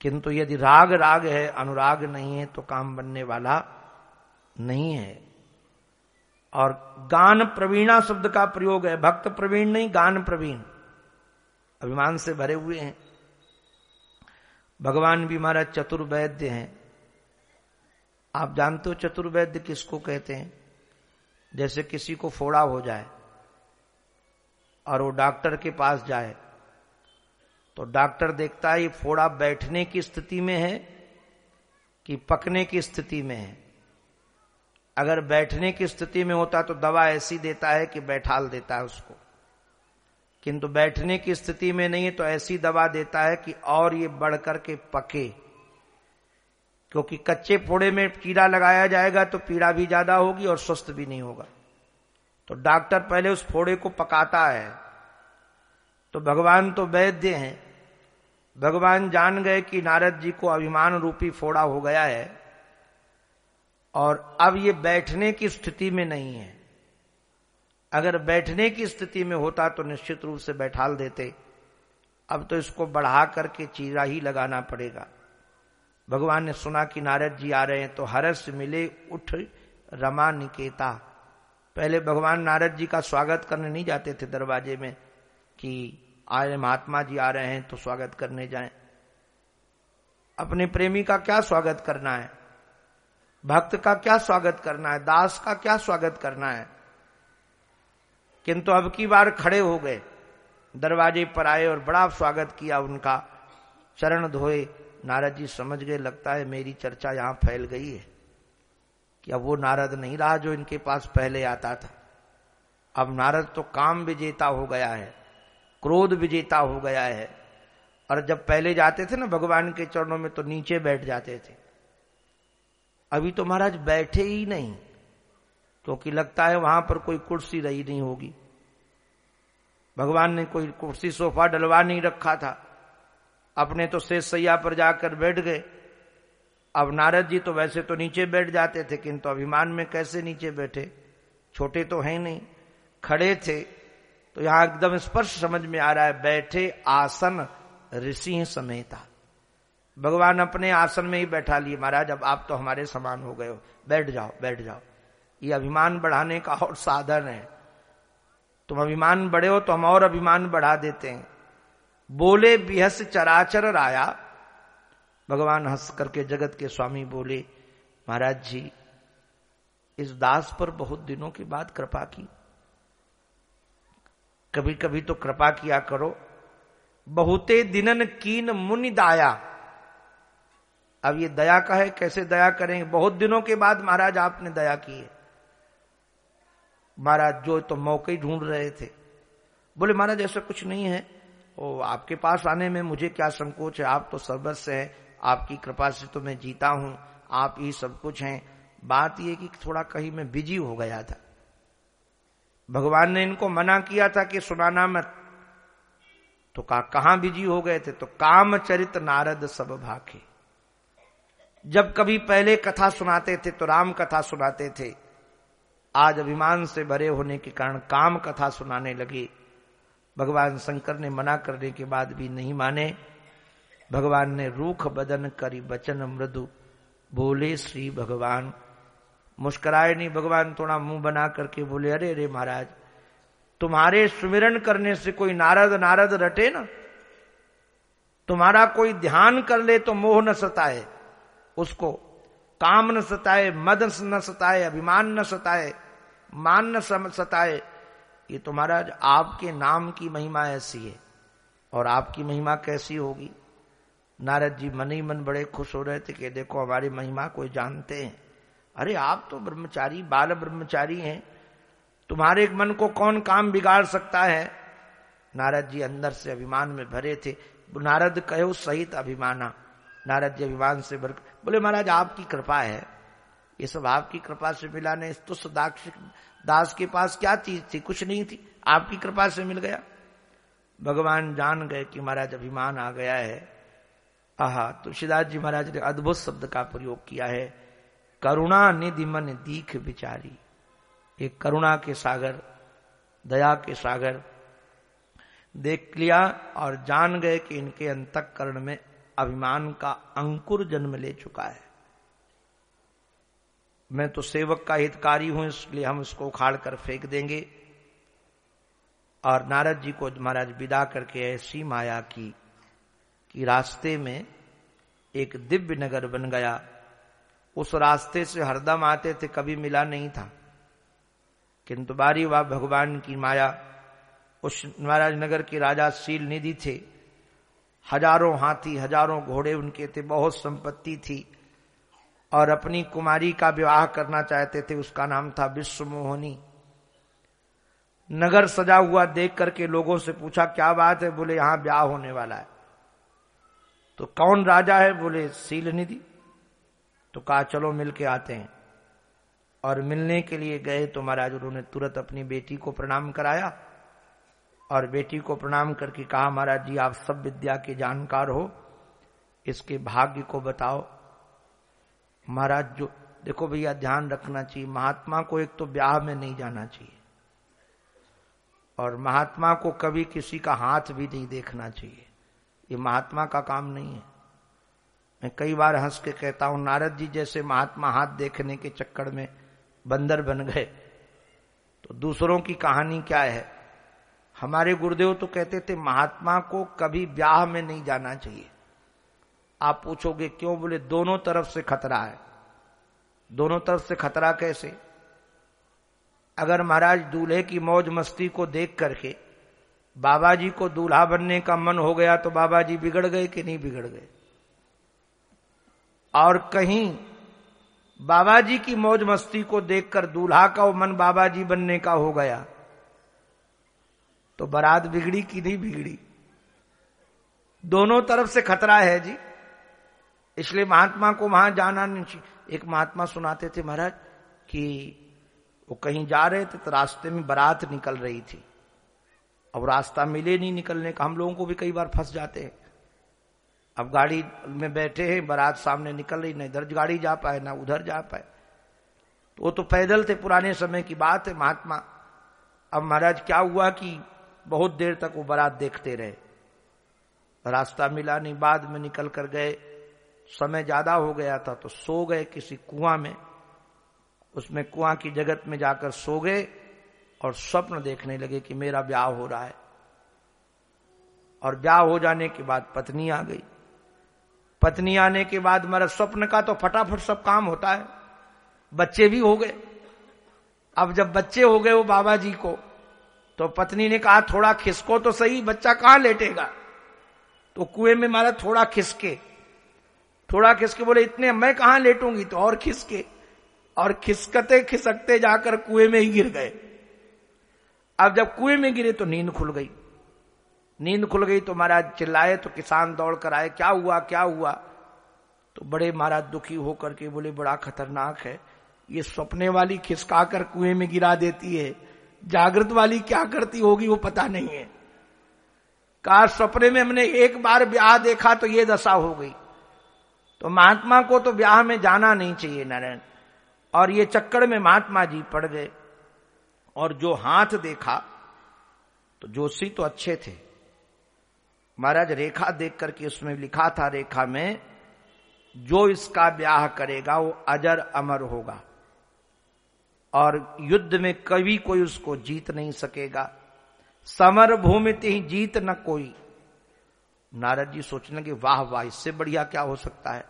Speaker 2: किंतु यदि राग राग है अनुराग नहीं है तो काम बनने वाला नहीं है और गान प्रवीणा शब्द का प्रयोग है भक्त प्रवीण नहीं गान प्रवीण अभिमान से भरे हुए हैं भगवान भी हमारा चतुर्वैद्य है आप जानते हो चतुर्वैद्य किसको कहते हैं जैसे किसी को फोड़ा हो जाए और वो डॉक्टर के पास जाए तो डॉक्टर देखता है ये फोड़ा बैठने की स्थिति में है कि पकने की स्थिति में है अगर बैठने की स्थिति में होता तो दवा ऐसी देता है कि बैठाल देता है उसको किंतु बैठने की स्थिति में नहीं है तो ऐसी दवा देता है कि और ये बढ़ करके पके क्योंकि कच्चे फोड़े में कीड़ा लगाया जाएगा तो पीड़ा भी ज्यादा होगी और स्वस्थ भी नहीं होगा तो डॉक्टर पहले उस फोड़े को पकाता है तो भगवान तो वैद्य हैं भगवान जान गए कि नारद जी को अभिमान रूपी फोड़ा हो गया है और अब ये बैठने की स्थिति में नहीं है अगर बैठने की स्थिति में होता तो निश्चित रूप से बैठाल देते अब तो इसको बढ़ा करके चीरा ही लगाना पड़ेगा भगवान ने सुना कि नारद जी आ रहे हैं तो हरस मिले उठ रमा निकेता पहले भगवान नारद जी का स्वागत करने नहीं जाते थे दरवाजे में कि आए महात्मा जी आ रहे हैं तो स्वागत करने जाएं अपने प्रेमी का क्या स्वागत करना है भक्त का क्या स्वागत करना है दास का क्या स्वागत करना है किंतु अब की बार खड़े हो गए दरवाजे पर आए और बड़ा स्वागत किया उनका चरण धोए नारद जी समझ गए लगता है मेरी चर्चा यहां फैल गई है कि अब वो नारद नहीं रहा जो इनके पास पहले आता था अब नारद तो काम विजेता हो गया है क्रोध विजेता हो गया है और जब पहले जाते थे ना भगवान के चरणों में तो नीचे बैठ जाते थे अभी तो महाराज बैठे ही नहीं क्योंकि लगता है वहां पर कोई कुर्सी रही नहीं होगी भगवान ने कोई कुर्सी सोफा डलवा नहीं रखा था अपने तो शेष सैया पर जाकर बैठ गए अब नारद जी तो वैसे तो नीचे बैठ जाते थे किंतु अभिमान में कैसे नीचे बैठे छोटे तो हैं नहीं खड़े थे तो यहां एकदम स्पर्श समझ में आ रहा है बैठे आसन ऋषि समेता भगवान अपने आसन में ही बैठा लिए महाराज अब आप तो हमारे समान हो गए हो बैठ जाओ बैठ जाओ ये अभिमान बढ़ाने का और साधन है तुम अभिमान बढ़े हो तो हम और अभिमान बढ़ा देते हैं बोले बिहस चराचर राया भगवान हंस करके जगत के स्वामी बोले महाराज जी इस दास पर बहुत दिनों के बाद कृपा की कभी कभी तो कृपा किया करो बहुते दिनन कीन मुनि दाया अब ये दया का है कैसे दया करेंगे बहुत दिनों के बाद महाराज आपने दया की है महाराज जो तो मौके ही ढूंढ रहे थे बोले महाराज ऐसा कुछ नहीं है ओ आपके पास आने में मुझे क्या संकोच है आप तो सर्वस्व है आपकी कृपा से तो मैं जीता हूं आप ही सब कुछ हैं बात यह कि थोड़ा कहीं मैं बिजी हो गया था भगवान ने इनको मना किया था कि सुनाना मत तो कहा कहां बिजी हो गए थे तो काम चरित नारद सब भाखे जब कभी पहले कथा सुनाते थे तो राम कथा सुनाते थे आज अभिमान से भरे होने के कारण काम कथा सुनाने लगे भगवान शंकर ने मना करने के बाद भी नहीं माने भगवान ने रूख बदन करी बचन मृदु बोले श्री भगवान मुस्कराए नहीं भगवान थोड़ा मुंह बना करके बोले अरे अरे महाराज तुम्हारे सुमिरन करने से कोई नारद नारद रटे ना तुम्हारा कोई ध्यान कर ले तो मोह न सताए उसको काम न सताए मद न सताए अभिमान न सताए मान न सताए ये तुम्हारा तो आपके नाम की महिमा ऐसी है और आपकी महिमा कैसी होगी नारद जी मन ही मन बड़े खुश हो रहे थे कि देखो हमारी महिमा कोई जानते हैं अरे आप तो ब्रह्मचारी बाल ब्रह्मचारी हैं तुम्हारे मन को कौन काम बिगाड़ सकता है नारद जी अंदर से अभिमान में भरे थे नारद कहो सहित अभिमाना नारद जी अभिमान से भर बोले महाराज आपकी कृपा है ये सब आपकी कृपा से मिला नहीं तो सदाक्ष दास के पास क्या चीज थी कुछ नहीं थी आपकी कृपा से मिल गया भगवान जान गए कि महाराज अभिमान आ गया है आहा तुलसीदास जी महाराज ने अद्भुत शब्द का प्रयोग किया है करुणा निधि मन दीख बिचारी ये करुणा के सागर दया के सागर देख लिया और जान गए कि इनके अंतकरण में अभिमान का अंकुर जन्म ले चुका है मैं तो सेवक का हितकारी हूं इसलिए हम इसको उखाड़ कर फेंक देंगे और नारद जी को महाराज विदा करके ऐसी माया की कि रास्ते में एक दिव्य नगर बन गया उस रास्ते से हरदम आते थे कभी मिला नहीं था किंतु बारी वाह भगवान की माया उस महाराज नगर के राजा शील निधि थे हजारों हाथी हजारों घोड़े उनके थे बहुत संपत्ति थी और अपनी कुमारी का विवाह करना चाहते थे उसका नाम था विश्व मोहनी नगर सजा हुआ देख करके लोगों से पूछा क्या बात है बोले यहां ब्याह होने वाला है तो कौन राजा है बोले सील निधि तो कहा चलो मिलके आते हैं और मिलने के लिए गए तो महाराज उन्होंने तुरंत अपनी बेटी को प्रणाम कराया और बेटी को प्रणाम करके कहा महाराज जी आप सब विद्या के जानकार हो इसके भाग्य को बताओ महाराज जो देखो भैया ध्यान रखना चाहिए महात्मा को एक तो ब्याह में नहीं जाना चाहिए और महात्मा को कभी किसी का हाथ भी नहीं देखना चाहिए ये महात्मा का काम नहीं है मैं कई बार हंस के कहता हूं नारद जी जैसे महात्मा हाथ देखने के चक्कर में बंदर बन गए तो दूसरों की कहानी क्या है हमारे गुरुदेव तो कहते थे महात्मा को कभी ब्याह में नहीं जाना चाहिए आप पूछोगे क्यों बोले दोनों तरफ से खतरा है दोनों तरफ से खतरा कैसे अगर महाराज दूल्हे की मौज मस्ती को देख करके बाबा जी को दूल्हा बनने का मन हो गया तो बाबा जी बिगड़ गए कि नहीं बिगड़ गए और कहीं बाबा जी की मौज मस्ती को देखकर दूल्हा का वो मन बाबा जी बनने का हो गया तो बारात बिगड़ी कि नहीं बिगड़ी दोनों तरफ से खतरा है जी इसलिए महात्मा को वहां जाना नहीं चाहिए एक महात्मा सुनाते थे महाराज कि वो कहीं जा रहे थे तो रास्ते में बारात निकल रही थी अब रास्ता मिले नहीं निकलने का हम लोगों को भी कई बार फंस जाते हैं अब गाड़ी में बैठे हैं बरात सामने निकल रही ना इधर गाड़ी जा पाए ना उधर जा पाए तो वो तो पैदल थे पुराने समय की बात है महात्मा अब महाराज क्या हुआ कि बहुत देर तक वो बारात देखते रहे रास्ता मिला नहीं बाद में निकल कर गए समय ज्यादा हो गया था तो सो गए किसी कुआं में उसमें कुआं की जगत में जाकर सो गए और स्वप्न देखने लगे कि मेरा ब्याह हो रहा है और ब्याह हो जाने के बाद पत्नी आ गई पत्नी आने के बाद मेरा स्वप्न का तो फटाफट सब काम होता है बच्चे भी हो गए अब जब बच्चे हो गए वो बाबा जी को तो पत्नी ने कहा थोड़ा खिसको तो सही बच्चा कहां लेटेगा तो कुएं में मारा थोड़ा खिसके थोड़ा खिसके बोले इतने मैं कहा लेटूंगी तो और खिसके और खिसकते खिसकते जाकर कुएं में ही गिर गए अब जब कुएं में गिरे तो नींद खुल गई नींद खुल गई तो महाराज चिल्लाए तो किसान दौड़ कर आए क्या हुआ क्या हुआ तो बड़े महाराज दुखी होकर के बोले बड़ा खतरनाक है ये सपने वाली खिसका कर कुएं में गिरा देती है जागृत वाली क्या करती होगी वो पता नहीं है कहा सपने में हमने एक बार ब्याह देखा तो ये दशा हो गई तो महात्मा को तो ब्याह में जाना नहीं चाहिए नारायण और ये चक्कर में महात्मा जी पड़ गए और जो हाथ देखा तो जोशी तो अच्छे थे महाराज रेखा देख करके उसमें लिखा था रेखा में जो इसका ब्याह करेगा वो अजर अमर होगा और युद्ध में कभी कोई उसको जीत नहीं सकेगा समर भूमि ही जीत न कोई नारद जी सोचने लगे वाह वाह इससे बढ़िया क्या हो सकता है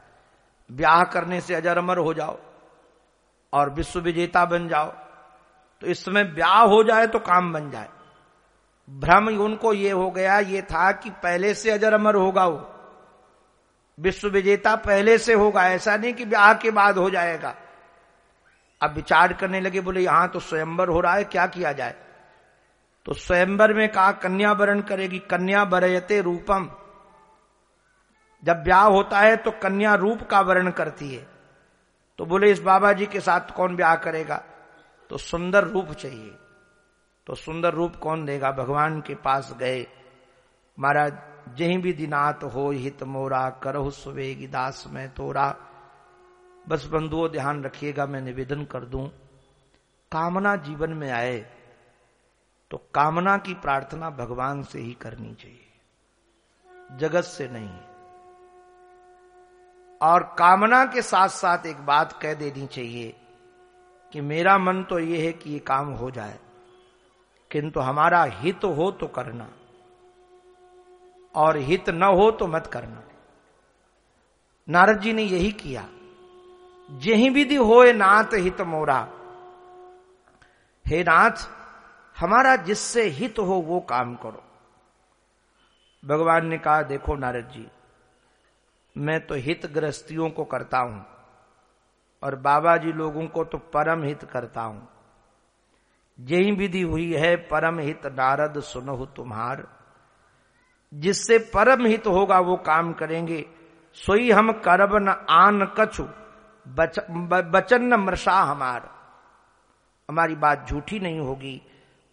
Speaker 2: ब्याह करने से अजर अमर हो जाओ और विश्व विजेता बन जाओ तो इसमें ब्याह हो जाए तो काम बन जाए भ्रम उनको ये हो गया ये था कि पहले से अजर अमर होगा वो विश्व विजेता पहले से होगा ऐसा नहीं कि ब्याह के बाद हो जाएगा अब विचार करने लगे बोले यहां तो स्वयंवर हो रहा है क्या किया जाए तो स्वयंवर में कहा कन्या वरण करेगी कन्या बरयते रूपम जब ब्याह होता है तो कन्या रूप का वर्ण करती है तो बोले इस बाबा जी के साथ कौन ब्याह करेगा तो सुंदर रूप चाहिए तो सुंदर रूप कौन देगा भगवान के पास गए महाराज जही भी दिनात हो हित मोरा करह सुवेगी दास में तोरा बस बंधुओं ध्यान रखिएगा मैं निवेदन कर दूं कामना जीवन में आए तो कामना की प्रार्थना भगवान से ही करनी चाहिए जगत से नहीं और कामना के साथ साथ एक बात कह देनी चाहिए कि मेरा मन तो यह है कि ये काम हो जाए किंतु हमारा हित तो हो तो करना और हित न हो तो मत करना नारद जी ने यही किया जही विधि होए नाथ हित मोरा हे नाथ हमारा जिससे हित हो वो काम करो भगवान ने कहा देखो नारद जी मैं तो हित ग्रस्तियों को करता हूं और बाबा जी लोगों को तो परम हित करता हूं जही विधि हुई है परम हित नारद सुनहु तुम्हार जिससे परम हित होगा वो काम करेंगे सोई हम करब न आन कछु बच, बचन न मृषा हमार हमारी बात झूठी नहीं होगी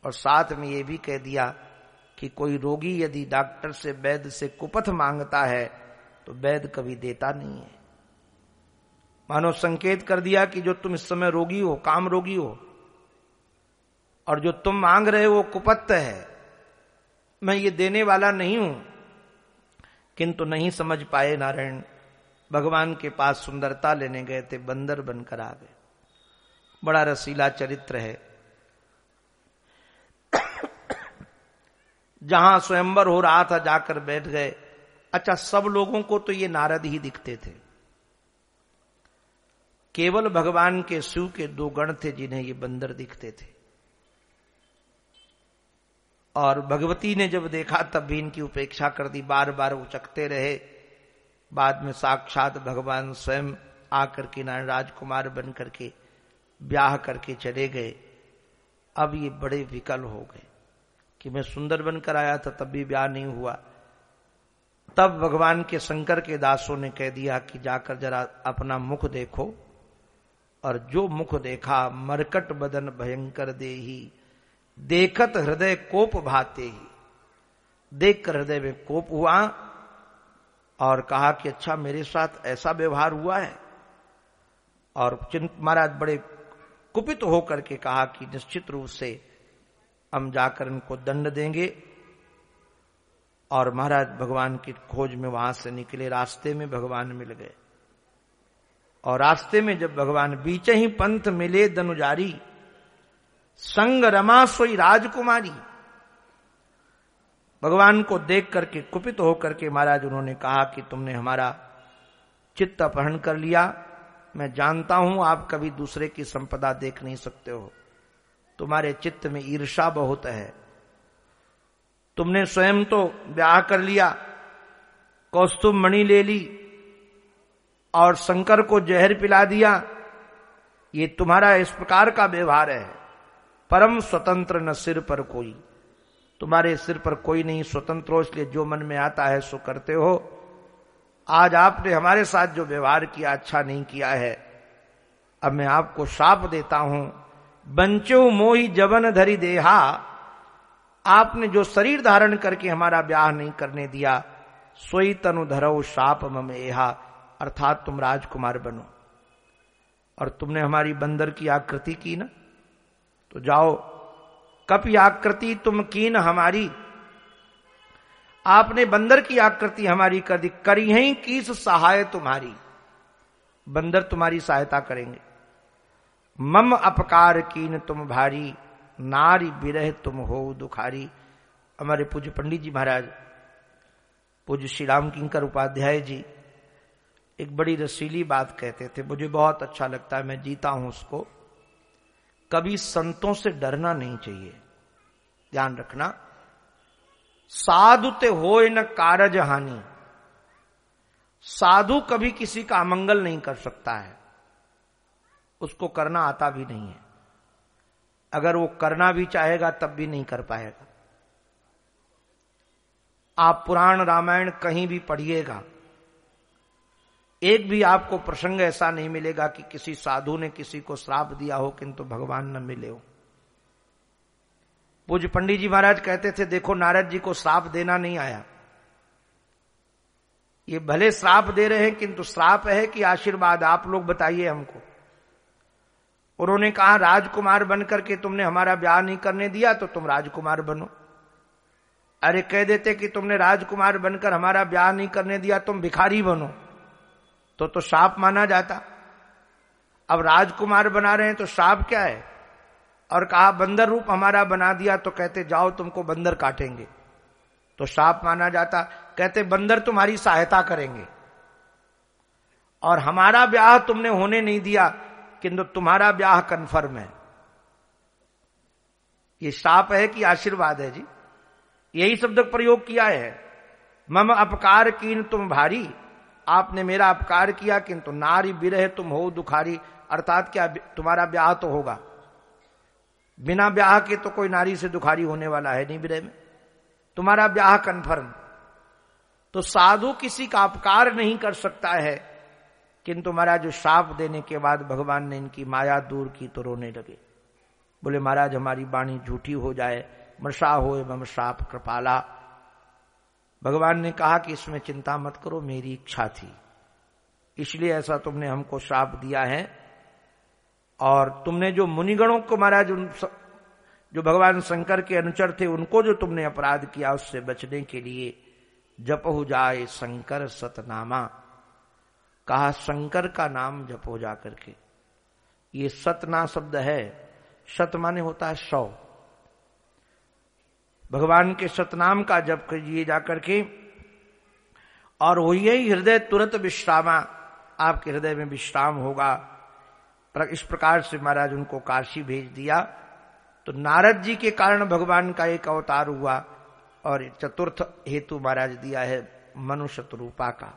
Speaker 2: और साथ में ये भी कह दिया कि कोई रोगी यदि डॉक्टर से वैद्य से कुपथ मांगता है तो वैद्य कभी देता नहीं है मानो संकेत कर दिया कि जो तुम इस समय रोगी हो काम रोगी हो और जो तुम मांग रहे हो वो कुपत्त है मैं ये देने वाला नहीं हूं किंतु नहीं समझ पाए नारायण भगवान के पास सुंदरता लेने गए थे बंदर बनकर आ गए बड़ा रसीला चरित्र है जहां स्वयंवर हो रहा था जाकर बैठ गए अच्छा सब लोगों को तो ये नारद ही दिखते थे केवल भगवान के शिव के दो गण थे जिन्हें ये बंदर दिखते थे और भगवती ने जब देखा तब भी इनकी उपेक्षा कर दी बार बार उचकते रहे बाद में साक्षात भगवान स्वयं आकर के नारायण राजकुमार बन करके ब्याह करके चले गए अब ये बड़े विकल हो गए कि मैं सुंदर बनकर आया था तब भी ब्याह नहीं हुआ तब भगवान के शंकर के दासों ने कह दिया कि जाकर जरा अपना मुख देखो और जो मुख देखा मरकट बदन भयंकर दे ही देखत हृदय कोप भाते ही देखकर हृदय में कोप हुआ और कहा कि अच्छा मेरे साथ ऐसा व्यवहार हुआ है और चिंत महाराज बड़े कुपित होकर के कहा कि निश्चित रूप से हम जाकर इनको दंड देंगे और महाराज भगवान की खोज में वहां से निकले रास्ते में भगवान मिल गए और रास्ते में जब भगवान बीच ही पंथ मिले दनुजारी संग रमा सोई राजकुमारी भगवान को देख करके कुपित होकर के महाराज उन्होंने कहा कि तुमने हमारा चित्त अपहरण कर लिया मैं जानता हूं आप कभी दूसरे की संपदा देख नहीं सकते हो तुम्हारे चित्त में ईर्षा बहुत है तुमने स्वयं तो ब्याह कर लिया कौस्तुभ मणि ले ली और शंकर को जहर पिला दिया ये तुम्हारा इस प्रकार का व्यवहार है परम स्वतंत्र न सिर पर कोई तुम्हारे सिर पर कोई नहीं स्वतंत्र हो इसलिए जो मन में आता है सो करते हो आज आपने हमारे साथ जो व्यवहार किया अच्छा नहीं किया है अब मैं आपको साप देता हूं बंचो मोही जवन धरी देहा आपने जो शरीर धारण करके हमारा ब्याह नहीं करने दिया सोई तनु धरो साप मम एहा अर्थात तुम राजकुमार बनो और तुमने हमारी बंदर की आकृति की ना तो जाओ कप आकृति तुम कीन हमारी आपने बंदर की आकृति हमारी कर दी करी है किस सहाय तुम्हारी बंदर तुम्हारी सहायता करेंगे मम अपकार कीन तुम भारी नारी विरह तुम हो दुखारी हमारे पूज्य पंडित जी महाराज पूज्य श्री राम किंकर उपाध्याय जी एक बड़ी रसीली बात कहते थे मुझे बहुत अच्छा लगता है मैं जीता हूं उसको कभी संतों से डरना नहीं चाहिए ध्यान रखना साधु ते हो न कारज हानि साधु कभी किसी का अमंगल नहीं कर सकता है उसको करना आता भी नहीं है अगर वो करना भी चाहेगा तब भी नहीं कर पाएगा आप पुराण रामायण कहीं भी पढ़िएगा एक भी आपको प्रसंग ऐसा नहीं मिलेगा कि किसी साधु ने किसी को श्राप दिया हो किंतु भगवान न मिले हो पूज पंडित जी महाराज कहते थे देखो नारद जी को श्राप देना नहीं आया ये भले श्राप दे रहे हैं किंतु श्राप है कि आशीर्वाद आप लोग बताइए हमको उन्होंने कहा राजकुमार बनकर के तुमने हमारा ब्याह नहीं करने दिया तो तुम राजकुमार बनो अरे कह देते कि तुमने राजकुमार बनकर हमारा ब्याह नहीं करने दिया तुम भिखारी बनो तो तो साप माना जाता अब राजकुमार बना रहे हैं तो साप क्या है और कहा बंदर रूप हमारा बना दिया तो कहते जाओ तुमको बंदर काटेंगे तो साप माना जाता कहते बंदर तुम्हारी सहायता करेंगे और हमारा ब्याह तुमने होने नहीं दिया किंतु तुम्हारा ब्याह कन्फर्म है ये साप है कि आशीर्वाद है जी यही शब्द प्रयोग किया है मम अपकार कीन तुम भारी आपने मेरा अपकार किया किंतु नारी विरह तुम हो दुखारी अर्थात क्या तुम्हारा ब्याह तो होगा बिना ब्याह के तो कोई नारी से दुखारी होने वाला है नहीं विरह में तुम्हारा ब्याह कन्फर्म तो साधु किसी का अपकार नहीं कर सकता है किंतु महाराज साप देने के बाद भगवान ने इनकी माया दूर की तो रोने लगे बोले महाराज हमारी वाणी झूठी हो जाए मृषा हो एवं साप कृपाला भगवान ने कहा कि इसमें चिंता मत करो मेरी इच्छा थी इसलिए ऐसा तुमने हमको श्राप दिया है और तुमने जो मुनिगणों को महाराज उन जो भगवान शंकर के अनुचर थे उनको जो तुमने अपराध किया उससे बचने के लिए जप हो जाए शंकर सतनामा कहा शंकर का नाम जप हो जा करके ये सतना शब्द है सत माने होता है सौ भगवान के सतनाम का जप कीजिए जाकर के और वो यही हृदय तुरंत विश्रामा आपके हृदय में विश्राम होगा इस प्रकार से महाराज उनको काशी भेज दिया तो नारद जी के कारण भगवान का एक अवतार हुआ और चतुर्थ हेतु महाराज दिया है मनुष्यतरूपा का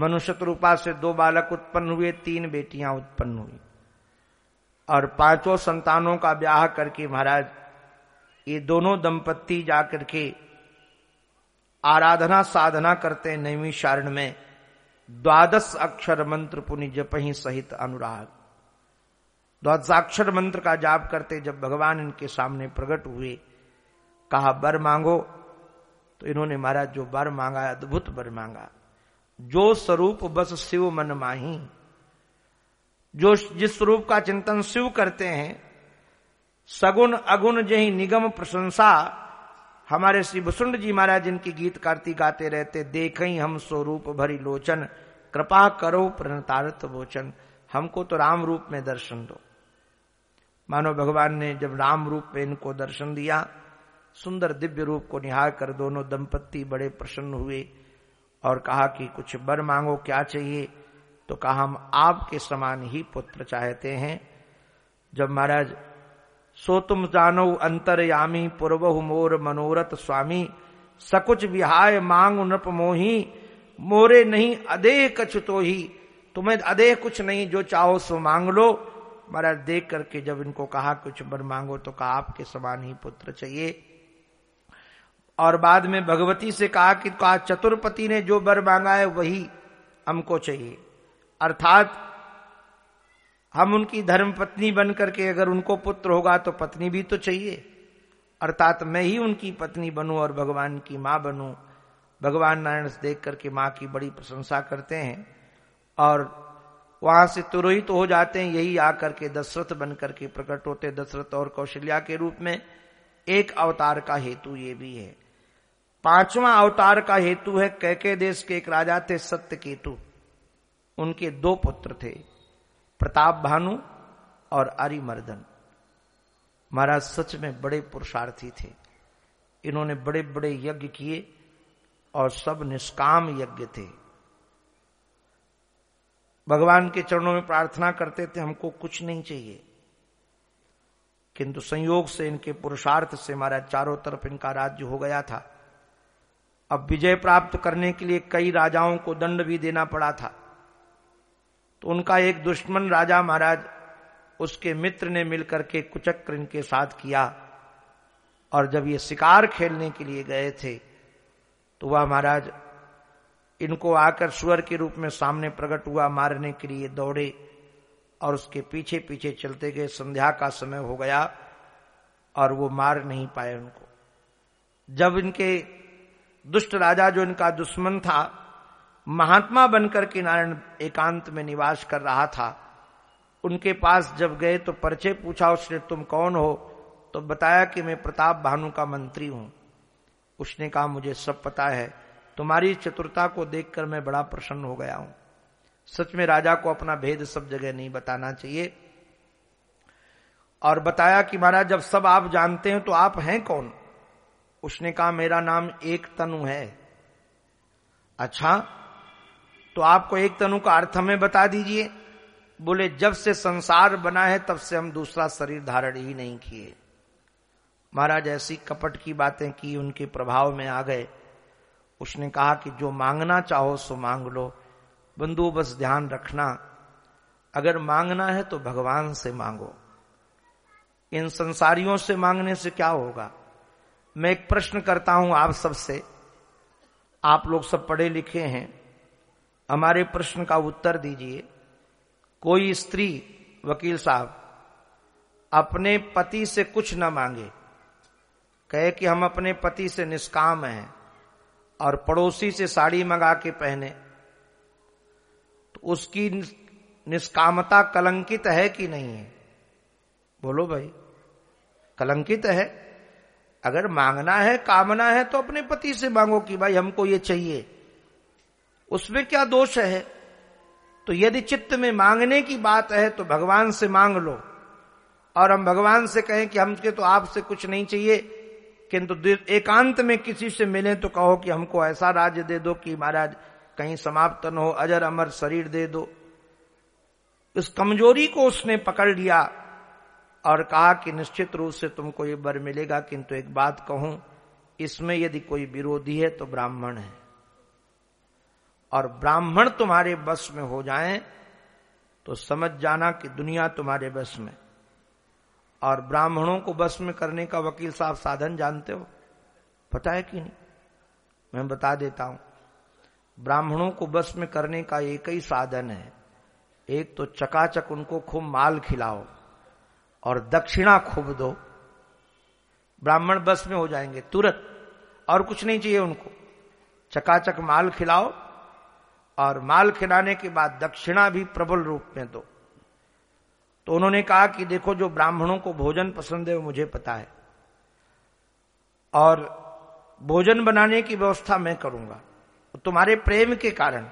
Speaker 2: मनुष्यतरूपा से दो बालक उत्पन्न हुए तीन बेटियां उत्पन्न हुई और पांचों संतानों का ब्याह करके महाराज ये दोनों दंपत्ति जाकर के आराधना साधना करते नैवी शारण में द्वादश अक्षर मंत्र पुनि जप ही सहित अनुराग द्वादशाक्षर मंत्र का जाप करते जब भगवान इनके सामने प्रकट हुए कहा बर मांगो तो इन्होंने महाराज जो बर मांगा अद्भुत बर मांगा जो स्वरूप बस शिव मन माही जो जिस स्वरूप का चिंतन शिव करते हैं सगुन अगुण जही निगम प्रशंसा हमारे श्री बसुंड जी महाराज जिनकी गीत कार्ती गाते रहते देख हम स्वरूप भरी लोचन कृपा करो प्रणतारत वोचन हमको तो राम रूप में दर्शन दो मानो भगवान ने जब राम रूप में इनको दर्शन दिया सुंदर दिव्य रूप को निहार कर दोनों दंपत्ति बड़े प्रसन्न हुए और कहा कि कुछ बर मांगो क्या चाहिए तो कहा हम आपके समान ही पुत्र चाहते हैं जब महाराज सो तुम जानो अंतरयामी पूर्व मोर मनोरथ स्वामी सकुच विहाय मांग नृप मोही मोरे नहीं अदेह कछ तो ही तुम्हें अदेह कुछ नहीं जो चाहो सो मांग लो महाराज देख करके जब इनको कहा कुछ बर मांगो तो कहा आपके समान ही पुत्र चाहिए और बाद में भगवती से कहा कि कहा चतुरपति ने जो बर मांगा है वही हमको चाहिए अर्थात हम उनकी धर्म पत्नी बन करके अगर उनको पुत्र होगा तो पत्नी भी तो चाहिए अर्थात मैं ही उनकी पत्नी बनूं और भगवान की मां बनूं भगवान नारायण से देख करके मां की बड़ी प्रशंसा करते हैं और वहां से तुरोहित तो हो जाते हैं यही आकर के दशरथ बन करके प्रकट होते दशरथ और कौशल्या के रूप में एक अवतार का हेतु ये भी है पांचवा अवतार का हेतु है कैके देश के एक राजा थे सत्य केतु उनके दो पुत्र थे प्रताप भानु और अरिमर्दन महाराज सच में बड़े पुरुषार्थी थे इन्होंने बड़े बड़े यज्ञ किए और सब निष्काम यज्ञ थे भगवान के चरणों में प्रार्थना करते थे हमको कुछ नहीं चाहिए किंतु संयोग से इनके पुरुषार्थ से हमारा चारों तरफ इनका राज्य हो गया था अब विजय प्राप्त करने के लिए कई राजाओं को दंड भी देना पड़ा था तो उनका एक दुश्मन राजा महाराज उसके मित्र ने मिलकर के कुचक्र इनके साथ किया और जब ये शिकार खेलने के लिए गए थे तो वह महाराज इनको आकर सुअर के रूप में सामने प्रकट हुआ मारने के लिए दौड़े और उसके पीछे पीछे चलते गए संध्या का समय हो गया और वो मार नहीं पाए उनको जब इनके दुष्ट राजा जो इनका दुश्मन था महात्मा बनकर के नारायण एकांत में निवास कर रहा था उनके पास जब गए तो परिचय पूछा उसने तुम कौन हो तो बताया कि मैं प्रताप भानु का मंत्री हूं उसने कहा मुझे सब पता है तुम्हारी चतुरता को देखकर मैं बड़ा प्रसन्न हो गया हूं सच में राजा को अपना भेद सब जगह नहीं बताना चाहिए और बताया कि महाराज जब सब आप जानते हैं तो आप हैं कौन उसने कहा मेरा नाम एक तनु है अच्छा तो आपको एक तनु का अर्थ हमें बता दीजिए बोले जब से संसार बना है तब से हम दूसरा शरीर धारण ही नहीं किए महाराज ऐसी कपट की बातें की उनके प्रभाव में आ गए उसने कहा कि जो मांगना चाहो सो मांग लो बंधु बस ध्यान रखना अगर मांगना है तो भगवान से मांगो इन संसारियों से मांगने से क्या होगा मैं एक प्रश्न करता हूं आप सबसे आप लोग सब पढ़े लिखे हैं हमारे प्रश्न का उत्तर दीजिए कोई स्त्री वकील साहब अपने पति से कुछ न मांगे कहे कि हम अपने पति से निष्काम हैं और पड़ोसी से साड़ी मंगा के पहने तो उसकी निष्कामता कलंकित है कि नहीं है बोलो भाई कलंकित है अगर मांगना है कामना है तो अपने पति से मांगो कि भाई हमको ये चाहिए उसमें क्या दोष है तो यदि चित्त में मांगने की बात है तो भगवान से मांग लो और हम भगवान से कहें कि हमके तो आपसे कुछ नहीं चाहिए किंतु एकांत में किसी से मिले तो कहो कि हमको ऐसा राज्य दे दो कि महाराज कहीं समाप्त न हो अजर अमर शरीर दे दो इस कमजोरी को उसने पकड़ लिया और कहा कि निश्चित रूप से तुमको ये बर मिलेगा किंतु एक बात कहूं इसमें यदि कोई विरोधी है तो ब्राह्मण है और ब्राह्मण तुम्हारे बस में हो जाएं तो समझ जाना कि दुनिया तुम्हारे बस में और ब्राह्मणों को बस में करने का वकील साहब साधन जानते हो पता है कि नहीं मैं बता देता हूं ब्राह्मणों को बस में करने का एक ही साधन है एक तो चकाचक उनको खूब माल खिलाओ और दक्षिणा खूब दो ब्राह्मण बस में हो जाएंगे तुरंत और कुछ नहीं चाहिए उनको चकाचक माल खिलाओ और माल खिलाने के बाद दक्षिणा भी प्रबल रूप में दो तो उन्होंने कहा कि देखो जो ब्राह्मणों को भोजन पसंद है वो मुझे पता है और भोजन बनाने की व्यवस्था मैं करूंगा तुम्हारे प्रेम के कारण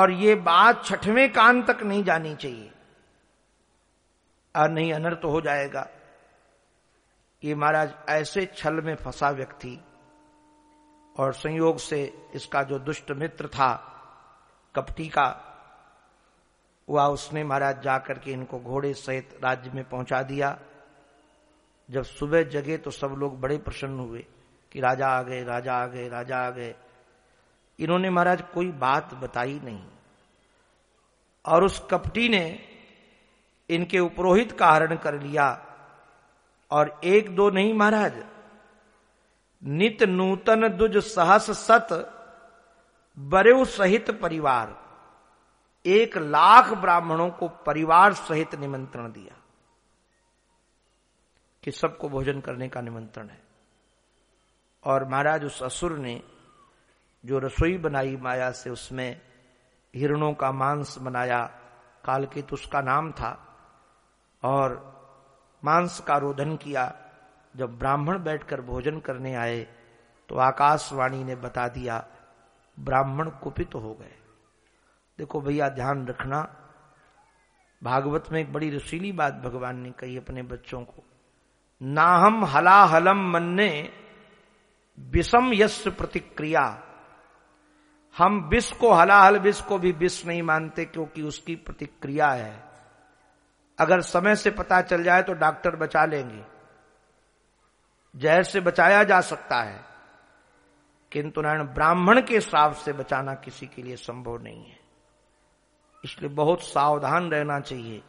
Speaker 2: और ये बात छठवें कान तक नहीं जानी चाहिए और नहीं अनर्थ तो हो जाएगा ये महाराज ऐसे छल में फंसा व्यक्ति और संयोग से इसका जो दुष्ट मित्र था कपटी का वह उसने महाराज जाकर के इनको घोड़े सहित राज्य में पहुंचा दिया जब सुबह जगे तो सब लोग बड़े प्रसन्न हुए कि राजा आ गए राजा आ गए राजा आ गए इन्होंने महाराज कोई बात बताई नहीं और उस कपटी ने इनके उपरोहित का हरण कर लिया और एक दो नहीं महाराज नित नूतन दुज सहस सत बरेऊ सहित परिवार एक लाख ब्राह्मणों को परिवार सहित निमंत्रण दिया कि सबको भोजन करने का निमंत्रण है और महाराज उस असुर ने जो रसोई बनाई माया से उसमें हिरणों का मांस बनाया कालकेतु उसका नाम था और मांस का रोधन किया जब ब्राह्मण बैठकर भोजन करने आए तो आकाशवाणी ने बता दिया ब्राह्मण कुपित तो हो गए देखो भैया ध्यान रखना भागवत में एक बड़ी रसीली बात भगवान ने कही अपने बच्चों को ना हम हलाहलम मनने विषम यश प्रतिक्रिया हम विष को हलाहल विष को भी विष नहीं मानते क्योंकि उसकी प्रतिक्रिया है अगर समय से पता चल जाए तो डॉक्टर बचा लेंगे जहर से बचाया जा सकता है किंतु नारायण ब्राह्मण के श्राप से बचाना किसी के लिए संभव नहीं है इसलिए बहुत सावधान रहना चाहिए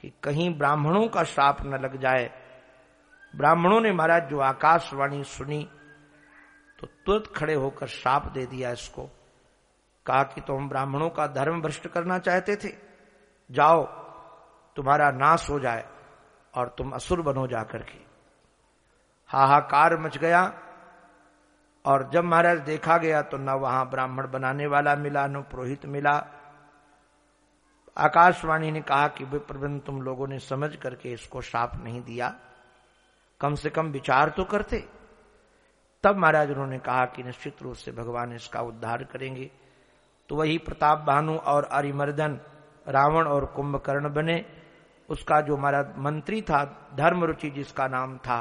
Speaker 2: कि कहीं ब्राह्मणों का श्राप न लग जाए ब्राह्मणों ने महाराज जो आकाशवाणी सुनी तो तुरंत खड़े होकर श्राप दे दिया इसको कहा कि तुम तो ब्राह्मणों का धर्म भ्रष्ट करना चाहते थे जाओ तुम्हारा नाश हो जाए और तुम असुर बनो जाकर के हाहाकार मच गया और जब महाराज देखा गया तो न वहां ब्राह्मण बनाने वाला मिला न पुरोहित मिला आकाशवाणी ने कहा कि विप्रबंध तुम लोगों ने समझ करके इसको शाप नहीं दिया कम से कम विचार तो करते तब महाराज उन्होंने कहा कि निश्चित रूप से भगवान इसका उद्धार करेंगे तो वही प्रताप भानु और अरिमर्दन रावण और कुंभकर्ण बने उसका जो हमारा मंत्री था धर्मरुचि जिसका नाम था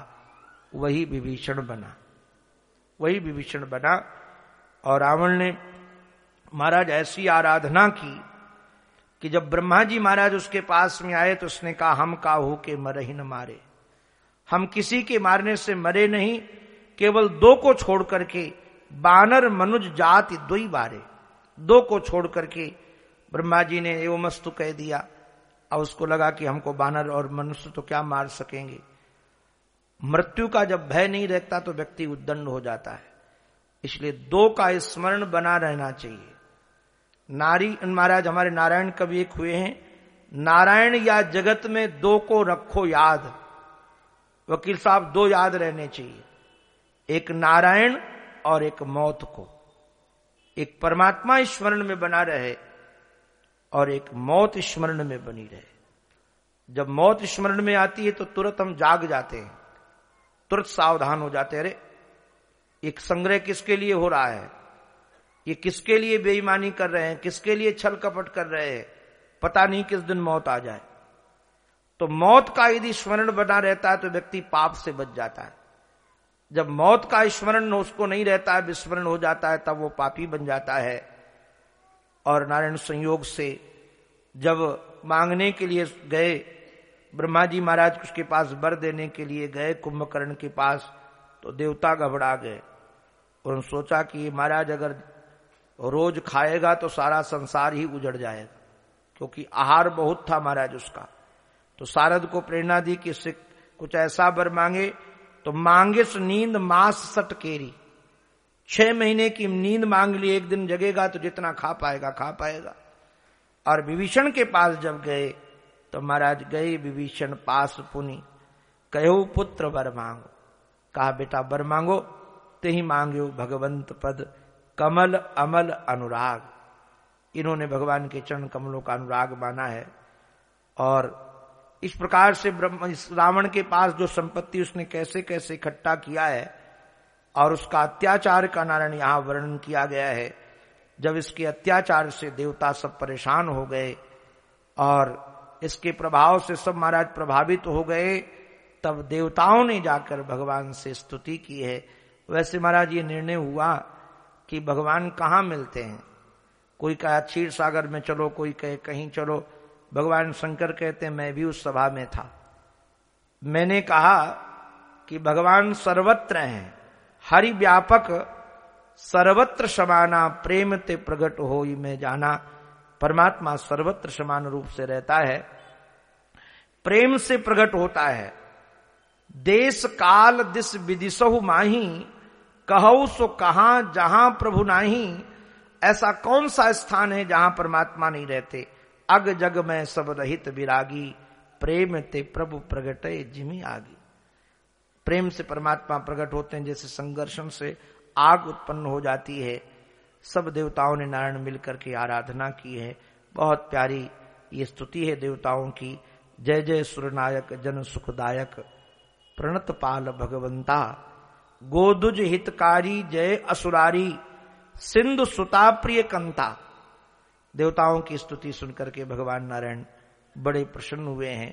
Speaker 2: वही विभीषण बना वही विभीषण बना और रावण ने महाराज ऐसी आराधना की कि जब ब्रह्मा जी महाराज उसके पास में आए तो उसने कहा हम का हो के मरे ही न मारे हम किसी के मारने से मरे नहीं केवल दो को छोड़ करके बानर मनुज जाति दो ही बारे दो को छोड़ करके ब्रह्मा जी ने एवं मस्तु कह दिया और उसको लगा कि हमको बानर और मनुष्य तो क्या मार सकेंगे मृत्यु का जब भय नहीं रहता तो व्यक्ति उद्दंड हो जाता है इसलिए दो का स्मरण बना रहना चाहिए नारी महाराज हमारे नारायण कवि एक हुए हैं नारायण या जगत में दो को रखो याद वकील साहब दो याद रहने चाहिए एक नारायण और एक मौत को एक परमात्मा स्मरण में बना रहे और एक मौत स्मरण में बनी रहे जब मौत स्मरण में आती है तो तुरंत हम जाग जाते हैं तुरंत सावधान हो जाते अरे एक संग्रह किसके लिए हो रहा है ये किसके लिए बेईमानी कर रहे हैं किसके लिए छल कपट कर रहे हैं पता नहीं किस दिन मौत आ जाए तो मौत का यदि स्मरण बना रहता है तो व्यक्ति पाप से बच जाता है जब मौत का स्मरण उसको नहीं रहता है विस्मरण हो जाता है तब वो पापी बन जाता है और नारायण संयोग से जब मांगने के लिए गए ब्रह्मा जी महाराज उसके पास बर देने के लिए गए कुंभकर्ण के पास तो देवता घबरा गए उन्होंने सोचा कि महाराज अगर रोज खाएगा तो सारा संसार ही उजड़ जाएगा क्योंकि आहार बहुत था महाराज उसका तो सारद को प्रेरणा दी कि इससे कुछ ऐसा बर मांगे तो मांगे नींद मास सटकेरी छह महीने की नींद मांग ली एक दिन जगेगा तो जितना खा पाएगा खा पाएगा और विभीषण के पास जब गए तो महाराज गए विभीषण पास पुनि कहो पुत्र वर मांगो कहा बेटा वर मांगो ते ही मांगो भगवंत पद कमल अमल अनुराग इन्होंने भगवान के चरण कमलों का अनुराग माना है और इस प्रकार से रावण के पास जो संपत्ति उसने कैसे कैसे इकट्ठा किया है और उसका अत्याचार का नारायण यहां वर्णन किया गया है जब इसके अत्याचार से देवता सब परेशान हो गए और इसके प्रभाव से सब महाराज प्रभावित हो गए तब देवताओं ने जाकर भगवान से स्तुति की है वैसे महाराज ये निर्णय हुआ कि भगवान कहाँ मिलते हैं कोई कहा क्षीर सागर में चलो कोई कहे कहीं चलो भगवान शंकर कहते मैं भी उस सभा में था मैंने कहा कि भगवान सर्वत्र हैं हरि व्यापक सर्वत्र समाना प्रेम ते प्रकट हो मैं जाना परमात्मा सर्वत्र समान रूप से रहता है प्रेम से प्रकट होता है देश काल दिस विदिशहु माही कहो सो कहा जहां प्रभु नाही ऐसा कौन सा स्थान है जहां परमात्मा नहीं रहते अग जग में सब रहित विरागी प्रेम ते प्रभु प्रगटे जिमी आगी प्रेम से परमात्मा प्रकट होते हैं जैसे संघर्षण से आग उत्पन्न हो जाती है सब देवताओं ने नारायण मिलकर के आराधना की है बहुत प्यारी ये स्तुति है देवताओं की जय जय सुरनायक जन सुखदायक प्रणत पाल भगवंता गोदुज हितकारी जय असुरारी सिंधु सुता प्रिय कंता देवताओं की स्तुति सुनकर के भगवान नारायण बड़े प्रसन्न हुए हैं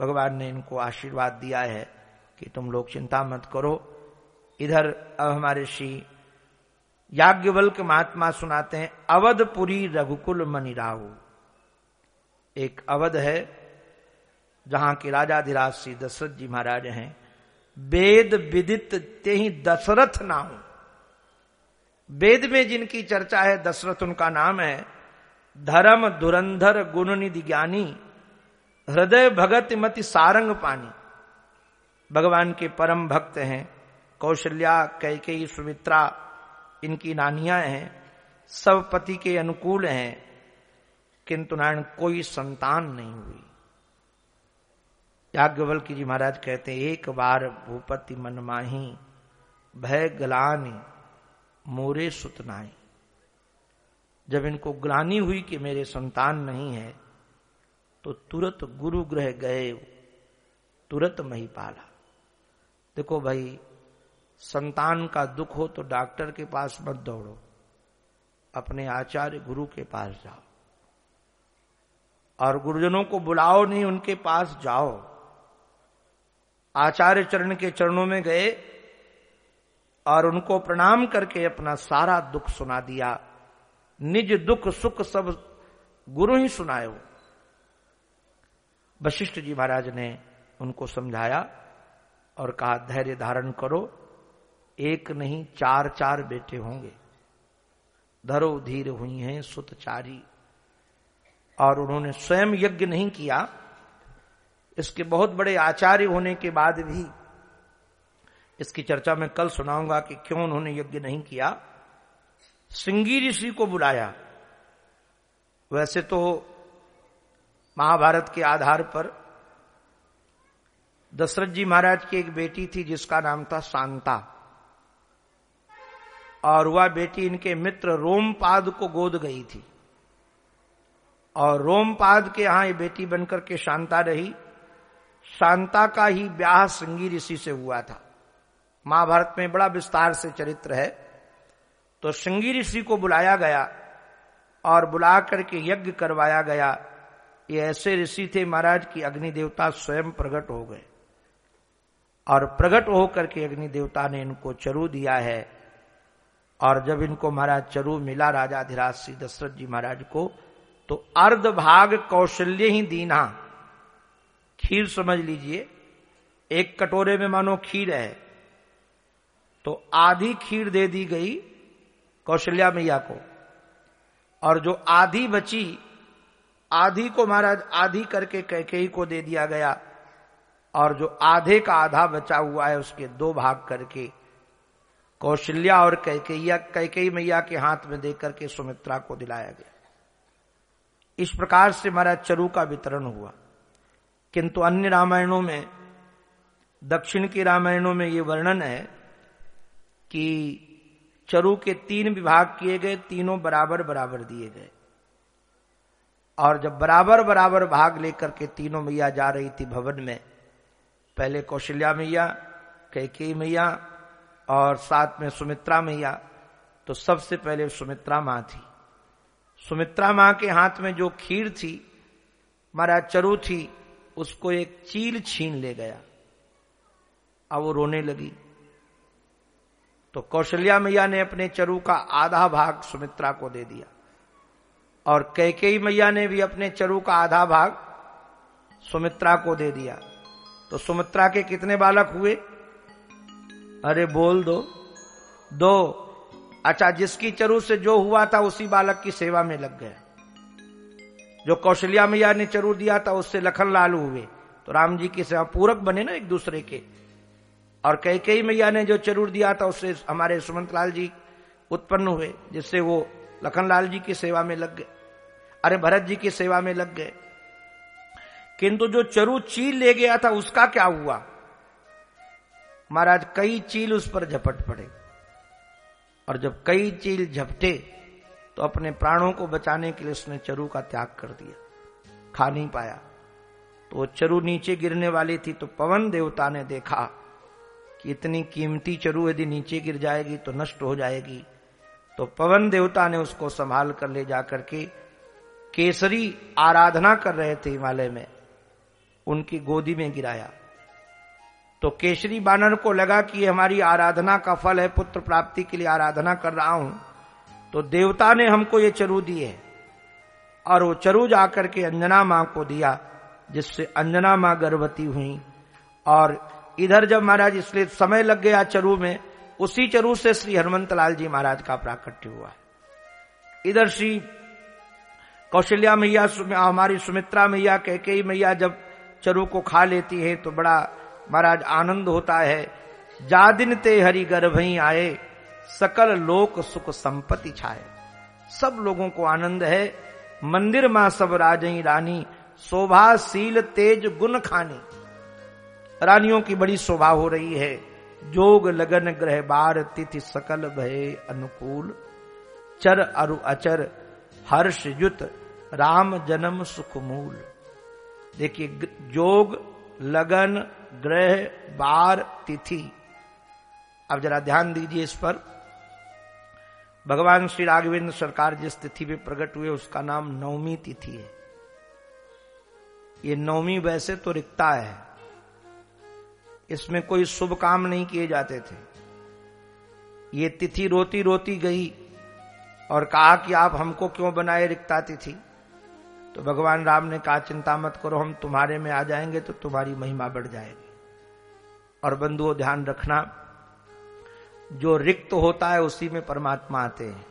Speaker 2: भगवान ने इनको आशीर्वाद दिया है कि तुम लोग चिंता मत करो इधर अब हमारे श्री याज्ञवल्क महात्मा सुनाते हैं अवधपुरी रघुकुल मनिराहु एक अवध है जहां के राजाधिराज श्री दशरथ जी महाराज हैं वेद विदित ते ही दशरथ ना हो वेद में जिनकी चर्चा है दशरथ उनका नाम है धर्म दुरंधर गुण निधि ज्ञानी हृदय भगत मति सारंग पानी भगवान के परम भक्त हैं कौशल्या कैकेयी सुमित्रा इनकी नानियां हैं सब पति के अनुकूल हैं किंतु नारायण कोई संतान नहीं हुई की जी महाराज कहते हैं एक बार भूपति मनमाही भय गलानी मोरे सुतनाई जब इनको ग्लानी हुई कि मेरे संतान नहीं है तो तुरंत गुरु ग्रह गए तुरंत मही पाला देखो भाई संतान का दुख हो तो डॉक्टर के पास मत दौड़ो अपने आचार्य गुरु के पास जाओ और गुरुजनों को बुलाओ नहीं उनके पास जाओ आचार्य चरण के चरणों में गए और उनको प्रणाम करके अपना सारा दुख सुना दिया निज दुख सुख सब गुरु ही सुनाए हो वशिष्ठ जी महाराज ने उनको समझाया और कहा धैर्य धारण करो एक नहीं चार चार बेटे होंगे धरो धीर हुई हैं सुतचारी और उन्होंने स्वयं यज्ञ नहीं किया इसके बहुत बड़े आचार्य होने के बाद भी इसकी चर्चा में कल सुनाऊंगा कि क्यों उन्होंने यज्ञ नहीं किया सिंगी ऋषि को बुलाया वैसे तो महाभारत के आधार पर दशरथ जी महाराज की एक बेटी थी जिसका नाम था शांता और वह बेटी इनके मित्र रोमपाद को गोद गई थी और रोमपाद के यहां ये बेटी बनकर के शांता रही शांता का ही ब्याह संगीर ऋषि से हुआ था महाभारत में बड़ा विस्तार से चरित्र है तो संगी ऋषि को बुलाया गया और बुला करके यज्ञ करवाया गया ये ऐसे ऋषि थे महाराज की अग्नि देवता स्वयं प्रकट हो गए और प्रकट होकर के अग्नि देवता ने इनको चरू दिया है और जब इनको महाराज चरु मिला राजा अधिराज सिंह दशरथ जी महाराज को तो अर्ध भाग कौशल्य ही दीना खीर समझ लीजिए एक कटोरे में मानो खीर है तो आधी खीर दे दी गई कौशल्या मैया को और जो आधी बची आधी को महाराज आधी करके कैके को दे दिया गया और जो आधे का आधा बचा हुआ है उसके दो भाग करके कौशल्या और कैकेया कैके मैया के हाथ में देकर के सुमित्रा को दिलाया गया इस प्रकार से महाराज चरु का वितरण हुआ किंतु अन्य रामायणों में दक्षिण के रामायणों में ये वर्णन है कि चरु के तीन विभाग किए गए तीनों बराबर बराबर दिए गए और जब बराबर बराबर भाग लेकर के तीनों मैया जा रही थी भवन में पहले कौशल्या मैया कैके मैया और साथ में सुमित्रा मैया तो सबसे पहले सुमित्रा मां थी सुमित्रा मां के हाथ में जो खीर थी मारा चरु थी उसको एक चील छीन ले गया अब वो रोने लगी तो कौशल्या मैया ने अपने चरु का आधा भाग सुमित्रा को दे दिया और कैके मैया ने भी अपने चरु का आधा भाग सुमित्रा को दे दिया तो सुमित्रा के कितने बालक हुए अरे बोल दो दो अच्छा जिसकी चरु से जो हुआ था उसी बालक की सेवा में लग गया जो कौशल्या मैया ने चरु दिया था उससे लखन लाल हुए तो राम जी की सेवा पूरक बने ना एक दूसरे के और कई कई मैया ने जो चरूर दिया था उससे हमारे सुमंत लाल जी उत्पन्न हुए जिससे वो लखन लाल जी की सेवा में लग गए अरे भरत जी की सेवा में लग गए किंतु जो चरु चील ले गया था उसका क्या हुआ महाराज कई चील उस पर झपट पड़े और जब कई चील झपटे तो अपने प्राणों को बचाने के लिए उसने चरु का त्याग कर दिया खा नहीं पाया तो वो चरु नीचे गिरने वाली थी तो पवन देवता ने देखा कि इतनी कीमती चरु यदि नीचे गिर जाएगी तो नष्ट हो जाएगी तो पवन देवता ने उसको संभाल कर ले जाकर के केसरी आराधना कर रहे थे हिमालय में उनकी गोदी में गिराया तो केसरी बानर को लगा कि ये हमारी आराधना का फल है पुत्र प्राप्ति के लिए आराधना कर रहा हूं तो देवता ने हमको ये चरु दी है और वो चरु जाकर के अंजना माँ को दिया जिससे अंजना माँ गर्भवती हुई और इधर जब महाराज इसलिए समय लग गया चरु में उसी चरु से श्री हनुमत लाल जी महाराज का प्राकट्य हुआ इधर श्री कौशल्या मैया हमारी सुमित्रा मैया कैकेयी मैया जब चरु को खा लेती है तो बड़ा महाराज आनंद होता है जा दिन ते हरि गर्भ ही आए सकल लोक सुख संपत्ति छाए सब लोगों को आनंद है मंदिर मां सब राजई रानी शोभाशील तेज गुण खानी रानियों की बड़ी शोभा हो रही है जोग लगन ग्रह बार तिथि सकल भय अनुकूल चर अरु अचर हर्ष युत राम जन्म सुख मूल देखिए जोग लगन ग्रह बार तिथि अब जरा ध्यान दीजिए इस पर भगवान श्री राघवेंद्र सरकार जिस तिथि पे प्रकट हुए उसका नाम नवमी तिथि है ये नवमी वैसे तो रिक्ता है इसमें कोई शुभ काम नहीं किए जाते थे ये तिथि रोती रोती गई और कहा कि आप हमको क्यों बनाए रिक्ता तिथि तो भगवान राम ने कहा चिंता मत करो हम तुम्हारे में आ जाएंगे तो तुम्हारी महिमा बढ़ जाएगी और बंधुओं ध्यान रखना जो रिक्त होता है उसी में परमात्मा आते हैं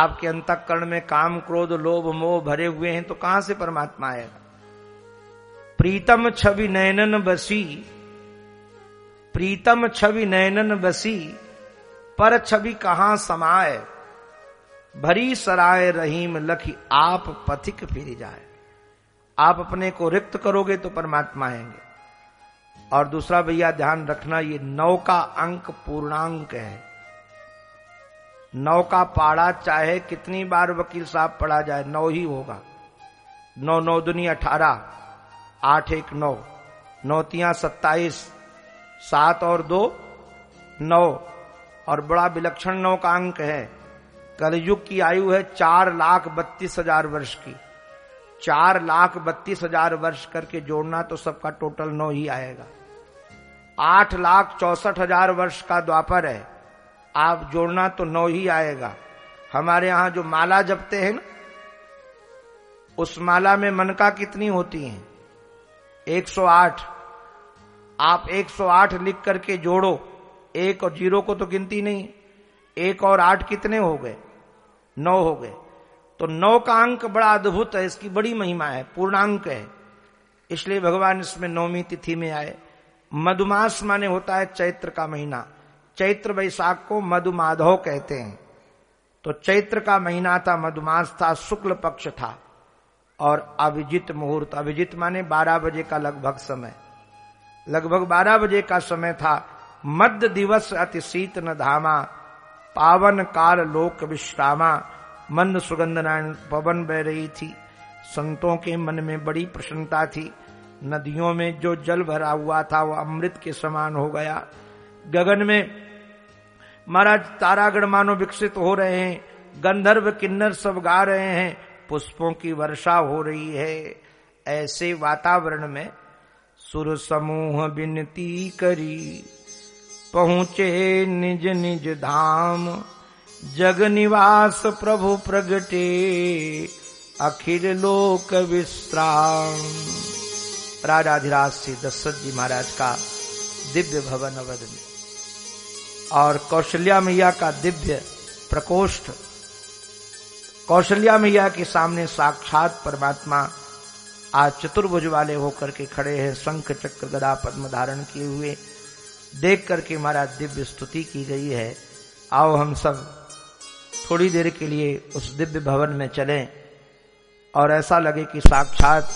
Speaker 2: आपके अंतकरण में काम क्रोध लोभ मोह भरे हुए हैं तो कहां से परमात्मा आएगा प्रीतम छवि नयनन बसी प्रीतम छवि नयनन बसी पर छवि कहां समाए भरी सराय रहीम लखी आप पथिक फिर जाए आप अपने को रिक्त करोगे तो परमात्मा आएंगे और दूसरा भैया ध्यान रखना ये नौ का अंक पूर्णांक है नौ का पाड़ा चाहे कितनी बार वकील साहब पढ़ा जाए नौ ही होगा नौ नौ दुनी अठारह आठ एक नौ नौतियां सत्ताईस सात और दो नौ और बड़ा विलक्षण नौ का अंक है कलयुग की आयु है चार लाख बत्तीस हजार वर्ष की चार लाख बत्तीस हजार वर्ष करके जोड़ना तो सबका टोटल नौ ही आएगा आठ लाख चौसठ हजार वर्ष का द्वापर है आप जोड़ना तो नौ ही आएगा हमारे यहां जो माला जपते हैं ना उस माला में मनका कितनी होती है 108 आप 108 लिख करके जोड़ो एक और जीरो को तो गिनती नहीं एक और आठ कितने हो गए नौ हो गए तो नौ का अंक बड़ा अद्भुत है इसकी बड़ी महिमा है पूर्णांक है इसलिए भगवान इसमें नौमी तिथि में आए मधुमास माने होता है चैत्र का महीना चैत्र वैशाख को मधुमाधव कहते हैं तो चैत्र का महीना था मधुमास था शुक्ल पक्ष था और अभिजित मुहूर्त अभिजित माने 12 बजे का लगभग समय लगभग 12 बजे का समय था मध्य दिवस अति शीत न धामा पावन काल लोक विश्रामा मंद सुगंध नारायण पवन बह रही थी संतों के मन में बड़ी प्रसन्नता थी नदियों में जो जल भरा हुआ था वो अमृत के समान हो गया गगन में महाराज तारागढ़ मानो विकसित हो रहे हैं गंधर्व किन्नर सब गा रहे हैं पुष्पों की वर्षा हो रही है ऐसे वातावरण में सुर समूह विनती करी पहुंचे निज निज धाम जग निवास प्रभु प्रगटे अखिल लोक विश्राम राजाधिराज श्री दशरथ जी महाराज का दिव्य भवन अवध में और कौशल्या मैया का दिव्य प्रकोष्ठ कौशल्या मैया के सामने साक्षात परमात्मा आज चतुर्भुज वाले होकर के खड़े हैं शंख चक्र गदा पद्म धारण किए हुए देख करके महाराज दिव्य स्तुति की गई है आओ हम सब थोड़ी देर के लिए उस दिव्य भवन में चलें और ऐसा लगे कि साक्षात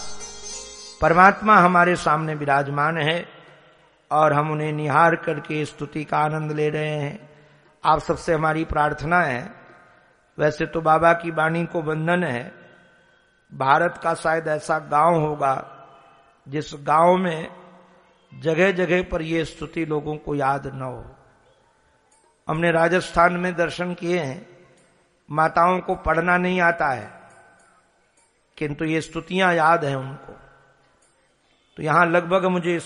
Speaker 2: परमात्मा हमारे सामने विराजमान है और हम उन्हें निहार करके स्तुति का आनंद ले रहे हैं आप सबसे हमारी प्रार्थना है वैसे तो बाबा की वाणी को बंधन है भारत का शायद ऐसा गांव होगा जिस गांव में जगह जगह पर यह स्तुति लोगों को याद न हो हमने राजस्थान में दर्शन किए हैं माताओं को पढ़ना नहीं आता है किंतु ये स्तुतियां याद है उनको तो यहां लगभग मुझे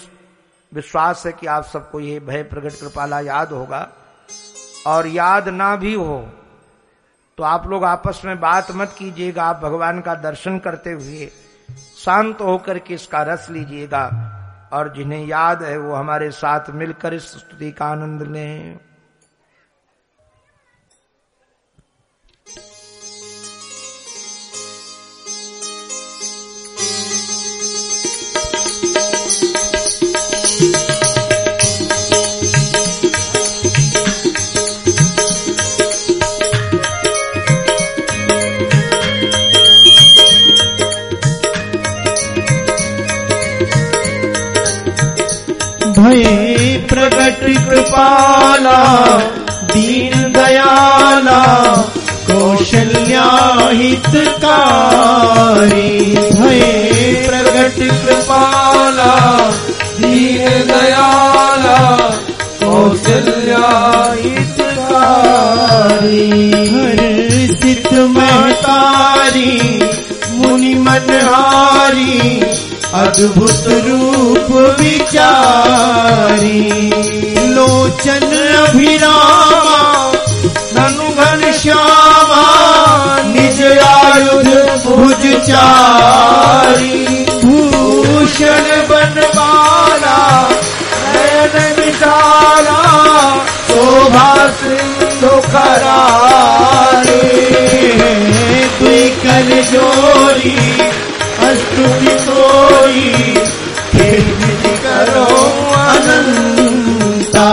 Speaker 2: विश्वास है कि आप सबको ये भय प्रगट कृपाला याद होगा और याद ना भी हो तो आप लोग आपस में बात मत कीजिएगा आप भगवान का दर्शन करते हुए शांत होकर के इसका रस लीजिएगा और जिन्हें याद है वो हमारे साथ मिलकर इस स्तुति का आनंद लें
Speaker 3: भय प्रकट कृपाला दीन दयाला कौशल्याहितकारी
Speaker 4: भय प्रकट कृपाला दीन दयाला
Speaker 3: कौशल्याहितकारी हर सिद्ध महतारी की मनहारी अद्भुत रूप विचारी लोचन अभिरामा धनुघन श्यामा निज आयुध भुजचारी भूषण बनवाला नयन विदार शोभा श्री सुखरारी
Speaker 4: तो कर जोरी अस्तुति कोई
Speaker 3: करो अनंता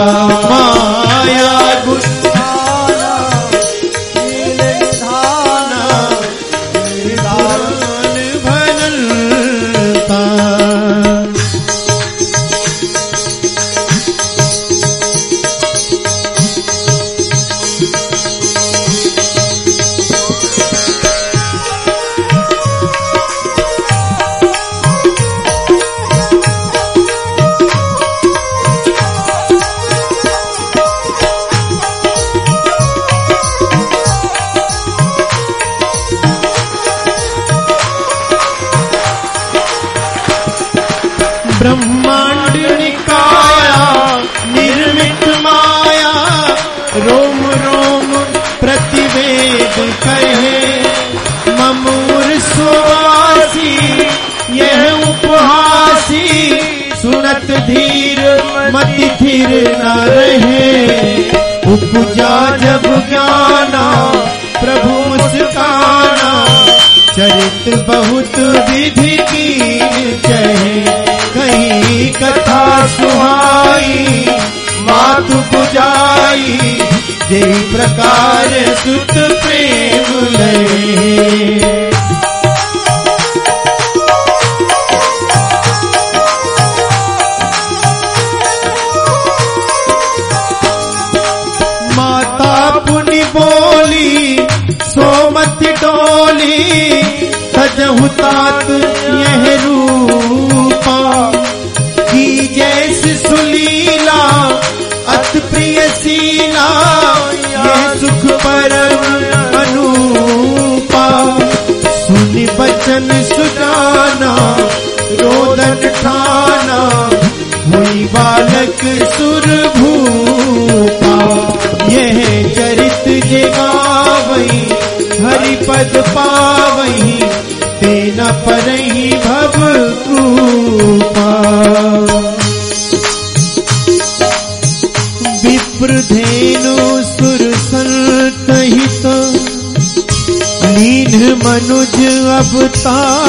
Speaker 3: फिर न रहे उपजा जब ज्ञाना प्रभु मुस्काना चरित्र बहुत विधि की कहे कहीं कथा सुहाई मात बुझाई जय प्रकार सुत प्रेम लय सजहु तात यह रूपा की जैस सुलीला अत प्रिय सीना यह सुख परम अनुपा सुन बचन सुजाना रोदन ठाना हुई बालक सुर भूपा यह चरित जगावई पद पावही तेन परहि भव कृपा विप्रधेनु सुर सहित लीन मनुज अवतार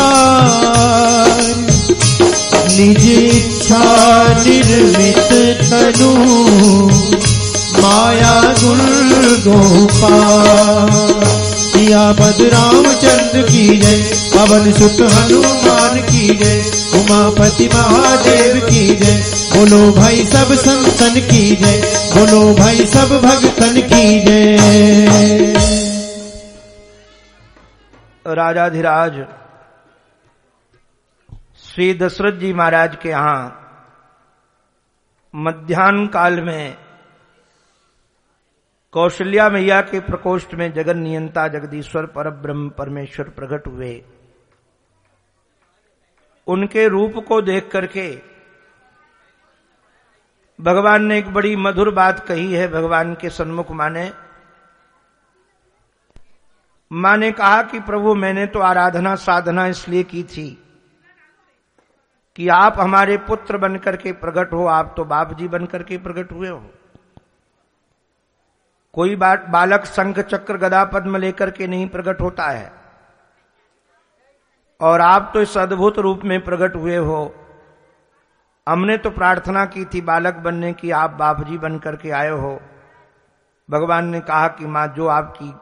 Speaker 3: निज इच्छा निर्मित तनु माया दुर्गोपा मैया पद रामचंद्र की जय पवन सुत हनुमान की जय उमापति महादेव की जय बोलो भाई सब संतन की जय बोलो भाई सब भक्तन की जय
Speaker 2: राजाधिराज श्री दशरथ जी महाराज के यहां मध्यान्ह काल में कौशल्या मैया के प्रकोष्ठ में जगन नियंता जगदीश्वर पर ब्रह्म परमेश्वर प्रकट हुए उनके रूप को देख करके भगवान ने एक बड़ी मधुर बात कही है भगवान के सन्मुख माने मां ने कहा कि प्रभु मैंने तो आराधना साधना इसलिए की थी कि आप हमारे पुत्र बनकर के प्रकट हो आप तो बाप जी बनकर के प्रकट हुए हो कोई बालक संघ चक्र गदा पद्म लेकर के नहीं प्रकट होता है और आप तो इस अद्भुत रूप में प्रकट हुए हो हमने तो प्रार्थना की थी बालक बनने की आप बापजी बन करके आए हो भगवान ने कहा कि मां जो आपकी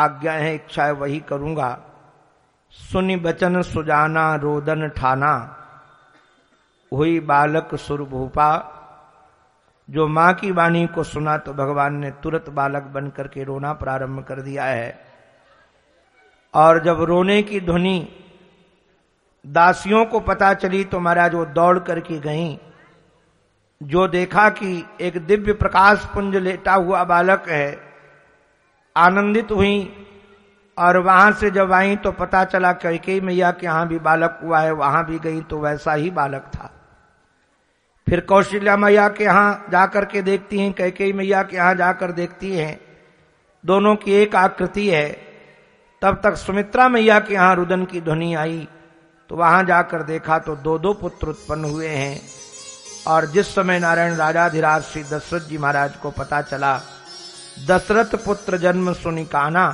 Speaker 2: आज्ञा है इच्छा है वही करूंगा सुनि बचन सुजाना रोदन ठाना हुई बालक सुरभूपा जो माँ की वाणी को सुना तो भगवान ने तुरंत बालक बनकर के रोना प्रारंभ कर दिया है और जब रोने की ध्वनि दासियों को पता चली तो महाराज वो दौड़ करके गई जो देखा कि एक दिव्य प्रकाश पुंज लेटा हुआ बालक है आनंदित हुई और वहां से जब आई तो पता चला कैके मैया के यहां भी बालक हुआ है वहां भी गई तो वैसा ही बालक था फिर कौशल्या मैया के यहाँ जाकर के देखती हैं कैके मैया के यहाँ जाकर देखती हैं दोनों की एक आकृति है तब तक सुमित्रा मैया के यहाँ रुदन की ध्वनि आई तो वहां जाकर देखा तो दो दो पुत्र उत्पन्न हुए हैं और जिस समय नारायण राजाधिराज श्री दशरथ जी महाराज को पता चला दशरथ पुत्र जन्म सुनिकाना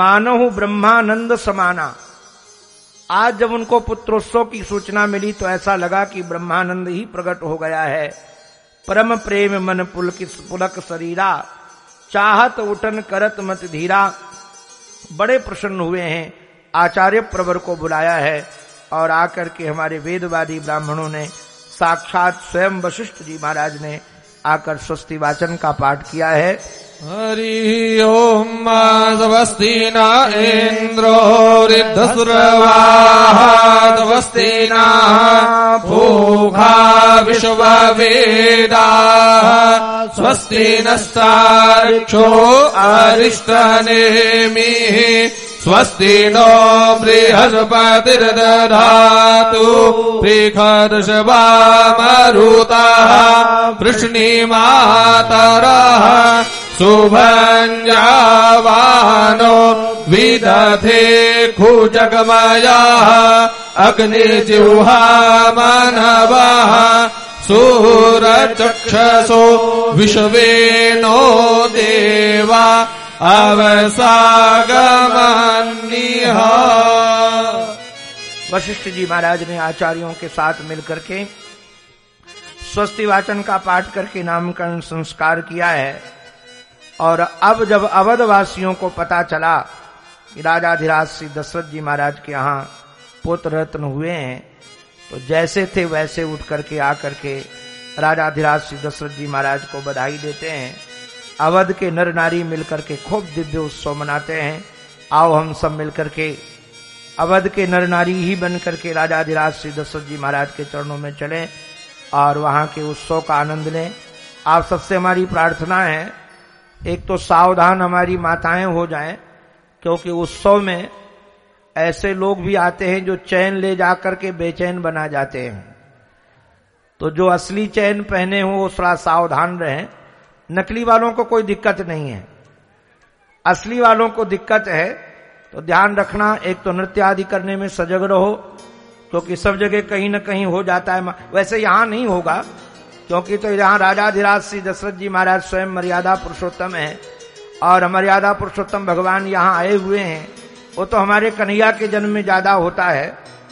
Speaker 2: मानो ब्रह्मानंद समाना आज जब उनको पुत्रोत्सव की सूचना मिली तो ऐसा लगा कि ब्रह्मानंद ही प्रकट हो गया है परम प्रेम मन पुलक पुलक शरीरा चाहत उठन करत मत धीरा बड़े प्रसन्न हुए हैं आचार्य प्रवर को बुलाया है और आकर के हमारे वेदवादी ब्राह्मणों ने साक्षात स्वयं वशिष्ठ जी महाराज ने आकर स्वस्ति वाचन का पाठ किया है हरि ओम स्वस्ति न इन्द्रो ऋद्धसुरवाः
Speaker 1: स्वस्ति भूखा विश्ववेदाः स्वस्ति नस्तारिक्षो अरिष्टनेमिः स्वस्ति नो बृहस्पतिर्दधातु पृखदशवा वामरुताः वृष्णिमातरः शुभञ्जावानो
Speaker 2: विदधे
Speaker 1: खुजगमयः अग्निजिह्वामनवः सूरचक्षसो विश्वेनो देवा
Speaker 2: अवसागमनिहा वशिष्ठ जी महाराज ने आचार्यों के साथ मिलकर के स्वस्ति वाचन का पाठ करके नामकरण संस्कार किया है और अब जब अवध वासियों को पता चला कि राजाधिराज श्री दशरथ जी महाराज के यहाँ पुत्र रत्न हुए हैं तो जैसे थे वैसे उठ करके आकर के राजाधिराज श्री दशरथ जी महाराज को बधाई देते हैं अवध के नर नारी मिलकर के खूब दिव्य उत्सव मनाते हैं आओ हम सब मिलकर के अवध के नर नारी ही बन करके राजा अधिराज श्री दशरथ जी महाराज के चरणों में चले और वहां के उत्सव का आनंद लें आप सबसे हमारी प्रार्थना है एक तो सावधान हमारी माताएं हो जाएं क्योंकि उत्सव में ऐसे लोग भी आते हैं जो चैन ले जाकर के बेचैन बना जाते हैं तो जो असली चैन पहने हो वो थोड़ा सावधान रहें नकली वालों को कोई दिक्कत नहीं है असली वालों को दिक्कत है तो ध्यान रखना एक तो नृत्य आदि करने में सजग रहो क्योंकि तो सब जगह कहीं ना कहीं हो जाता है वैसे यहाँ नहीं होगा क्योंकि तो यहाँ राजाधिराज श्री दशरथ जी महाराज स्वयं मर्यादा पुरुषोत्तम है और मर्यादा पुरुषोत्तम भगवान यहाँ आए हुए हैं वो तो हमारे कन्हैया के जन्म में ज्यादा होता है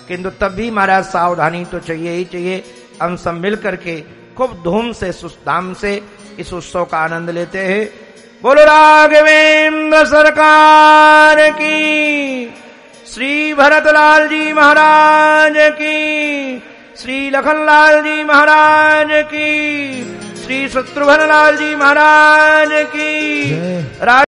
Speaker 2: किंतु तब भी महाराज सावधानी तो चाहिए ही चाहिए हम सब मिल करके खूब धूम से सुस्ताम से इस उत्सव का आनंद लेते हैं बोलो राघवेंद्र सरकार की श्री भरतलाल जी महाराज की श्री लखनलाल जी महाराज की श्री शत्रुघ्न लाल जी महाराज की राज